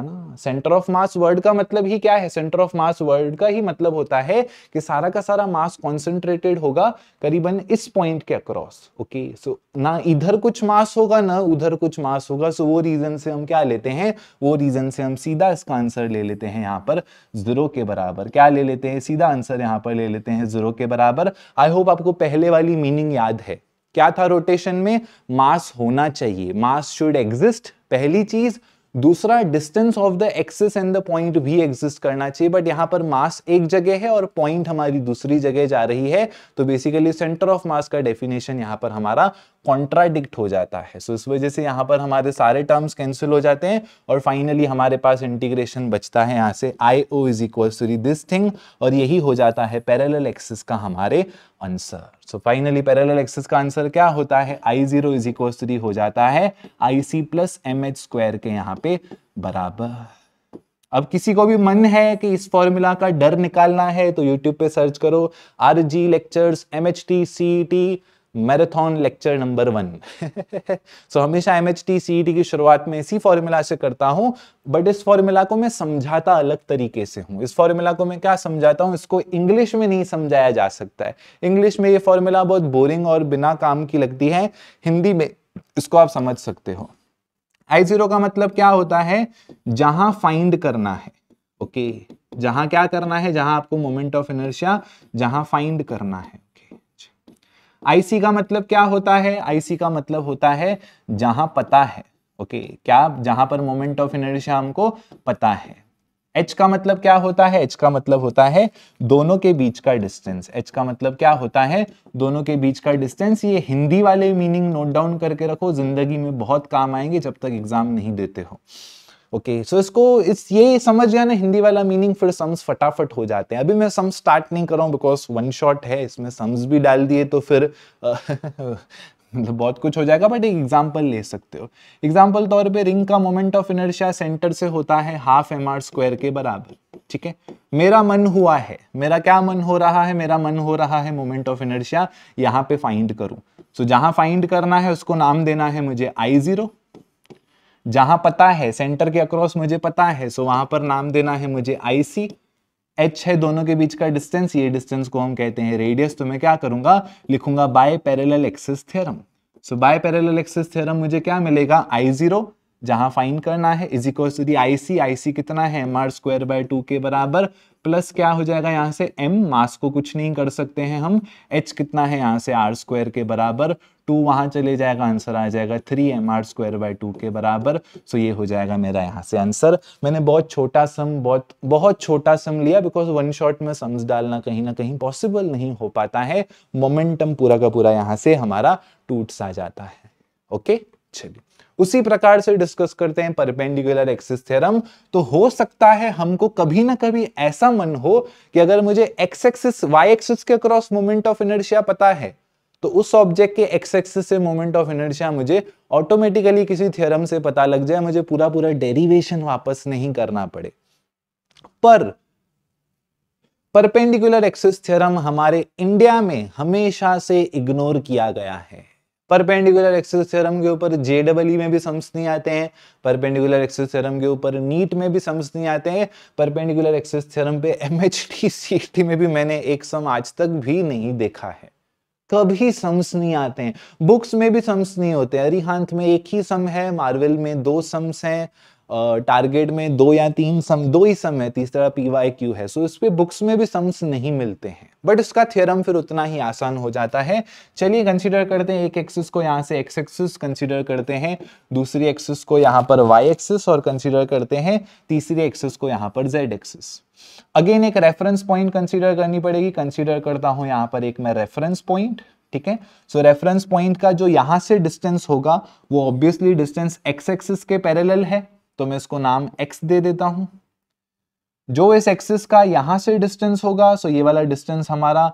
है ना सेंटर ऑफ मास वर्ड का मतलब ही क्या है सेंटर ऑफ मास वर्ड का ही मतलब होता है कि सारा का सारा मास कॉन्सेंट्रेटेड होगा करीबन इस पॉइंट के अक्रॉस ओके सो ना इधर कुछ मास होगा ना उधर कुछ मास होगा सो so, वो रीजन से हम क्या लेते हैं वो रीजन से हम सीधा इसका आंसर ले लेते हैं यहाँ पर जीरो के बराबर क्या ले लेते हैं सीधा आंसर यहाँ पर ले लेते हैं जीरो के बराबर आई होप आपको पहले वाली मीनिंग याद है क्या था रोटेशन में मास होना चाहिए मास शुड एग्जिस्ट पहली चीज दूसरा distance of the axis and the point भी एग्जिस्ट करना चाहिए बट यहां पर मास एक जगह है और पॉइंट हमारी दूसरी जगह जा रही है तो बेसिकली सेंटर ऑफ मास का डेफिनेशन यहां पर हमारा कॉन्ट्राडिक्ट हो जाता है सो so, इस वजह से यहाँ पर हमारे सारे टर्म्स कैंसिल हो जाते हैं और फाइनली हमारे पास इंटीग्रेशन बचता है यहाँ से I O is equal to this thing और यही हो जाता है पैरल एक्सिस का हमारे answer so finally parallel axis का आंसर क्या होता है I zero is equal to हो जाता है I C plus M H square के यहाँ पे बराबर अब किसी को भी मन है कि इस फॉर्मूला का डर निकालना है तो यूट्यूब पे सर्च करो R G lectures M H T C T marathon lecture number one so हमेशा एम एच टी की शुरुआत में इसी फॉर्मूला से करता हूं बट इस फॉर्मूला को मैं समझाता अलग तरीके से हूं इस फॉर्मूला को मैं क्या समझाता हूँ इसको इंग्लिश में नहीं समझाया जा सकता है इंग्लिश में ये फॉर्मूला बहुत बोरिंग और बिना काम की लगती है हिंदी में इसको आप समझ सकते हो आई जीरो का मतलब क्या होता है जहां फाइंड करना है ओके okay. जहां क्या करना है जहां आपको मोमेंट ऑफ इनर्शिया जहां फाइंड करना है आईसी का मतलब क्या होता है आईसी का मतलब होता है जहां पता है ओके क्या जहां पर मोमेंट ऑफ इनर्शिया हमको पता है एच का मतलब क्या होता है एच का मतलब होता है दोनों के बीच का डिस्टेंस एच का मतलब क्या होता है दोनों के बीच का डिस्टेंस ये हिंदी वाले मीनिंग नोट डाउन करके रखो जिंदगी में बहुत काम आएंगे जब तक एग्जाम नहीं देते हो ओके okay, सो so इसको इस ये समझ गया ना हिंदी वाला मीनिंग फिर सम्स फटाफट हो जाते हैं अभी मैं सम स्टार्ट नहीं कर रहा हूँ बिकॉज वन शॉट है इसमें सम्स भी डाल दिए तो फिर मतलब बहुत कुछ हो जाएगा बट एक एग्जाम्पल ले सकते हो एग्जाम्पल तौर पे रिंग का मोमेंट ऑफ इनर्शिया सेंटर से होता है हाफ एम आर स्क्वायर के बराबर ठीक है मेरा मन हुआ है मेरा क्या मन हो रहा है मेरा मन हो रहा है मोमेंट ऑफ इनर्शिया यहाँ पे फाइंड करूँ सो so, जहाँ फाइंड करना है उसको नाम देना है मुझे आई जीरो जहां पता है सेंटर के अक्रॉस मुझे पता है सो वहां पर नाम देना है मुझे आईसी एच है दोनों के बीच का डिस्टेंस ये डिस्टेंस को हम कहते हैं रेडियस तो मैं क्या करूंगा लिखूंगा by parallel axis theorem so by parallel axis theorem मुझे क्या मिलेगा आई जीरो जहां फाइन करना है is equal to the IC IC कितना है M R square by two के बराबर प्लस क्या हो जाएगा यहाँ से एम मास को कुछ नहीं कर सकते हैं हम एच कितना है यहाँ से आर स्क्वायर के बराबर टू वहां चले जाएगा आंसर आ जाएगा three M R square by two के बराबर सो ये हो जाएगा मेरा यहाँ से आंसर मैंने बहुत छोटा सम बहुत बहुत छोटा सम लिया बिकॉज वन शॉट में सम्स डालना कहीं ना कहीं पॉसिबल नहीं हो पाता है मोमेंटम पूरा का पूरा यहाँ से हमारा टूट सा जाता है ओके चलिए उसी प्रकार से डिस्कस करते हैं परपेंडिकुलर एक्सिस थ्योरम तो हो सकता है हमको कभी ना कभी ऐसा मन हो कि अगर मुझे एक्स एक्सिस वाई एक्सिस के क्रॉस मोमेंट ऑफ इनर्शिया पता है तो उस ऑब्जेक्ट के एक्स एक्सिस से मोमेंट ऑफ इनर्शिया मुझे ऑटोमेटिकली किसी थ्योरम से पता लग जाए मुझे पूरा पूरा डेरिवेशन वापस नहीं करना पड़े पर परपेंडिकुलर एक्सिस थ्योरम हमारे इंडिया में हमेशा से इग्नोर किया गया है परपेंडिकुलर एक्सिस थ्योरम के ऊपर जेडबल में भी सम्स नहीं आते हैं परपेंडिकुलर एक्सिस थ्योरम के ऊपर नीट में भी सम्स नहीं आते हैं परपेंडिकुलर एक्सिस थ्योरम पे एम एच में भी मैंने एक सम आज तक भी नहीं देखा है कभी सम्स नहीं आते हैं बुक्स में भी सम्स नहीं होते अरिहांत में एक ही सम है मार्वल में दो सम्स हैं टारगेट में दो या तीन सम दो ही सम है तीसरा पी वाई क्यू है सो इस पे बुक्स में भी सम्स नहीं मिलते हैं बट इसका थ्योरम फिर उतना ही आसान हो जाता है चलिए कंसिडर करते हैं एक एक्सिस को यहाँ से एक्स एक्सिस कंसिडर करते हैं दूसरी एक्सिस को यहाँ पर वाई एक्सिस और कंसिडर करते हैं तीसरी एक्सिस को यहाँ पर जेड एक्सिस अगेन एक रेफरेंस पॉइंट कंसिडर करनी पड़ेगी कंसिडर करता हूँ यहाँ पर एक मैं रेफरेंस पॉइंट ठीक है सो रेफरेंस पॉइंट का जो यहाँ से डिस्टेंस होगा वो ऑब्वियसली डिस्टेंस एक्स एक्सिस के पैरेलल है तो मैं इसको नाम एक्स दे देता हूं जो इस एक्सिस का यहां से डिस्टेंस होगा सो ये वाला डिस्टेंस हमारा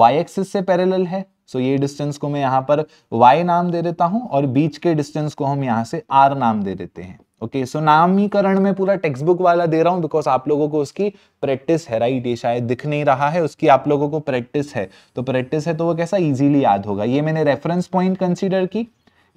y एक्सिस से पैरेलल है सो ये डिस्टेंस को मैं यहां पर y नाम दे देता हूं और बीच के डिस्टेंस को हम यहां से r नाम दे देते हैं ओके सो नामीकरण में पूरा टेक्स्ट बुक वाला दे रहा हूं बिकॉज आप लोगों को उसकी प्रैक्टिस है राइट ये शायद दिख नहीं रहा है उसकी आप लोगों को प्रैक्टिस है तो प्रैक्टिस है तो वो कैसा इजीली याद होगा ये मैंने रेफरेंस पॉइंट कंसीडर की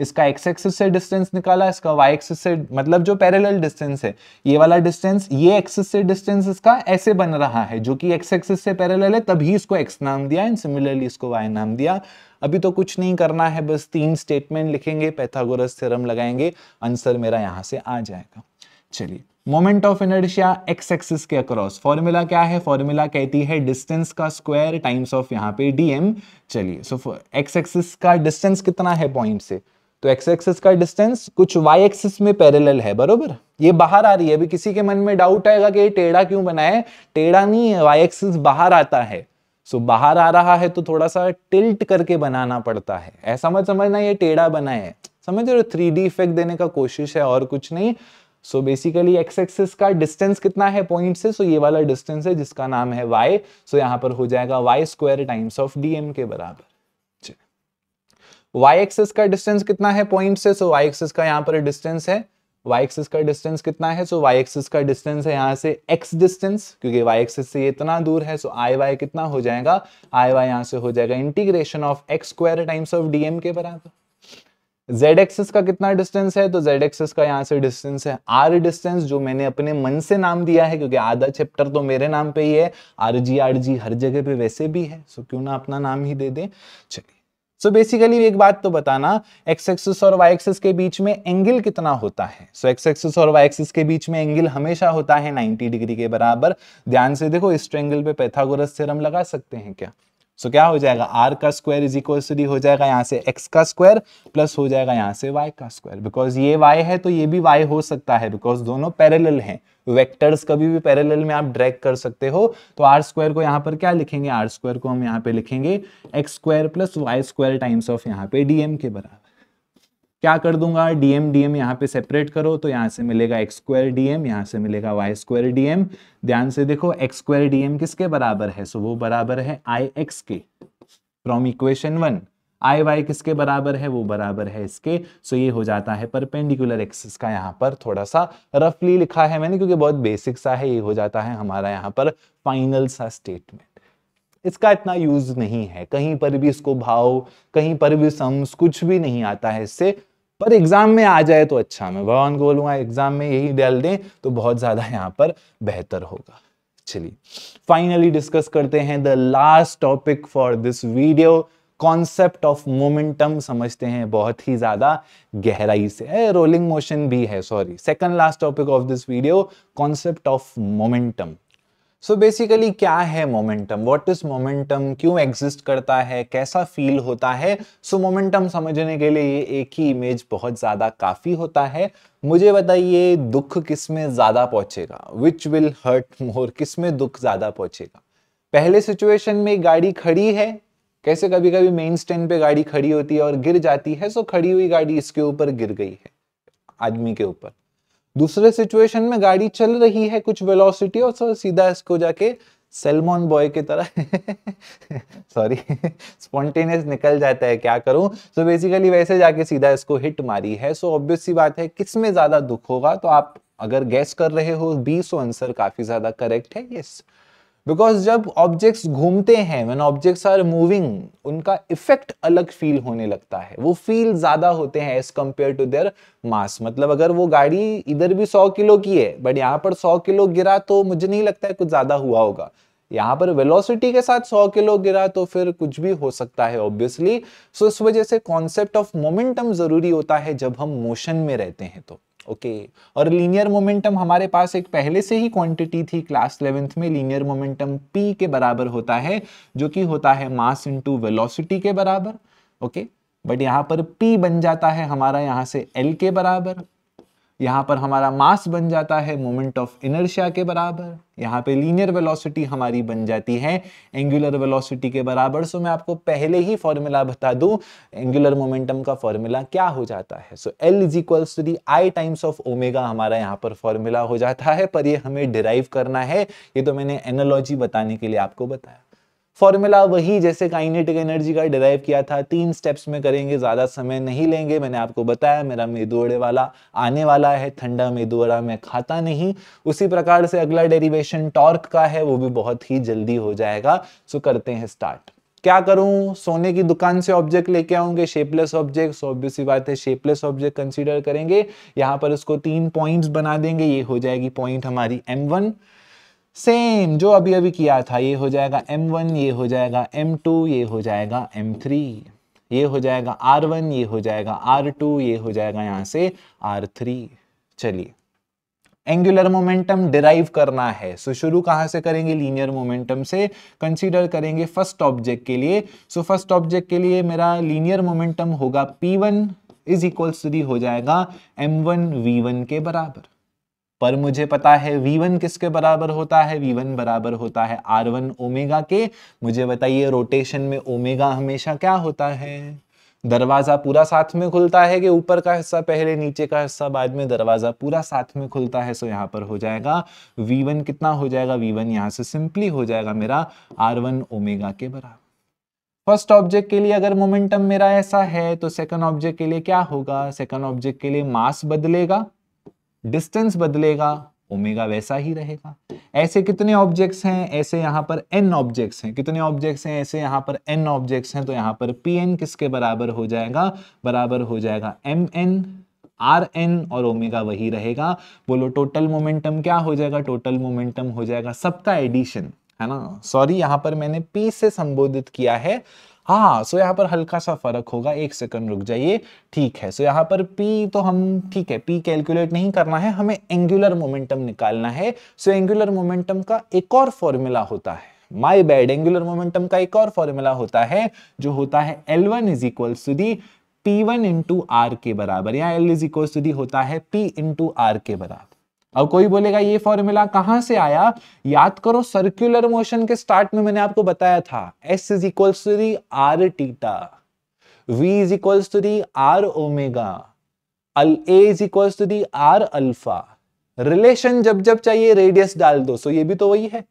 इसका एक्स एक्सिस से डिस्टेंस निकाला इसका वाई एक्सिस से मतलब जो पैरेलल डिस्टेंस है ये वाला डिस्टेंस ये एक्सिस से डिस्टेंस इसका ऐसे बन रहा है जो कि एक्स एक्सिस से पैरेलल है तभी इसको एक्स नाम दिया एंड सिमिलरली इसको वाई नाम दिया अभी तो कुछ नहीं करना है बस तीन स्टेटमेंट लिखेंगे पैथागोरस थ्योरम लगाएंगे आंसर मेरा यहाँ से आ जाएगा चलिए moment of inertia X axis के अक्रॉस फॉर्मूला क्या है फॉर्मूला कहती है डिस्टेंस का स्क्वायर टाइम्स ऑफ यहाँ पे डीएम चलिए सो एक्स एक्सिस का डिस्टेंस कितना है पॉइंट से तो एक्स एक्सिस का डिस्टेंस कुछ वाई एक्सिस में पैरेलल है बरोबर ये बाहर आ रही है अभी किसी के मन में डाउट आएगा कि ये टेढ़ा क्यों बनाए टेढ़ा नहीं है वाई एक्सिस बाहर आता है सो so, बाहर आ रहा है तो थोड़ा सा टिल्ट करके बनाना पड़ता है ऐसा मत समझना ये टेढ़ा बना है समझ रहे थ्री डी इफेक्ट देने का कोशिश है और कुछ नहीं सो बेसिकली एक्स एक्सिस का डिस्टेंस कितना है पॉइंट से सो so ये वाला डिस्टेंस है जिसका नाम है वाई सो so यहाँ पर हो जाएगा Y square times of M के बराबर y एक्सिस का डिस्टेंस कितना है पॉइंट से सो y एक्सिस का यहाँ पर डिस्टेंस है y एक्सिस का डिस्टेंस कितना है सो वाई y एक्सेस का डिस्टेंस है यहाँ से x डिस्टेंस क्योंकि y एक्सिस से ये इतना दूर है सो आई i y कितना हो जाएगा i y यहाँ से हो जाएगा integration of x square times of dm के बराबर z एक्सिस का कितना डिस्टेंस है तो z एक्सिस का यहाँ से डिस्टेंस है r डिस्टेंस जो मैंने अपने मन से नाम दिया है क्योंकि आधा चैप्टर तो मेरे नाम पे ही है आर जी आर जी हर जगह पे वैसे भी है सो क्यों ना अपना नाम ही दे दें चलिए सो so बेसिकली एक बात तो बताना एक्स एक्सिस और वाई एक्सिस के बीच में एंगल कितना होता है सो एक्स एक्सिस और वाई एक्सिस के बीच में एंगल हमेशा होता है 90 डिग्री के बराबर ध्यान से देखो इस ट्रेंगल पे पैथागोरस थ्योरम लगा सकते हैं क्या सो so, क्या हो जाएगा आर का square is equal to D हो जाएगा यहाँ से एक्स का स्क्वायर प्लस हो जाएगा यहाँ से वाई का स्क्वायर बिकॉज ये वाई है तो ये भी वाई हो सकता है बिकॉज दोनों पैरेलल हैं वेक्टर्स कभी भी पैरेलल में आप ड्रैग कर सकते हो तो आर स्क्वायर को यहाँ पर क्या लिखेंगे आर स्क्वायर को हम यहाँ पे लिखेंगे X square plus Y square times of यहाँ पे डीएम के बराबर क्या कर दूंगा डीएम डीएम यहाँ पे सेपरेट करो तो यहाँ से मिलेगा एक्स स्क्वायर डीएम यहाँ से मिलेगा वाई स्क्वायर डीएम ध्यान से देखो एक्स स्क्वायर डीएम किसके बराबर है सो वो बराबर है आई एक्स के from equation one I Y किसके बराबर है वो बराबर है इसके सो ये हो जाता है परपेंडिकुलर एक्सिस का यहाँ पर थोड़ा सा रफली लिखा है मैंने क्योंकि बहुत बेसिक सा है ये हो जाता है हमारा यहाँ पर फाइनल सा स्टेटमेंट इसका इतना यूज नहीं है कहीं पर भी इसको भाव कहीं पर भी सम्स कुछ भी नहीं आता है इससे पर एग्जाम में आ जाए तो अच्छा मैं भगवान को बोलूंगा एग्जाम में यही डाल दें तो बहुत ज़्यादा यहाँ पर बेहतर होगा चलिए फाइनली डिस्कस करते हैं the last topic for this video concept of momentum समझते हैं बहुत ही ज्यादा गहराई से है रोलिंग मोशन भी है sorry second last topic of this video concept of momentum so so basically क्या है मोमेंटम व्हाट इज मोमेंटम क्यों एग्जिस्ट करता है कैसा फील होता है सो so, मोमेंटम समझने के लिए ये एक ही इमेज बहुत ज़्यादा काफ़ी होता है मुझे बताइए दुख किस में ज़्यादा पहुंचेगा विच विल हर्ट मोर किस में दुख ज़्यादा पहुंचेगा पहले सिचुएशन में गाड़ी खड़ी है कैसे कभी कभी मेन स्टैंड पे गाड़ी खड़ी होती है और गिर जाती है सो खड़ी हुई गाड़ी इसके ऊपर गिर गई है आदमी के ऊपर दूसरे सिचुएशन में गाड़ी चल रही है कुछ वेलोसिटी और सीधा इसको जाके सेलमोन बॉय की तरह सॉरी स्पॉन्टेनियस निकल जाता है क्या करूं सो so बेसिकली वैसे जाके सीधा इसको हिट मारी है सो so ऑब्वियस सी बात है किस में ज्यादा दुख होगा तो आप अगर गैस कर रहे हो बी सो आंसर काफी ज्यादा करेक्ट है यस yes. बिकॉज जब ऑब्जेक्ट्स घूमते हैं वन ऑब्जेक्ट्स आर मूविंग उनका इफेक्ट अलग फील होने लगता है वो फील ज्यादा होते हैं as compare to their mass मतलब अगर वो गाड़ी इधर भी सौ किलो की है बट यहाँ पर सौ किलो गिरा तो मुझे नहीं लगता है कुछ ज्यादा हुआ होगा यहाँ पर वेलोसिटी के साथ 100 किलो गिरा तो फिर कुछ भी हो सकता है ऑब्वियसली सो so, इस वजह से कॉन्सेप्ट ऑफ मोमेंटम जरूरी होता है जब हम मोशन में रहते हैं तो ओके okay. और लीनियर मोमेंटम हमारे पास एक पहले से ही क्वांटिटी थी क्लास इलेवेंथ में लीनियर मोमेंटम पी के बराबर होता है जो कि होता है मास इनटू वेलोसिटी के बराबर ओके okay? बट यहाँ पर पी बन जाता है हमारा यहाँ से एल के बराबर यहाँ पर हमारा मास बन जाता है मोमेंट ऑफ इनर्शिया के बराबर यहाँ पे लीनियर वेलोसिटी हमारी बन जाती है एंगुलर वेलोसिटी के बराबर सो मैं आपको पहले ही फॉर्मूला बता दूं एंगुलर मोमेंटम का फॉर्मूला क्या हो जाता है so L is equals to the I times of omega हमारा यहाँ पर फॉर्मूला हो जाता है पर ये हमें डिराइव करना है ये तो मैंने एनोलॉजी बताने के लिए आपको बताया फॉर्मूला वही जैसे काइनेटिक एनर्जी का डिराइव किया था तीन स्टेप्स में करेंगे ज़्यादा समय नहीं लेंगे मैंने आपको बताया मेरा मेदुअड़े वाला आने वाला है ठंडा मेदुअड़ा मैं खाता नहीं उसी प्रकार से अगला डेरिवेशन टॉर्क का है वो भी बहुत ही जल्दी हो जाएगा सो करते हैं स्टार्ट क्या करूं सोने की दुकान से ऑब्जेक्ट लेके आऊंगे शेपलेस ऑब्जेक्ट सो ऑब्वियस सी बात है शेपलेस ऑब्जेक्ट कंसीडर करेंगे यहाँ पर उसको तीन पॉइंट्स बना देंगे ये हो जाएगी पॉइंट हमारी एम वन सेम जो अभी अभी किया था ये हो जाएगा M1 ये हो जाएगा M2 ये हो जाएगा M3 ये हो जाएगा R1 ये हो जाएगा R2 ये हो जाएगा यहाँ से R3 चलिए एंगुलर मोमेंटम डिराइव करना है सो so, शुरू कहाँ से करेंगे लीनियर मोमेंटम से कंसीडर करेंगे फर्स्ट ऑब्जेक्ट के लिए सो फर्स्ट ऑब्जेक्ट के लिए मेरा लीनियर मोमेंटम होगा P1 वन इज इक्वल्स हो जाएगा M1 V1 के बराबर पर मुझे पता है वी वन किसके बराबर होता है वी वन बराबर होता है आर वन ओमेगा के मुझे बताइए रोटेशन में ओमेगा हमेशा क्या होता है दरवाजा पूरा साथ में खुलता है कि ऊपर का हिस्सा पहले नीचे का हिस्सा बाद में दरवाजा पूरा साथ में खुलता है सो यहाँ पर हो जाएगा V1 कितना हो जाएगा V1 यहाँ से सिंपली हो जाएगा मेरा R1 ओमेगा के बराबर फर्स्ट ऑब्जेक्ट के लिए अगर मोमेंटम मेरा ऐसा है तो सेकंड ऑब्जेक्ट के लिए क्या होगा सेकंड ऑब्जेक्ट के लिए मास बदलेगा डिस्टेंस बदलेगा ओमेगा वैसा ही रहेगा ऐसे कितने ऑब्जेक्ट्स हैं ऐसे यहाँ पर एन ऑब्जेक्ट्स हैं कितने ऑब्जेक्ट्स हैं ऐसे यहाँ पर एन ऑब्जेक्ट्स हैं तो यहाँ पर पी एन किसके बराबर हो जाएगा बराबर हो जाएगा एम एन आर एन और ओमेगा वही रहेगा बोलो टोटल मोमेंटम क्या हो जाएगा टोटल मोमेंटम हो जाएगा सबका एडिशन है ना सॉरी यहाँ पर मैंने पी से संबोधित किया है हाँ सो यहाँ पर हल्का सा फर्क होगा एक सेकंड रुक जाइए ठीक है सो यहाँ पर पी तो हम ठीक है पी कैलकुलेट नहीं करना है हमें एंगुलर मोमेंटम निकालना है सो एंगुलर मोमेंटम का एक और फॉर्मूला होता है माई बैड एंगुलर मोमेंटम का एक और फॉर्मूला होता है जो होता है L one is equal to the P one into R के बराबर या L is equal to the होता है पी इंटू आर के बराबर अब कोई बोलेगा ये फॉर्मूला कहां से आया याद करो सर्क्यूलर मोशन के स्टार्ट में मैंने आपको बताया था S is equals to the R theta V is equals to the R omega अल A is equals to the R alpha relation जब जब चाहिए रेडियस डाल दो सो ये भी तो वही है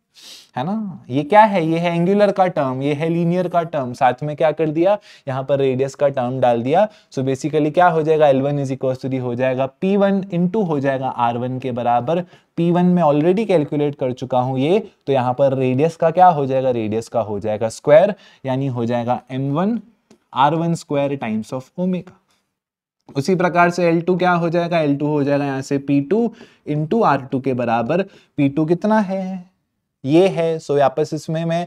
है ना ये क्या है ये है एंगुलर का टर्म ये है लीनियर का टर्म साथ में क्या कर दिया यहाँ पर रेडियस का टर्म डाल दिया सो so बेसिकली क्या हो जाएगा एल वन इज इक्व हो जाएगा पी वन इंटू हो जाएगा आर वन के बराबर पी वन में ऑलरेडी कैलकुलेट कर चुका हूँ ये तो यहाँ पर रेडियस का क्या हो जाएगा रेडियस का हो जाएगा स्क्वायर यानी हो जाएगा M one R one square times of omega उसी प्रकार से L2 क्या हो जाएगा L2 हो जाएगा यहाँ से P2 टू इंटू के बराबर P2 कितना है ये है सो वापस इसमें मैं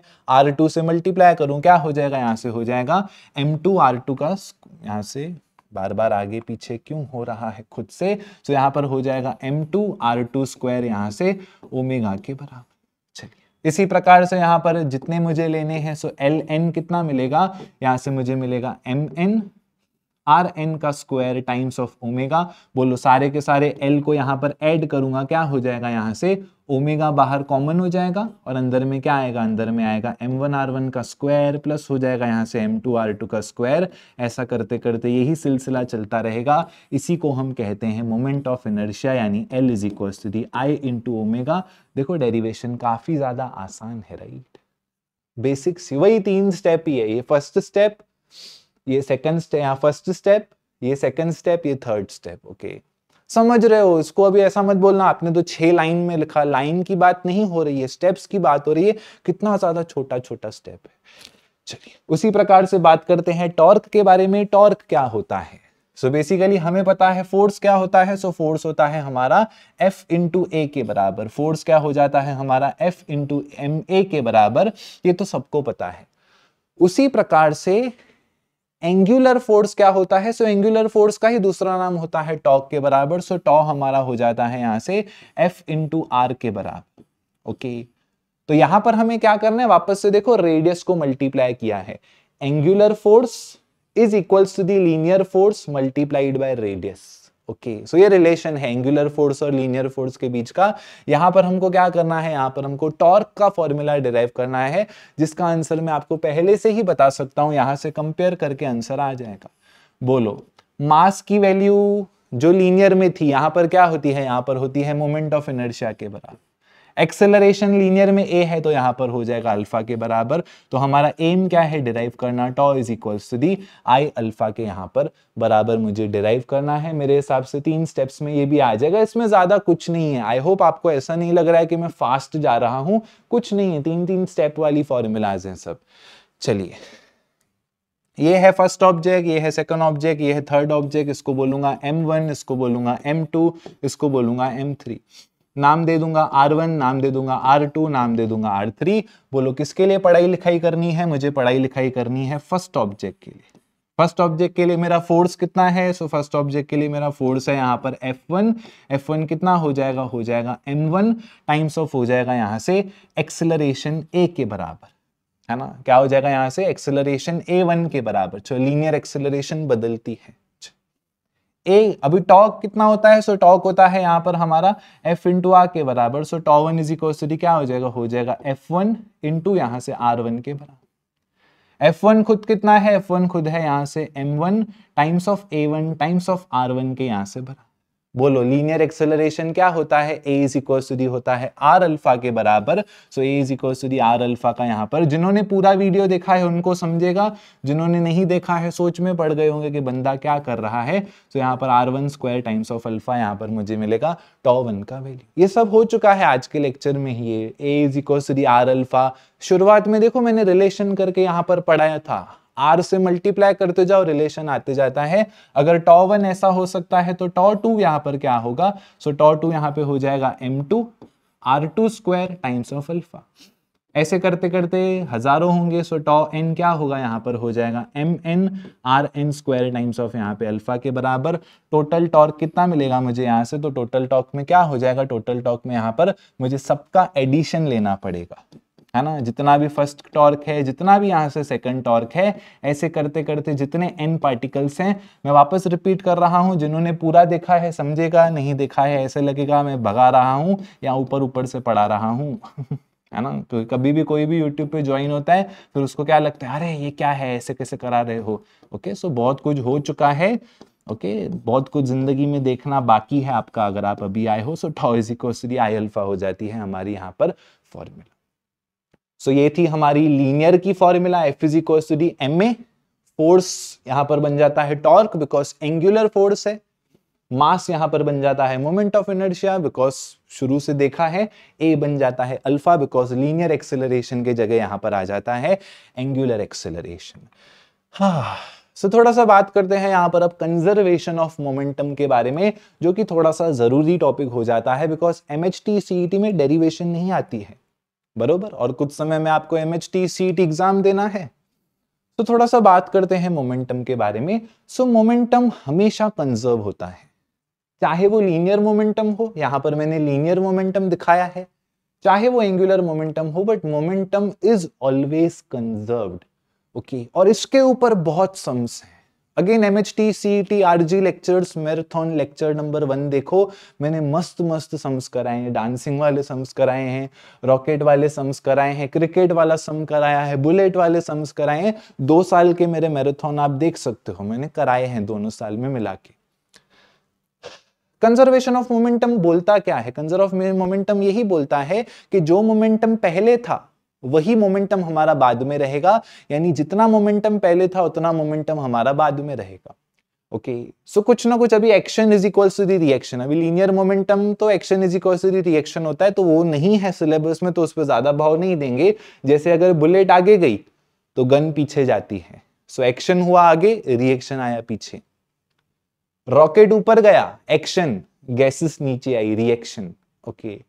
टू से मल्टीप्लाई करूं क्या हो जाएगा यहाँ से हो जाएगा एम टू आर टू का यहाँ से बार बार आगे पीछे क्यों हो रहा है खुद से सो यहाँ पर हो जाएगा M two R two square यहाँ से ओमेगा के बराबर चलिए इसी प्रकार से यहाँ पर जितने मुझे लेने हैं सो एल एन कितना मिलेगा यहाँ से मुझे मिलेगा एम एन आर एन का स्क्वायर टाइम्स ऑफ ओमेगा बोलो सारे के सारे एल को यहाँ पर ऐड करूंगा क्या हो जाएगा यहाँ से ओमेगा बाहर कॉमन हो जाएगा और अंदर में क्या आएगा अंदर में आएगा एम वन आर वन का स्क्वायर प्लस हो जाएगा यहाँ से एम टू आर टू का स्क्वायर ऐसा करते करते यही सिलसिला चलता रहेगा इसी को हम कहते हैं मोमेंट ऑफ इनर्शिया यानी L is equal to the I into omega देखो डेरिवेशन काफ़ी ज़्यादा आसान है राइट बेसिक्स वही तीन स्टेप ही है ये फर्स्ट स्टेप ये सेकंड स्टेप यहाँ फर्स्ट स्टेप ये सेकंड स्टेप ये थर्ड स्टेप ओके समझ रहे हो इसको अभी ऐसा मत बोलना आपने तो छह लाइन में लिखा लाइन की बात नहीं हो रही है स्टेप्स की बात हो रही है कितना ज्यादा छोटा छोटा स्टेप है चलिए उसी प्रकार से बात करते हैं टॉर्क के बारे में टॉर्क क्या होता है सो so बेसिकली हमें पता है फोर्स क्या होता है सो so फोर्स होता है हमारा एफ इंटू ए के बराबर फोर्स क्या हो जाता है हमारा एफ इंटू एम ए के बराबर ये तो सबको पता है उसी प्रकार से एंगुलर फोर्स क्या होता है सो एंगुलर फोर्स का ही दूसरा नाम होता है टॉक के बराबर सो टॉ हमारा हो जाता है यहां से एफ इंटू आर के बराबर ओके तो यहां पर हमें क्या करना है वापस से देखो रेडियस को मल्टीप्लाई किया है angular force is equals to the linear force multiplied by radius okay so ये रिलेशन है एंगुलर फोर्स और लीनियर फोर्स के बीच का यहां पर हमको क्या करना है यहां पर हमको टॉर्क का फॉर्मूला डिराइव करना है जिसका आंसर मैं आपको पहले से ही बता सकता हूं यहां से कंपेयर करके आंसर आ जाएगा बोलो मास की वैल्यू जो लीनियर में थी यहां पर क्या होती है यहां पर होती है मोमेंट ऑफ इनर्शिया के बराबर एक्सेलरेशन लीनियर में ए है तो यहाँ पर हो जाएगा अल्फा के बराबर तो हमारा एम क्या है डिराइव करना tau is equal to the I alpha के यहाँ पर बराबर मुझे डिराइव करना है मेरे हिसाब से तीन स्टेप्स में ये भी आ जाएगा इसमें ज़्यादा कुछ नहीं है आई होप आपको ऐसा नहीं लग रहा है कि मैं फास्ट जा रहा हूँ कुछ नहीं है तीन तीन स्टेप वाली फॉर्मूलाज हैं सब चलिए ये है फर्स्ट ऑब्जेक्ट ये है सेकंड ऑब्जेक्ट ये है थर्ड ऑब्जेक्ट इसको बोलूंगा M1 इसको बोलूंगा M2 इसको बोलूंगा M3 नाम दे दूंगा आर वन नाम दे दूंगा आर टू नाम दे दूंगा आर थ्री बोलो किसके लिए पढ़ाई लिखाई करनी है मुझे पढ़ाई लिखाई करनी है फर्स्ट ऑब्जेक्ट के लिए फर्स्ट ऑब्जेक्ट के लिए मेरा फोर्स कितना है सो फर्स्ट ऑब्जेक्ट के लिए मेरा फोर्स है यहाँ पर F1 F1 कितना हो जाएगा हो जाएगा M1 टाइम्स ऑफ हो जाएगा यहाँ से एक्सेलरेशन ए के बराबर है ना क्या हो जाएगा यहाँ से एक्सेलरेशन वन के बराबर चलो लीनियर एक्सेलरेशन बदलती है ए अभी टॉक कितना होता है सो टॉक होता है यहाँ पर हमारा एफ इंटू आर के बराबर so tau one is equal क्या हो जाएगा हो जाएगा एफ वन इंटू यहाँ से आर वन के बराबर एफ वन खुद कितना है एफ वन खुद है यहाँ से M one times of A one times of R one के यहाँ से बराबर बोलो लीनियर एक्सेलरेशन क्या होता है A is equal to the होता है आर अल्फा के बराबर so A is equal to the R alpha का यहाँ पर जिन्होंने पूरा वीडियो देखा है उनको समझेगा जिन्होंने नहीं देखा है सोच में पड़ गए होंगे कि बंदा क्या कर रहा है सो यहाँ पर R one square times of alpha यहाँ पर मुझे मिलेगा टॉ वन का वैल्यू ये सब हो चुका है आज के लेक्चर में ही A is equal to the R alpha शुरुआत में देखो मैंने रिलेशन करके यहाँ पर पढ़ाया था आर से मल्टीप्लाई करते जाओ रिलेशन आते जाता है अगर टॉ वन ऐसा हो सकता है तो टॉ टू यहाँ पर क्या होगा सो टॉ टू यहां पर हो जाएगा M two R two square times of alpha ऐसे करते करते हजारों होंगे सो टॉ एन क्या होगा यहाँ पर हो जाएगा M N R N square times of यहाँ पे अल्फा के बराबर टोटल टॉर्क कितना मिलेगा मुझे यहाँ से तो टोटल टॉर्क में क्या हो जाएगा टोटल टॉर्क में यहाँ पर मुझे सबका एडिशन लेना पड़ेगा है ना जितना भी फर्स्ट टॉर्क है जितना भी यहाँ से सेकंड टॉर्क है ऐसे करते करते जितने एन पार्टिकल्स हैं मैं वापस रिपीट कर रहा हूँ जिन्होंने पूरा देखा है समझेगा नहीं देखा है ऐसे लगेगा मैं भगा रहा हूँ या ऊपर ऊपर से पढ़ा रहा हूँ है ना तो कभी भी कोई भी YouTube पे ज्वाइन होता है फिर उसको क्या लगता है अरे ये क्या है ऐसे कैसे करा रहे हो ओके सो बहुत कुछ हो चुका है ओके बहुत कुछ ज़िंदगी में देखना बाकी है आपका अगर आप अभी आए हो सो टॉ इज आई अल्फा हो जाती है हमारी यहाँ पर फॉर्मेट सो ये थी हमारी लीनियर की formula F is equal to D M A force यहां पर बन जाता है टॉर्क बिकॉज एंगुलर फोर्स है मास यहां पर बन जाता है मोमेंट ऑफ इनर्शिया बिकॉज शुरू से देखा है ए बन जाता है अल्फा बिकॉज लीनियर एक्सेलरेशन के जगह यहां पर आ जाता है एंगुलर एक्सेलरेशन हाँ सो थोड़ा सा बात करते हैं यहाँ पर अब कंजर्वेशन ऑफ मोमेंटम के बारे में जो कि थोड़ा सा जरूरी टॉपिक हो जाता है बिकॉज एम एच टी में डेरिवेशन नहीं आती है बरोबर और कुछ समय में आपको M H T CET exam देना है तो थोड़ा सा बात करते हैं मोमेंटम के बारे में सो मोमेंटम हमेशा कंजर्व होता है चाहे वो लीनियर मोमेंटम हो यहां पर मैंने लीनियर मोमेंटम दिखाया है चाहे वो एंगुलर मोमेंटम हो but momentum is always conserved okay और इसके ऊपर बहुत सम्स हैं again M H T C T R G lecture marathon lecture number one देखो मैंने मस्त मस्त सम्स कराए हैं डांसिंग वाले सम्स कराए हैं रॉकेट वाले सम्स कराए हैं क्रिकेट वाला सम कराया है बुलेट वाले सम्स कराए हैं दो साल के मेरे मैराथन आप देख सकते हो मैंने कराए हैं दोनों साल में मिला के कंजर्वेशन ऑफ मोमेंटम बोलता क्या है कंजर्व मोमेंटम यही बोलता है कि जो मोमेंटम पहले था वही मोमेंटम हमारा बाद में रहेगा यानी जितना मोमेंटम पहले था उतना मोमेंटम हमारा बाद में रहेगा ओके okay. सो so, कुछ ना कुछ अभी action is equal to the reaction अभी लीनियर मोमेंटम तो action is equal to the reaction होता है तो वो नहीं है सिलेबस में तो उस पर ज्यादा भाव नहीं देंगे जैसे अगर बुलेट आगे गई तो गन पीछे जाती है सो so, एक्शन हुआ आगे रिएक्शन आया पीछे रॉकेट ऊपर गया एक्शन गैसेस नीचे आई रिएक्शन ओके okay.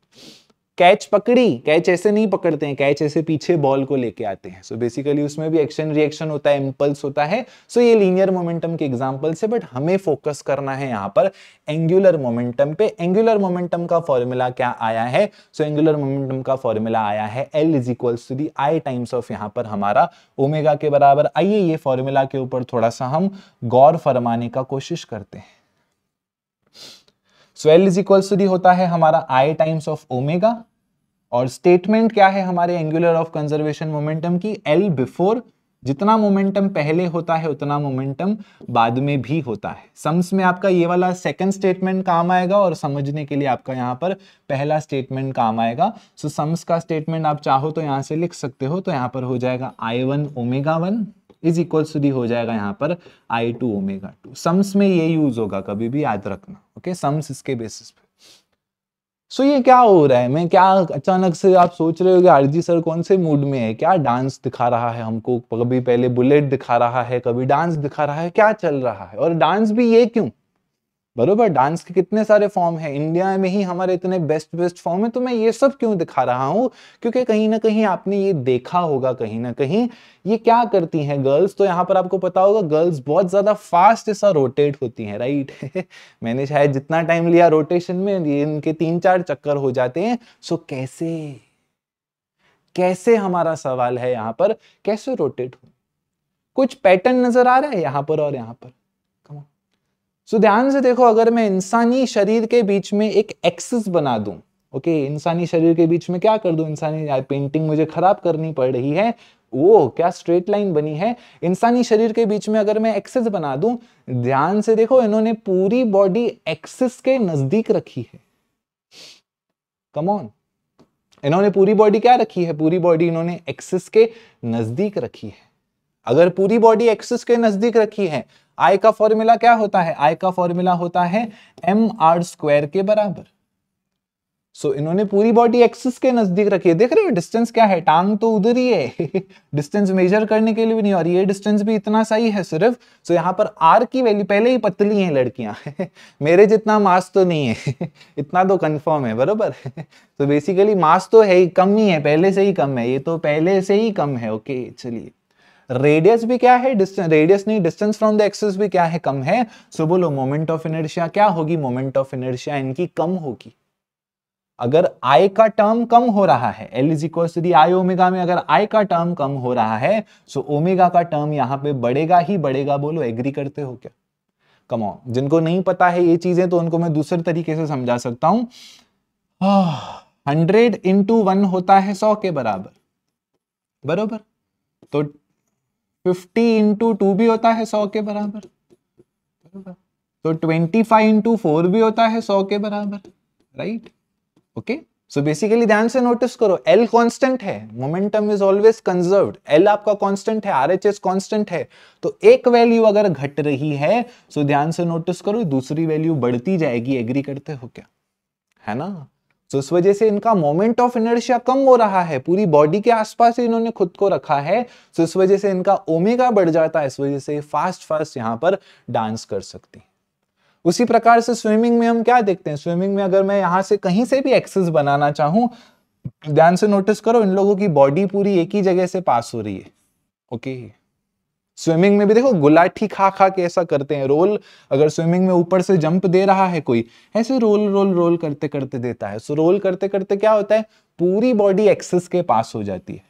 कैच पकड़ी कैच ऐसे नहीं पकड़ते हैं कैच ऐसे पीछे बॉल को लेके आते हैं सो so बेसिकली उसमें भी एक्शन रिएक्शन होता है इम्पल्स होता है सो so ये लीनियर मोमेंटम के एग्जाम्पल से बट हमें फोकस करना है यहाँ पर एंगुलर मोमेंटम पे एंगुलर मोमेंटम का फॉर्मूला क्या आया है सो एंगुलर मोमेंटम का फॉर्मूला आया है L is equals to the I times of यहाँ पर हमारा ओमेगा के बराबर आइए ये फॉर्मूला के ऊपर थोड़ा सा हम गौर फरमाने का कोशिश करते हैं so L is equals to the होता है हमारा आई टाइम्स ऑफ ओमेगा और स्टेटमेंट क्या है हमारे एंगुलर ऑफ कंजर्वेशन मोमेंटम की एल बिफोर जितना मोमेंटम पहले होता है उतना मोमेंटम बाद में भी होता है सम्स में आपका ये वाला सेकंड स्टेटमेंट काम आएगा और समझने के लिए आपका यहाँ पर पहला स्टेटमेंट काम आएगा सो so, सम्स का स्टेटमेंट आप चाहो तो यहाँ से लिख सकते हो तो यहाँ पर हो जाएगा I one omega one is equal to the हो जाएगा यहाँ पर I two omega two sums में ये यूज होगा कभी भी याद रखना ओके सम्स इसके बेसिस पे सो so ये क्या हो रहा है मैं क्या अचानक से आप सोच रहे हो कि आरजी सर कौन से मूड में है क्या डांस दिखा रहा है हमको कभी पहले बुलेट दिखा रहा है कभी डांस दिखा रहा है क्या चल रहा है और डांस भी ये क्यों बरोबर डांस के कितने सारे फॉर्म हैं इंडिया में ही हमारे इतने बेस्ट बेस्ट फॉर्म है तो मैं ये सब क्यों दिखा रहा हूँ क्योंकि कहीं ना कहीं आपने ये देखा होगा कहीं ना कहीं ये क्या करती हैं गर्ल्स तो यहाँ पर आपको पता होगा गर्ल्स बहुत ज़्यादा फास्ट ऐसा रोटेट होती हैं राइट मैंने शायद जितना टाइम लिया रोटेशन में इनके तीन चार चक्कर हो जाते हैं सो कैसे कैसे हमारा सवाल है यहाँ पर कैसे रोटेट हो कुछ पैटर्न नजर आ रहा है यहाँ पर और यहाँ पर सो ध्यान से देखो अगर मैं इंसानी शरीर के बीच में एक एक्सिस बना दूं ओके okay, इंसानी शरीर के बीच में क्या कर दूं इंसानी पेंटिंग मुझे खराब करनी पड़ रही है वो क्या स्ट्रेट लाइन बनी है इंसानी शरीर के बीच में अगर मैं एक्सेस बना दूं ध्यान से देखो इन्होंने पूरी बॉडी एक्सेस के नजदीक रखी है कम ऑन इन्होंने पूरी बॉडी क्या रखी है पूरी बॉडी इन्होंने एक्सेस के नजदीक रखी है अगर पूरी बॉडी एक्सेस के नजदीक रखी है आय का फॉर्मूला क्या होता है आय का फॉर्मूला होता है एम आर स्क्वायर के बराबर सो so, इन्होंने पूरी बॉडी एक्सिस के नजदीक रखी है देख रहे हो डिस्टेंस क्या है टांग तो उधर ही है डिस्टेंस मेजर करने के लिए भी नहीं और ये डिस्टेंस भी इतना सही है सिर्फ सो so, यहाँ पर आर की वैल्यू पहले ही पतली है लड़कियां मेरे जितना मास तो नहीं है इतना तो कंफर्म है बरोबर तो बेसिकली मास तो है ही कम ही है पहले से ही कम है ये तो पहले से ही कम है ओके चलिए रेडियस भी क्या है रेडियस नहीं डिस्टेंस फ्रॉम द एक्सिस भी क्या है कम है सो बोलो मोमेंट ऑफ इनर्शिया क्या होगी मोमेंट ऑफ इनर्शिया इनकी कम होगी अगर आई का टर्म कम हो रहा है L is equal to the I omega में अगर आई का टर्म कम हो रहा है सो ओमेगा का टर्म यहां पे बढ़ेगा ही बढ़ेगा बोलो एग्री करते हो क्या कमॉन जिनको नहीं पता है ये चीजें तो उनको मैं दूसरे तरीके से समझा सकता हूं हंड्रेड इंटू वन होता है सौ के बराबर बराबर तो फिफ्टी इंटू टू भी होता है सौ के बराबर तो ट्वेंटी फाइव इंटू फोर भी होता है सौ के बराबर राइट ओके सो बेसिकली ध्यान से नोटिस करो एल कांस्टेंट है momentum is always conserve L आपका कांस्टेंट है आरएचएस कांस्टेंट है तो एक वैल्यू अगर घट रही है सो so ध्यान से नोटिस करो दूसरी वैल्यू बढ़ती जाएगी एग्री करते हो क्या है ना तो इस वजह से इनका मोमेंट ऑफ इनर्शिया कम हो रहा है पूरी बॉडी के आसपास ही इन्होंने खुद को रखा है तो इस वजह से इनका ओमेगा बढ़ जाता है इस वजह से फास्ट फास्ट यहाँ पर डांस कर सकती उसी प्रकार से स्विमिंग में हम क्या देखते हैं स्विमिंग में अगर मैं यहाँ से कहीं से भी एक्सेस बनाना चाहूँ ध्यान से नोटिस करो इन लोगों की बॉडी पूरी एक ही जगह से पास हो रही है ओके okay. स्विमिंग में भी देखो गुलाठी खा खा के ऐसा करते हैं रोल अगर स्विमिंग में ऊपर से जंप दे रहा है कोई ऐसे रोल रोल रोल करते करते देता है सो रोल करते करते क्या होता है पूरी बॉडी एक्सेस के पास हो जाती है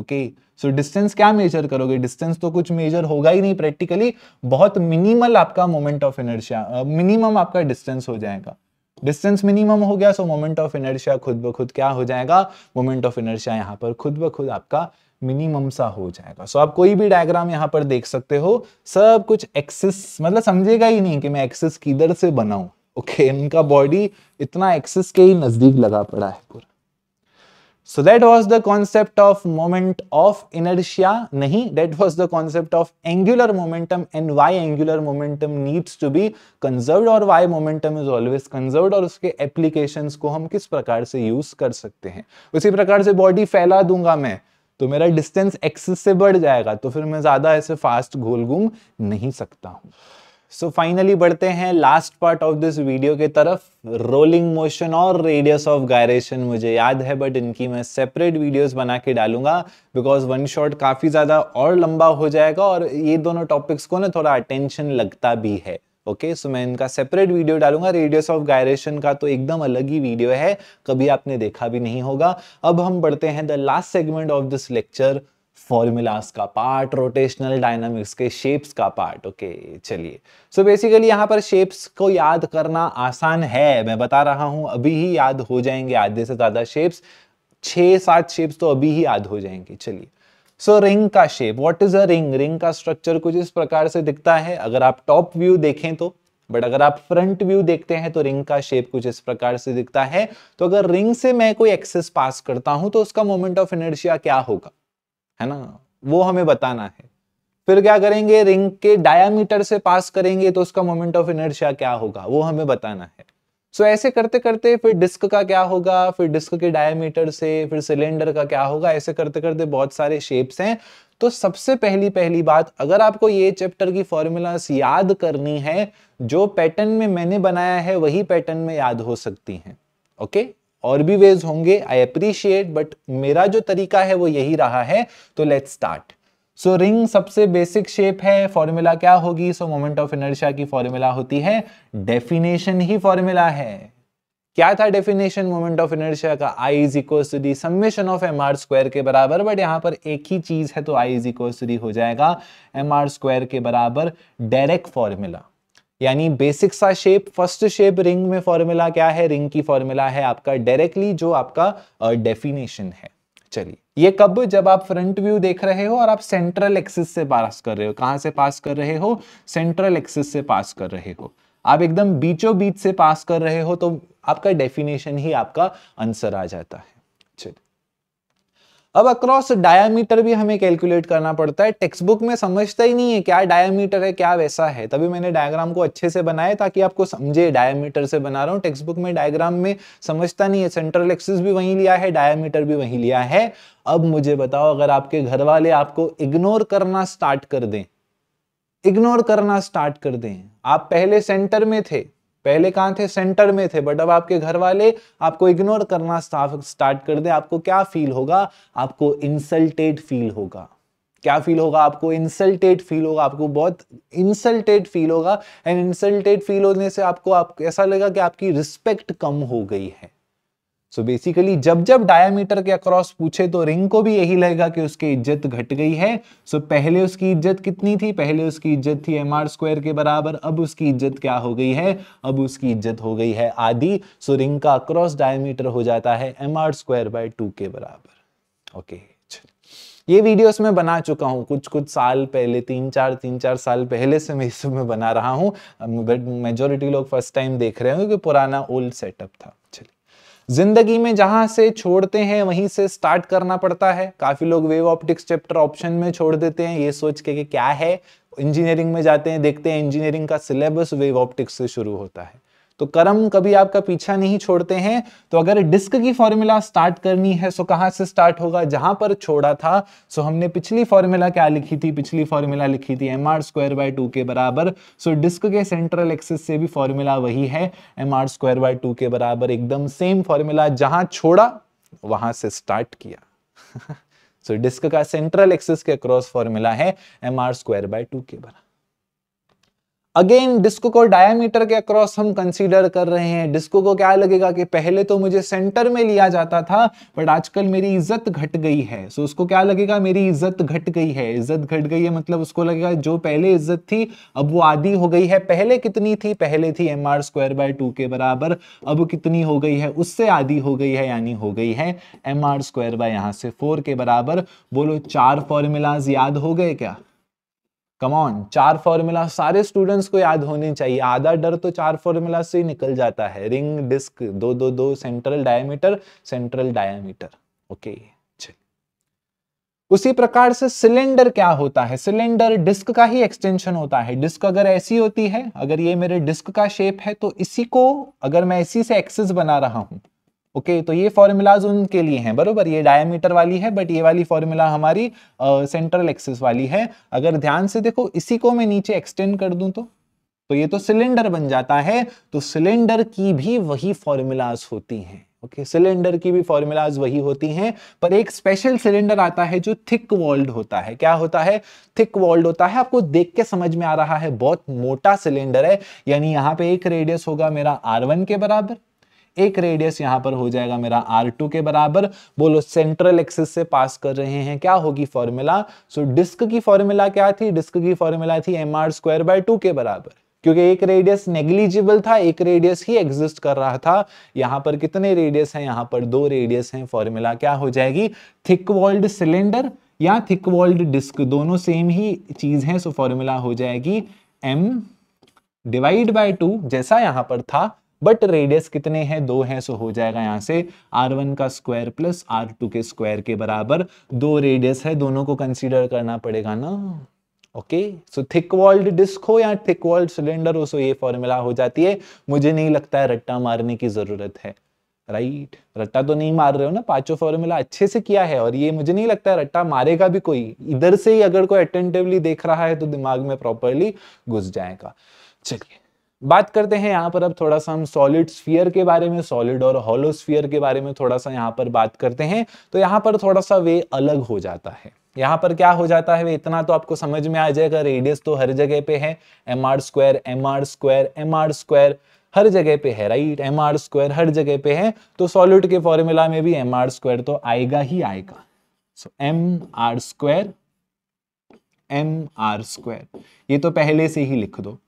ओके सो डिस्टेंस क्या मेजर करोगे डिस्टेंस तो कुछ मेजर होगा ही नहीं प्रैक्टिकली बहुत मिनिमल आपका मोमेंट ऑफ एनर्जिया मिनिमम आपका डिस्टेंस हो जाएगा डिस्टेंस मिनिमम हो गया सो मोमेंट ऑफ इनर्शिया खुद ब खुद क्या हो जाएगा मोमेंट ऑफ इनर्शिया यहाँ पर खुद ब खुद आपका मिनिमम सा हो जाएगा सो so, आप कोई भी डायग्राम यहाँ पर देख सकते हो सब कुछ एक्सिस मतलब समझेगा ही नहीं कि मैं एक्सिस किधर से बनाऊं ओके okay, इनका बॉडी इतना एक्सिस के ही नजदीक लगा पड़ा है पूरा so that was the concept of moment of inertia नहीं that was the concept of angular momentum and why angular momentum needs to be conserve और why momentum is always conserve और उसके एप्लीकेशन को हम किस प्रकार से यूज कर सकते हैं उसी प्रकार से बॉडी फैला दूंगा मैं तो मेरा डिस्टेंस एक्सेस से बढ़ जाएगा तो फिर मैं ज़्यादा ऐसे फास्ट घोल घूम नहीं सकता हूँ सो so फाइनली बढ़ते हैं last part of this video के तरफ रोलिंग मोशन और रेडियस ऑफ गायरेशन मुझे याद है बट इनकी मैं सेपरेट वीडियोस बना के डालूंगा बिकॉज वन शॉट काफ़ी ज़्यादा और लंबा हो जाएगा और ये दोनों टॉपिक्स को ना थोड़ा अटेंशन लगता भी है ओके सो मैं इनका सेपरेट वीडियो डालूंगा रेडियस ऑफ गायरेशन का तो एकदम अलग ही वीडियो है कभी आपने देखा भी नहीं होगा अब हम पढ़ते हैं the last segment of this lecture formulas का पार्ट रोटेशनल डायनामिक्स के शेप्स का पार्ट ओके okay, चलिए सो बेसिकली यहाँ पर शेप्स को याद करना आसान है मैं बता रहा हूँ अभी ही याद हो जाएंगे आधे से ज़्यादा शेप्स छः सात शेप्स तो अभी ही याद हो जाएंगे चलिए सो रिंग का shape what is a ring ring का स्ट्रक्चर कुछ इस प्रकार से दिखता है अगर आप टॉप व्यू देखें तो बट अगर आप फ्रंट व्यू देखते हैं तो रिंग का शेप कुछ इस प्रकार से दिखता है तो अगर रिंग से मैं कोई एक्सेस पास करता हूं तो उसका मोमेंट ऑफ इनर्शिया क्या होगा है ना वो हमें बताना है फिर क्या करेंगे रिंग के डायामीटर से पास करेंगे तो उसका मोमेंट ऑफ इनर्शिया क्या होगा वो हमें बताना है सो so, ऐसे करते करते फिर डिस्क का क्या होगा फिर डिस्क के डायमीटर से फिर सिलेंडर का क्या होगा ऐसे करते करते बहुत सारे शेप्स हैं तो सबसे पहली पहली बात अगर आपको ये चैप्टर की फॉर्मूलास याद करनी है जो पैटर्न में मैंने बनाया है वही पैटर्न में याद हो सकती हैं ओके और भी वेज होंगे आई अप्रिशिएट बट मेरा जो तरीका है वो यही रहा है तो let's start so so, ring सबसे बेसिक शेप है फॉर्मूला क्या होगी सो मोमेंट ऑफ इनर्शिया की फॉर्मूला होती है डेफिनेशन ही फॉर्मूला है क्या था डेफिनेशन मोमेंट ऑफ इनर्शिया का I is equal to the summation of M R square के बराबर बट यहां पर एक ही चीज है तो I is equal to the हो जाएगा एम आर स्क्वायर के बराबर डायरेक्ट फॉर्मूला यानी बेसिक सा शेप फर्स्ट शेप रिंग में फॉर्मूला क्या है रिंग की फॉर्मूला है आपका डायरेक्टली जो आपका डेफिनेशन है चलिए ये कब जब आप फ्रंट व्यू देख रहे हो और आप सेंट्रल एक्सिस से पास कर रहे हो कहां से पास कर रहे हो सेंट्रल एक्सिस से पास कर रहे हो आप एकदम बीचों बीच से पास कर रहे हो तो आपका डेफिनेशन ही आपका आंसर आ जाता है अब अक्रॉस डायामीटर भी हमें कैलकुलेट करना पड़ता है टेक्स्ट बुक में समझता ही नहीं है क्या डायामीटर है क्या वैसा है तभी मैंने डायग्राम को अच्छे से बनाया ताकि आपको समझे डायामीटर से बना रहा हूँ टेक्स्ट बुक में डायग्राम में समझता नहीं है सेंट्रल एक्सिस भी वहीं लिया है डायामीटर भी वहीं लिया है अब मुझे बताओ अगर आपके घर वाले आपको इग्नोर करना स्टार्ट कर दें इग्नोर करना स्टार्ट कर दें आप पहले सेंटर में थे पहले कहाँ थे सेंटर में थे बट अब आपके घर वाले आपको इग्नोर करना स्टार्ट कर दे आपको क्या फील होगा आपको इंसल्टेड फील होगा क्या फील होगा आपको इंसल्टेड फील होगा आपको बहुत इंसल्टेड फील होगा एंड इंसल्टेड फील होने से आपको आप ऐसा लगेगा कि आपकी रिस्पेक्ट कम हो गई है सो बेसिकली जब जब डायमीटर के अक्रॉस पूछे तो रिंग को भी यही लगेगा कि उसकी इज्जत घट गई है सो so पहले उसकी इज्जत कितनी थी पहले उसकी इज्जत थी एम आर स्क्वायर के बराबर अब उसकी इज्जत क्या हो गई है अब उसकी इज्जत हो गई है आदि सो so रिंग का अक्रॉस डायमीटर हो जाता है M R square by two के बराबर ओके okay. अच्छा। ये वीडियोस मैं बना चुका हूँ कुछ कुछ साल पहले तीन चार तीन चार साल पहले से मैं इस में बना रहा हूँ बट मेजोरिटी लोग फर्स्ट टाइम देख रहे होंगे कि पुराना ओल्ड सेटअप था जिंदगी में जहां से छोड़ते हैं वहीं से स्टार्ट करना पड़ता है काफी लोग वेव ऑप्टिक्स चैप्टर ऑप्शन में छोड़ देते हैं ये सोच के कि क्या है इंजीनियरिंग में जाते हैं देखते हैं इंजीनियरिंग का सिलेबस वेव ऑप्टिक्स से शुरू होता है तो कर्म कभी आपका पीछा नहीं छोड़ते हैं तो अगर डिस्क की फॉर्मूला स्टार्ट करनी है सो कहां से स्टार्ट होगा जहां पर छोड़ा था सो हमने पिछली फॉर्मूला क्या लिखी थी पिछली फॉर्मूला लिखी थी M R square by two के बराबर सो डिस्क के सेंट्रल एक्सिस से भी फॉर्मूला वही है M R square by two के बराबर एकदम सेम फॉर्मूला जहां छोड़ा वहां से स्टार्ट किया सो so, डिस्क का सेंट्रल एक्सिस के अक्रॉस फॉर्मूला है M R square by two के बराबर अगेन डिस्को को डायामीटर के अक्रॉस हम कंसीडर कर रहे हैं डिस्को को क्या लगेगा कि पहले तो मुझे सेंटर में लिया जाता था बट आजकल मेरी इज्जत घट गई है सो so, उसको क्या लगेगा मेरी इज्जत घट गई है इज्जत घट गई है मतलब उसको लगेगा जो पहले इज्जत थी अब वो आधी हो गई है पहले कितनी थी पहले थी M R square by two के बराबर अब कितनी हो गई है उससे आधी हो गई है यानी हो गई है एम आर स्क्वायर बाय यहाँ से फोर के बराबर बोलो चार फॉर्मूलाज याद हो गए क्या कमॉन चार फॉर्मूला सारे स्टूडेंट्स को याद होने चाहिए आधा डर तो चार फॉर्मूला से ही निकल जाता है रिंग डिस्क दो दो दो central diameter central diameter okay उसी प्रकार से सिलेंडर क्या होता है सिलेंडर डिस्क का ही एक्सटेंशन होता है डिस्क अगर ऐसी होती है अगर ये मेरे डिस्क का शेप है तो इसी को अगर मैं इसी से एक्सेस बना रहा हूं ओके तो ये फॉर्मूलाज उनके लिए हैं बरोबर ये डायमीटर वाली है बट ये वाली फॉर्मूला हमारी सेंट्रल एक्सिस वाली है अगर ध्यान से देखो इसी को मैं नीचे एक्सटेंड कर दूं तो तो ये तो सिलेंडर बन जाता है तो सिलेंडर की भी वही फॉर्मूलाज होती हैं ओके सिलेंडर की भी फॉर्मूलाज वही होती हैं पर एक स्पेशल सिलेंडर आता है जो थिक वॉल्ड होता है क्या होता है थिक वॉल्ड होता है आपको देख के समझ में आ रहा है बहुत मोटा सिलेंडर है यानी यहाँ पे एक रेडियस होगा मेरा आर वन के बराबर एक रेडियस यहां पर हो जाएगा मेरा आर टू के बराबर बोलो सेंट्रल एक्सिस से पास कर रहे हैं क्या होगी फॉर्मूला सो डिस्क की फॉर्मूला क्या थी डिस्क की फॉर्मूला थी M R square by two के बराबर क्योंकि एक रेडियस नेग्लिजिबल था एक रेडियस ही एग्जिस्ट कर रहा था यहां पर कितने रेडियस हैं यहां पर दो रेडियस हैं फॉर्मूला क्या हो जाएगी थिक वॉल्ड सिलेंडर या थिक वॉल्ड डिस्क दोनों सेम ही चीज है सो फॉर्मूला हो जाएगी एम डिवाइड बाय टू जैसा यहां पर था बट रेडियस कितने हैं दो हैं सो हो जाएगा यहाँ से आर वन का स्क्वायर प्लस आर टू के स्क्वायर के बराबर दो रेडियस है दोनों को कंसिडर करना पड़ेगा ना okay so thick walled disc हो या थिक वॉल्ड सिलेंडर हो सो ये फॉर्मूला हो जाती है मुझे नहीं लगता है रट्टा मारने की जरूरत है राइट right. रट्टा तो नहीं मार रहे हो ना पांचों फॉर्मूला अच्छे से किया है और ये मुझे नहीं लगता है रट्टा मारेगा भी कोई इधर से ही अगर कोई अटेंटिवली देख रहा है तो दिमाग में प्रॉपरली घुस जाएगा चलिए बात करते हैं यहाँ पर अब थोड़ा सा हम सॉलिड स्फीयर के बारे में सॉलिड और हॉलो स्फीयर के बारे में थोड़ा सा यहाँ पर बात करते हैं तो यहाँ पर थोड़ा सा वे अलग हो जाता है यहाँ पर क्या हो जाता है वे इतना तो आपको समझ में आ जाएगा रेडियस तो हर जगह पे है M R square M R square M R square हर जगह पे है राइट एम आर स्क्वायर हर जगह पे है तो सॉलिड के फॉर्मूला में भी एम आर स्क्वायर तो आएगा ही आएगा so M R square M R square ये तो पहले से ही लिख दो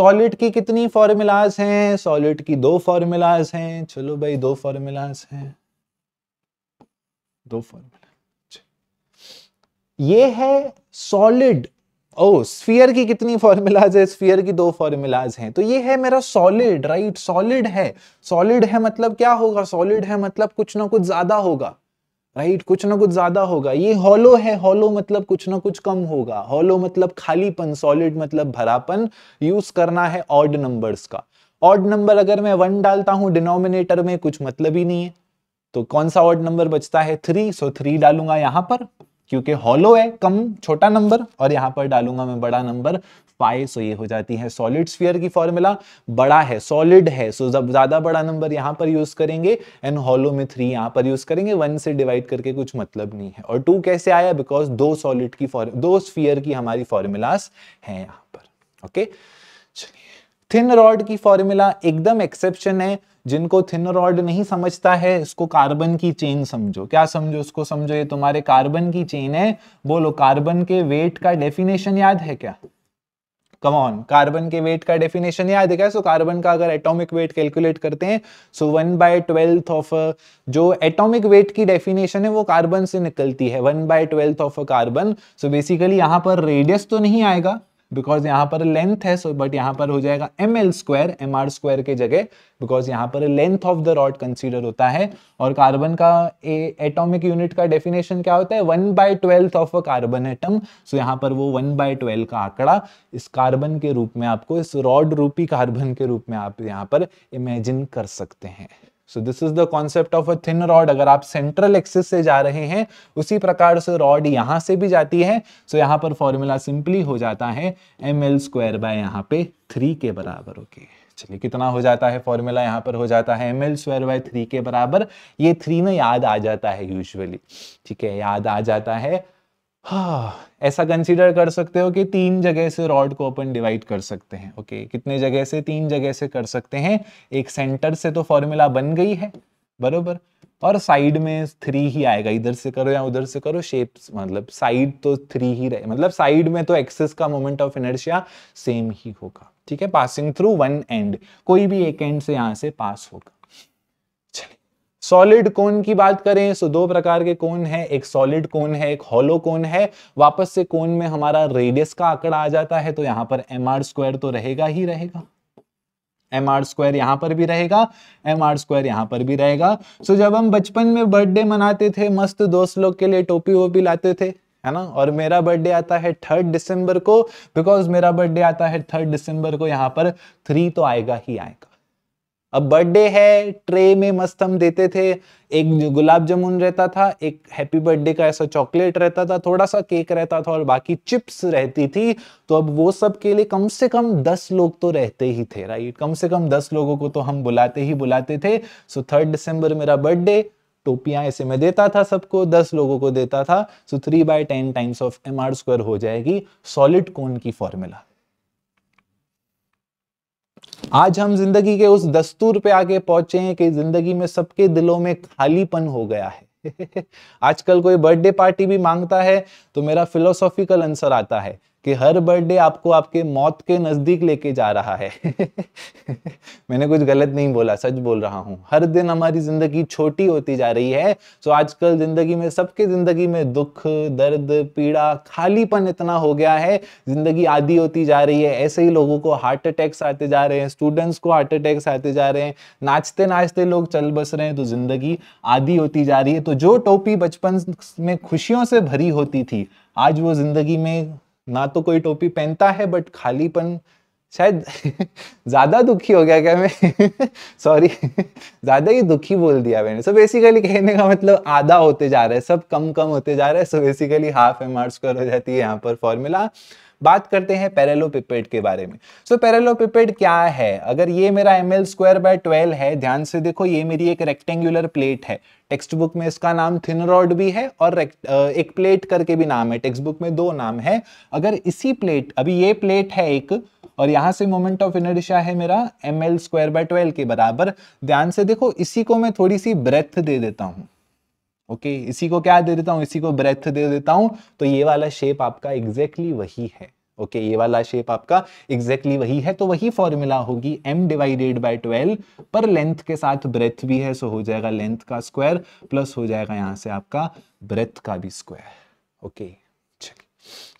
सॉलिड की कितनी फॉर्मूलाज हैं सॉलिड की दो फॉर्मूलाज हैं चलो भाई दो फॉर्मूलाज हैं दो फॉर्मूला ये है सॉलिड ओ स्फीयर की कितनी फॉर्मूलाज है स्फीयर की दो फॉर्मूलाज हैं तो ये है मेरा सॉलिड राइट सॉलिड है सॉलिड है मतलब क्या होगा सॉलिड है मतलब कुछ ना कुछ ज्यादा होगा राइट right? कुछ ना कुछ ज्यादा होगा ये हॉलो है हॉलो मतलब कुछ ना कुछ कम होगा हॉलो मतलब खालीपन सॉलिड मतलब भरापन यूज करना है ऑड नंबर्स का ऑड नंबर अगर मैं वन डालता हूं डिनोमिनेटर में कुछ मतलब ही नहीं है तो कौन सा ऑड नंबर बचता है थ्री सो थ्री डालूंगा यहां पर क्योंकि हॉलो है कम छोटा नंबर और यहां पर डालूंगा मैं बड़ा नंबर फाइव सो ये हो जाती है सॉलिड स्फीयर की फॉर्मूला बड़ा है सॉलिड है सो जब ज्यादा बड़ा नंबर यहां पर यूज करेंगे एंड हॉलो में थ्री यहां पर यूज करेंगे वन से डिवाइड करके कुछ मतलब नहीं है और टू कैसे आया बिकॉज दो सॉलिड की दो स्फीयर की हमारी फॉर्मूलाज है यहां पर ओके चलिए थिन रॉड की फॉर्मूला एकदम एक्सेप्शन है जिनको थिन रॉड नहीं समझता है इसको कार्बन की चेन समझो क्या समझो उसको समझो ये तुम्हारे कार्बन की चेन है बोलो कार्बन के वेट का डेफिनेशन याद है क्या कमॉन कार्बन के वेट का डेफिनेशन याद है क्या सो कार्बन का अगर एटॉमिक वेट कैलकुलेट करते हैं so one by twelfth of जो एटॉमिक वेट की डेफिनेशन है वो कार्बन से निकलती है one by twelfth of a carbon so basically यहाँ पर रेडियस तो नहीं आएगा बिकॉज यहाँ पर लेंथ है सो बट यहाँ पर हो जाएगा M L square M R square के जगह बिकॉज यहाँ पर length of the rod consider होता है और कार्बन का एटोमिक यूनिट का डेफिनेशन क्या होता है one by twelfth of a carbon atom so यहाँ पर वो वन बाय ट्वेल्व का आंकड़ा इस कार्बन के रूप में आपको इस रॉड रूपी कार्बन के रूप में आप यहाँ पर इमेजिन कर सकते हैं so this is the concept of a thin rod अगर आप सेंट्रल एक्सिस से जा रहे हैं उसी प्रकार से रॉड यहाँ से भी जाती है सो so यहाँ पर फॉर्मूला सिंपली हो जाता है एम एल स्क्वायर बाय यहाँ पे थ्री के बराबर ओके okay. चलिए कितना हो जाता है फॉर्मूला यहाँ पर हो जाता है M L square by three के बराबर ये थ्री ना याद आ जाता है यूजुअली ठीक है याद आ जाता है हाँ, ऐसा कंसीडर कर सकते हो कि तीन जगह से रॉड को अपन डिवाइड कर सकते हैं ओके कितने जगह से तीन जगह से कर सकते हैं एक सेंटर से तो फॉर्मूला बन गई है बरोबर और साइड में थ्री ही आएगा इधर से करो या उधर से करो शेप मतलब साइड तो थ्री ही रहे मतलब साइड में तो एक्सेस का मोमेंट ऑफ इनर्शिया सेम ही होगा ठीक है पासिंग थ्रू वन एंड कोई भी एक एंड से यहाँ से पास होगा सॉलिड कोन की बात करें सो दो प्रकार के कोन है एक सॉलिड कोन है एक हॉलो कोन है वापस से कोन में हमारा रेडियस का आंकड़ा आ जाता है तो यहां पर एम आर स्क्वायर तो रहेगा ही रहेगा एम आर स्क्वायर यहाँ पर भी रहेगा एम आर स्क्वायर यहाँ पर भी रहेगा सो जब हम बचपन में बर्थडे मनाते थे मस्त दोस्त लोग के लिए टोपी वोपी लाते थे है ना और मेरा बर्थडे आता है थर्ड दिसंबर को बिकॉज मेरा बर्थडे आता है थर्ड दिसंबर को यहाँ पर थ्री तो आएगा ही आएगा अब बर्थडे है ट्रे में मस्त हम देते थे एक गुलाब जामुन रहता था एक हैप्पी बर्थडे का ऐसा चॉकलेट रहता था थोड़ा सा केक रहता था और बाकी चिप्स रहती थी तो अब वो सब के लिए कम से कम दस लोग तो रहते ही थे राइट कम से कम दस लोगों को तो हम बुलाते ही बुलाते थे सो थर्ड दिसंबर मेरा बर्थडे टोपियां ऐसे में देता था सबको दस लोगों को देता था so three by ten times of M R square हो जाएगी सॉलिड कोन की फॉर्मूला आज हम जिंदगी के उस दस्तूर पे आके पहुंचे हैं कि जिंदगी में सबके दिलों में खालीपन हो गया है आजकल कोई बर्थडे पार्टी भी मांगता है तो मेरा फिलोसॉफिकल आंसर आता है कि हर बर्थडे आपको आपके मौत के नज़दीक लेके जा रहा है मैंने कुछ गलत नहीं बोला सच बोल रहा हूँ हर दिन हमारी ज़िंदगी छोटी होती जा रही है तो आजकल ज़िंदगी में सबके ज़िंदगी में दुख दर्द पीड़ा खालीपन इतना हो गया है ज़िंदगी आधी होती जा रही है ऐसे ही लोगों को हार्ट अटैक्स आते जा रहे हैं स्टूडेंट्स को हार्ट अटैक्स आते जा रहे हैं नाचते नाचते लोग चल बस रहे हैं तो ज़िंदगी आधी होती जा रही है तो जो टोपी बचपन में खुशियों से भरी होती थी आज वो ज़िंदगी में ना तो कोई टोपी पहनता है बट खालीपन शायद ज़्यादा दुखी हो गया क्या मैं सॉरी ज़्यादा ही दुखी बोल दिया मैंने सो बेसिकली कहने का मतलब आधा होते जा रहा है सब कम कम होते जा रहा है so basically half M R square हो जाती है यहाँ पर फॉर्मूला बात करते हैं पैरेलो पिपेड के बारे में सो पैरेलो पिपेड क्या है अगर ये मेरा M L square by twelve है ध्यान से देखो ये मेरी एक रेक्टेंगुलर प्लेट है टेक्स्ट बुक में इसका नाम थिन रॉड भी है और एक प्लेट करके भी नाम है टेक्स्ट बुक में दो नाम है अगर इसी प्लेट अभी ये प्लेट है एक और यहां से मोमेंट ऑफ इनर्शिया है मेरा M L square by twelve के बराबर ध्यान से देखो इसी को मैं थोड़ी सी ब्रेथ दे देता हूं ओके okay, इसी को क्या दे देता हूँ इसी को ब्रेथ दे देता हूँ तो ये वाला शेप आपका एग्जैक्टली exactly वही है ओके okay, ये वाला शेप आपका एग्जैक्टली exactly वही है तो वही फॉर्मूला होगी m डिवाइडेड बाय 12 पर लेंथ के साथ ब्रेथ भी है सो हो जाएगा लेंथ का स्क्वायर प्लस हो जाएगा यहाँ से आपका ब्रेथ का भी स्क्वायर ओके okay.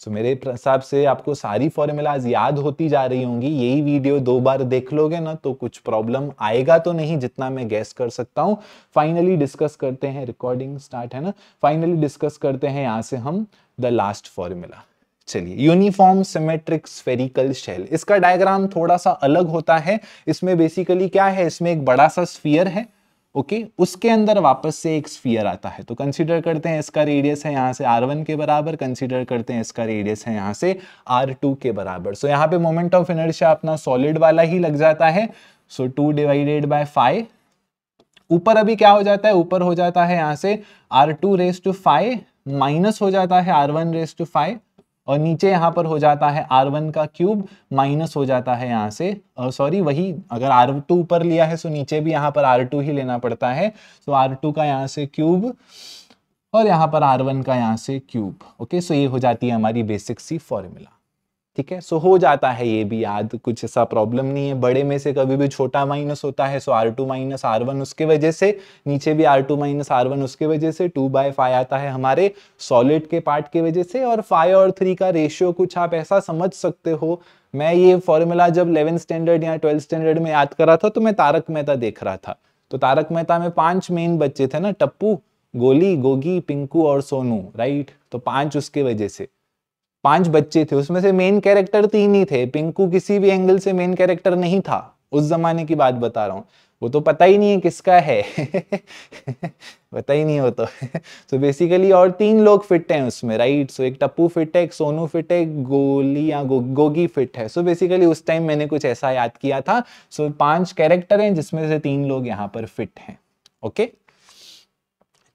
सो तो so, मेरे हिसाब से आपको सारी फॉर्मूलाज याद होती जा रही होंगी यही वीडियो दो बार देख लोगे ना तो कुछ प्रॉब्लम आएगा तो नहीं जितना मैं गैस कर सकता हूँ फाइनली डिस्कस करते हैं रिकॉर्डिंग स्टार्ट है ना फाइनली डिस्कस करते हैं यहाँ से हम द लास्ट फॉर्मूला चलिए यूनिफॉर्म सिमेट्रिक स्फेरिकल शेल इसका डायग्राम थोड़ा सा अलग होता है इसमें बेसिकली क्या है इसमें एक बड़ा सा स्फियर है ओके okay? उसके अंदर वापस से एक स्फीयर आता है तो कंसीडर करते हैं इसका रेडियस है यहाँ से वन के बराबर कंसीडर करते हैं इसका रेडियस है यहाँ से टू के बराबर सो so, यहाँ पे मोमेंट ऑफ इनर्शिया अपना सॉलिड वाला ही लग जाता है so two divided by five ऊपर अभी क्या हो जाता है ऊपर हो जाता है यहाँ से R two raise to five minus हो जाता है R one raise to five और नीचे यहाँ पर हो जाता है आर वन का क्यूब माइनस हो जाता है यहाँ से सॉरी वही अगर आर टू ऊपर लिया है सो नीचे भी यहाँ पर आर टू ही लेना पड़ता है सो आर टू का यहाँ से क्यूब और यहाँ पर आर वन का यहाँ से क्यूब ओके सो ये हो जाती है हमारी बेसिक सी फॉर्मूला ठीक है सो हो जाता है ये भी याद कुछ ऐसा प्रॉब्लम नहीं है बड़े में से कभी भी छोटा माइनस होता है सो R two minus R one उसके वजह से नीचे भी R two minus R one उसके वजह से टू बाय फाइव आता है हमारे सॉलिड के पार्ट के वजह से और फाइव और थ्री का रेशियो कुछ आप ऐसा समझ सकते हो मैं ये फॉर्मूला जब इलेवेंथ स्टैंडर्ड या ट्वेल्थ स्टैंडर्ड में याद करा था तो मैं तारक मेहता देख रहा था तो तारक मेहता में पांच मेन बच्चे थे ना टप्पू गोली गोगी पिंकू और सोनू राइट तो पांच उसके वजह से पांच बच्चे थे उसमें से मेन कैरेक्टर तीन ही थे पिंकू किसी भी एंगल से मेन कैरेक्टर नहीं था उस जमाने की बात बता रहा हूँ वो तो पता ही नहीं है किसका है पता ही नहीं हो तो सो बेसिकली और तीन लोग फिट हैं उसमें राइट सो एक टप्पू फिट है एक सोनू फिट है गोली या गो, गोगी फिट है सो so बेसिकली उस टाइम मैंने कुछ ऐसा याद किया था सो so, पांच कैरेक्टर हैं जिसमें से तीन लोग यहाँ पर फिट हैं ओके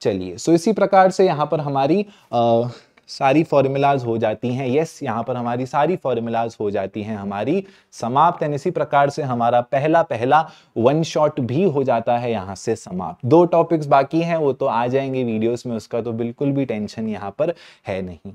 चलिए सो so, इसी प्रकार से यहाँ पर हमारी आ, सारी फॉर्मूलाज हो जाती हैं यस यहाँ पर हमारी सारी फॉर्मूलाज हो जाती हैं हमारी समाप्त यानी इसी प्रकार से हमारा पहला पहला वन शॉट भी हो जाता है यहाँ से समाप्त दो टॉपिक्स बाकी हैं वो तो आ जाएंगे वीडियोस में उसका तो बिल्कुल भी टेंशन यहाँ पर है नहीं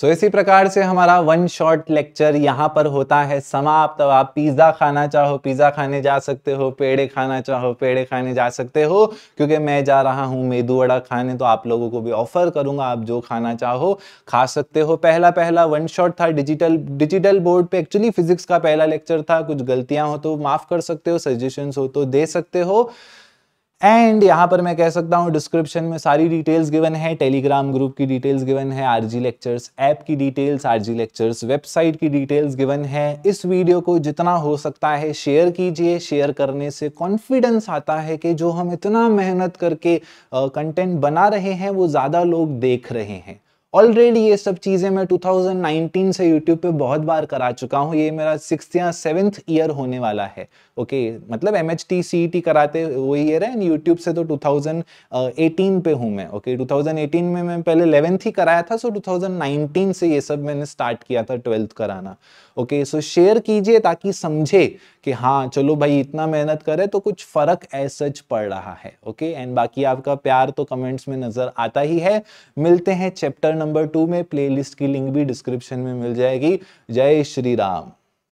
सो so, इसी प्रकार से हमारा वन शॉट लेक्चर यहाँ पर होता है समाप्त तो आप पिज़्ज़ा खाना चाहो पिज़्ज़ा खाने जा सकते हो पेड़े खाना चाहो पेड़े खाने जा सकते हो क्योंकि मैं जा रहा हूँ मेदू वड़ा खाने तो आप लोगों को भी ऑफर करूँगा आप जो खाना चाहो खा सकते हो पहला पहला वन शॉट था डिजिटल डिजिटल बोर्ड पे एक्चुअली फिजिक्स का पहला लेक्चर था कुछ गलतियाँ हो तो माफ़ कर सकते हो सजेशन हो तो दे सकते हो एंड यहाँ पर मैं कह सकता हूँ डिस्क्रिप्शन में सारी डिटेल्स गिवन है टेलीग्राम ग्रुप की डिटेल्स गिवन है आरजी लेक्चर्स ऐप की डिटेल्स आरजी लेक्चर्स वेबसाइट की डिटेल्स गिवन है इस वीडियो को जितना हो सकता है शेयर कीजिए शेयर करने से कॉन्फिडेंस आता है कि जो हम इतना मेहनत करके कंटेंट बना रहे हैं वो ज़्यादा लोग देख रहे हैं ऑलरेडी ये सब चीज़ें मैं 2019 से यूट्यूब पे बहुत बार करा चुका हूँ ये मेरा सिक्स या सेवेंथ ईयर होने वाला है ओके मतलब M H T C T कराते वही है एंड यूट्यूब से तो 2018 पे हूँ मैं ओके okay, 2018 में मैं पहले इलेवेंथ ही कराया था सो so 2019 से ये सब मैंने स्टार्ट किया था ट्वेल्थ कराना ओके सो शेयर कीजिए ताकि समझे कि हाँ चलो भाई इतना मेहनत करे तो कुछ फ़र्क ऐसे पड़ रहा है ओके एंड बाकी आपका प्यार तो कमेंट्स में नज़र आता ही है मिलते हैं चैप्टर नंबर टू में प्लेलिस्ट की लिंक भी डिस्क्रिप्शन में मिल जाएगी जय श्री राम